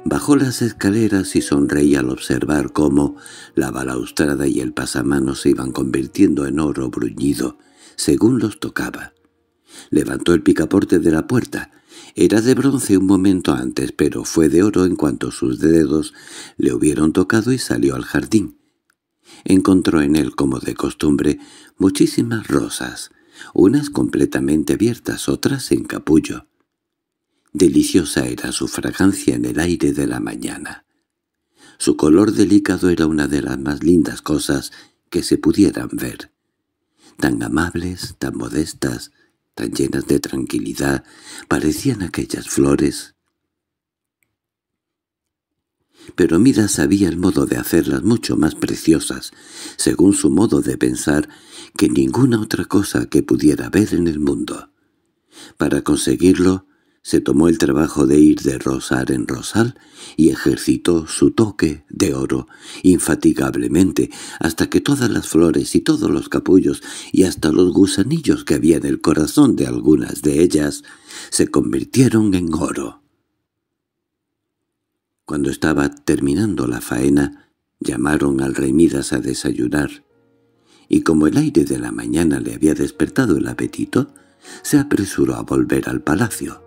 bajó las escaleras y sonreía al observar cómo la balaustrada y el pasamano se iban convirtiendo en oro bruñido, según los tocaba. Levantó el picaporte de la puerta. Era de bronce un momento antes, pero fue de oro en cuanto sus dedos le hubieron tocado y salió al jardín. Encontró en él, como de costumbre, muchísimas rosas, unas completamente abiertas, otras en capullo. Deliciosa era su fragancia en el aire de la mañana. Su color delicado era una de las más lindas cosas que se pudieran ver. Tan amables, tan modestas, tan llenas de tranquilidad, parecían aquellas flores. Pero Mira sabía el modo de hacerlas mucho más preciosas, según su modo de pensar, que ninguna otra cosa que pudiera ver en el mundo. Para conseguirlo, se tomó el trabajo de ir de rosar en rosal y ejercitó su toque de oro infatigablemente hasta que todas las flores y todos los capullos y hasta los gusanillos que había en el corazón de algunas de ellas se convirtieron en oro. Cuando estaba terminando la faena, llamaron al rey Midas a desayunar, y como el aire de la mañana le había despertado el apetito, se apresuró a volver al palacio.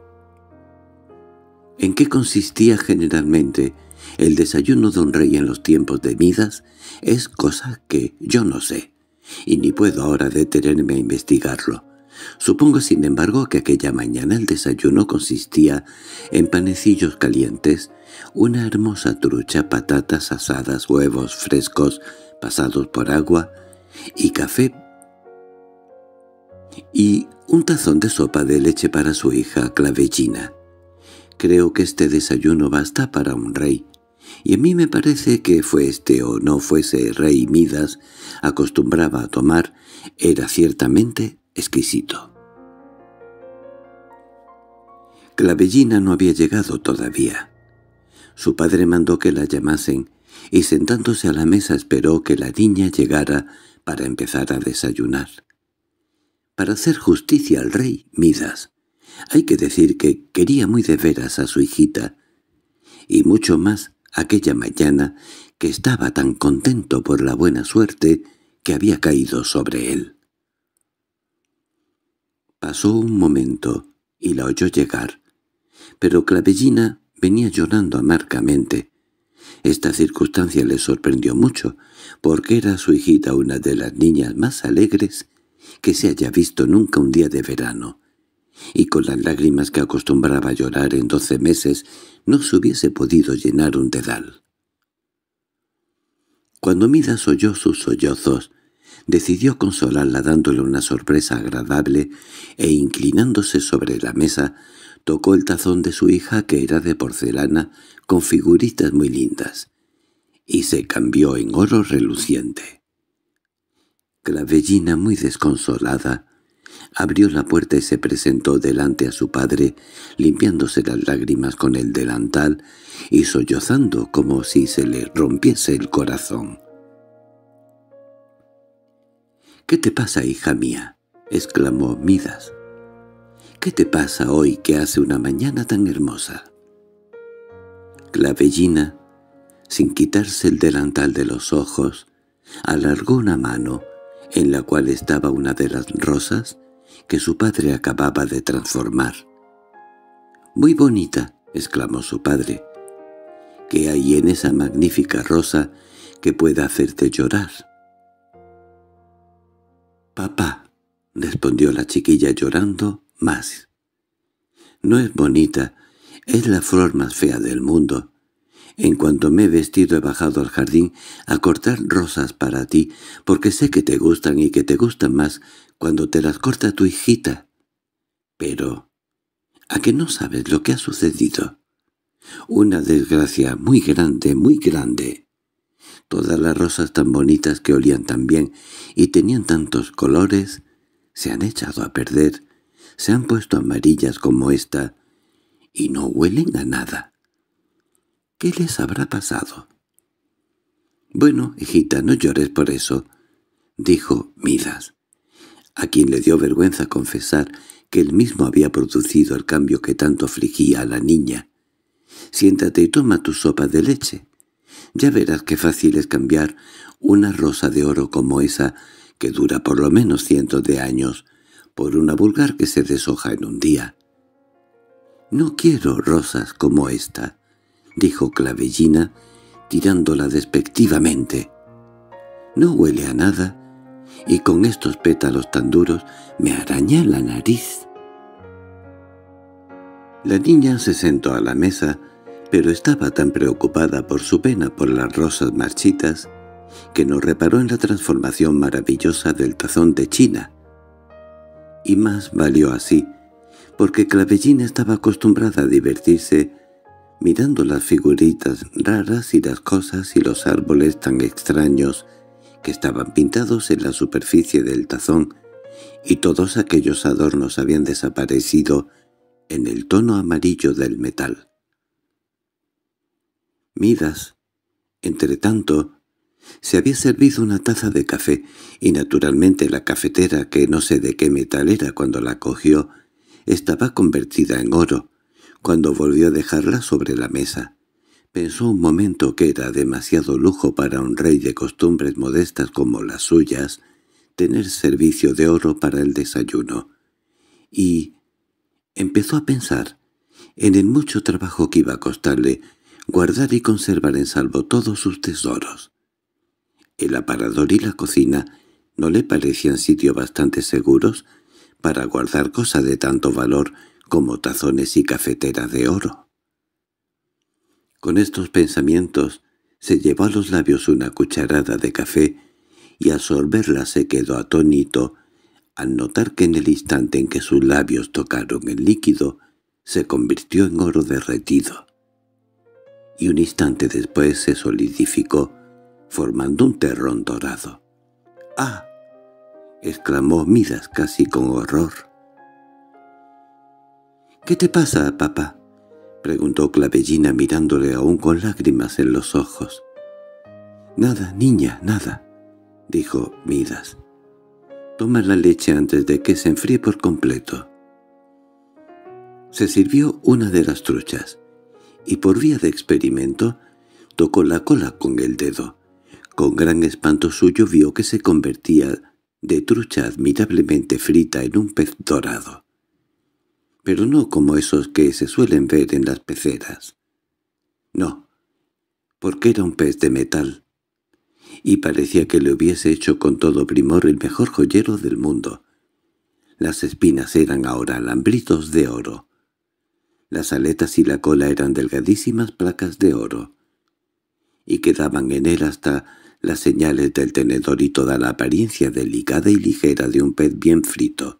¿En qué consistía generalmente el desayuno de un rey en los tiempos de Midas? Es cosa que yo no sé, y ni puedo ahora detenerme a investigarlo. Supongo, sin embargo, que aquella mañana el desayuno consistía en panecillos calientes, una hermosa trucha, patatas asadas, huevos frescos pasados por agua y café y un tazón de sopa de leche para su hija clavellina. Creo que este desayuno basta para un rey, y a mí me parece que fuese o no fuese rey Midas acostumbraba a tomar, era ciertamente exquisito. Clavellina no había llegado todavía. Su padre mandó que la llamasen, y sentándose a la mesa esperó que la niña llegara para empezar a desayunar. Para hacer justicia al rey, Midas hay que decir que quería muy de veras a su hijita, y mucho más aquella mañana que estaba tan contento por la buena suerte que había caído sobre él. Pasó un momento y la oyó llegar, pero Clavellina venía llorando amargamente. Esta circunstancia le sorprendió mucho, porque era su hijita una de las niñas más alegres que se haya visto nunca un día de verano y con las lágrimas que acostumbraba llorar en doce meses no se hubiese podido llenar un dedal. Cuando Midas oyó sus sollozos, decidió consolarla dándole una sorpresa agradable e inclinándose sobre la mesa, tocó el tazón de su hija que era de porcelana con figuritas muy lindas, y se cambió en oro reluciente. Clavellina, muy desconsolada, abrió la puerta y se presentó delante a su padre, limpiándose las lágrimas con el delantal y sollozando como si se le rompiese el corazón. —¿Qué te pasa, hija mía? —exclamó Midas. —¿Qué te pasa hoy que hace una mañana tan hermosa? Clavellina, sin quitarse el delantal de los ojos, alargó una mano, en la cual estaba una de las rosas, que su padre acababa de transformar. «Muy bonita», exclamó su padre. «¿Qué hay en esa magnífica rosa que pueda hacerte llorar?» «Papá», respondió la chiquilla llorando más. «No es bonita, es la flor más fea del mundo. En cuanto me he vestido he bajado al jardín a cortar rosas para ti, porque sé que te gustan y que te gustan más cuando te las corta tu hijita. Pero, ¿a que no sabes lo que ha sucedido? Una desgracia muy grande, muy grande. Todas las rosas tan bonitas que olían tan bien y tenían tantos colores se han echado a perder, se han puesto amarillas como esta y no huelen a nada. ¿Qué les habrá pasado? —Bueno, hijita, no llores por eso —dijo Midas— a quien le dio vergüenza confesar que él mismo había producido el cambio que tanto afligía a la niña. «Siéntate y toma tu sopa de leche. Ya verás qué fácil es cambiar una rosa de oro como esa, que dura por lo menos cientos de años, por una vulgar que se deshoja en un día». «No quiero rosas como esta», dijo Clavellina, tirándola despectivamente. «No huele a nada y con estos pétalos tan duros me araña la nariz. La niña se sentó a la mesa, pero estaba tan preocupada por su pena por las rosas marchitas que no reparó en la transformación maravillosa del tazón de China. Y más valió así, porque Clavellina estaba acostumbrada a divertirse mirando las figuritas raras y las cosas y los árboles tan extraños que estaban pintados en la superficie del tazón, y todos aquellos adornos habían desaparecido en el tono amarillo del metal. Midas, entre tanto, se había servido una taza de café, y naturalmente la cafetera, que no sé de qué metal era cuando la cogió, estaba convertida en oro, cuando volvió a dejarla sobre la mesa. Pensó un momento que era demasiado lujo para un rey de costumbres modestas como las suyas tener servicio de oro para el desayuno, y empezó a pensar en el mucho trabajo que iba a costarle guardar y conservar en salvo todos sus tesoros. El aparador y la cocina no le parecían sitio bastante seguros para guardar cosa de tanto valor como tazones y cafeteras de oro. Con estos pensamientos se llevó a los labios una cucharada de café y al sorberla se quedó atónito al notar que en el instante en que sus labios tocaron el líquido se convirtió en oro derretido. Y un instante después se solidificó, formando un terrón dorado. —¡Ah! —exclamó Midas casi con horror. —¿Qué te pasa, papá? —preguntó Clavellina mirándole aún con lágrimas en los ojos. —Nada, niña, nada —dijo Midas. —Toma la leche antes de que se enfríe por completo. Se sirvió una de las truchas, y por vía de experimento tocó la cola con el dedo. Con gran espanto suyo vio que se convertía de trucha admirablemente frita en un pez dorado pero no como esos que se suelen ver en las peceras. No, porque era un pez de metal, y parecía que le hubiese hecho con todo primor el mejor joyero del mundo. Las espinas eran ahora alambritos de oro. Las aletas y la cola eran delgadísimas placas de oro, y quedaban en él hasta las señales del tenedor y toda la apariencia delicada y ligera de un pez bien frito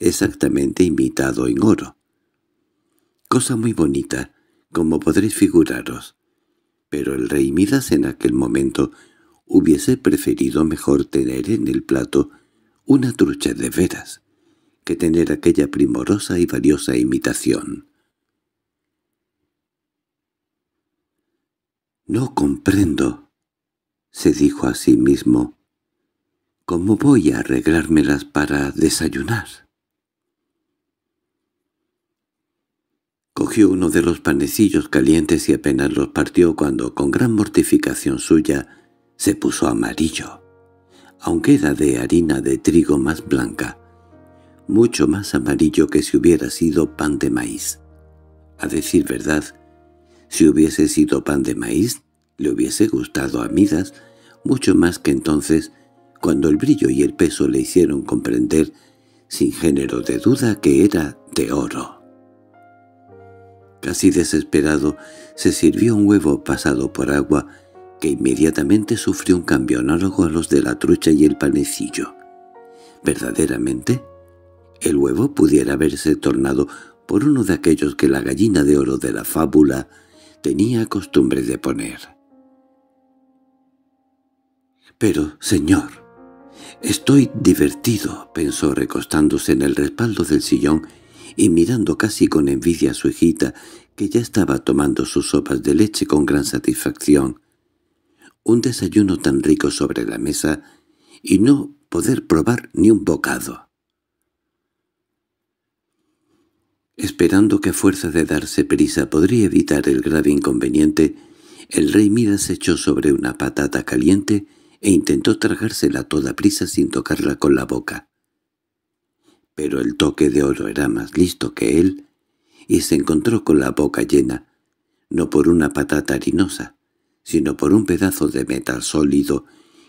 exactamente imitado en oro. Cosa muy bonita, como podréis figuraros. Pero el rey Midas en aquel momento hubiese preferido mejor tener en el plato una trucha de veras que tener aquella primorosa y valiosa imitación. «No comprendo», se dijo a sí mismo, «cómo voy a arreglármelas para desayunar». Cogió uno de los panecillos calientes y apenas los partió cuando, con gran mortificación suya, se puso amarillo, aunque era de harina de trigo más blanca, mucho más amarillo que si hubiera sido pan de maíz. A decir verdad, si hubiese sido pan de maíz, le hubiese gustado a Midas, mucho más que entonces, cuando el brillo y el peso le hicieron comprender, sin género de duda, que era de oro. Casi desesperado, se sirvió un huevo pasado por agua, que inmediatamente sufrió un cambio análogo a los de la trucha y el panecillo. Verdaderamente, el huevo pudiera haberse tornado por uno de aquellos que la gallina de oro de la fábula tenía costumbre de poner. «Pero, señor, estoy divertido», pensó recostándose en el respaldo del sillón y mirando casi con envidia a su hijita, que ya estaba tomando sus sopas de leche con gran satisfacción. Un desayuno tan rico sobre la mesa y no poder probar ni un bocado. Esperando que a fuerza de darse prisa podría evitar el grave inconveniente, el rey Miras se echó sobre una patata caliente e intentó tragársela toda prisa sin tocarla con la boca. Pero el toque de oro era más listo que él, y se encontró con la boca llena, no por una patata harinosa, sino por un pedazo de metal sólido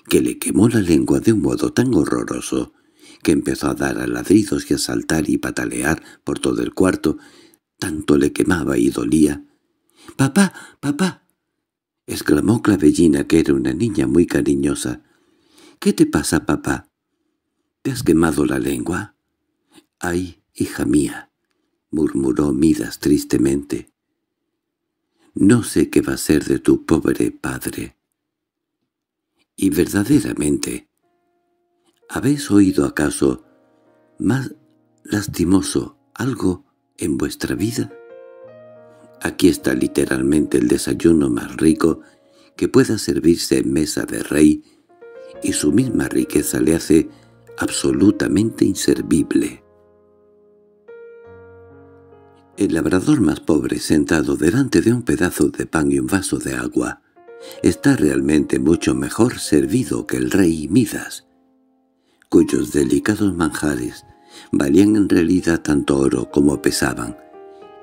que le quemó la lengua de un modo tan horroroso que empezó a dar a ladridos y a saltar y patalear por todo el cuarto, tanto le quemaba y dolía. —¡Papá! ¡Papá! —exclamó Clavellina, que era una niña muy cariñosa. —¿Qué te pasa, papá? —¿Te has quemado la lengua? —¡Ay, hija mía! —murmuró Midas tristemente. —No sé qué va a ser de tu pobre padre. Y verdaderamente, ¿habéis oído acaso más lastimoso algo en vuestra vida? Aquí está literalmente el desayuno más rico que pueda servirse en mesa de rey, y su misma riqueza le hace absolutamente inservible. El labrador más pobre sentado delante de un pedazo de pan y un vaso de agua está realmente mucho mejor servido que el rey Midas, cuyos delicados manjares valían en realidad tanto oro como pesaban.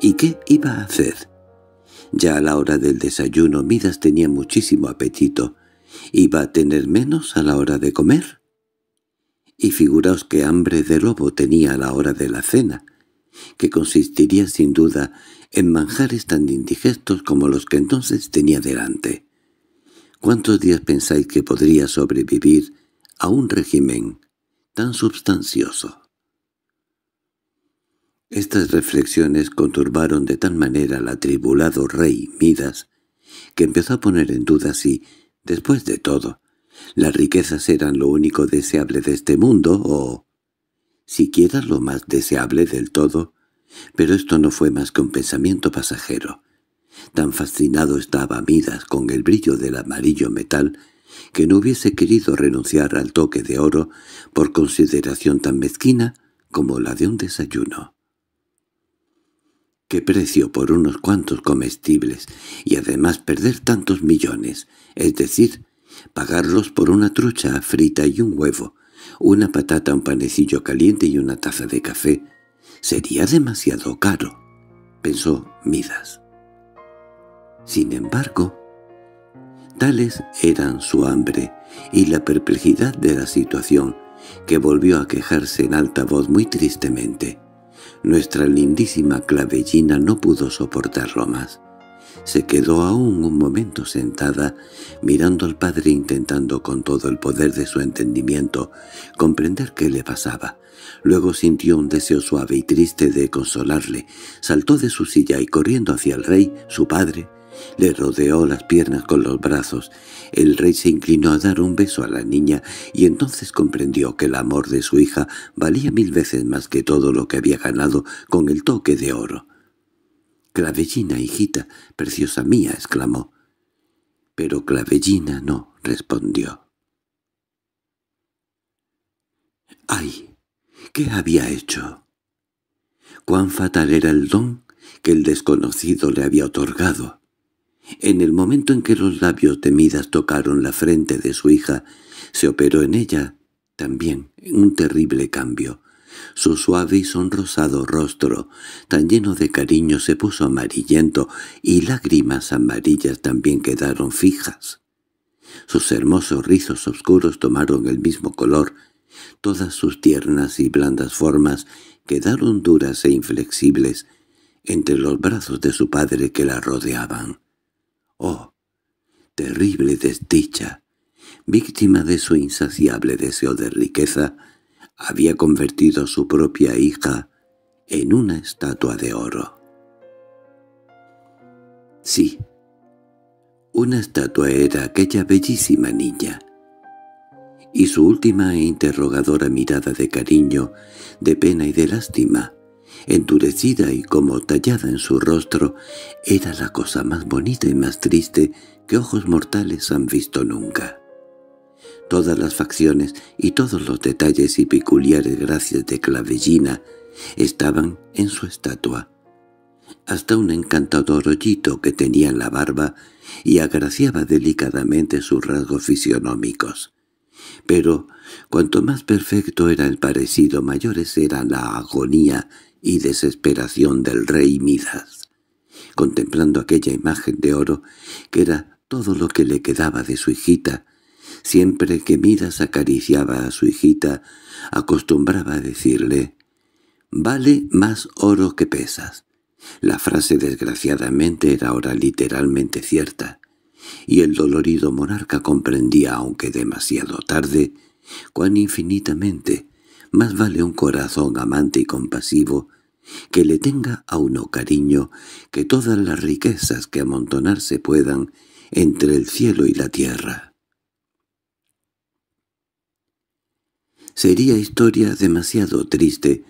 ¿Y qué iba a hacer? Ya a la hora del desayuno Midas tenía muchísimo apetito. ¿Iba a tener menos a la hora de comer? Y figuraos qué hambre de lobo tenía a la hora de la cena que consistiría sin duda en manjares tan indigestos como los que entonces tenía delante. ¿Cuántos días pensáis que podría sobrevivir a un régimen tan substancioso? Estas reflexiones conturbaron de tal manera al atribulado rey Midas que empezó a poner en duda si, después de todo, las riquezas eran lo único deseable de este mundo o siquiera lo más deseable del todo, pero esto no fue más que un pensamiento pasajero. Tan fascinado estaba Midas con el brillo del amarillo metal que no hubiese querido renunciar al toque de oro por consideración tan mezquina como la de un desayuno. ¿Qué precio por unos cuantos comestibles y además perder tantos millones? Es decir, pagarlos por una trucha frita y un huevo, una patata, un panecillo caliente y una taza de café. Sería demasiado caro, pensó Midas. Sin embargo, tales eran su hambre y la perplejidad de la situación, que volvió a quejarse en alta voz muy tristemente. Nuestra lindísima clavellina no pudo soportarlo más. Se quedó aún un momento sentada, mirando al padre intentando con todo el poder de su entendimiento comprender qué le pasaba. Luego sintió un deseo suave y triste de consolarle. Saltó de su silla y corriendo hacia el rey, su padre, le rodeó las piernas con los brazos. El rey se inclinó a dar un beso a la niña y entonces comprendió que el amor de su hija valía mil veces más que todo lo que había ganado con el toque de oro. —Clavellina, hijita, preciosa mía —exclamó. Pero Clavellina no respondió. ¡Ay! ¿Qué había hecho? Cuán fatal era el don que el desconocido le había otorgado. En el momento en que los labios temidas tocaron la frente de su hija, se operó en ella también un terrible cambio, su suave y sonrosado rostro, tan lleno de cariño, se puso amarillento y lágrimas amarillas también quedaron fijas. Sus hermosos rizos oscuros tomaron el mismo color. Todas sus tiernas y blandas formas quedaron duras e inflexibles entre los brazos de su padre que la rodeaban. ¡Oh! Terrible desdicha! Víctima de su insaciable deseo de riqueza, había convertido a su propia hija en una estatua de oro. Sí, una estatua era aquella bellísima niña, y su última e interrogadora mirada de cariño, de pena y de lástima, endurecida y como tallada en su rostro, era la cosa más bonita y más triste que ojos mortales han visto nunca todas las facciones y todos los detalles y peculiares gracias de clavellina estaban en su estatua. Hasta un encantador hoyito que tenía en la barba y agraciaba delicadamente sus rasgos fisionómicos. Pero cuanto más perfecto era el parecido, mayores era la agonía y desesperación del rey Midas, contemplando aquella imagen de oro que era todo lo que le quedaba de su hijita, Siempre que Midas acariciaba a su hijita, acostumbraba a decirle «Vale más oro que pesas». La frase desgraciadamente era ahora literalmente cierta, y el dolorido monarca comprendía, aunque demasiado tarde, cuán infinitamente más vale un corazón amante y compasivo que le tenga a uno cariño que todas las riquezas que amontonarse puedan entre el cielo y la tierra. Sería historia demasiado triste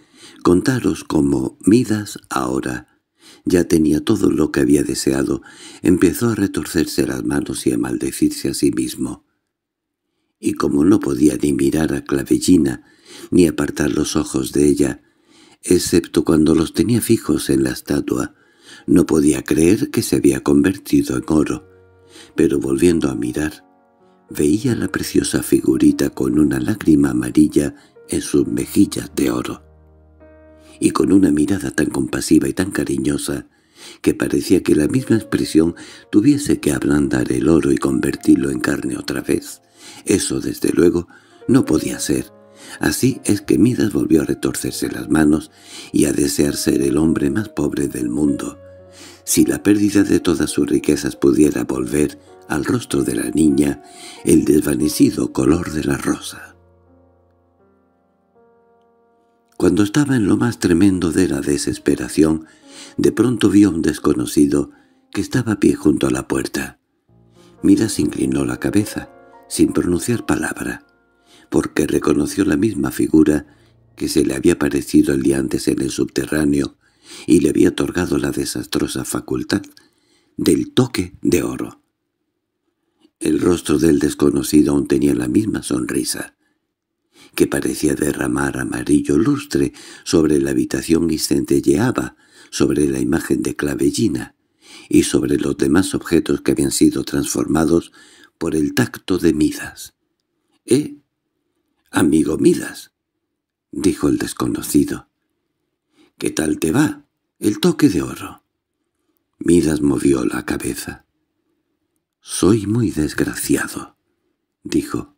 contaros cómo Midas ahora ya tenía todo lo que había deseado, empezó a retorcerse las manos y a maldecirse a sí mismo. Y como no podía ni mirar a Clavellina, ni apartar los ojos de ella, excepto cuando los tenía fijos en la estatua, no podía creer que se había convertido en oro. Pero volviendo a mirar, veía la preciosa figurita con una lágrima amarilla en sus mejillas de oro, y con una mirada tan compasiva y tan cariñosa que parecía que la misma expresión tuviese que ablandar el oro y convertirlo en carne otra vez. Eso, desde luego, no podía ser. Así es que Midas volvió a retorcerse las manos y a desear ser el hombre más pobre del mundo. Si la pérdida de todas sus riquezas pudiera volver, al rostro de la niña el desvanecido color de la rosa. Cuando estaba en lo más tremendo de la desesperación, de pronto vio a un desconocido que estaba a pie junto a la puerta. Miras inclinó la cabeza, sin pronunciar palabra, porque reconoció la misma figura que se le había parecido el día antes en el subterráneo y le había otorgado la desastrosa facultad del toque de oro. El rostro del desconocido aún tenía la misma sonrisa, que parecía derramar amarillo lustre sobre la habitación y centelleaba sobre la imagen de Clavellina y sobre los demás objetos que habían sido transformados por el tacto de Midas. —¿Eh? —Amigo Midas —dijo el desconocido. —¿Qué tal te va? El toque de oro. Midas movió la cabeza. «Soy muy desgraciado», dijo.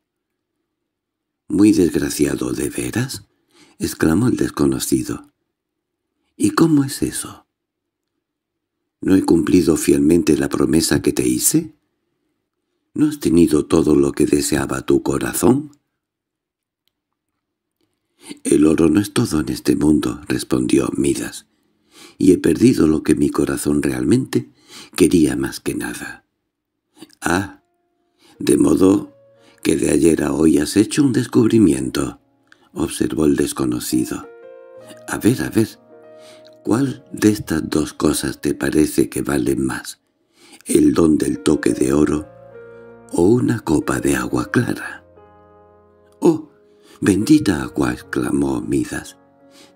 «¿Muy desgraciado de veras?» exclamó el desconocido. «¿Y cómo es eso?» ¿No he cumplido fielmente la promesa que te hice? ¿No has tenido todo lo que deseaba tu corazón?» «El oro no es todo en este mundo», respondió Midas, «y he perdido lo que mi corazón realmente quería más que nada. —Ah, de modo que de ayer a hoy has hecho un descubrimiento —observó el desconocido. —A ver, a ver, ¿cuál de estas dos cosas te parece que vale más? ¿El don del toque de oro o una copa de agua clara? —¡Oh, bendita agua! —exclamó Midas.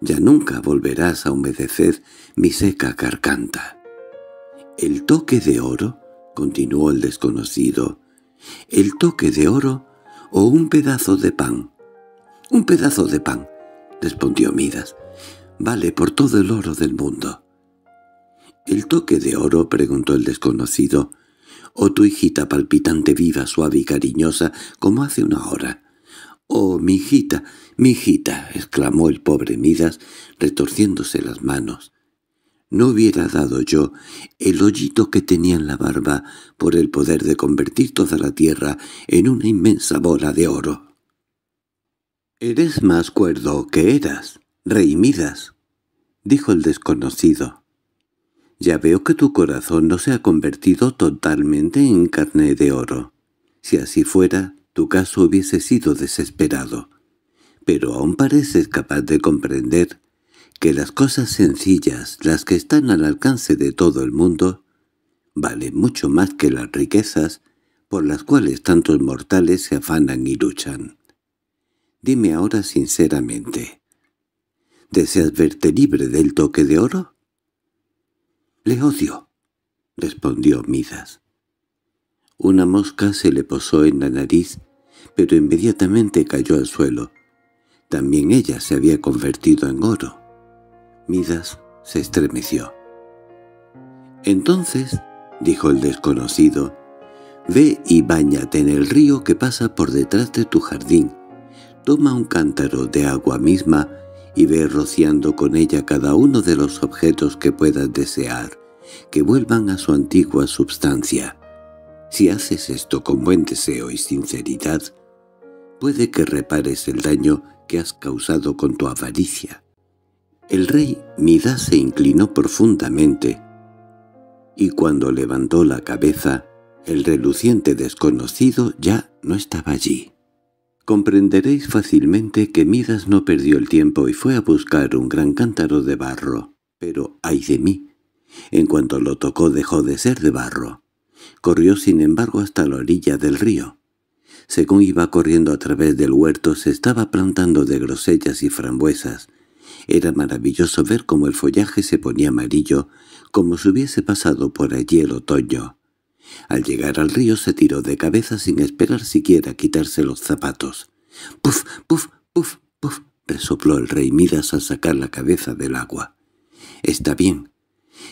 —Ya nunca volverás a humedecer mi seca carcanta. —¿El toque de oro? continuó el desconocido, el toque de oro o un pedazo de pan. Un pedazo de pan, respondió Midas, vale por todo el oro del mundo. —¿El toque de oro? —preguntó el desconocido. —O tu hijita palpitante viva, suave y cariñosa, como hace una hora. —¡Oh, mi hijita, mi hijita! —exclamó el pobre Midas, retorciéndose las manos. No hubiera dado yo el hoyito que tenía en la barba por el poder de convertir toda la tierra en una inmensa bola de oro. —Eres más cuerdo que eras, rey —dijo el desconocido. —Ya veo que tu corazón no se ha convertido totalmente en carne de oro. Si así fuera, tu caso hubiese sido desesperado. Pero aún pareces capaz de comprender que las cosas sencillas, las que están al alcance de todo el mundo, valen mucho más que las riquezas por las cuales tantos mortales se afanan y luchan. Dime ahora sinceramente, ¿deseas verte libre del toque de oro? —Le odio —respondió Midas. Una mosca se le posó en la nariz, pero inmediatamente cayó al suelo. También ella se había convertido en oro. Midas se estremeció. «Entonces», dijo el desconocido, «ve y báñate en el río que pasa por detrás de tu jardín. Toma un cántaro de agua misma y ve rociando con ella cada uno de los objetos que puedas desear, que vuelvan a su antigua substancia. Si haces esto con buen deseo y sinceridad, puede que repares el daño que has causado con tu avaricia. El rey Midas se inclinó profundamente, y cuando levantó la cabeza, el reluciente desconocido ya no estaba allí. Comprenderéis fácilmente que Midas no perdió el tiempo y fue a buscar un gran cántaro de barro, pero ay de mí. En cuanto lo tocó dejó de ser de barro. Corrió sin embargo hasta la orilla del río. Según iba corriendo a través del huerto se estaba plantando de grosellas y frambuesas, era maravilloso ver cómo el follaje se ponía amarillo, como si hubiese pasado por allí el otoño. Al llegar al río se tiró de cabeza sin esperar siquiera quitarse los zapatos. —¡Puf, puf, puf, puf! —resopló el rey Midas al sacar la cabeza del agua. —Está bien.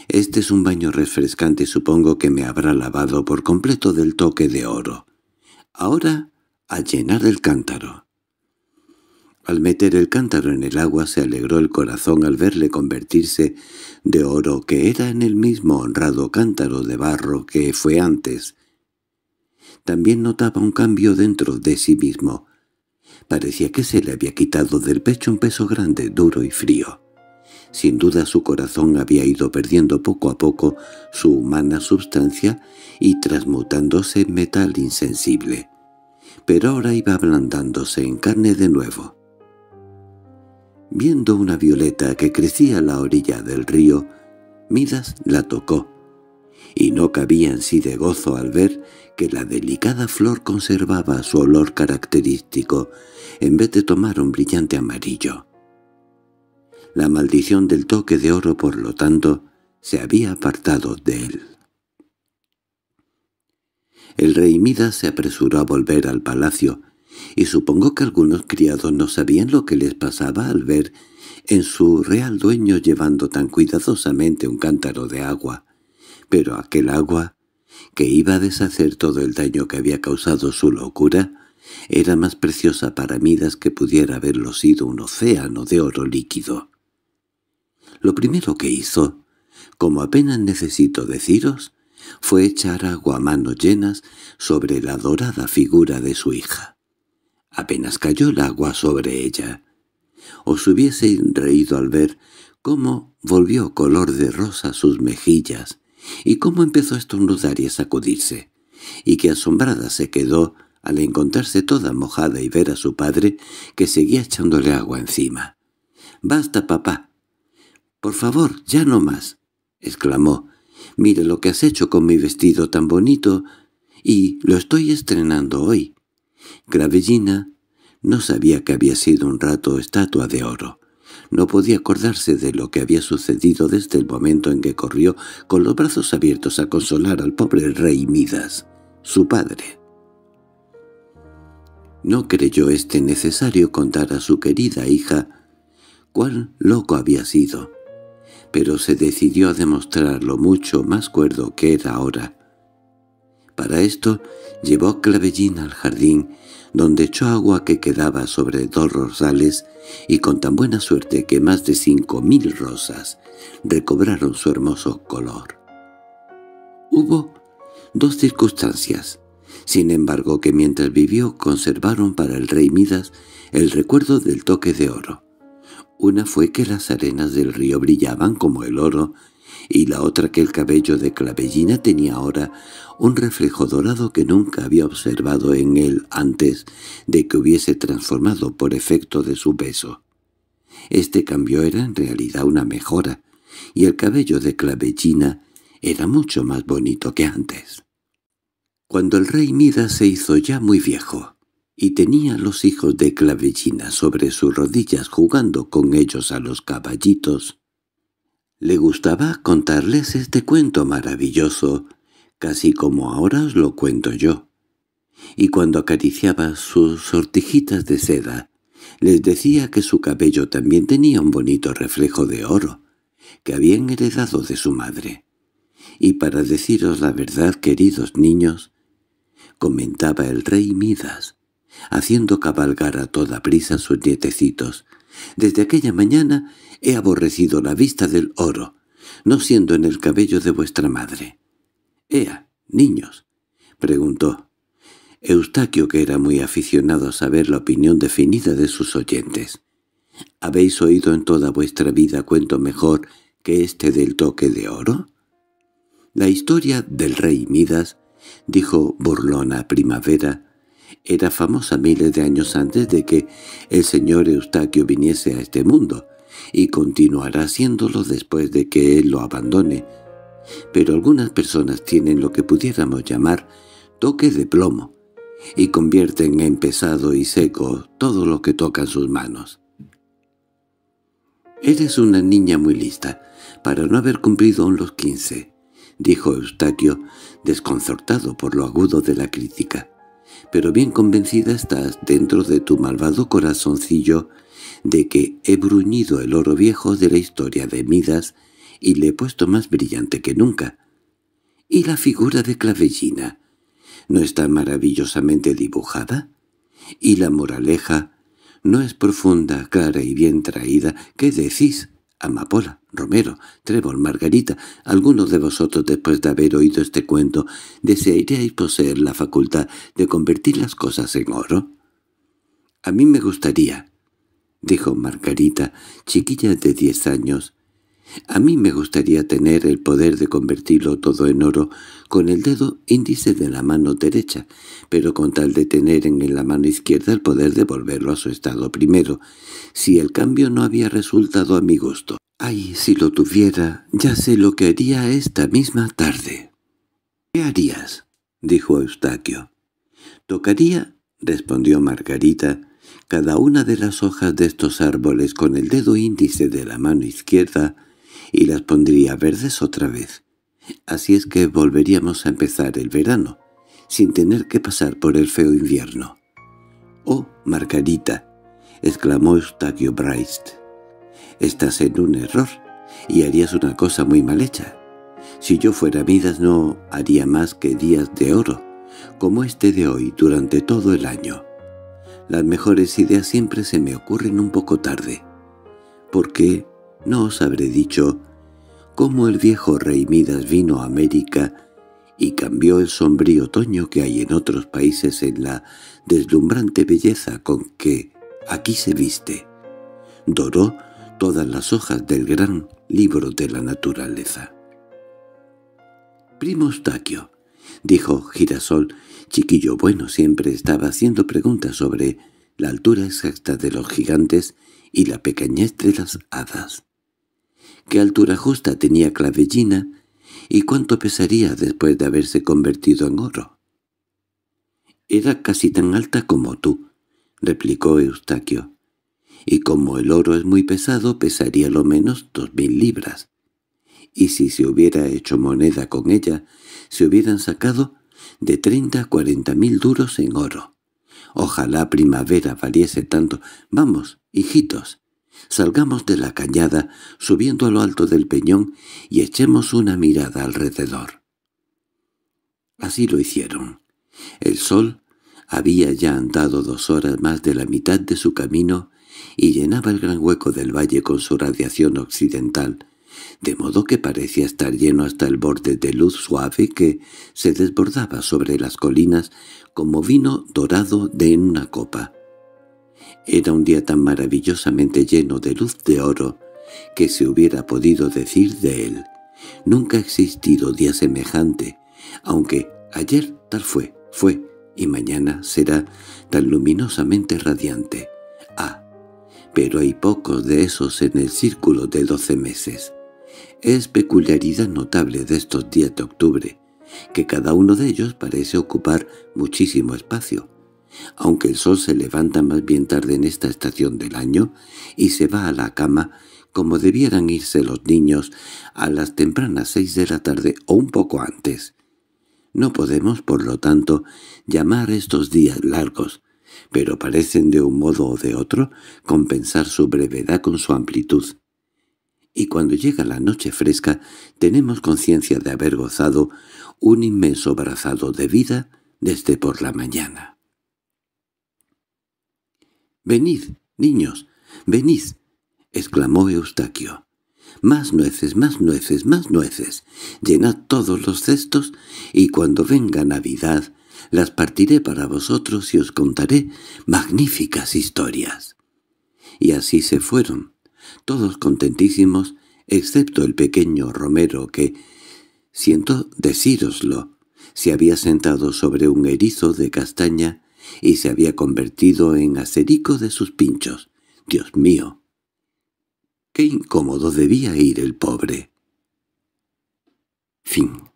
Este es un baño refrescante y supongo que me habrá lavado por completo del toque de oro. Ahora, a llenar el cántaro. Al meter el cántaro en el agua se alegró el corazón al verle convertirse de oro que era en el mismo honrado cántaro de barro que fue antes. También notaba un cambio dentro de sí mismo. Parecía que se le había quitado del pecho un peso grande, duro y frío. Sin duda su corazón había ido perdiendo poco a poco su humana sustancia y transmutándose en metal insensible. Pero ahora iba ablandándose en carne de nuevo. Viendo una violeta que crecía a la orilla del río, Midas la tocó, y no cabía en sí de gozo al ver que la delicada flor conservaba su olor característico en vez de tomar un brillante amarillo. La maldición del toque de oro, por lo tanto, se había apartado de él. El rey Midas se apresuró a volver al palacio, y supongo que algunos criados no sabían lo que les pasaba al ver en su real dueño llevando tan cuidadosamente un cántaro de agua. Pero aquel agua, que iba a deshacer todo el daño que había causado su locura, era más preciosa para Midas que pudiera haberlo sido un océano de oro líquido. Lo primero que hizo, como apenas necesito deciros, fue echar agua a manos llenas sobre la dorada figura de su hija apenas cayó el agua sobre ella. Os hubiese reído al ver cómo volvió color de rosa sus mejillas y cómo empezó a estornudar y a sacudirse, y que asombrada se quedó al encontrarse toda mojada y ver a su padre que seguía echándole agua encima. —¡Basta, papá! —Por favor, ya no más —exclamó—. Mire lo que has hecho con mi vestido tan bonito, y lo estoy estrenando hoy. Gravellina no sabía que había sido un rato estatua de oro. No podía acordarse de lo que había sucedido desde el momento en que corrió con los brazos abiertos a consolar al pobre rey Midas, su padre. No creyó este necesario contar a su querida hija cuán loco había sido, pero se decidió a demostrarlo mucho más cuerdo que era ahora. Para esto Llevó Clavellín al jardín, donde echó agua que quedaba sobre dos rosales, y con tan buena suerte que más de cinco mil rosas recobraron su hermoso color. Hubo dos circunstancias, sin embargo que mientras vivió conservaron para el rey Midas el recuerdo del toque de oro. Una fue que las arenas del río brillaban como el oro y la otra que el cabello de clavellina tenía ahora un reflejo dorado que nunca había observado en él antes de que hubiese transformado por efecto de su beso. Este cambio era en realidad una mejora, y el cabello de clavellina era mucho más bonito que antes. Cuando el rey Mida se hizo ya muy viejo, y tenía los hijos de Clavellina sobre sus rodillas jugando con ellos a los caballitos, le gustaba contarles este cuento maravilloso, casi como ahora os lo cuento yo. Y cuando acariciaba sus sortijitas de seda, les decía que su cabello también tenía un bonito reflejo de oro, que habían heredado de su madre. Y para deciros la verdad, queridos niños, comentaba el rey Midas, haciendo cabalgar a toda prisa sus nietecitos. Desde aquella mañana He aborrecido la vista del oro, no siendo en el cabello de vuestra madre. —¡Ea, niños! —preguntó. Eustaquio, que era muy aficionado a saber la opinión definida de sus oyentes. —¿Habéis oído en toda vuestra vida cuento mejor que este del toque de oro? La historia del rey Midas, dijo Burlona Primavera, era famosa miles de años antes de que el señor Eustaquio viniese a este mundo, y continuará haciéndolo después de que él lo abandone. Pero algunas personas tienen lo que pudiéramos llamar toque de plomo y convierten en pesado y seco todo lo que tocan sus manos. «Eres una niña muy lista, para no haber cumplido aún los quince», dijo Eustaquio, desconcertado por lo agudo de la crítica. «Pero bien convencida estás dentro de tu malvado corazoncillo de que he bruñido el oro viejo de la historia de Midas y le he puesto más brillante que nunca. ¿Y la figura de Clavellina? ¿No está maravillosamente dibujada? ¿Y la moraleja? ¿No es profunda, clara y bien traída? ¿Qué decís? Amapola, Romero, Trébol, Margarita, alguno de vosotros después de haber oído este cuento, ¿desearíais poseer la facultad de convertir las cosas en oro? A mí me gustaría, —dijo Margarita, chiquilla de diez años— a mí me gustaría tener el poder de convertirlo todo en oro con el dedo índice de la mano derecha, pero con tal de tener en la mano izquierda el poder de volverlo a su estado primero, si el cambio no había resultado a mi gusto. Ay, si lo tuviera, ya sé lo que haría esta misma tarde. —¿Qué harías? —dijo Eustaquio. —Tocaría —respondió Margarita— cada una de las hojas de estos árboles con el dedo índice de la mano izquierda y las pondría verdes otra vez. Así es que volveríamos a empezar el verano, sin tener que pasar por el feo invierno. —¡Oh, Margarita! —exclamó Eustaquio Bright. —Estás en un error, y harías una cosa muy mal hecha. Si yo fuera Midas no haría más que días de oro, como este de hoy durante todo el año. Las mejores ideas siempre se me ocurren un poco tarde, porque no os habré dicho cómo el viejo rey Midas vino a América y cambió el sombrío otoño que hay en otros países en la deslumbrante belleza con que aquí se viste. Doró todas las hojas del gran libro de la naturaleza. —Primo Eustaquio —dijo Girasol chiquillo bueno siempre estaba haciendo preguntas sobre la altura exacta de los gigantes y la pequeñez de las hadas. ¿Qué altura justa tenía Clavellina y cuánto pesaría después de haberse convertido en oro? Era casi tan alta como tú, replicó Eustaquio. Y como el oro es muy pesado, pesaría lo menos dos mil libras. Y si se hubiera hecho moneda con ella, se hubieran sacado de treinta a cuarenta mil duros en oro. Ojalá primavera valiese tanto. Vamos, hijitos, salgamos de la cañada, subiendo a lo alto del peñón y echemos una mirada alrededor. Así lo hicieron. El sol había ya andado dos horas más de la mitad de su camino y llenaba el gran hueco del valle con su radiación occidental, de modo que parecía estar lleno hasta el borde de luz suave que se desbordaba sobre las colinas como vino dorado de una copa. Era un día tan maravillosamente lleno de luz de oro que se hubiera podido decir de él. Nunca ha existido día semejante, aunque ayer tal fue, fue, y mañana será tan luminosamente radiante. Ah, pero hay pocos de esos en el círculo de doce meses. Es peculiaridad notable de estos días de octubre, que cada uno de ellos parece ocupar muchísimo espacio, aunque el sol se levanta más bien tarde en esta estación del año y se va a la cama como debieran irse los niños a las tempranas seis de la tarde o un poco antes. No podemos, por lo tanto, llamar estos días largos, pero parecen de un modo o de otro compensar su brevedad con su amplitud y cuando llega la noche fresca tenemos conciencia de haber gozado un inmenso brazado de vida desde por la mañana. «Venid, niños, venid», exclamó Eustaquio. «Más nueces, más nueces, más nueces. Llenad todos los cestos y cuando venga Navidad las partiré para vosotros y os contaré magníficas historias». Y así se fueron, todos contentísimos, excepto el pequeño Romero que, siento decíroslo, se había sentado sobre un erizo de castaña y se había convertido en acerico de sus pinchos. ¡Dios mío! ¡Qué incómodo debía ir el pobre! Fin